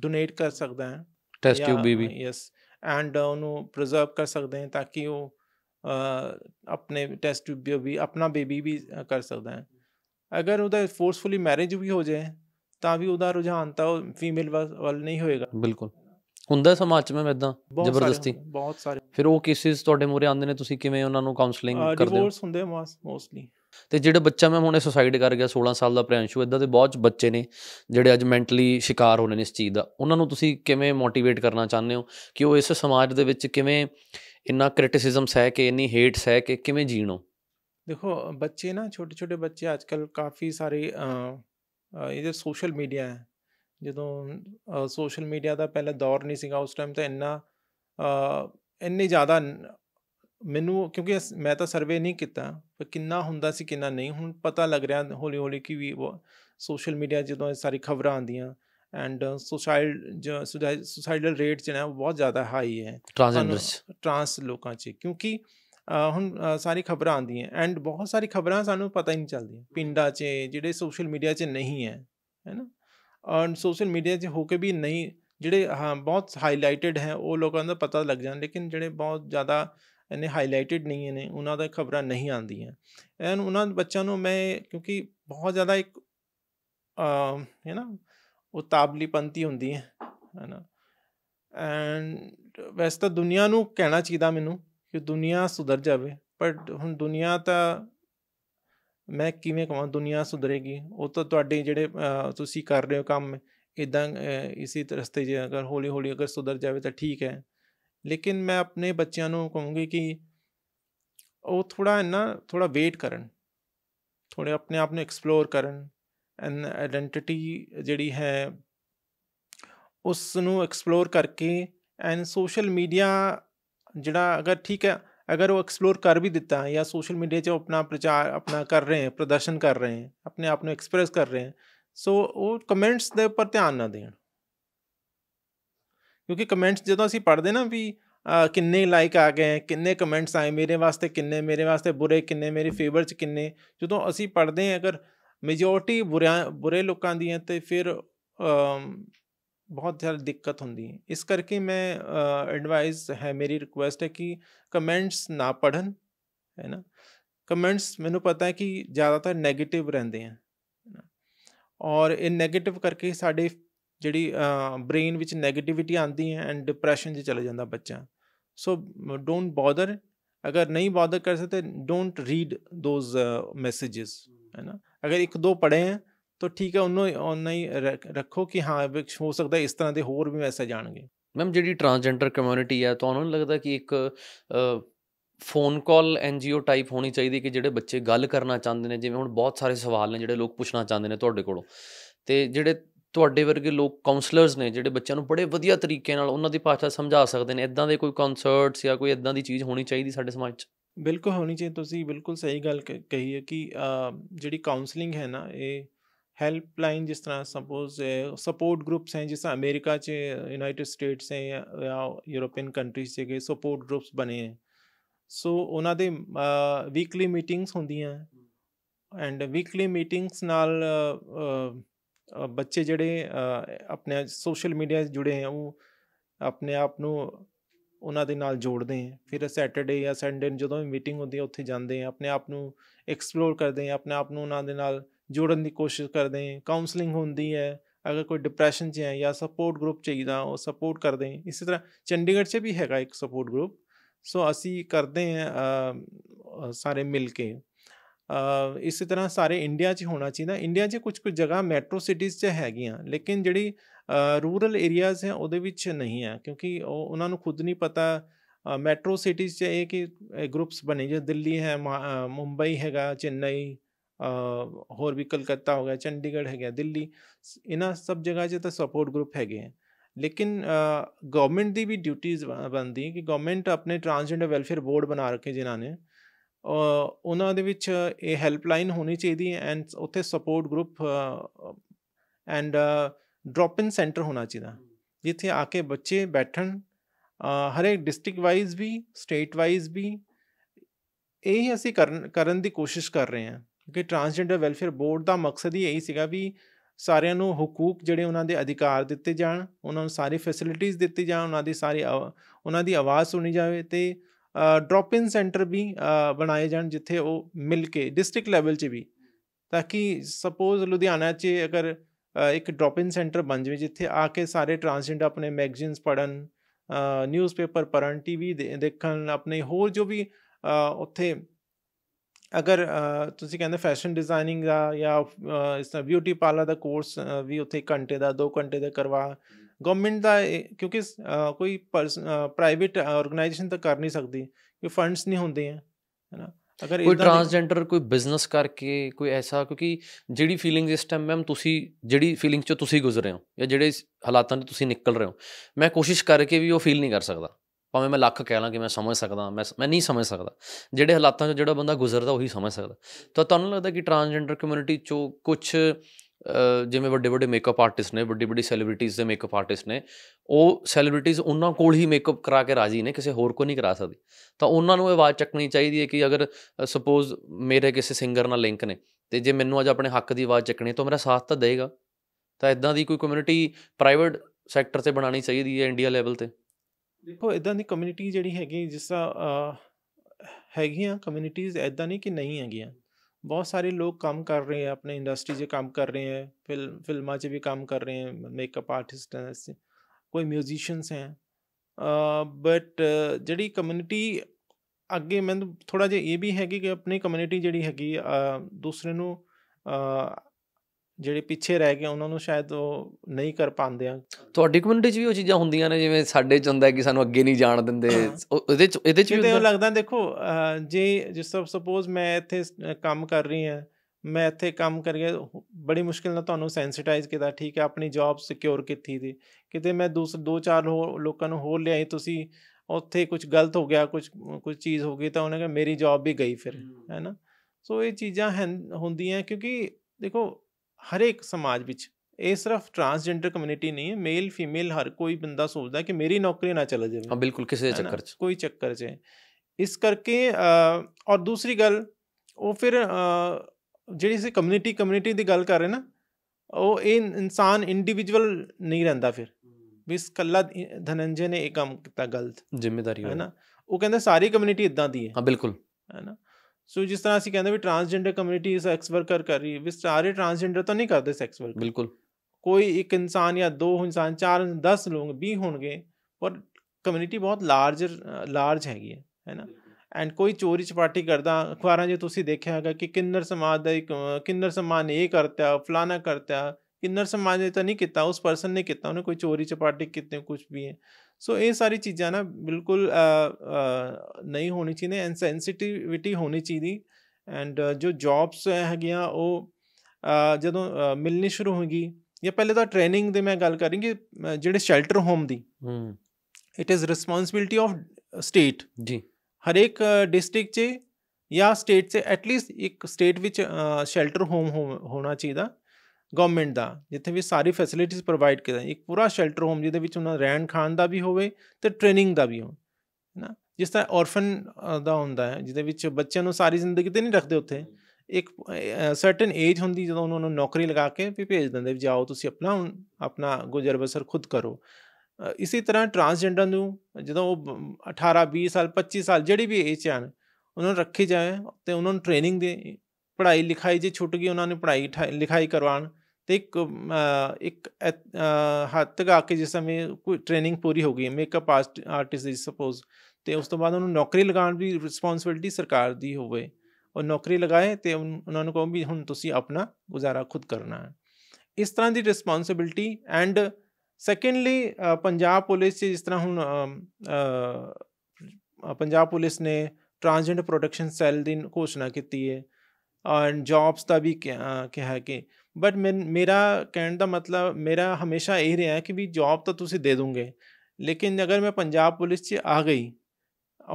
ਡੋਨੇਟ ਕਰ ਸਕਦਾ ਹੈ ਟੈਸਟ ਟਿਊਬ ਵੀ ਯੈਸ ਐਂਡ ਉਹਨੂੰ ਪ੍ਰੀਜ਼ਰਵ ਕਰ ਸਕਦੇ ਹਾਂ ਤਾਂ ਕਿ ਉਹ ਆਪਣੇ ਟੈਸਟ ਟਿਊਬ ਵੀ ਆਪਣਾ ਬੇਬੀ ਵੀ ਕਰ ਸਕਦਾ ਹੈ ਅਗਰ ਉਹਦਾ ਫੋਰਸਫੁਲੀ ਮੈਰਿਜ ਵੀ ਹੋ ਜਾਏ ਤਾਂ ਵੀ ਉਹਦਾ ਰੁਝਾਨ ਤਾਂ ਫੀਮੇਲ ਵੱਲ ਨਹੀਂ ਹੋਏਗਾ ਬਿਲਕੁਲ ਹੁੰਦਾ ਸਮਾਜ ਵਿੱਚ ਮੈਂ ਇਦਾਂ ਜ਼ਬਰਦਸਤੀ ਬਹੁਤ ਸਾਰੇ ਫਿਰ ਉਹ ਕੇਸਿਸ ਤੁਹਾਡੇ ਮੂਰੇ ਆਉਂਦੇ ਨੇ ਤੁਸੀਂ ਕਿਵੇਂ ਉਹਨਾਂ ਨੂੰ ਕਾਉਂਸਲਿੰਗ ਕਰਦੇ ਹੋ ਡਿਵੋਰਸ ਹੁੰਦੇ ਮੋਸਟਲੀ ਤੇ ਜਿਹੜਾ ਬੱਚਾ ਮੈਂ ਹੁਣੇ ਸੁਸਾਈਡ ਕਰ ਗਿਆ 16 ਸਾਲ ਦਾ ਪ੍ਰਿਅੰਸ਼ੂ ਇਦਾਂ ਦੇ ਬਹੁਤ ਬੱਚੇ ਨੇ ਜਿਹੜੇ ਅੱਜ ਮੈਂਟਲੀ ਸ਼ਿਕਾਰ ਹੋ ਰਹੇ ਨੇ ਇਸ ਚੀਜ਼ ਦਾ ਉਹਨਾਂ ਨੂੰ ਤੁਸੀਂ ਕਿਵੇਂ ਮੋਟੀਵੇਟ ਕਰਨਾ ਚਾਹੁੰਦੇ ਹੋ ਕਿ ਉਹ ਇਸ ਸਮਾਜ ਦੇ ਵਿੱਚ ਕਿਵੇਂ ਇੰਨਾ ਕ੍ਰਿਟਿਸਿਜ਼ਮ ਸਹਿ ਕੇ ਇੰਨੀ ਹੇਟ ਸਹਿ ਕੇ ਕਿਵੇਂ ਜੀਣੋ ਦੇਖੋ ਬੱਚੇ ਨਾ ਛੋਟੇ ਛੋਟੇ ਬੱਚੇ ਅੱਜਕੱਲ ਕਾਫੀ ਸਾਰੇ ਇਹਦੇ ਸੋਸ਼ਲ ਮੀਡੀਆ ਹੈ ਜਦੋਂ ਸੋਸ਼ਲ ਮੀਡੀਆ ਦਾ ਪਹਿਲਾਂ ਦੌਰ ਨਹੀਂ ਸੀਗਾ ਉਸ ਟਾਈਮ ਤਾਂ ਇੰਨਾ ਇੰਨੇ ਜ਼ਿਆਦਾ ਮੈਨੂੰ ਕਿਉਂਕਿ ਮੈਂ ਤਾਂ ਸਰਵੇ ਨਹੀਂ ਕੀਤਾ ਪਰ ਕਿੰਨਾ ਹੁੰਦਾ ਸੀ ਕਿੰਨਾ ਨਹੀਂ ਹੁਣ ਪਤਾ ਲੱਗ ਰਿਹਾ ਹੌਲੀ ਹੌਲੀ ਕਿ ਵੀ ਸੋਸ਼ਲ ਮੀਡੀਆ ਜਦੋਂ ਇਹ ਸਾਰੀ ਖਬਰਾਂ ਆਉਂਦੀਆਂ ਐਂਡ ਸੁਸਾਈਡ ਸੁਸਾਈਡਲ ਰੇਟ ਜਿਹੜਾ ਬਹੁਤ ਜ਼ਿਆਦਾ ਹਾਈ ਹੈ ਟ੍ਰਾਂਸ ਲੋਕਾਂ 'ਚ ਕਿਉਂਕਿ ਹੁਣ ਸਾਰੀ ਖਬਰਾਂ ਆਉਂਦੀਆਂ ਐਂਡ ਬਹੁਤ ਸਾਰੀ ਖਬਰਾਂ ਸਾਨੂੰ ਪਤਾ ਹੀ ਨਹੀਂ ਚੱਲਦੀਆਂ ਪਿੰਡਾਂ 'ਚ ਜਿਹੜੇ ਸੋਸ਼ਲ ਮੀਡੀਆ 'ਚ ਨਹੀਂ ਹੈ ਹੈਨਾ ਔਰ ਸੋਸ਼ਲ ਮੀਡੀਆ 'ਚ ਹੋ ਕੇ ਵੀ ਨਹੀਂ ਜਿਹੜੇ ਹਾਂ ਬਹੁਤ ਹਾਈਲਾਈਟਡ ਹੈ ਉਹ ਲੋਕਾਂ ਨੂੰ ਪਤਾ ਲੱਗ ਜਾਂਦਾ ਲੇਕਿਨ ਜਿਹੜੇ ਬਹੁਤ ਜ਼ਿਆਦਾ ਇਹਨੇ ਹਾਈਲਾਈਟਡ ਨਹੀਂ ਨੇ ਉਹਨਾਂ ਦਾ ਖਬਰਾਂ ਨਹੀਂ ਆਉਂਦੀਆਂ ਐਨ ਉਹਨਾਂ ਬੱਚਿਆਂ ਨੂੰ ਮੈਂ ਕਿਉਂਕਿ ਬਹੁਤ ਜ਼ਿਆਦਾ ਇੱਕ ਹੈ ਨਾ ਉਹ ਤਾਬਲੀ ਪੰਤੀ ਹੁੰਦੀ ਹੈ ਹੈ ਨਾ ਐਂਡ ਵੈਸੇ ਤਾਂ ਦੁਨੀਆ ਨੂੰ ਕਹਿਣਾ ਚਾਹੀਦਾ ਮੈਨੂੰ ਕਿ ਦੁਨੀਆ ਸੁਧਰ ਜਾਵੇ ਪਰ ਹੁਣ ਦੁਨੀਆ ਤਾਂ ਮੈਂ ਕਿਵੇਂ ਕਹਾਂ ਦੁਨੀਆ ਸੁਧਰੇਗੀ ਉਹ ਤਾਂ ਤੁਹਾਡੇ ਜਿਹੜੇ ਤੁਸੀਂ ਕਰ ਰਹੇ ਹੋ ਕੰਮ ਇਦਾਂ ਇਸੇ ਤਰ੍ਹਾਂ ਜੇ ਅਗਰ ਹੌਲੀ ਹੌਲੀ ਅਗਰ ਸੁਧਰ ਜਾਵੇ ਤਾਂ ਠੀਕ ਹੈ ਲੇਕਿਨ ਮੈਂ ਆਪਣੇ ਬੱਚਿਆਂ ਨੂੰ ਕਹੂੰਗੀ ਕਿ ਉਹ ਥੋੜਾ ਨਾ ਥੋੜਾ ਵੇਟ ਕਰਨ ਥੋੜੇ ਆਪਣੇ ਆਪ ਨੂੰ ਐਕਸਪਲੋਰ ਕਰਨ ਐਨ ਆਇਡੈਂਟੀਟੀ ਜਿਹੜੀ ਹੈ ਉਸ ਨੂੰ ਐਕਸਪਲੋਰ ਕਰਕੇ ਐਨ ਸੋਸ਼ਲ ਮੀਡੀਆ ਜਿਹੜਾ ਅਗਰ ਠੀਕ ਹੈ ਅਗਰ ਉਹ ਐਕਸਪਲੋਰ ਕਰ ਵੀ ਦਿੱਤਾ ਜਾਂ ਸੋਸ਼ਲ ਮੀਡੀਆ 'ਚ ਆਪਣਾ ਪ੍ਰਚਾਰ ਆਪਣਾ ਕਰ ਰਹੇ ਹੈ ਪ੍ਰਦਰਸ਼ਨ ਕਰ ਰਹੇ ਹੈ ਆਪਣੇ ਆਪ ਨੂੰ ਐਕਸਪ੍ਰੈਸ ਕਰ ਰਹੇ ਹੈ ਸੋ ਉਹ ਕਮੈਂਟਸ ਦੇ ਉੱਪਰ ਧਿਆਨ ਨਾ ਦੇਣ ਕਿਉਂਕਿ ਕਮੈਂਟਸ ਜਦੋਂ ਅਸੀਂ ਪੜ੍ਹਦੇ ਨਾ ਵੀ ਕਿੰਨੇ ਲਾਈਕ ਆ ਗਏ ਕਿੰਨੇ ਕਮੈਂਟਸ ਆਏ ਮੇਰੇ ਵਾਸਤੇ ਕਿੰਨੇ ਮੇਰੇ ਵਾਸਤੇ ਬੁਰੇ ਕਿੰਨੇ ਮੇਰੇ ਫੇਵਰ ਚ ਕਿੰਨੇ ਜਦੋਂ ਅਸੀਂ ਪੜ੍ਹਦੇ ਹਾਂ ਅਗਰ ਮੈਜੋਰਟੀ ਬੁਰੇ ਲੋਕਾਂ ਦੀ ਹੈ ਤੇ ਫਿਰ ਬਹੁਤ ਜ਼ਿਆਦਾ ਦਿੱਕਤ ਹੁੰਦੀ ਹੈ ਇਸ ਕਰਕੇ ਮੈਂ ਐਡਵਾਈਸ ਹੈ ਮੇਰੀ ਰਿਕੁਐਸਟ ਹੈ ਕਿ ਕਮੈਂਟਸ ਨਾ ਪੜਨ ਹੈ ਨਾ ਕਮੈਂਟਸ ਮੈਨੂੰ ਪਤਾ ਹੈ ਕਿ ਜ਼ਿਆਦਾਤਰ 네ਗੇਟਿਵ ਰਹਿੰਦੇ ਆ ਔਰ ਇਹ 네ਗੇਟਿਵ ਕਰਕੇ ਸਾਡੇ ਜਿਹੜੀ ਬ੍ਰੇਨ ਵਿੱਚ ਨੈਗੇਟਿਵਿਟੀ ਆਉਂਦੀ ਹੈ ਐਂਡ ਡਿਪਰੈਸ਼ਨ 'ਚ ਚਲੇ ਜਾਂਦਾ ਬੱਚਾ ਸੋ ਡੋਨਟ ਬਾਦਰ ਅਗਰ ਨਹੀਂ ਬਾਦਰ ਕਰ ਸਕਦੇ ਡੋਨਟ ਰੀਡ ਦੋਜ਼ ਮੈਸੇजेस ਹੈ ਨਾ ਅਗਰ ਇੱਕ ਦੋ ਪੜੇ ਆ ਤਾਂ ਠੀਕ ਹੈ ਉਹਨੂੰ ਉਹਨਾਂ ਹੀ ਰੱਖੋ ਕਿ ਹਾਂ ਹੋ ਸਕਦਾ ਇਸ ਤਰ੍ਹਾਂ ਦੇ ਹੋਰ ਵੀ ਮੈਸੇਜ ਆਣਗੇ ਮੈਮ ਜਿਹੜੀ ਟਰਾਂਸਜੈਂਡਰ ਕਮਿਊਨਿਟੀ ਹੈ ਤੁਹਾਨੂੰ ਨਹੀਂ ਲੱਗਦਾ ਕਿ ਇੱਕ ਫੋਨ ਕਾਲ ਐਨਜੀਓ ਟਾਈਪ ਹੋਣੀ ਚਾਹੀਦੀ ਕਿ ਜਿਹੜੇ ਬੱਚੇ ਗੱਲ ਕਰਨਾ ਚਾਹੁੰਦੇ ਨੇ ਜਿਵੇਂ ਹੁਣ ਬਹੁਤ ਸਾਰੇ ਸਵਾਲ ਨੇ ਜਿਹੜੇ ਲੋਕ ਪੁੱਛਣਾ ਚਾਹੁੰਦੇ ਨੇ ਤੁਹਾਡੇ ਕੋਲੋਂ ਤੇ ਜਿਹੜੇ ਤੁਹਾਡੇ ਵਰਗੇ ਲੋਕ ਕਾਉਂਸਲਰਸ ਨੇ ਜਿਹੜੇ ਬੱਚਿਆਂ ਨੂੰ ਬੜੇ ਵਧੀਆ ਤਰੀਕੇ ਨਾਲ ਉਹਨਾਂ ਦੀ ਭਾਸ਼ਾ ਸਮਝਾ ਸਕਦੇ ਨੇ ਇਦਾਂ ਦੇ ਕੋਈ ਕਨਸਰਟਸ ਜਾਂ ਕੋਈ ਇਦਾਂ ਦੀ ਚੀਜ਼ ਹੋਣੀ ਚਾਹੀਦੀ ਸਾਡੇ ਸਮਾਜ 'ਚ ਬਿਲਕੁਲ ਹੋਣੀ ਚਾਹੀਦੀ ਤੁਸੀਂ ਬਿਲਕੁਲ ਸਹੀ ਗੱਲ ਕਹੀ ਹੈ ਕਿ ਜਿਹੜੀ ਕਾਉਂਸਲਿੰਗ ਹੈ ਨਾ ਇਹ ਜਿਸ ਤਰ੍ਹਾਂ ਸਪੋਜ਼ ਸਪੋਰਟ ਗਰੁੱਪਸ ਹੈ ਜਿਸ ਤਰ੍ਹਾਂ ਅਮਰੀਕਾ 'ਚ ਯੂਨਾਈਟਿਡ ਸਟੇਟਸ ਹੈ ਜਾਂ ਯੂਰੋਪੀਅਨ ਕੰਟਰੀਜ਼ 'ਚ ਗਏ ਸਪੋਰਟ ਗਰੁੱਪਸ ਬਣੇ ਹੈ ਸੋ ਉਹਨਾਂ ਦੇ ਵੀਕਲੀ ਮੀਟਿੰਗਸ ਹੁੰਦੀਆਂ ਐਂਡ ਵੀਕਲੀ ਮੀਟਿੰਗਸ ਨਾਲ ਬੱਚੇ ਜਿਹੜੇ ਆਪਣੇ ਸੋਸ਼ਲ ਮੀਡੀਆ ਜੁੜੇ ਆ ਉਹ ਆਪਣੇ ਆਪ ਨੂੰ ਉਹਨਾਂ ਦੇ ਨਾਲ ਜੋੜਦੇ ਆ ਫਿਰ ਸੈਟਰਡੇ ਜਾਂ ਸੰਡੇ ਜਦੋਂ ਵੀ ਮੀਟਿੰਗ ਹੁੰਦੀ ਹੈ ਉੱਥੇ ਜਾਂਦੇ ਆ ਆਪਣੇ ਆਪ ਨੂੰ ਐਕਸਪਲੋਰ ਕਰਦੇ ਆ ਆਪਣੇ ਆਪ ਨੂੰ ਉਹਨਾਂ ਦੇ ਨਾਲ ਜੋੜਨ ਦੀ ਕੋਸ਼ਿਸ਼ ਕਰਦੇ ਆ ਕਾਉਂਸਲਿੰਗ ਹੁੰਦੀ ਹੈ ਅਗਰ ਕੋਈ ਡਿਪਰੈਸ਼ਨ 'ਚ ਹੈ ਜਾਂ ਸਪੋਰਟ ਗਰੁੱਪ ਚਾਹੀਦਾ ਉਹ ਸਪੋਰਟ ਕਰਦੇ ਆ ਇਸੇ ਤਰ੍ਹਾਂ ਚੰਡੀਗੜ੍ਹ 'ਚ ਵੀ ਹੈਗਾ ਇੱਕ ਸਪੋਰਟ ਗਰੁੱਪ ਸੋ ਅਸੀਂ ਕਰਦੇ ਆ ਸਾਰੇ ਮਿਲ ਕੇ ਇਸੇ ਤਰ੍ਹਾਂ ਸਾਰੇ ਇੰਡੀਆ 'ਚ ਹੋਣਾ ਚਾਹੀਦਾ ਇੰਡੀਆ 'ਚ ਕੁਝ ਕੁ ਜਗ੍ਹਾ ਮੈਟਰੋ ਸਿਟੀਜ਼ 'ਚ ਹੈਗੀਆਂ ਲੇਕਿਨ ਜਿਹੜੀ ਰੂਰਲ ਏਰੀਆਜ਼ ਹੈ ਉਹਦੇ ਵਿੱਚ ਨਹੀਂ ਹੈ ਕਿਉਂਕਿ ਉਹ ਉਹਨਾਂ ਨੂੰ ਖੁਦ ਨਹੀਂ ਪਤਾ ਮੈਟਰੋ ਸਿਟੀਜ਼ 'ਚ ਇਹ ਕਿ ਗਰੁੱਪਸ ਬਣੇ ਜਿਵੇਂ ਦਿੱਲੀ ਹੈ ਮੁੰਬਈ ਹੈਗਾ ਚੇਨਈ ਹੋਰ ਵੀ ਕਲਕੱਤਾ ਹੋ ਗਿਆ ਚੰਡੀਗੜ੍ਹ ਹੈਗਾ ਦਿੱਲੀ ਇਹਨਾਂ ਸਭ ਜਗ੍ਹਾ 'ਚ ਤਾਂ ਸਪੋਰਟ ਗਰੁੱਪ ਹੈਗੇ ਲੇਕਿਨ ਗਵਰਨਮੈਂਟ ਦੀ ਵੀ ਡਿਊਟੀਆਂ ਬਣਦੀ ਕਿ ਗਵਰਨਮੈਂਟ ਆਪਣੇ ਟ੍ਰਾਂਸਜੈਂਡਰ ਵੈਲਫੇਅਰ ਬੋਰਡ ਬਣਾ ਰੱਖੇ ਜਿਨ੍ਹਾਂ ਨੇ ਉਹਨਾਂ ਦੇ ਵਿੱਚ ਇਹ ਹੈਲਪਲਾਈਨ ਹੋਣੀ ਚਾਹੀਦੀ ਹੈ ਐਂਡ ਉੱਥੇ support group and drop in centre ਹੋਣਾ ਚਾਹੀਦਾ ਜਿੱਥੇ ਆ ਕੇ ਬੱਚੇ ਬੈਠਣ ਹਰ ਇੱਕ ਡਿਸਟ੍ਰਿਕਟ ਵਾਈਜ਼ ਵੀ ਸਟੇਟ ਵਾਈਜ਼ ਵੀ ਇਹ ਹੀ ਅਸੀਂ ਕਰਨ ਕਰਨ ਦੀ ਕੋਸ਼ਿਸ਼ ਕਰ ਰਹੇ ਹਾਂ ਕਿ ਟਰਾਂਸਜੈਂਡਰ ਵੈਲਫੇਅਰ ਬੋਰਡ ਦਾ ਮਕਸਦ ਹੀ ਇਹੀ ਸੀਗਾ ਵੀ ਸਾਰਿਆਂ ਨੂੰ ਹਕੂਕ ਜਿਹੜੇ ਉਹਨਾਂ ਦੇ ਅਧਿਕਾਰ ਦਿੱਤੇ ਜਾਣ ਉਹਨਾਂ ਨੂੰ ਸਾਰੀ ਫੈਸਿਲਿਟੀਆਂ ਦਿੱਤੀ ਜਾਣ ਉਹਨਾਂ ਦੀ ਸਾਰੀ ਉਹਨਾਂ ਦੀ ਆਵਾਜ਼ ਸੁਣੀ ਜਾਵੇ ਤੇ ਡ੍ਰੌਪ ਇਨ ਸੈਂਟਰ ਵੀ ਬਣਾਏ ਜਾਣ ਜਿੱਥੇ ਉਹ ਮਿਲ ਕੇ ਡਿਸਟ੍ਰਿਕਟ ਲੈਵਲ 'ਚ ਵੀ ਤਾਂ ਕਿ ਸਪੋਜ਼ ਲੁਧਿਆਣਾ 'ਚ ਅਗਰ ਇੱਕ ਡ੍ਰੌਪ ਇਨ ਸੈਂਟਰ ਬਣ ਜਵੇ ਜਿੱਥੇ ਆ ਕੇ ਸਾਰੇ ਟ੍ਰਾਂਸਜੈਂਡਰ ਆਪਣੇ ਮੈਗਜ਼ੀਨਸ ਪੜਨ ਨਿਊਜ਼ਪੇਪਰ ਪੜਨ ਟੀਵੀ ਦੇਖਣ ਆਪਣੇ ਹੋਰ ਜੋ ਵੀ ਉੱਥੇ ਅਗਰ ਤੁਸੀਂ ਕਹਿੰਦੇ ਫੈਸ਼ਨ ਡਿਜ਼ਾਈਨਿੰਗ ਦਾ ਜਾਂ ਇਸ ਦਾ ਬਿਊਟੀ ਪਾਰਲਰ ਦਾ ਕੋਰਸ ਵੀ ਉੱਥੇ ਘੰਟੇ ਦਾ 2 ਘੰਟੇ ਦਾ ਕਰਵਾ ਗਵਰਨਮੈਂਟ ਦਾ ਕਿਉਂਕਿ ਕੋਈ ਪ੍ਰਾਈਵੇਟ ਆਰਗੇਨਾਈਜੇਸ਼ਨ ਤਾਂ ਕਰ ਨਹੀਂ ਸਕਦੀ ਕਿ ਫੰਡਸ ਨਹੀਂ ਹੁੰਦੇ ਆ ਹੈਨਾ ਅਗਰ ਕੋਈ ਟਰਾਂਸਜੈਂਡਰ ਕੋਈ ਬਿਜ਼ਨਸ ਕਰਕੇ ਕੋਈ ਐਸਾ ਕਿਉਂਕਿ ਜਿਹੜੀ ਫੀਲਿੰਗ ਇਸ ਟਾਈਮ ਮੈਮ ਤੁਸੀਂ ਜਿਹੜੀ ਫੀਲਿੰਗ ਚ ਤੁਸੀਂ ਗੁਜ਼ਰ ਰਹੇ ਹੋ ਜਾਂ ਜਿਹੜੇ ਹਾਲਾਤਾਂ ਦੇ ਤੁਸੀਂ ਨਿਕਲ ਰਹੇ ਹੋ ਮੈਂ ਕੋਸ਼ਿਸ਼ ਕਰਕੇ ਵੀ ਉਹ ਫੀਲ ਨਹੀਂ ਕਰ ਸਕਦਾ ਭਾਵੇਂ ਮੈਂ ਲੱਖ ਕਹਿ ਲਾਂ ਕਿ ਮੈਂ ਸਮਝ ਸਕਦਾ ਮੈਂ ਮੈਂ ਨਹੀਂ ਸਮਝ ਸਕਦਾ ਜਿਹੜੇ ਹਾਲਾਤਾਂ 'ਚ ਜਿਹੜਾ ਬੰਦਾ ਗੁਜ਼ਰਦਾ ਉਹੀ ਸਮਝ ਸਕਦਾ ਤਾਂ ਤੁਹਾਨੂੰ ਲੱਗਦਾ ਕਿ ਟਰਾਂਸਜੈਂਡਰ ਕਮਿਊਨਿਟੀ 'ਚੋਂ ਕੁਝ ਜਿਵੇਂ ਵੱਡੇ ਵੱਡੇ ਮੇਕਅਪ ਆਰਟਿਸਟ ਨੇ ਵੱਡੀ ਵੱਡੀ ਸੈਲੀਬ੍ਰਿਟੀਜ਼ ਦੇ ਮੇਕਅਪ ਆਰਟਿਸਟ ਨੇ ਉਹ ਸੈਲੀਬ੍ਰਿਟੀਜ਼ ਉਹਨਾਂ ਕੋਲ ਹੀ ਮੇਕਅਪ ਕਰਾ ਕੇ ਰਾਜੀ ਨੇ ਕਿਸੇ ਹੋਰ ਕੋ ਨਹੀਂ ਕਰਾ ਸਕਦੇ ਤਾਂ ਉਹਨਾਂ ਨੂੰ ਇਹ ਆਵਾਜ਼ ਚੱਕਣੀ ਚਾਹੀਦੀ ਹੈ ਕਿ ਅਗਰ ਸਪੋਜ਼ ਮੇਰੇ ਕਿਸੇ ਸਿੰਗਰ ਨਾਲ ਲਿੰਕ ਨੇ ਤੇ ਜੇ ਮੈਨੂੰ ਅੱਜ ਆਪਣੇ ਹੱਕ ਦੀ ਆਵਾਜ਼ ਚੱਕਣੀ ਤਾਂ ਮੇਰਾ ਸਾਥ ਤਾਂ ਦੇਗਾ ਤਾਂ ਇਦਾਂ ਦੀ ਕੋਈ ਕਮਿਊਨਿਟੀ ਪ੍ਰਾਈਵੇਟ ਸੈਕਟਰ ਤੇ ਬਣਾਣੀ ਚਾਹੀਦੀ ਹੈ ਇੰਡੀਆ ਲੈਵਲ ਤੇ ਦੇਖੋ ਇਦਾਂ ਦੀ ਕਮਿਊਨਿਟੀ ਜਿਹੜੀ ਹੈਗੀ ਜਿਸ ਦਾ ਹੈਗੀਆਂ ਕਮਿਊਨਿਟੀਆਂ ਇਦਾਂ ਨਹੀਂ ਕਿ ਨਹੀਂ ਹੈਗੀਆਂ ਬਹੁਤ ਸਾਰੇ ਲੋਕ ਕੰਮ ਕਰ ਰਹੇ ਆ ਆਪਣੇ ਇੰਡਸਟਰੀ 'ਚ ਕੰਮ ਕਰ ਰਹੇ ਆ ਫਿਲਮ ਫਿਲਮਾਂ 'ਚ ਵੀ ਕੰਮ ਕਰ ਰਹੇ ਆ ਮੇਕਅਪ ਆਰਟਿਸਟ हैं ਕੋਈ ਮਿਊਜ਼ੀਸ਼ੀਅਨਸ ਅ ਬਟ ਜਿਹੜੀ ਕਮਿਊਨਿਟੀ ਅੱਗੇ ਮੈਨੂੰ ਥੋੜਾ ਜਿਹਾ ਇਹ ਵੀ ਹੈ ਕਿ ਆਪਣੀ ਕਮਿਊਨਿਟੀ ਜਿਹੜੀ ਹੈਗੀ ਦੂਸਰੇ ਨੂੰ ਜਿਹੜੇ ਪਿੱਛੇ ਰਹਿ ਗਏ ਉਹਨਾਂ ਨੂੰ ਸ਼ਾਇਦ ਉਹ ਨਹੀਂ ਕਰ ਪਾਉਂਦੇ ਆ ਤੁਹਾਡੀ ਕਮਿਊਨਿਟੀ 'ਚ ਵੀ ਉਹ ਚੀਜ਼ਾਂ ਹੁੰਦੀਆਂ ਨੇ ਜਿਵੇਂ ਸਾਡੇ 'ਚ ਹੁੰਦਾ ਕਿ ਸਾਨੂੰ ਅੱਗੇ ਨਹੀਂ ਜਾਣ ਦਿੰਦੇ ਉਹਦੇ 'ਚ ਇਹਦੇ 'ਚ ਵੀ ਹੁੰਦਾ ਲੱਗਦਾ ਦੇਖੋ ਜੇ ਜਿਸ ਤਰ੍ਹਾਂ ਸਪੋਜ਼ ਮੈਂ ਇੱਥੇ ਕੰਮ ਕਰ ਰਹੀ ਹਾਂ ਮੈਂ ਇੱਥੇ ਕੰਮ ਕਰਕੇ ਬੜੀ ਮੁਸ਼ਕਿਲ ਨਾਲ ਤੁਹਾਨੂੰ ਸੈਂਸਿਟਾਈਜ਼ ਕੀਤਾ ਠੀਕ ਹੈ ਆਪਣੀ ਜੌਬ ਸਿਕਿਉਰ ਕੀਤੀ ਦੀ ਕਿਤੇ ਮੈਂ ਦੂਸਰੇ ਦੋ ਚਾਰ ਲੋਕਾਂ ਨੂੰ ਹੋਰ ਲਿਆਈ ਤੁਸੀਂ ਉੱਥੇ ਕੁਝ ਗਲਤ ਹੋ ਗਿਆ ਕੁਝ ਕੁਝ ਚੀਜ਼ ਹੋ ਗਈ ਤਾਂ ਉਹਨੇ ਕਿਹਾ ਮੇਰੀ ਜੌਬ ਵੀ ਗਈ ਫਿਰ ਹੈਨਾ ਸੋ ਇਹ ਚੀਜ਼ਾਂ ਹੁੰਦੀਆਂ ਕਿਉਂਕਿ ਦੇਖੋ ਹਰੇਕ ਸਮਾਜ ਵਿੱਚ ਇਹ ਸਿਰਫ ਟਰਾਂਸਜੈਂਡਰ ਕਮਿਊਨਿਟੀ ਨਹੀਂ ਹੈ ਮੇਲ ਫੀਮੇਲ ਹਰ ਕੋਈ ਬੰਦਾ ਸੋਚਦਾ ਕਿ ਮੇਰੀ ਨੌਕਰੀ ਨਾ ਚਲੇ ਜਾਵੇ ਹਾਂ ਬਿਲਕੁਲ ਕਿਸੇ ਚੱਕਰ 'ਚ ਕੋਈ ਚੱਕਰ 'ਚ ਇਸ ਕਰਕੇ ਔਰ ਦੂਸਰੀ ਗੱਲ ਉਹ ਫਿਰ ਜਿਹੜੀ ਸੀ ਕਮਿਊਨਿਟੀ ਕਮਿਊਨਿਟੀ ਦੀ ਗੱਲ ਕਰ ਰਹੇ ਨਾ ਉਹ ਇਹ ਇਨਸਾਨ ਇੰਡੀਵਿਜੂਅਲ ਨਹੀਂ ਰਹਿੰਦਾ ਫਿਰ ਬਿਸ ਕੱਲਾ ਧਨੰਜੇ ਨੇ ਇਹ ਕੰਮ ਕੀਤਾ ਗਲਤ ਜ਼ਿੰਮੇਵਾਰੀ ਹੈ ਨਾ ਉਹ ਕਹਿੰਦਾ ਸਾਰੀ ਕਮਿਊਨਿਟੀ ਇਦਾਂ ਦੀ ਹੈ ਹਾਂ ਬਿਲਕੁਲ ਹੈ ਨਾ ਸੋ ਜਿਸ ਤਰ੍ਹਾਂ ਅਸੀਂ ਕਹਿੰਦੇ ਵੀ ਟਰਾਂਸਜੈਂਡਰ ਕਮਿਊਨਿਟੀ ਇਸ ਸੈਕਸ ਵਰਕਰ ਕਰ ਰਹੀ ਹੈ ਵੀ ਸਾਰੇ ਟਰਾਂਸਜੈਂਡਰ ਤਾਂ ਨਹੀਂ ਕਰਦੇ ਸੈਕਸ ਵਰਕ ਬਿਲਕੁਲ ਕੋਈ ਇੱਕ ਇਨਸਾਨ ਜਾਂ ਦੋ ਇਨਸਾਨ ਚਾਰ 10 ਲੋਕ 20 ਹੋਣਗੇ ਪਰ ਕਮਿਊਨਿਟੀ ਬਹੁਤ ਲਾਰਜ ਲਾਰਜ ਹੈਗੀ ਹੈ ਹੈਨਾ ਐਂਡ ਕੋਈ ਚੋਰੀ ਚਪਾਟੀ ਕਰਦਾ ਅਖਬਾਰਾਂ 'ਚ ਤੁਸੀਂ ਦੇਖਿਆ ਹੋਗਾ ਕਿ ਕਿੰਨਰ ਸਮਾਜ ਦਾ ਇੱਕ ਕਿੰਨਰ ਸਮਾਜ ਨੇ ਇਹ ਕਰਤਾ ਫਲਾਣਾ ਕਰਤਾ ਕਿੰਨਰ ਸਮਾਜ ਨੇ ਤਾਂ ਨਹੀਂ ਕੀਤਾ ਉਸ ਪਰਸਨ ਨੇ ਕੀਤਾ ਉਹਨੇ ਕੋਈ ਚੋਰੀ ਚਪਾਟੀ ਕਿਤੇ ਕੁਝ ਵੀ ਹੈ ਸੋ ਇਹ ਸਾਰੀ ਚੀਜ਼ਾਂ ਨਾ ਬਿਲਕੁਲ ਨਹੀਂ ਹੋਣੀ ਚਾਹੀਦੀ ਐਂਡ ਸੈਂਸਿਟੀਵਿਟੀ ਹੋਣੀ ਚਾਹੀਦੀ ਐਂਡ ਜੋ ਜੌਬਸ ਹੈਗੀਆਂ ਉਹ ਜਦੋਂ ਮਿਲਣੀ ਸ਼ੁਰੂ ਹੋਗੀ ਜਾਂ ਪਹਿਲੇ ਤਾਂ ਟ੍ਰੇਨਿੰਗ ਦੇ ਮੈਂ ਗੱਲ ਕਰਾਂਗੀ ਜਿਹੜੇ ਸ਼ੈਲਟਰ ਹੋਮ ਦੀ hmm it is responsibility of state ਜੀ ਹਰੇਕ ਡਿਸਟ੍ਰਿਕਟ 'ਚ ਜਾਂ ਸਟੇਟ 'ਚ ਐਟਲੀਸਟ ਇੱਕ ਸਟੇਟ ਵਿੱਚ ਸ਼ੈਲਟਰ ਹੋਮ ਹੋਣਾ ਚਾਹੀਦਾ ਗਵਰਨਮੈਂਟ ਦਾ ਜਿੱਥੇ ਵੀ ਸਾਰੀ ਫੈਸਿਲਿਟੀਆਂ ਪ੍ਰੋਵਾਈਡ ਕੀਤਾ ਇੱਕ ਪੂਰਾ ਸ਼ੈਲਟਰ ਹੋਮ ਜਿਹਦੇ ਵਿੱਚ ਉਹਨਾਂ ਰਹਿਣ ਖਾਣ ਦਾ ਵੀ ਹੋਵੇ ਤੇ ਟ੍ਰੇਨਿੰਗ ਦਾ ਵੀ ਹੋਵੇ ਨਾ ਜਿਸ ਤਰ੍ਹਾਂ ਔਰਫਨ ਦਾ ਹੁੰਦਾ ਹੈ ਜਿਹਦੇ ਵਿੱਚ ਬੱਚਿਆਂ ਨੂੰ ਸਾਰੀ ਜ਼ਿੰਦਗੀ ਤੇ ਨਹੀਂ ਰੱਖਦੇ ਉੱਥੇ ਇੱਕ ਸਰਟਨ ਏਜ ਹੁੰਦੀ ਜਦੋਂ ਉਹਨਾਂ ਨੂੰ ਨੌਕਰੀ ਲਗਾ ਕੇ ਵੀ ਭੇਜ ਦਿੰਦੇ ਵੀ ਜਾਓ ਤੁਸੀਂ ਆਪਣਾ ਆਪਣਾ ਗੁਜ਼ਰ ਬਸਰ ਖੁਦ ਕਰੋ ਇਸੇ ਤਰ੍ਹਾਂ ਟਰਾਂਸਜੈਂਡਰ ਨੂੰ ਜਦੋਂ ਉਹ 18 20 ਸਾਲ 25 ਸਾਲ ਜਿਹੜੀ ਵੀ ਏਜ ਆਣ ਉਹਨਾਂ ਨੂੰ ਰੱਖੇ ਜਾਏ ਤੇ ਉਹਨਾਂ ਨੂੰ ਟ੍ਰੇਨਿੰਗ ਦੇ ਪੜ੍ਹਾਈ ਲਿਖਾਈ ਜੇ ਛੁੱਟ ਗਈ ਉਹਨਾਂ ਨੂੰ ਪੜ੍ਹਾਈ ਲਿਖਾਈ ਕਰਵਾਉਣ तो ਇੱਕ एक ਹੱਦ ਤੱਕ ਕੇ ਜਿਸ ਸਮੇਂ ਕੋਈ ਟ੍ਰੇਨਿੰਗ ਪੂਰੀ ਹੋ ਗਈ ਮੇਕਅਪ ਆਰਟਿਸਟ ਇਸ ਸਪੋਜ਼ ਤੇ ਉਸ ਤੋਂ ਬਾਅਦ ਉਹਨੂੰ ਨੌਕਰੀ ਲਗਾਉਣ ਦੀ ਰਿਸਪੌਂਸਿਬਿਲਟੀ ਸਰਕਾਰ ਦੀ ਹੋਵੇ ਉਹ ਨੌਕਰੀ ਲਗਾਏ ਤੇ ਉਹਨਾਂ ਨੂੰ ਕਹੋ ਵੀ ਹੁਣ ਤੁਸੀਂ ਆਪਣਾ ਗੁਜ਼ਾਰਾ ਖੁਦ ਕਰਨਾ ਹੈ ਇਸ ਤਰ੍ਹਾਂ ਦੀ responsibility and secondly Punjab police ਜਿਸ ਤਰ੍ਹਾਂ ਹੁਣ ਪੰਜਾਬ ਪੁਲਿਸ ਨੇ ਟ੍ਰਾਂਸਜੈਂਡਰ ਪ੍ਰੋਟੈਕਸ਼ਨ ਸੈੱਲ ਦੀ ਘੋਸ਼ਣਾ ਕੀਤੀ ਹੈ ਐਂਡ ਜੌਬਸ ਦਾ ਵੀ ਕਿਹਾ ਕਿ ਬਟ ਮੇਰਾ ਕਹਿਣ ਦਾ ਮਤਲਬ ਮੇਰਾ ਹਮੇਸ਼ਾ ਇਹ ਰਿਹਾ ਹੈ ਕਿ ਵੀ ਜੌਬ ਤਾਂ ਤੁਸੀਂ ਦੇ ਦੋਗੇ ਲੇਕਿਨ ਅਗਰ ਮੈਂ ਪੰਜਾਬ ਪੁਲਿਸ 'ਚ ਆ ਗਈ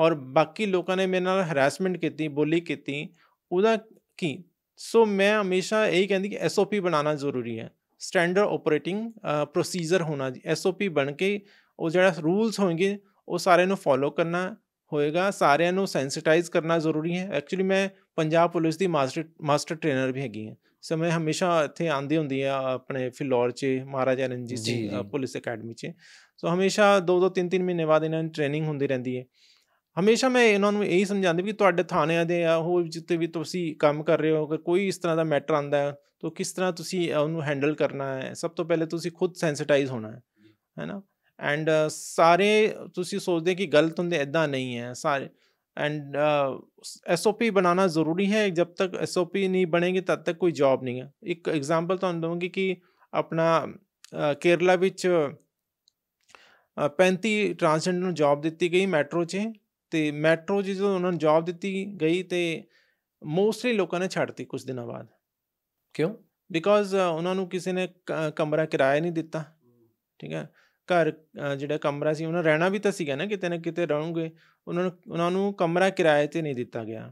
ਔਰ ਬਾਕੀ ਲੋਕਾਂ ਨੇ ਮੇਰੇ ਨਾਲ ਹਰਾਸਮੈਂਟ ਕੀਤੀ ਬੋਲੀ ਕੀਤੀ ਉਹਦਾ ਕੀ ਸੋ ਮੈਂ ਹਮੇਸ਼ਾ ਇਹ ਕਹਿੰਦੀ ਕਿ ਐਸਓਪੀ ਬਣਾਉਣਾ ਜ਼ਰੂਰੀ ਹੈ ਸਟੈਂਡਰਡ ਆਪਰੇਟਿੰਗ ਪ੍ਰੋਸੀਜਰ ਹੋਣਾ ਐਸਓਪੀ ਬਣ ਕੇ ਉਹ ਜਿਹੜਾ ਰੂਲਸ ਹੋਣਗੇ ਉਹ ਸਾਰਿਆਂ ਨੂੰ ਫੋਲੋ ਕਰਨਾ ਹੋਏਗਾ ਸਾਰਿਆਂ ਨੂੰ ਸੈਂਸਿਟਾਈਜ਼ ਕਰਨਾ ਜ਼ਰੂਰੀ ਹੈ ਐਕਚੁਅਲੀ ਮੈਂ ਪੰਜਾਬ ਪੁਲਿਸ ਦੀ ਮਾਸਟਰ ਮਾਸਟਰ ਟ੍ਰੇਨਰ ਵੀ ਹੈਗੀ ਹੈ ਸੋ ਮੈਂ ਹਮੇਸ਼ਾ ਇੱਥੇ ਆਂਦੀ ਹੁੰਦੀ ਆ ਆਪਣੇ ਫਿਲੌਰ 'ਚ ਮਹਾਰਾਜਾ ਰਣਜੀਤ ਸਿੰਘ ਪੁਲਿਸ ਅਕੈਡਮੀ 'ਚ ਸੋ ਹਮੇਸ਼ਾ 2-2 3-3 ਮਹੀਨੇ ਬਾਅਦ ਇਹਨਾਂ ਨੂੰ ਟ੍ਰੇਨਿੰਗ ਹੁੰਦੀ ਰਹਿੰਦੀ ਹੈ ਹਮੇਸ਼ਾ ਮੈਂ ਇਹਨਾਂ ਨੂੰ ਇਹੀ ਸਮਝਾਉਂਦੀ ਕਿ ਤੁਹਾਡੇ ਥਾਣਿਆਂ ਦੇ ਆ ਉਹ ਜਿੱਤੇ ਵੀ ਤੁਸੀਂ ਕੰਮ ਕਰ ਰਹੇ ਹੋ ਕਿ ਕੋਈ ਇਸ ਤਰ੍ਹਾਂ ਦਾ ਮੈਟਰ ਆਂਦਾ ਹੈ ਤਾਂ ਕਿਸ ਤਰ੍ਹਾਂ ਤੁਸੀਂ ਉਹਨੂੰ ਹੈਂਡਲ ਕਰਨਾ ਹੈ ਸਭ ਤੋਂ ਪਹਿਲੇ ਤੁਸੀਂ ਖੁਦ ਸੈਂਸਿਟਾਈਜ਼ ਹੋਣਾ ਹੈ ਹੈਨਾ ਐਂਡ ਸਾਰੇ ਤੁਸੀਂ ਸੋਚਦੇ ਕਿ ਗਲਤ ਹੁੰਦੇ ਐਦਾਂ ਨਹੀਂ ਹੈ ਸਾਰੇ ਐਂਡ ਐਸਓਪੀ uh, ਬਣਾਉਣਾ ਜ਼ਰੂਰੀ ਹੈ ज़रूरी ਤੱਕ ਐਸਓਪੀ ਨਹੀਂ एस ਤਦ ਤੱਕ ਕੋਈ ਜੌਬ ਨਹੀਂ ਹੈ ਇੱਕ ਐਗਜ਼ਾਮਪਲ ਤੁਹਾਨੂੰ ਦਵਾਂਗੀ ਕਿ ਆਪਣਾ ਕੇਰਲਾ ਵਿੱਚ 35 ਟ੍ਰਾਂਸਜੈਂਡਰ ਨੂੰ ਜੌਬ ਦਿੱਤੀ ਗਈ ਮੈਟਰੋ 'ਚ ਤੇ ਮੈਟਰੋ 'ਚ ਉਹਨਾਂ ਨੂੰ ਜੌਬ ਦਿੱਤੀ ਗਈ ਤੇ ਮੋਸਟਲੀ ਲੋਕਾਂ ਨੇ ਛੱਡਤੀ ਕੁਝ ਦਿਨਾਂ ਬਾਅਦ ਕਿਉਂ ਬਿਕੋਜ਼ ਉਹਨਾਂ ਨੂੰ ਕਿਸੇ ਨੇ ਕਮਰਾ ਕਿਰਾਇਆ ਨਹੀਂ ਦਿੱਤਾ ਠੀਕ ਹੈ ਘਰ ਜਿਹੜਾ ਕਮਰਾ ਸੀ ਉਹਨਾਂ ਰਹਿਣਾ ਵੀ ਤਾਂ ਸੀਗਾ ਨਾ ਕਿਤੇ ਨਾ ਕਿਤੇ ਰਹੋਗੇ ਉਹਨਾਂ ਨੂੰ ਉਹਨਾਂ ਨੂੰ ਕਮਰਾ ਕਿਰਾਏ ਤੇ ਨਹੀਂ ਦਿੱਤਾ ਗਿਆ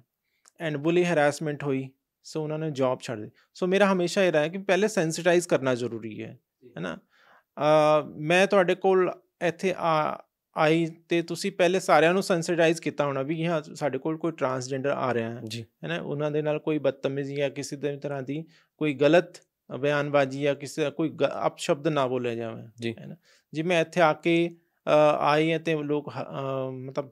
ਐਂਡ ਬੁਲੀ ਹਰਾਸਮੈਂਟ ਹੋਈ ਸੋ ਉਹਨਾਂ ਨੇ ਜੌਬ ਛੱਡ ਦਿੱਤੀ ਸੋ ਮੇਰਾ ਹਮੇਸ਼ਾ ਇਹ ਰਹਾ ਕਿ ਪਹਿਲੇ ਸੈਂਸਿਟਾਈਜ਼ ਕਰਨਾ ਜ਼ਰੂਰੀ ਹੈ ਹੈਨਾ ਮੈਂ ਤੁਹਾਡੇ ਕੋਲ ਇੱਥੇ ਆਈ ਤੇ ਤੁਸੀਂ ਪਹਿਲੇ ਸਾਰਿਆਂ ਨੂੰ ਸੈਂਸਿਟਾਈਜ਼ ਕੀਤਾ ਹੋਣਾ ਵੀ ਹਾਂ ਸਾਡੇ ਕੋਲ ਕੋਈ ਟਰਾਂਸਜੈਂਡਰ ਆ ਰਿਹਾ ਹੈ ਹੈਨਾ ਉਹਨਾਂ ਦੇ ਨਾਲ ਕੋਈ ਬਦਤਮੀਜ਼ੀ ਜਾਂ ਕਿਸੇ ਤਰ੍ਹਾਂ ਦੀ ਕੋਈ ਗਲਤ ਬਿਆਨਬਾਜ਼ੀ ਜਾਂ ਕਿਸੇ ਕੋਈ ਅਪਸ਼ਬਦ ਨਾ ਬੋਲੇ ਜਾਵੇ ਜੀ ਹੈ ਨਾ ਜਿਵੇਂ ਇੱਥੇ ਆ ਕੇ ਆਏ ਹੈ ਤੇ ਲੋਕ ਮਤਲਬ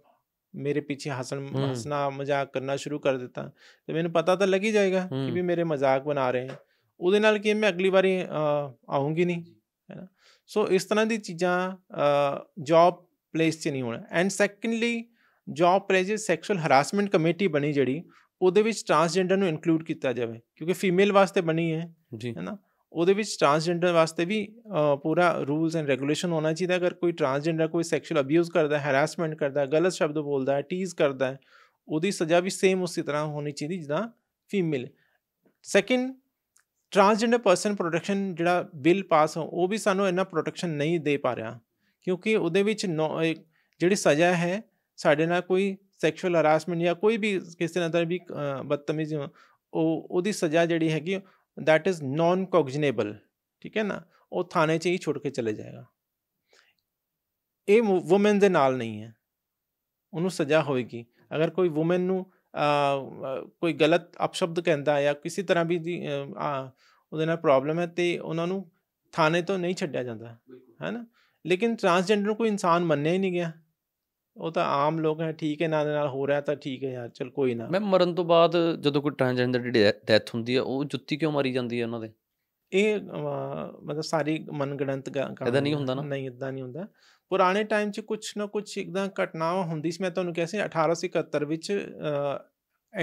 ਮੇਰੇ ਪਿੱਛੇ ਹਸਣ ਹਸਣਾ ਮਜ਼ਾਕ ਕਰਨਾ ਸ਼ੁਰੂ ਕਰ ਦਿੱਤਾ ਤੇ ਮੈਨੂੰ ਪਤਾ ਤਾਂ ਲੱਗ ਹੀ ਜਾਏਗਾ ਕਿ ਵੀ ਮੇਰੇ ਮਜ਼ਾਕ ਬਣਾ ਰਹੇ ਹਨ ਉਹਦੇ ਨਾਲ ਕਿ ਮੈਂ ਅਗਲੀ ਵਾਰੀ ਆਉਂਗੀ ਨਹੀਂ ਹੈ ਨਾ ਸੋ ਇਸ ਤਰ੍ਹਾਂ ਦੀ ਚੀਜ਼ਾਂ ਜੌਬ ਪਲੇਸ 'ਚ ਨਹੀਂ ਹੋਣਾ and secondly job place sexual harassment committee ਬਣੀ ਜਿਹੜੀ ਉਹਦੇ ਵਿੱਚ ਟਰਾਂਸਜੈਂਡਰ ਨੂੰ ਇਨਕਲੂਡ ਕੀਤਾ ਜਾਵੇ ਕਿਉਂਕਿ ਫੀਮੇਲ ਵਾਸਤੇ ਬਣੀ ਹੈ ਜੀ ਹੈਨਾ ਉਹਦੇ ਵਿੱਚ ਟਰਾਂਸਜੈਂਡਰ ਵਾਸਤੇ ਵੀ ਪੂਰਾ ਰੂਲਸ ਐਂਡ ਰੈਗੂਲੇਸ਼ਨ ਹੋਣਾ ਚਾਹੀਦਾ ਅਗਰ ਕੋਈ ਟਰਾਂਸਜੈਂਡਰ ਕੋਈ ਸੈਕਸ਼ੂਅਲ ਅਬਿਊਜ਼ ਕਰਦਾ ਹੈ ਹਰਾਸਮੈਂਟ ਕਰਦਾ ਹੈ ਗਲਤ ਸ਼ਬਦ ਬੋਲਦਾ ਹੈ ਟੀਜ਼ ਕਰਦਾ ਹੈ ਉਹਦੀ ਸਜ਼ਾ ਵੀ ਸੇਮ ਉਸੇ ਤਰ੍ਹਾਂ ਹੋਣੀ ਚਾਹੀਦੀ ਜਿਦਾ female second transgender person protection ਜਿਹੜਾ ਬਿੱਲ ਪਾਸ ਹੋ ਉਹ ਵੀ ਸਾਨੂੰ ਇੰਨਾ ਪ੍ਰੋਟੈਕਸ਼ਨ ਨਹੀਂ ਦੇ ਪਾ ਰਿਹਾ ਕਿਉਂਕਿ ਉਹਦੇ ਵਿੱਚ ਜਿਹੜੀ ਸਜ਼ਾ ਹੈ ਸਾਡੇ ਨਾਲ ਕੋਈ ਸੈਕਸ਼ੂਅਲ ਹਰਾਸਮੈਂਟ ਜਾਂ ਕੋਈ ਵੀ ਕਿਸੇ ਨਾਲ ਵੀ ਬਦਤਮੀਜ਼ੀ ਉਹ ਉਹਦੀ ਸਜ਼ਾ ਜਿਹੜੀ ਹੈਗੀ दैट इज़ नॉन कॉग्जनेबल ਠੀਕ ਹੈ ਨਾ ਉਹ ਥਾਣੇ 'ਚ ਹੀ ਛੁੱਟ ਕੇ ਚਲੇ ਜਾਏਗਾ ਇਹ ਔਮਨ ਦੇ ਨਾਲ ਨਹੀਂ ਹੈ ਉਹਨੂੰ ਸਜ਼ਾ ਹੋਏਗੀ ਅਗਰ ਕੋਈ ਔਮਨ ਨੂੰ ਕੋਈ ਗਲਤ ਅਪਸ਼ਬਦ ਕਹਿੰਦਾ ਜਾਂ ਕਿਸੇ ਤਰ੍ਹਾਂ ਵੀ ਉਹਦੇ ਨਾਲ ਪ੍ਰੋਬਲਮ ਹੈ ਤੇ ਉਹਨਾਂ ਨੂੰ ਥਾਣੇ ਤੋਂ ਨਹੀਂ ਛੱਡਿਆ ਜਾਂਦਾ ਹੈ ਨਾ ਲੇਕਿਨ ਟਰਾਂਸਜੈਂਡਰ ਨੂੰ ਕੋਈ ਇਨਸਾਨ ਮੰਨਿਆ ਹੀ ਨਹੀਂ ਗਿਆ ਉਹ ਤਾਂ ਆਮ ਲੋਕ ਹੈ ਠੀਕ ਹੈ ਨਾਲ ਦੇ ਨਾਲ ਹੋ ਰਿਹਾ ਤਾਂ ਠੀਕ ਹੈ ਯਾਰ ਚਲ ਕੋਈ ਨਾ ਮੈਂ ਮਰਨ ਤੋਂ ਬਾਅਦ ਜਦੋਂ ਕੋਈ ਟ੍ਰਾਂਸਜੈਂਡਰ ਦੀ ਡੈਥ ਹੁੰਦੀ ਹੈ ਉਹ ਜੁੱਤੀ ਕਿਉਂ ਮਾਰੀ ਜਾਂਦੀ ਹੈ ਉਹਨਾਂ ਦੇ ਇਹ ਮਤਲਬ ਸਾਰੀ ਮਨਗੜੰਤ ਕੰਮ ਇਦਾਂ ਨਹੀਂ ਹੁੰਦਾ ਨਾ ਨਹੀਂ ਇਦਾਂ ਨਹੀਂ ਹੁੰਦਾ ਪੁਰਾਣੇ ਟਾਈਮ 'ਚ ਕੁਝ ਨਾ ਕੁਝ ਇਦਾਂ ਘਟਨਾਵਾਂ ਹੁੰਦੀ ਸੀ ਮੈਂ ਤੁਹਾਨੂੰ ਕਹਿੰਦਾ ਸੀ 1871 ਵਿੱਚ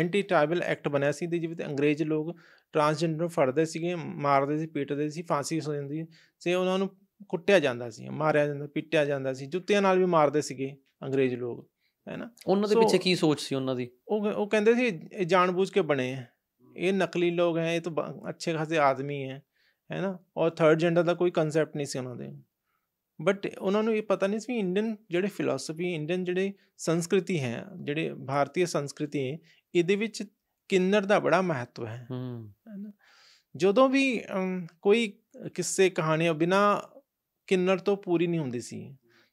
ਐਂਟੀ ਟ੍ਰਾਈਬਲ ਐਕਟ ਬਣਿਆ ਸੀ ਦੇ ਜਿਹਦੇ ਅੰਗਰੇਜ਼ ਲੋਕ ਟ੍ਰਾਂਸਜੈਂਡਰ ਨੂੰ ਫੜਦੇ ਸੀਗੇ ਮਾਰਦੇ ਸੀ ਪੀਟਦੇ ਸੀ ਫਾਂਸੀ ਹੋ ਜਾਂਦੀ ਸੀ ਉਹਨਾਂ ਨੂੰ ਕੁੱਟਿਆ ਜਾਂਦਾ ਸੀ ਮਾਰਿਆ ਜਾਂਦਾ ਪਿੱਟਿਆ ਜਾਂਦਾ ਸੀ ਜੁੱਤੀਆਂ ਨਾਲ ਵੀ ਮਾਰਦੇ ਸੀਗੇ ਅੰਗਰੇਜ਼ ਲੋਕ ਹੈ ਨਾ ਉਹਨਾਂ ਦੇ ਪਿੱਛੇ ਕੀ ਸੋਚ ਸੀ ਉਹਨਾਂ ਦੀ ਉਹ ਉਹ ਕਹਿੰਦੇ ਸੀ ਇਹ ਜਾਣਬੁੱਝ ਕੇ ਬਣੇ ਹੈ ਇਹ ਨਕਲੀ ਲੋਕ ਹੈ ਇਹ ਤਾਂ ਅੱਛੇ ਖਾਸੇ ਆਦਮੀ ਹੈ ਹੈ ਨਾ ਔਰ ਥਰਡ ਜੈਂਡਰ ਦਾ ਕੋਈ ਕਨਸੈਪਟ ਨਹੀਂ ਸੀ ਉਹਨਾਂ ਦੇ ਬਟ ਉਹਨਾਂ ਨੂੰ ਇਹ ਪਤਾ ਨਹੀਂ ਸੀ ਇੰਡੀਅਨ ਜਿਹੜੇ ਫਿਲਾਸਫੀ ਇੰਡੀਅਨ ਜਿਹੜੇ ਸੰਸਕ੍ਰਿਤੀ ਹੈ ਜਿਹੜੇ ਭਾਰਤੀ ਸੰਸਕ੍ਰਿਤੀ ਹੈ ਇਹਦੇ ਵਿੱਚ ਕਿੰਨਰ ਦਾ ਬੜਾ ਮਹੱਤਵ ਹੈ ਹੈ ਨਾ ਜਦੋਂ ਵੀ ਕੋਈ ਕਿੱਸੇ ਕਹਾਣੀਆਂ ਬਿਨਾ ਕਿੰਨਰ ਤੋਂ ਪੂਰੀ ਨਹੀਂ ਹੁੰਦੀ ਸੀ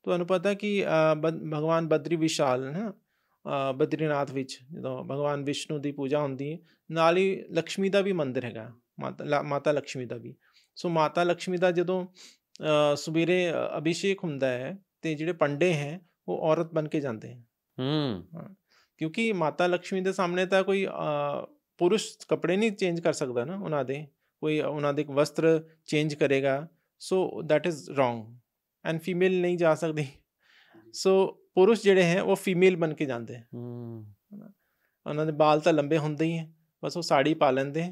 ਤੁਹਾਨੂੰ ਪਤਾ ਕਿ ਭਗਵਾਨ ਬਦਰੀ ਵਿਸ਼ਾਲ ਨਾ ਬਦਰੀਨਾਥ ਵਿੱਚ ਜਦੋਂ ਭਗਵਾਨ ਵਿਸ਼ਨੂੰ ਦੀ ਪੂਜਾ ਹੁੰਦੀ ਹੈ ਨਾਲ ਹੀ ਲక్ష్ਮੀ ਦਾ ਵੀ ਮੰਦਿਰ ਹੈਗਾ ਮਾਤਾ ਲక్ష్ਮੀ ਦਾ ਵੀ ਸੋ ਮਾਤਾ ਲక్ష్ਮੀ ਦਾ ਜਦੋਂ ਸਵੇਰੇ ਅਭਿਸ਼ੇਕ ਹੁੰਦਾ ਹੈ ਤੇ ਜਿਹੜੇ ਪੰਡੇ ਹੈ ਉਹ ਔਰਤ ਬਣ ਕੇ ਜਾਂਦੇ ਹਨ ਹੂੰ ਕਿਉਂਕਿ ਮਾਤਾ ਲక్ష్ਮੀ ਦੇ ਸਾਹਮਣੇ ਤਾਂ ਕੋਈ ਪੁਰਸ਼ ਕੱਪੜੇ ਨਹੀਂ ਚੇਂਜ ਕਰ ਸਕਦਾ ਨਾ ਉਹਨਾਂ ਦੇ ਕੋਈ ਉਹਨਾਂ ਦੇ ਵਸਤਰ ਚੇਂਜ ਕਰੇਗਾ so that is wrong and female ਨਹੀਂ ਜਾ ਸਕਦੀ ਸੋ ਪੁਰਸ਼ ਜਿਹੜੇ ਹੈ ਉਹ ਫੀਮੇਲ ਬਣ ਕੇ ਜਾਂਦੇ ਹੂੰ ਉਹਨਾਂ ਦੇ ਬਾਲ ਤਾਂ ਲੰਬੇ ਹੁੰਦੇ ਹੀ ਹੈ ਬਸ ਉਹ ਸਾੜੀ ਪਾ ਲੈਂਦੇ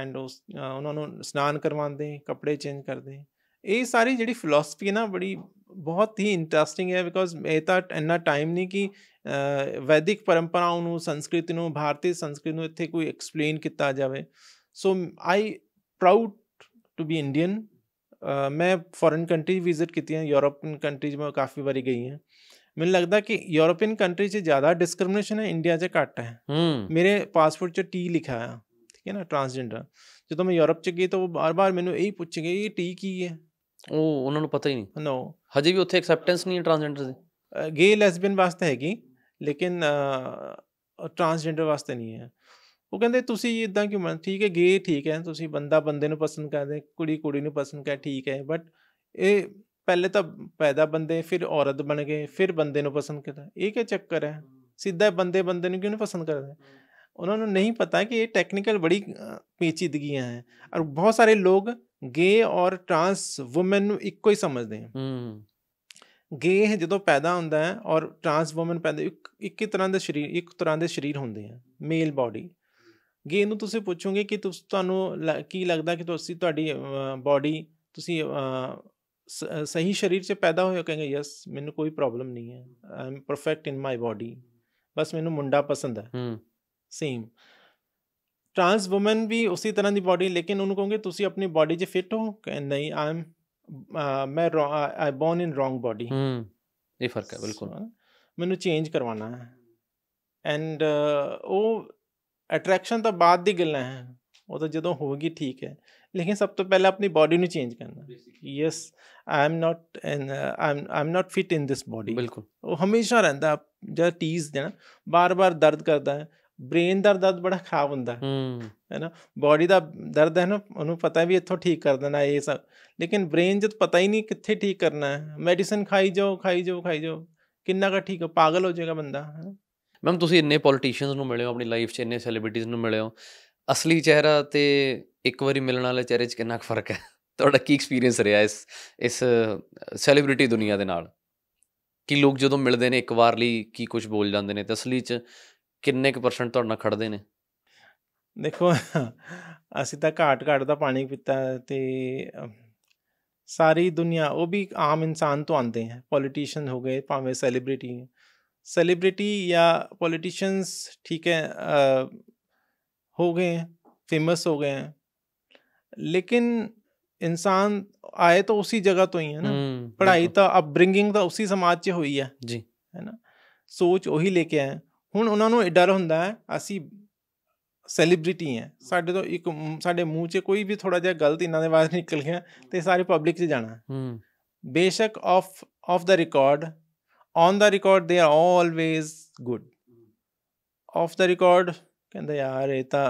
ਐਂਡ ਉਸ ਉਹਨਾਂ ਨੂੰ ਸਨਾਨ ਕਰਵਾਉਂਦੇ ਕੱਪੜੇ ਚੇਂਜ ਕਰਦੇ ਇਹ ਸਾਰੀ ਜਿਹੜੀ ਫਿਲਾਸਫੀ ਹੈ ਨਾ ਬੜੀ ਬਹੁਤ ਹੀ ਇੰਟਰਸਟਿੰਗ ਹੈ ਬਿਕੋਜ਼ ਇਹ ਤਾਂ ਇੰਨਾ ਟਾਈਮ ਨਹੀਂ ਕਿ ਵੈਦਿਕ ਪਰੰਪਰਾਵਾਂ ਨੂੰ ਸੰਸਕ੍ਰਿਤ ਨੂੰ ਭਾਰਤੀ ਸੰਸਕ੍ਰਿਤ ਨੂੰ ਇੱਥੇ ਕੋਈ ਐਕਸਪਲੇਨ ਕੀਤਾ ਜਾਵੇ so I proud to be Indian ਮੈਂ ਫੋਰਨ ਕੰਟਰੀ ਵਿਜ਼ਿਟ ਕੀਤੀਆਂ ਯੂਰੋਪੀਅਨ ਕੰਟਰੀਜ਼ ਮੈਂ ਕਾਫੀ ਵਾਰੀ ਗਈ ਹਾਂ ਮੈਨੂੰ ਲੱਗਦਾ ਕਿ ਯੂਰੋਪੀਅਨ ਕੰਟਰੀ 'ਚ ਜ਼ਿਆਦਾ ਡਿਸਕ੍ਰਿਮੀਨੇਸ਼ਨ ਹੈ ਇੰਡੀਆ 'ਚ ਘੱਟ ਹੈ ਮੇਰੇ ਪਾਸਪੋਰਟ 'ਚ ਟੀ ਲਿਖਿਆ ਆ ਠੀਕ ਹੈ ਨਾ ਟਰਾਂਸਜੈਂਡਰ ਜਦੋਂ ਮੈਂ ਯੂਰਪ 'ਚ ਗਈ ਤਾਂ ਉਹ ਬਾਰ-ਬਾਰ ਮੈਨੂੰ ਇਹ ਪੁੱਛ ਗਏ ਇਹ ਟੀ ਕੀ ਹੈ ਉਹ ਉਹਨਾਂ ਨੂੰ ਪਤਾ ਹੀ ਨਹੀਂ ਨੋ ਹਜੇ ਵੀ ਉੱਥੇ ਐਕਸੈਪਟੈਂਸ ਨਹੀਂ ਹੈ ਟਰਾਂਸਜੈਂਡਰ ਦੀ ਗੇ ਲੈਸਬੀਅਨ ਵਾਸਤੇ ਹੈਗੀ ਲੇਕਿਨ ਟਰਾਂਸਜੈਂਡਰ ਵਾਸਤੇ ਨਹੀਂ ਹੈ ਉਹ ਕਹਿੰਦੇ ਤੁਸੀਂ ਇਦਾਂ ਕਿਉਂ ਮੰਨ ਠੀਕ ਹੈ ਗੇ ਠੀਕ ਹੈ ਤੁਸੀਂ ਬੰਦਾ ਬੰਦੇ ਨੂੰ ਪਸੰਦ ਕਰਦੇ ਕੁੜੀ ਕੁੜੀ ਨੂੰ ਪਸੰਦ ਕਰ ਠੀਕ ਹੈ ਬਟ ਇਹ ਪਹਿਲੇ ਤਾਂ ਪੈਦਾ ਬੰਦੇ ਫਿਰ ਔਰਤ ਬਣ ਗਏ ਫਿਰ ਬੰਦੇ ਨੂੰ ਪਸੰਦ ਕਰਦਾ ਇਹ ਕੀ ਚੱਕਰ ਹੈ ਸਿੱਧਾ ਬੰਦੇ ਬੰਦੇ ਨੂੰ ਕਿਉਂ ਨਹੀਂ ਪਸੰਦ ਕਰਦੇ ਉਹਨਾਂ ਨੂੰ ਨਹੀਂ ਪਤਾ ਕਿ ਇਹ ਟੈਕਨੀਕਲ ਬੜੀ ਪੇਚੀਦਗੀਆਂ ਹੈ ਔਰ ਬਹੁਤ ਸਾਰੇ ਲੋਗ ਗੇ ਔਰ ਟਰਾਂਸ ਔਮਨ ਨੂੰ ਇੱਕੋ ਹੀ ਸਮਝਦੇ ਹਨ ਹੂੰ ਗੇ ਹੈ ਜਦੋਂ ਪੈਦਾ ਹੁੰਦਾ ਹੈ ਔਰ ਟਰਾਂਸ ਔਮਨ ਪੈਦਾ ਇੱਕ ਇੱਕ ਤਰ੍ਹਾਂ ਦੇ ਸਰੀਰ ਇੱਕ ਤਰ੍ਹਾਂ ਦੇ ਸਰੀਰ ਹੁੰਦੇ ਆ ਮੇਲ ਬਾਡੀ ਗੇ ਨੂੰ ਤੁਸੀਂ ਪੁੱਛੋਗੇ ਕਿ ਤੁਹਾਨੂੰ ਕੀ ਲੱਗਦਾ ਕਿ ਤੁਸੀਂ ਤੁਹਾਡੀ ਬਾਡੀ ਤੁਸੀਂ ਸਹੀ ਸਰੀਰ 'ਚ ਪੈਦਾ ਹੋਏ ਹੋ ਕਹਿੰਗੇ ਯੈਸ ਮੈਨੂੰ ਕੋਈ ਪ੍ਰੋਬਲਮ ਨਹੀਂ ਹੈ ਆਮ ਪਰਫੈਕਟ ਇਨ ਮਾਈ ਬਾਡੀ ਬਸ ਮੈਨੂੰ ਮੁੰਡਾ ਪਸੰਦ ਹੈ ਹਮ ਸੇਮ ਟਰਾਂਸ ਔਮਨ ਵੀ ਉਸੇ ਤਰ੍ਹਾਂ ਦੀ ਬਾਡੀ ਲੇਕਿਨ ਉਹਨੂੰ ਕਹੋਗੇ ਤੁਸੀਂ ਆਪਣੀ ਬਾਡੀ 'ਚ ਫਿੱਟ ਹੋ ਕਹਿੰਦੇ ਨਹੀਂ ਆਮ ਮੈਂ I born in wrong body hmm ਇਹ ਫਰਕ ਹੈ ਬਿਲਕੁਲ ਮੈਨੂੰ ਚੇਂਜ ਕਰਵਾਉਣਾ ਹੈ ਐਂਡ ਉਹ ਅਟਰੈਕਸ਼ਨ ਤਾਂ ਬਾਅਦ ਦੀ ਗੱਲਾਂ ਹੈ ਉਹ ਤਾਂ ਜਦੋਂ ਹੋਗੀ ਠੀਕ ਹੈ ਲੇਕਿਨ ਸਭ ਤੋਂ ਪਹਿਲਾਂ ਆਪਣੀ ਬਾਡੀ ਨੂੰ ਚੇਂਜ ਕਰਨਾ yes I'm not I'm I'm not fit in this body ਬਿਲਕੁਲ ਉਹ ਹਮੇਸ਼ਾ ਰਹਿੰਦਾ ਜਦ ਟੀਜ਼ ਦੇਣਾ ਬਾਰ-ਬਾਰ ਦਰਦ ਕਰਦਾ ਹੈ ਬ੍ਰੇਨ ਦਾ ਦਰਦ ਬੜਾ ਖਾਬ ਹੁੰਦਾ ਹੈ ਹੈ ਨਾ ਬਾਡੀ ਦਾ ਦਰਦ ਹੈ ਨਾ ਉਹਨੂੰ ਪਤਾ ਵੀ ਇੱਥੋਂ ਠੀਕ ਕਰ ਦੇਣਾ ਇਹ ਸਭ ਲੇਕਿਨ ਬ੍ਰੇਨ ਜਦ ਪਤਾ ਹੀ ਨਹੀਂ ਕਿੱਥੇ ਠੀਕ ਕਰਨਾ ਹੈ ਮੈਡੀਸਨ ਖਾਈ ਜਾਓ ਖਾਈ ਜਾਓ ਖਾਈ ਜਾਓ ਕਿੰਨਾ ਕਾ ਠੀਕ ਹੈ ਪਾਗਲ ਹੋ ਜਾਏਗਾ ਬੰਦਾ ਹੈ ਮੈਮ ਤੁਸੀਂ ਇੰਨੇ ਪੋਲੀਟੀਸ਼ੀਅਨਸ ਨੂੰ ਮਿਲੇ ਹੋ ਆਪਣੀ ਲਾਈਫ 'ਚ ਇੰਨੇ ਸੈਲੀਬ੍ਰਿਟੀਜ਼ ਨੂੰ ਮਿਲੇ ਹੋ ਅਸਲੀ ਚਿਹਰਾ ਤੇ ਇੱਕ ਵਾਰੀ ਮਿਲਣ ਵਾਲੇ ਚਿਹਰੇ 'ਚ ਕਿੰਨਾ ਫਰਕ ਹੈ ਤੁਹਾਡਾ ਕੀ ਐਕਸਪੀਰੀਅੰਸ ਰਿਹਾ ਇਸ ਇਸ ਸੈਲੀਬ੍ਰਿਟੀ ਦੁਨੀਆ ਦੇ ਨਾਲ ਕਿ ਲੋਕ ਜਦੋਂ ਮਿਲਦੇ ਨੇ ਇੱਕ ਵਾਰ ਲਈ ਕੀ ਕੁਝ ਬੋਲ ਜਾਂਦੇ ਨੇ ਤੇ ਅਸਲੀ 'ਚ ਕਿੰਨੇ ਕੁ ਪਰਸੈਂਟ ਤੁਹਾਡੇ ਨਾਲ ਖੜਦੇ ਨੇ ਦੇਖੋ ਅਸੀਂ ਤਾਂ ਘਾਟ ਘਾਟ ਦਾ ਪਾਣੀ ਪੀਤਾ ਤੇ ਸਾਰੀ ਦੁਨੀਆ ਉਹ ਵੀ ਆਮ ਇਨਸਾਨ ਤੋਂ ਆਉਂਦੇ ਹੈ ਪੋਲੀਟੀਸ਼ੀਅਨ ਹੋ ਗਏ ਭਾਵੇਂ ਸੈਲੀਬ੍ਰਿਟੀ सेलिब्रिटी या पॉलिटिशियंस ठीक है हो गए हैं फेमस हो गए हैं लेकिन इंसान आए तो उसी जगह तो ही है ना पढ़ाई तो ਅਪਬ੍ਰਿੰਗਿੰਗ ਤਾਂ ਉਸੇ ਸਮਾਜ 'ਚ ਹੋਈ ਹੈ ਜੀ ਹੈ ਨਾ ਸੋਚ ਉਹੀ ਲੈ ਕੇ ਆਏ ਹੁਣ ਉਹਨਾਂ ਨੂੰ ਡਰ ਹੁੰਦਾ ਹੈ ਅਸੀਂ ਸੈਲੀਬ੍ਰਿਟੀ ਹੈ ਸਾਡੇ ਤੋਂ ਇੱਕ ਸਾਡੇ ਮੂੰਹ 'ਚ ਕੋਈ ਵੀ ਥੋੜਾ ਜਿਹਾ ਗਲਤ ਇਹਨਾਂ ਦੇ ਵਾਸਤੇ ਨਿਕਲ ਗਿਆ ਤੇ ਸਾਰੇ ਪਬਲਿਕ 'ਚ ਜਾਣਾ ਹੂੰ ਬੇਸ਼ੱਕ off off the record on the record they are always good hmm. off the record ਕਹਿੰਦਾ ਯਾਰ ਇਹ ਤਾਂ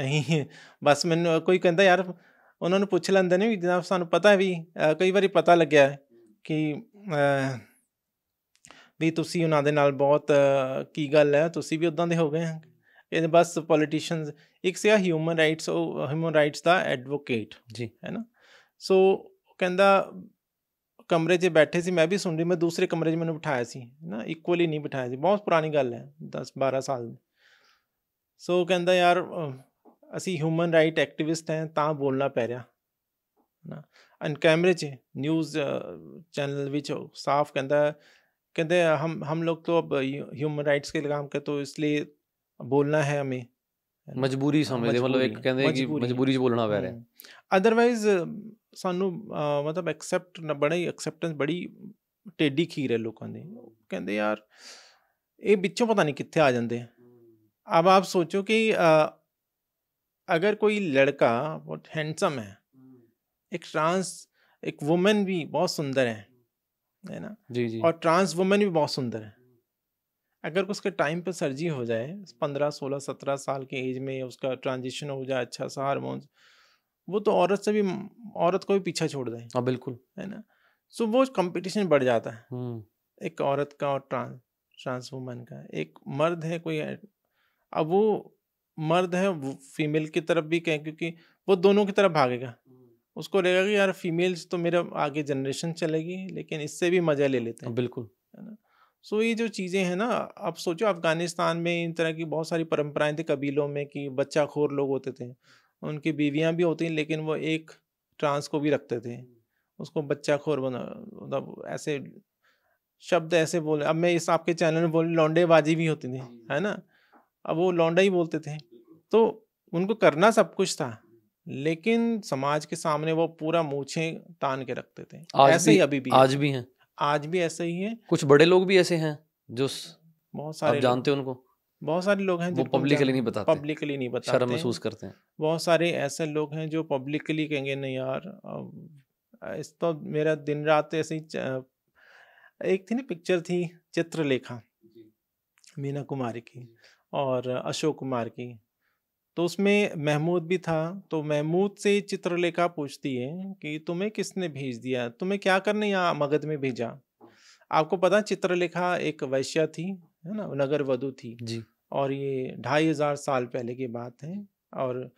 ਅਹੀਂ ਬਸ ਮੈਨੂੰ ਕੋਈ ਕਹਿੰਦਾ ਯਾਰ ਉਹਨਾਂ ਨੂੰ ਪੁੱਛ ਲੈਂਦੇ ਨੇ ਵੀ ਜਨਾਬ ਸਾਨੂੰ ਪਤਾ ਵੀ ਕਈ ਵਾਰੀ ਪਤਾ ਲੱਗਿਆ ਕਿ ਵੀ ਤੁਸੀਂ ਉਹਨਾਂ ਦੇ ਨਾਲ ਬਹੁਤ ਕੀ ਗੱਲ ਹੈ ਤੁਸੀਂ ਵੀ ਉਦਾਂ ਦੇ ਹੋ ਗਏ ਇਹ ਬਸ ਪੋਲੀਟੀਸ਼ੀਅਨਸ ਇੱਕ ਸਿਆ ਹਿਊਮਨ ਰਾਈਟਸ ਹਿਊਮਨ ਰਾਈਟਸ ਦਾ ਐਡਵੋਕੇਟ ਜੀ ਹੈ ਨਾ ਸੋ ਕਹਿੰਦਾ ਕਮਰੇ 'ਚ ਬੈਠੇ ਸੀ ਮੈਂ ਵੀ ਸੁਣ ਰਹੀ ਮੈਂ ਦੂਸਰੇ ਕਮਰੇ 'ਚ ਮੈਨੂੰ ਬਿਠਾਇਆ ਸੀ ਨਾ ਇਕੁਅਲੀ ਨਹੀਂ ਬਿਠਾਇਆ ਸੀ ਬਹੁਤ ਪੁਰਾਣੀ ਗੱਲ ਹੈ 10 12 ਸਾਲ ਦੀ ਸੋ ਕਹਿੰਦਾ ਯਾਰ ਅਸੀਂ ਹਿਊਮਨ ਰਾਈਟ ਐਕਟਿਵਿਸਟ ਹਾਂ ਤਾਂ ਬੋਲਣਾ ਪੈ ਰਿਹਾ ਨਾ ਅਨ ਕੈਮਰੇ 'ਚ ਨਿਊਜ਼ ਚੈਨਲ ਵਿੱਚ ਸਾਫ਼ ਕਹਿੰਦਾ ਕਹਿੰਦੇ ਹਮ ਹਮ ਤੋਂ ਅਬ ਹਿਊਮਨ ਰਾਈਟਸ ਕੇ ਲਗਾਮ ਕੇ ਤੋਂ ਇਸ ਲਈ ਬੋਲਣਾ ਹੈ ਹਮੇ ਮਜਬੂਰੀ ਸਮਝਦੇ ਮਤਲਬ ਇੱਕ ਕਹਿੰਦੇ ਕਿ ਮਜਬੂਰੀ 'ਚ ਬੋਲਣਾ ਪੈ ਰਿਹਾ ਅਦਰਵਾਈਜ਼ ਸਾਨੂੰ ਮਤਲਬ ਐਕਸੈਪਟ ਬੜੀ ਐਕਸੈਪਟੈਂਸ ਬੜੀ ਟੇਡੀ ਖੀਰ ਹੈ ਲੋਕਾਂ ਦੀ ਕਹਿੰਦੇ ਯਾਰ ਇਹ ਵਿੱਚੋਂ ਪਤਾ ਨਹੀਂ ਕਿੱਥੇ ਆ ਜਾਂਦੇ अब आप सोचो कि अगर कोई लड़का बहुत हैंडसम है एक ट्रांस एक वुमेन भी बहुत सुंदर है है ना जी जी और ट्रांस वुमेन भी बहुत सुंदर है अगर उसके टाइम पर सर्जरी हो जाए पंद्रह सोलह सत्रह साल के एज में उसका ट्रांजिशन हो जाए अच्छा सा हारमोन्स वो तो औरत से भी औरत को भी पीछा छोड़ दें हाँ, बिल्कुल है ना सो वो कंपटीशन बढ़ जाता है हम्म। एक औरत का और ट्रांस ट्रांस का एक मर्द है कोई अब वो मर्द है वो फीमेल की तरफ भी कहें क्योंकि वो दोनों की तरफ भागेगा हम्म। उसको रहेगा कि यार फीमेल्स तो मेरा आगे जनरेशन चलेगी लेकिन इससे भी मज़ा ले लेते हैं हाँ, बिल्कुल है ना सो ये जो चीज़ें हैं ना आप सोचो अफगानिस्तान में इन तरह की बहुत सारी परंपराएं थी कबीलों में कि बच्चा खोर लोग होते थे उनकी बीवियाँ भी होती लेकिन वो एक ट्रांस को भी रखते थे उसको बच्चा खोर बना मतलब ऐसे शब्द ऐसे बोले अब मैं इस आपके चैनल में बोली लौंडेबाजी भी होती थी हाँ है ना अब वो लौंडा ही बोलते थे तो उनको करना सब कुछ था लेकिन समाज के सामने वो पूरा मूछे तान के रखते थे ऐसे ही अभी भी आज भी हैं आज भी ऐसे ही है कुछ बड़े लोग भी ऐसे हैं जो बहुत सारे आप जानते उनको बहुत सारे लोग हैं जो पब्लिकली नहीं बताते पब्लिकली नहीं बताते शर्म महसूस करते हैं बहुत सारे ऐसे लोग हैं जो पब्लिकली कहेंगे नहीं यार इस तो मेरा दिन रात ऐसे ही एक थी ना पिक्चर थी चित्रलेखा मीना कुमारी की और अशोक कुमार की तो उसमें महमूद भी था तो महमूद से चित्रलेखा पूछती है कि तुम्हें किसने भेज दिया तुम्हें क्या करने यहाँ मगध में भेजा हाँ। आपको पता चित्रलेखा एक वैश्या थी है ना नगर वधु थी जी और ये ढाई हजार साल पहले की बात है और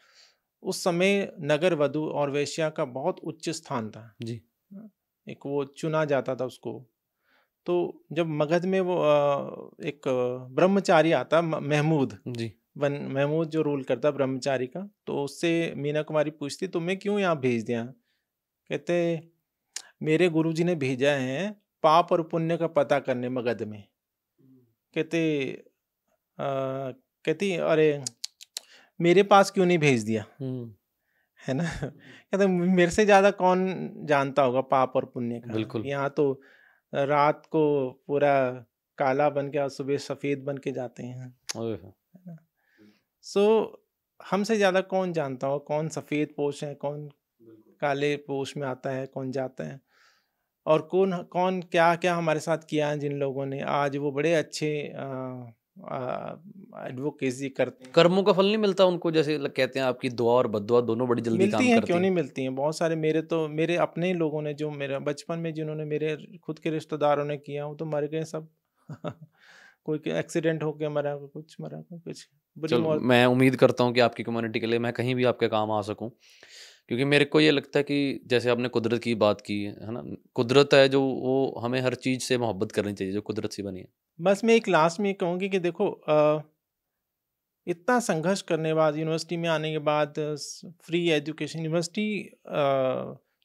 उस समय नगर वधु और वैश्या का बहुत उच्च स्थान था जी एक वो चुना जाता था उसको तो जब मगध में वो एक ब्रह्मचारी आता महमूद जी वन महमूद जो रूल करता ब्रह्मचारी का तो उससे मीना कुमारी पूछती तुम्हें क्यों यहाँ भेज दिया कहते मेरे गुरुजी ने भेजा है पाप और पुण्य का पता करने मगध में कहते कहती अरे मेरे पास क्यों नहीं भेज दिया है ना कहते मेरे से ज़्यादा कौन जानता होगा पाप और पुण्य का बिल्कुल यहाँ तो रात को पूरा काला बन के और सुबह सफ़ेद बन के जाते हैं सो so, हमसे ज़्यादा कौन जानता हो कौन सफ़ेद पोष है कौन काले पोष में आता है कौन जाता है और कौन कौन क्या क्या हमारे साथ किया है जिन लोगों ने आज वो बड़े अच्छे एडवोकेसी करते हैं कर्मों का फल नहीं मिलता उनको जैसे कहते हैं आपकी दुआ और बदुआ दोनों बड़ी जल्दी मिलती काम हैं क्यों नहीं मिलती हैं बहुत सारे मेरे तो मेरे अपने लोगों ने जो मेरा बचपन में जिन्होंने मेरे खुद के रिश्तेदारों ने किया वो तो मर गए सब [laughs] कोई एक्सीडेंट हो गया मरा कुछ मरा कुछ मैं उम्मीद करता हूँ कि आपकी कम्युनिटी के लिए मैं कहीं भी आपके काम आ सकूँ क्योंकि मेरे को ये लगता है कि जैसे आपने कुदरत की बात की है ना कुदरत है जो वो हमें हर चीज़ से मोहब्बत करनी चाहिए जो कुदरत से बनी है बस मैं एक लास्ट में कहूँगी कि देखो आ, इतना संघर्ष करने बाद यूनिवर्सिटी में आने के बाद फ्री एजुकेशन यूनिवर्सिटी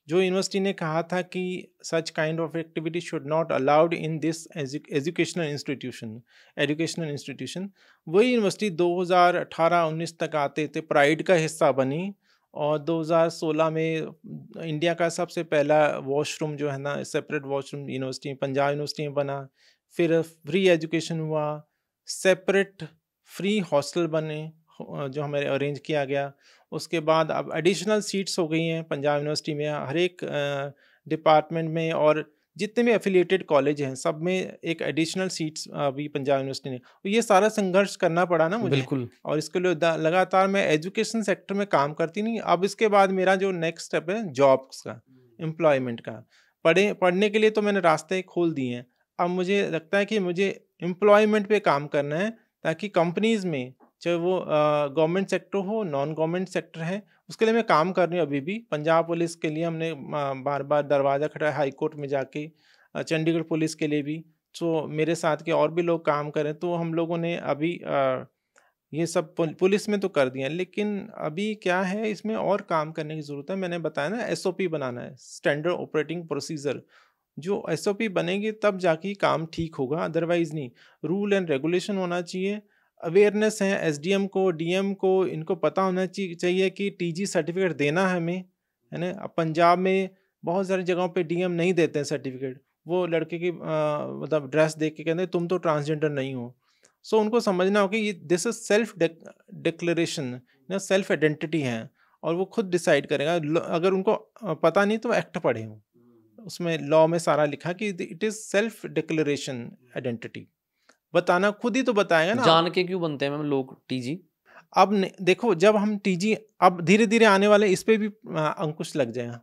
जो यूनिवर्सिटी ने कहा था कि such kind of activity should not allowed in this educational institution educational institution वही यूनिवर्सिटी 2018-19 तक आते थे प्राइड का हिस्सा बनी और 2016 में इंडिया का सबसे पहला वॉशरूम जो है ना separate washroom university Punjab university में बना फिर फ्री एजुकेशन हुआ सेपरेट फ्री हॉस्टल बने जो हमें अरेंज किया गया उसके बाद अब एडिशनल सीट्स हो गई हैं पंजाब यूनिवर्सिटी में हर एक डिपार्टमेंट में और जितने भी एफिलिएटेड कॉलेज हैं सब में एक एडिशनल सीट्स अभी पंजाब यूनिवर्सिटी ने तो ये सारा संघर्ष करना पड़ा ना मुझे बिल्कुल और इसके लिए लगातार मैं एजुकेशन सेक्टर में काम करती नहीं अब इसके बाद मेरा जो नेक्स्ट स्टेप है जॉब्स का एम्प्लॉयमेंट का पढ़े पढ़ने के लिए तो मैंने रास्ते खोल दिए हैं अब मुझे लगता है कि मुझे एम्प्लॉयमेंट पे काम करना है ताकि कंपनीज़ में चाहे वो गवर्नमेंट सेक्टर हो नॉन गवर्नमेंट सेक्टर है उसके लिए मैं काम कर रही हूँ अभी भी पंजाब पुलिस के लिए हमने बार बार दरवाज़ा खटाया हाई कोर्ट में जाके चंडीगढ़ पुलिस के लिए भी तो मेरे साथ के और भी लोग काम करें तो हम लोगों ने अभी आ, ये सब पुलिस में तो कर दिया लेकिन अभी क्या है इसमें और काम करने की ज़रूरत है मैंने बताया ना एस बनाना है स्टैंडर्ड ऑपरेटिंग प्रोसीजर जो एस बनेगी तब जाके काम ठीक होगा अदरवाइज़ नहीं रूल एंड रेगुलेशन होना चाहिए अवेयरनेस है एसडीएम को डीएम को इनको पता होना चाहिए कि टीजी सर्टिफिकेट देना है हमें है ना अब पंजाब में बहुत सारी जगहों पे डीएम नहीं देते हैं सर्टिफिकेट वो लड़के की मतलब ड्रेस देख के कहते हैं तुम तो ट्रांसजेंडर नहीं हो सो so, उनको समझना हो कि ये दिस इज सेल्फ डिक्लेरेशन ना सेल्फ आइडेंटिटी है और वो खुद डिसाइड करेगा अगर उनको पता नहीं तो एक्ट पढ़े हूँ उसमें लॉ में सारा लिखा कि it is self declaration identity बताना खुद ही तो बताएगा ना जान के क्यों बनते हैं लोग टीजी अब देखो जब हम टीजी अब धीरे धीरे आने वाले इस पर भी अंकुश लग जाएगा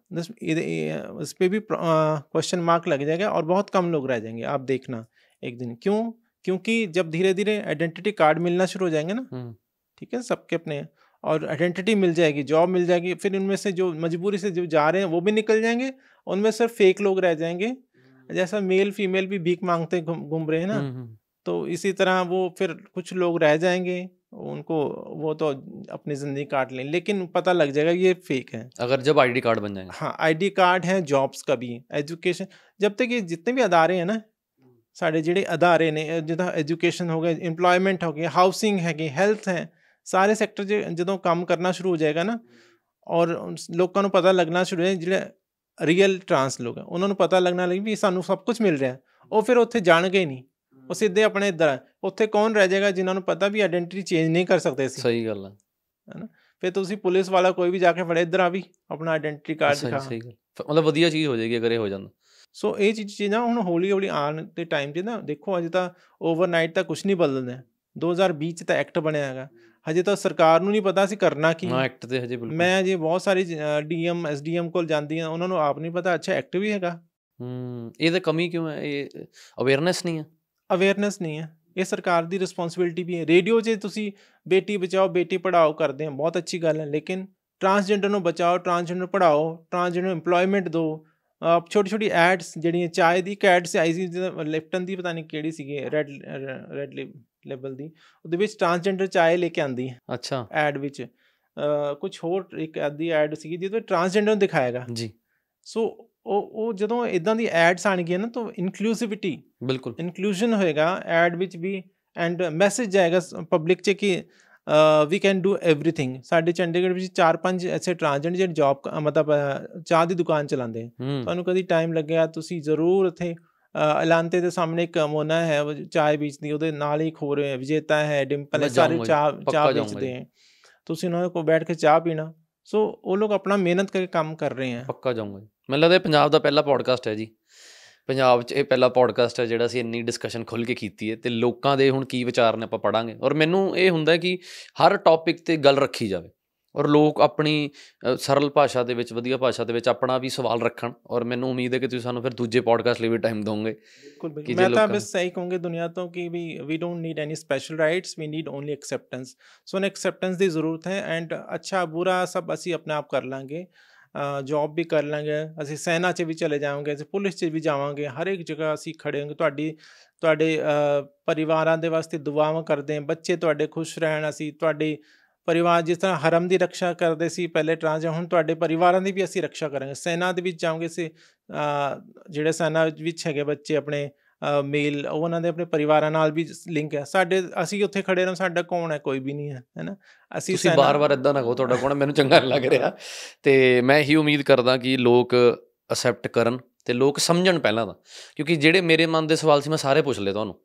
इस पर भी क्वेश्चन मार्क लग जाएगा और बहुत कम लोग रह जाएंगे आप देखना एक दिन क्यों क्योंकि जब धीरे धीरे आइडेंटिटी कार्ड मिलना शुरू हो जाएंगे ना हम्म। ठीक है सबके अपने और आइडेंटिटी मिल जाएगी जॉब मिल जाएगी फिर उनमें से जो मजबूरी से जो जा रहे हैं वो भी निकल जाएंगे उनमें सिर्फ फेक लोग रह जाएंगे हम्म। जैसा मेल फीमेल भी भीख मांगते घूम रहे हैं ना हम्म, तो इसी तरह वो फिर कुछ लोग रह जाएंगे उनको वो तो अपनी ज़िंदगी काट लें लेकिन पता लग जाएगा ये फेक है अगर जब आईडी कार्ड बन जाएंगे हाँ आईडी कार्ड है जॉब्स का भी एजुकेशन जब तक ये जितने भी अदारे हैं ना ਸਾਡੇ ਜਿਹੜੇ ਅਦਾਰੇ ਨੇ ਜਿਹਦਾ ਐਜੂਕੇਸ਼ਨ ਹੋ ਗਿਆ EMPLOYMENT ਹੋ ਗਿਆ ਹਾਊਸਿੰਗ ਹੈਗੀ ਹੈਲਥ ਹੈ ਸਾਰੇ ਸੈਕਟਰ ਜਦੋਂ ਕੰਮ ਕਰਨਾ ਸ਼ੁਰੂ ਹੋ ਜਾਏਗਾ ਨਾ ਔਰ ਲੋਕਾਂ ਨੂੰ ਪਤਾ ਲੱਗਣਾ ਸ਼ੁਰੂ ਹੋ ਜਿਹੜੇ ਰੀਅਲ ਟ੍ਰਾਂਸ ਲੋਕ ਹੈ ਉਹਨਾਂ ਨੂੰ ਪਤਾ ਲੱਗਣਾ ਲੱਗੀ ਵੀ ਸਾਨੂੰ ਸਭ ਕੁਝ ਮਿਲ ਰਿਹਾ ਉਹ ਫਿਰ ਉੱਥੇ ਜਾਣਗੇ ਨਹੀਂ ਉਹ ਸਿੱਧੇ ਆਪਣੇ ਇੱਧਰ ਉੱਥੇ ਕੌਣ ਰਹਿ ਜਾਏਗਾ ਜਿਨ੍ਹਾਂ ਨੂੰ ਪਤਾ ਵੀ ਆਇਡੈਂਟੀ ਚੇਂਜ ਨਹੀਂ ਕਰ ਸਕਦੇ ਸੀ ਸਹੀ ਗੱਲ ਹੈ ਹੈਨਾ ਫਿਰ ਤੁਸੀਂ ਪੁਲਿਸ ਵਾਲਾ ਕੋਈ ਵੀ ਜਾ ਕੇ ਫੜੇ ਇੱਧਰ ਆ ਵੀ ਆਪਣਾ ਆਇਡੈਂਟੀ ਕਾਰਡ ਦਿਖਾ ਸਹੀ ਸਹੀ ਗੱਲ ਮਤਲਬ ਵਧੀਆ ਚੀਜ਼ ਹੋ ਜਾਏਗੀ ਅਗਰ ਇਹ ਹੋ ਜਾਂਦਾ ਸੋ ਇਹ ਚੀਜ਼ ਚੀਜ਼ਾਂ ਹੁਣ ਹੌਲੀ ਹੌਲੀ ਆਉਣ ਦੇ ਟਾਈਮ 'ਚ ਨਾ ਦੇਖੋ ਅਜੇ ਤਾਂ ਓਵਰਨਾਈਟ ਤਾਂ ਕੁਝ ਨਹੀਂ ਬਦਲਣਾ 2020 ਚ ਤਾਂ ਐਕਟ ਬਣਿਆ ਹੈਗਾ ਹਜੇ ਤਾਂ ਸਰਕਾਰ ਨੂੰ ਨਹੀਂ ਪਤਾ ਸੀ ਕਰਨਾ ਕੀ ਹਾਂ ਐਕਟ ਤੇ ਹਜੇ ਬਿਲਕੁਲ ਮੈਂ ਜੇ ਬਹੁਤ ਸਾਰੀ ਡੀਐਮ ਐਸਡੀਐਮ ਕੋਲ ਜਾਂਦੀ ਆ ਉਹਨਾਂ ਨੂੰ ਆਪ ਨਹੀਂ ਪਤਾ ਅੱਛਾ ਐਕਟ ਵੀ ਹੈਗਾ ਹੂੰ ਇਹਦੇ ਕਮੀ ਕਿਉਂ ਹੈ ਇਹ ਅਵੇਅਰਨੈਸ ਨਹੀਂ ਹੈ ਅਵੇਅਰਨੈਸ ਨਹੀਂ ਹੈ ਇਹ ਸਰਕਾਰ ਦੀ ਰਿਸਪੌਂਸਿਬਿਲਟੀ ਵੀ ਹੈ ਰੇਡੀਓ 'ਚ ਤੁਸੀਂ ਬੇਟੀ ਬਚਾਓ ਬੇਟੀ ਪੜਾਓ ਕਰਦੇ ਆ ਬਹੁਤ ਅੱਛੀ ਗੱਲ ਹੈ ਲੇਕਿਨ ਟਰਾਂਸਜੈਂਡਰ ਨੂੰ ਬਚਾਓ ਟਰਾਂਸਜੈਂਡਰ ਪੜਾਓ ਟਰਾਂਸਜੈਂਡਰ ਨੂੰ EMPLOYMENT ਦਿਓ ਛੋਟੀ ਛੋਟੀ ਐਡਸ ਜਿਹੜੀਆਂ ਚਾਹ ਦੀ ਕੈਡਸ ਆਈ ਸੀ ਲਿਫਟਨ ਦੀ ਪਤਾ ਨਹੀਂ ਕਿਹੜੀ ਸੀਗੀ ਰੈਡ ਰੈਡ ਲੇਬਲ ਦੀ ਉਹਦੇ ਵਿੱਚ ਟਰਾਂਸਜੈਂਡਰ ਚਾਹ ਲੈ ਕੇ ਆਂਦੀ ਅੱਛਾ ਐਡ ਵਿੱਚ ਕੁਝ ਹੋਰ ਇੱਕ ਐਡ ਸੀਗੀ ਜਿਹਦੇ ਵਿੱਚ ਟਰਾਂਸਜੈਂਡਰ ਨੂੰ ਦਿਖਾਏਗਾ ਜੀ ਸੋ ਉਹ ਉਹ ਜਦੋਂ ਇਦਾਂ ਦੀ ਐਡਸ ਗਈਆਂ ਨਾ ਤਾਂ ਇਨਕਲੂਸਿਵਿਟੀ ਬਿਲਕੁਲ ਇਨਕਲੂਜਨ ਹੋਏਗਾ ਐਡ ਵਿੱਚ ਵੀ ਐਂਡ ਮੈਸੇਜ ਜਾਏਗਾ ਪਬਲਿਕ 'ਚ ਕਿ ਵੀ ਕੈਨ ਡੂ ਏਵਰੀਥਿੰਗ ਸਾਡੇ ਚੰਡੀਗੜ੍ਹ ਵਿੱਚ ਚਾਰ ਪੰਜ ਐਸੇ ਟ੍ਰਾਂਜੈਂਟ ਜਿਹੜੇ ਜੌਬ ਮਤਲਬ ਚਾਹ ਦੀ ਦੁਕਾਨ ਚਲਾਉਂਦੇ ਤੁਹਾਨੂੰ ਕਦੀ ਟਾਈਮ ਲੱਗਿਆ ਤੁਸੀਂ ਜ਼ਰੂਰ ਇੱਥੇ ਅਲਾਂਤੇ ਦੇ ਸਾਹਮਣੇ ਇੱਕ ਮੋਨਾ ਹੈ ਉਹ ਚਾਹ ਵੇਚਦੀ ਉਹਦੇ ਨਾਲ ਹੀ ਖੋ ਰਹੇ ਵਿਜੇਤਾ ਹੈ ਡਿੰਪਲ ਸਾਰੇ ਚਾਹ ਚਾਹ ਵੇਚਦੇ ਹੈ ਤੁਸੀਂ ਉਹਨਾਂ ਕੋਲ ਬੈਠ ਕੇ ਚਾਹ ਪੀਣਾ ਸੋ ਉਹ ਲੋਕ ਆਪਣਾ ਮਿਹਨਤ ਕਰਕੇ ਕੰਮ ਕਰ ਰਹੇ ਹੈ ਪੱਕਾ ਜਾਊਂਗਾ ਮੈਨੂੰ ਲੱਗਦਾ ਇਹ ਪੰਜਾਬ ਦਾ ਪਹਿਲਾ ਪੋਡਕਾਸਟ ਹੈ ਜੀ ਪੰਜਾਬ 'ਚ ਇਹ ਪਹਿਲਾ ਪੋਡਕਾਸਟ ਹੈ ਜਿਹੜਾ ਅਸੀਂ ਇੰਨੀ ਡਿਸਕਸ਼ਨ ਖੁੱਲ ਕੇ ਕੀਤੀ ਹੈ ਤੇ ਲੋਕਾਂ ਦੇ ਹੁਣ ਕੀ ਵਿਚਾਰ ਨੇ ਆਪਾਂ ਪੜਾਂਗੇ ਔਰ ਮੈਨੂੰ ਇਹ ਹੁੰਦਾ ਕਿ ਹਰ ਟੌਪਿਕ ਤੇ ਗੱਲ ਰੱਖੀ ਜਾਵੇ ਔਰ ਲੋਕ ਆਪਣੀ ਸਰਲ ਭਾਸ਼ਾ ਦੇ ਵਿੱਚ ਵਧੀਆ ਭਾਸ਼ਾ ਦੇ ਵਿੱਚ ਆਪਣਾ ਵੀ ਸਵਾਲ ਰੱਖਣ ਔਰ ਮੈਨੂੰ ਉਮੀਦ ਹੈ ਕਿ ਤੁਸੀਂ ਸਾਨੂੰ ਫਿਰ ਦੂਜੇ ਪੋਡਕਾਸਟ ਲਈ ਵੀ ਟਾਈਮ ਦਿਓਗੇ ਬਿਲਕੁਲ ਮੈਂ ਤਾਂ ਬਸ ਸਹੀ ਕਹੂੰਗੇ ਦੁਨੀਆ ਤੋਂ ਕਿ we we don't need any special rights we need only acceptance so ਨੇ ਐਕਸੈਪਟੈਂਸ ਦੀ ਜ਼ਰੂਰਤ ਹੈ ਐਂਡ ਅੱਛਾ ਬੁਰਾ ਸਭ ਅਸੀਂ ਆਪਣੇ ਆਪ ਕਰ ਲਾਂਗੇ ਜੌਬ ਵੀ ਕਰ ਲਾਂਗੇ ਅਸੀਂ ਸੈਨਾ 'ਚ ਵੀ ਚਲੇ ਜਾਵਾਂਗੇ ਅਸੀਂ ਪੁਲਿਸ 'ਚ ਵੀ ਜਾਵਾਂਗੇ ਹਰ ਇੱਕ ਜਗ੍ਹਾ ਅਸੀਂ ਖੜੇ ਹਾਂ ਤੁਹਾਡੀ ਤੁਹਾਡੇ ਪਰਿਵਾਰਾਂ ਦੇ ਵਾਸਤੇ ਦੁਆਵਾਂ ਕਰਦੇ ਹਾਂ ਬੱਚੇ ਤੁਹਾਡੇ ਖੁਸ਼ ਰਹਿਣ ਅਸੀਂ ਤੁਹਾਡੇ ਪਰਿਵਾਰ ਜਿਸ ਤਰ੍ਹਾਂ ਹਰਮ ਦੀ ਰੱਖਿਆ ਕਰਦੇ ਸੀ ਪਹਿਲੇ ਟ੍ਰਾਂਸ ਹੁਣ ਤੁਹਾਡੇ ਪਰਿਵਾਰਾਂ ਦੀ ਵੀ ਅਸੀਂ ਰੱਖਿਆ ਕਰਾਂਗੇ ਸੈਨਾ ਦੇ ਵਿੱਚ ਜਾਵਾਂਗੇ ਸੇ ਜਿਹੜੇ ਸੈਨਾ ਵਿੱਚ ਹੈਗੇ ਬੱਚੇ ਆਪਣੇ ਮੇਲ ਉਹਨਾਂ ਦੇ ਆਪਣੇ ਪਰਿਵਾਰਾਂ ਨਾਲ ਵੀ ਲਿੰਕ ਹੈ ਸਾਡੇ ਅਸੀਂ ਉੱਥੇ ਖੜੇ ਰਹਿ ਸਾਡਾ ਕੌਣ ਹੈ ਕੋਈ ਵੀ ਨਹੀਂ ਹੈ ਹੈਨਾ ਅਸੀਂ ਤੁਸੀਂ ਬਾਰ-ਬਾਰ ਇਦਾਂ ਨਾ ਕਹੋ ਤੁਹਾਡਾ ਕੌਣ ਮੈਨੂੰ ਚੰਗਾ ਲੱਗ ਰਿਹਾ ਤੇ ਮੈਂ ਹੀ ਉਮੀਦ ਕਰਦਾ ਕਿ ਲੋਕ ਅਸੈਪਟ ਕਰਨ ਤੇ ਲੋਕ ਸਮਝਣ ਪਹਿਲਾਂ ਤਾਂ ਕਿਉਂਕਿ ਜਿਹੜੇ ਮੇਰੇ ਮਨ ਦੇ ਸਵਾਲ ਸੀ ਮੈਂ ਸਾਰੇ ਪੁੱਛ ਲਏ ਤੁਹਾਨੂੰ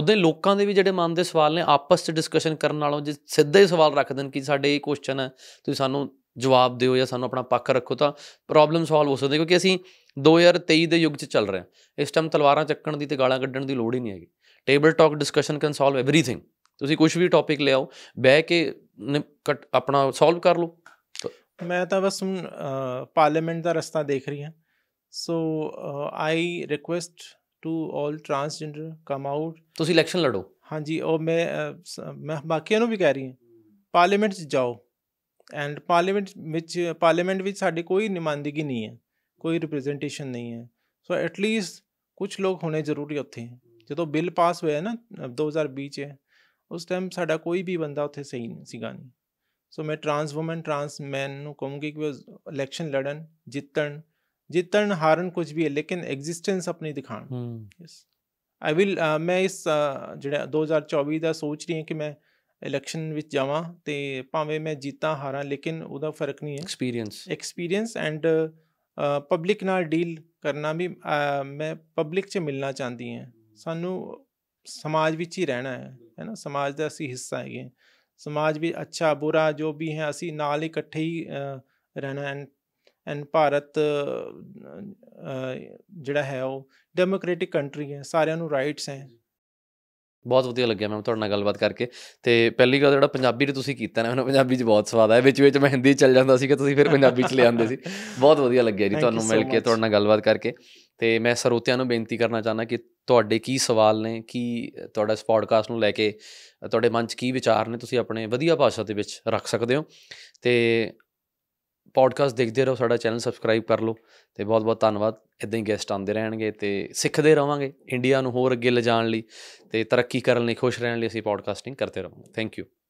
ਉਦੋਂ ਲੋਕਾਂ ਦੇ ਵੀ ਜਿਹੜੇ ਮਨ ਦੇ ਸਵਾਲ ਨੇ ਆਪਸ 'ਚ ਡਿਸਕਸ਼ਨ ਕਰਨ ਨਾਲੋਂ ਜੇ ਸਿੱਧਾ ਹੀ ਸਵਾਲ ਰੱਖ ਦੇਣ ਕਿ ਸਾਡੇ ਇਹ ਕੁਐਸਚਨ ਹੈ ਤੁਸੀਂ ਸਾਨੂੰ ਜਵਾਬ ਦਿਓ ਜਾਂ ਸਾਨੂੰ ਆਪਣਾ ਪੱਖ ਰੱਖੋ ਤਾਂ ਪ੍ਰੋਬਲਮ ਸੋਲਵ ਹੋ ਸਕਦੀ ਕਿਉਂਕਿ ਅਸੀਂ 2023 ਦੇ ਯੁੱਗ 'ਚ ਚੱਲ ਰਿਹਾ ਇਸ ਟਾਈਮ ਤਲਵਾਰਾਂ ਚੱਕਣ ਦੀ ਤੇ ਗਾਲਾਂ ਕੱਢਣ ਦੀ ਲੋੜ ਹੀ ਨਹੀਂ ਹੈਗੀ table talk discussion can solve everything ਤੁਸੀਂ ਕੁਝ ਵੀ ਟੌਪਿਕ ਲੈ ਆਓ ਬਹਿ ਕੇ ਆਪਣਾ ਸੋਲਵ ਕਰ ਲਓ ਮੈਂ ਤਾਂ ਬਸ ਪਾਰਲੀਮੈਂਟ ਦਾ ਰਸਤਾ ਦੇਖ ਰਹੀ ਹਾਂ so I request to 올 transgender come out ਤੁਸੀਂ ਇਲੈਕਸ਼ਨ ਲੜੋ ਹਾਂਜੀ ਉਹ ਮੈਂ ਮੈਂ ਬਾਕੀਆਂ ਨੂੰ ਵੀ ਕਹਿ ਰਹੀ ਹਾਂ ਪਾਰਲੀਮੈਂਟ 'ਚ ਜਾਓ ਐਂਡ ਪਾਰਲੀਮੈਂਟ ਵਿੱਚ ਪਾਰਲੀਮੈਂਟ ਵਿੱਚ ਸਾਡੀ ਕੋਈ ਨਿਮਾਨਦਗੀ ਨਹੀਂ ਹੈ ਕੋਈ ਰਿਪਰੈਜ਼ੈਂਟੇਸ਼ਨ ਨਹੀਂ ਹੈ ਸੋ ਐਟ ਲੀਸਟ ਕੁਝ ਲੋਕ ਹੋਣੇ ਜ਼ਰੂਰੀ ਉੱਥੇ ਜਦੋਂ ਬਿੱਲ ਪਾਸ ਹੋਇਆ ਨਾ 2020 ਚ ਉਸ ਟਾਈਮ ਸਾਡਾ ਕੋਈ ਵੀ ਬੰਦਾ ਉੱਥੇ ਸਹੀ ਨਹੀਂ ਸੀਗਾ ਨਹੀਂ ਸੋ ਮੈਂ ਟਰਾਂਸ ਔਮਨ ਟਰਾਂਸ ਮੈਨ ਨੂੰ ਕਹੂੰਗੀ ਕਿ ਉਹ ਇਲੈਕਸ਼ਨ ਲੜਨ ਜਿੱਤਣ ਜਿੱਤਣ ਹਾਰਨ ਕੁਝ ਵੀ ਹੈ ਲੇਕਿਨ ਐਗਜ਼ਿਸਟੈਂਸ ਆਪਣੀ ਦਿਖਾਣ ਯੈਸ ਆਈ ਵਿਲ ਮੈਂ ਇਸ ਜਿਹੜਾ 2024 ਦਾ ਸੋਚ ਰਹੀ ਹਾਂ ਕਿ ਮੈਂ ਇਲੈਕਸ਼ਨ ਵਿੱਚ ਜਾਵਾਂ ਤੇ ਭਾਵੇਂ ਮੈਂ ਜੀਤਾਂ ਹਾਰਾਂ ਲੇਕਿਨ ਉਹਦਾ ਫਰਕ ਨਹੀਂ ਹੈ ਐਕਸਪੀਰੀਅੰਸ ਐਕਸਪੀਰੀਅੰਸ ਐਂਡ ਪਬਲਿਕ ਨਾਲ ਡੀਲ ਕਰਨਾ ਵੀ ਮੈਂ ਪਬਲਿਕ 'ਚ ਮਿਲਣਾ ਚਾਹੁੰਦੀ ਹਾਂ ਸਾਨੂੰ ਸਮਾਜ ਵਿੱਚ ਹੀ ਰਹਿਣਾ ਹੈ ਹੈ ਨਾ ਸਮਾਜ ਦਾ ਅਸੀਂ ਹਿੱਸਾ ਹੈਗੇ ਸਮਾਜ ਵੀ ਅੱਛਾ ਬੁਰਾ ਜੋ ਵੀ ਹੈ ਅਸੀਂ ਨਾਲ ਇਕੱਠੇ ਹੀ ਰਹਿਣਾ ਹੈ ਐਂਡ ਭਾਰਤ ਜਿਹੜਾ ਹੈ ਉਹ ਡੈਮੋਕ੍ਰੈਟਿਕ ਕੰਟਰੀ ਹੈ ਸਾਰਿਆਂ ਨੂੰ ਰਾਈਟਸ ਹੈ ਬਹੁਤ ਵਧੀਆ ਲੱਗਿਆ ਮੈਂ ਤੁਹਾਡੇ ਨਾਲ ਗੱਲਬਾਤ ਕਰਕੇ ਤੇ ਪਹਿਲੀ ਗੱਲ ਜਿਹੜਾ ਪੰਜਾਬੀ ਤੇ ਤੁਸੀਂ ਕੀਤਾ ਨਾ ਮੈਨੂੰ ਪੰਜਾਬੀ 'ਚ ਬਹੁਤ ਸਵਾਦ ਆਇਆ ਵਿੱਚ ਵਿੱਚ ਮੈਂ ਹਿੰਦੀ ਚੱਲ ਜਾਂਦਾ ਸੀ ਕਿ ਤੁਸੀਂ ਫਿਰ ਪੰਜਾਬੀ 'ਚ ਲੈ ਆਉਂਦੇ ਸੀ ਬਹੁਤ ਵਧੀਆ ਲੱਗਿਆ ਜੀ ਤੁਹਾਨੂੰ ਮਿਲ ਕੇ ਤੁਹਾਡੇ ਨਾਲ ਗੱਲਬਾਤ ਕਰਕੇ ਤੇ ਮੈਂ ਸਰੋਤਿਆਂ ਨੂੰ ਬੇਨਤੀ ਕਰਨਾ ਚਾਹਨਾ ਕਿ ਤੁਹਾਡੇ ਕੀ ਸਵਾਲ ਨੇ ਕੀ ਤੁਹਾਡਾ ਇਸ ਪੋਡਕਾਸਟ ਨੂੰ ਲੈ ਕੇ ਤੁਹਾਡੇ ਮਨ 'ਚ ਕੀ ਵਿਚਾਰ ਨੇ ਤੁਸੀਂ ਆਪਣੇ ਵਧੀਆ ਭਾਸ਼ਾ ਦੇ ਵਿੱਚ ਰੱਖ ਸਕਦੇ ਹੋ ਤੇ ਪੋਡਕਾਸਟ ਦੇਖਦੇ ਰਹੋ ਸਾਡਾ ਚੈਨਲ ਸਬਸਕ੍ਰਾਈਬ ਕਰ ਲਓ ਤੇ ਬਹੁਤ ਬਹੁਤ ਧੰਨਵਾਦ ਇਦਾਂ ਹੀ ਗੈਸਟ ਆਉਂਦੇ ਰਹਿਣਗੇ ਤੇ ਸਿੱਖਦੇ ਰਵਾਂਗੇ ਇੰਡੀਆ ਨੂੰ ਹੋਰ ਅੱਗੇ ਲਿਜਾਣ ਲਈ ਤੇ ਤਰੱਕੀ ਕਰਨ ਲਈ ਖੁਸ਼ ਰਹਿਣ ਲਈ ਅਸੀਂ ਪੋਡਕਾਸਟਿੰਗ ਕਰਦੇ ਰਹਾਂਗੇ ਥੈਂਕ ਯੂ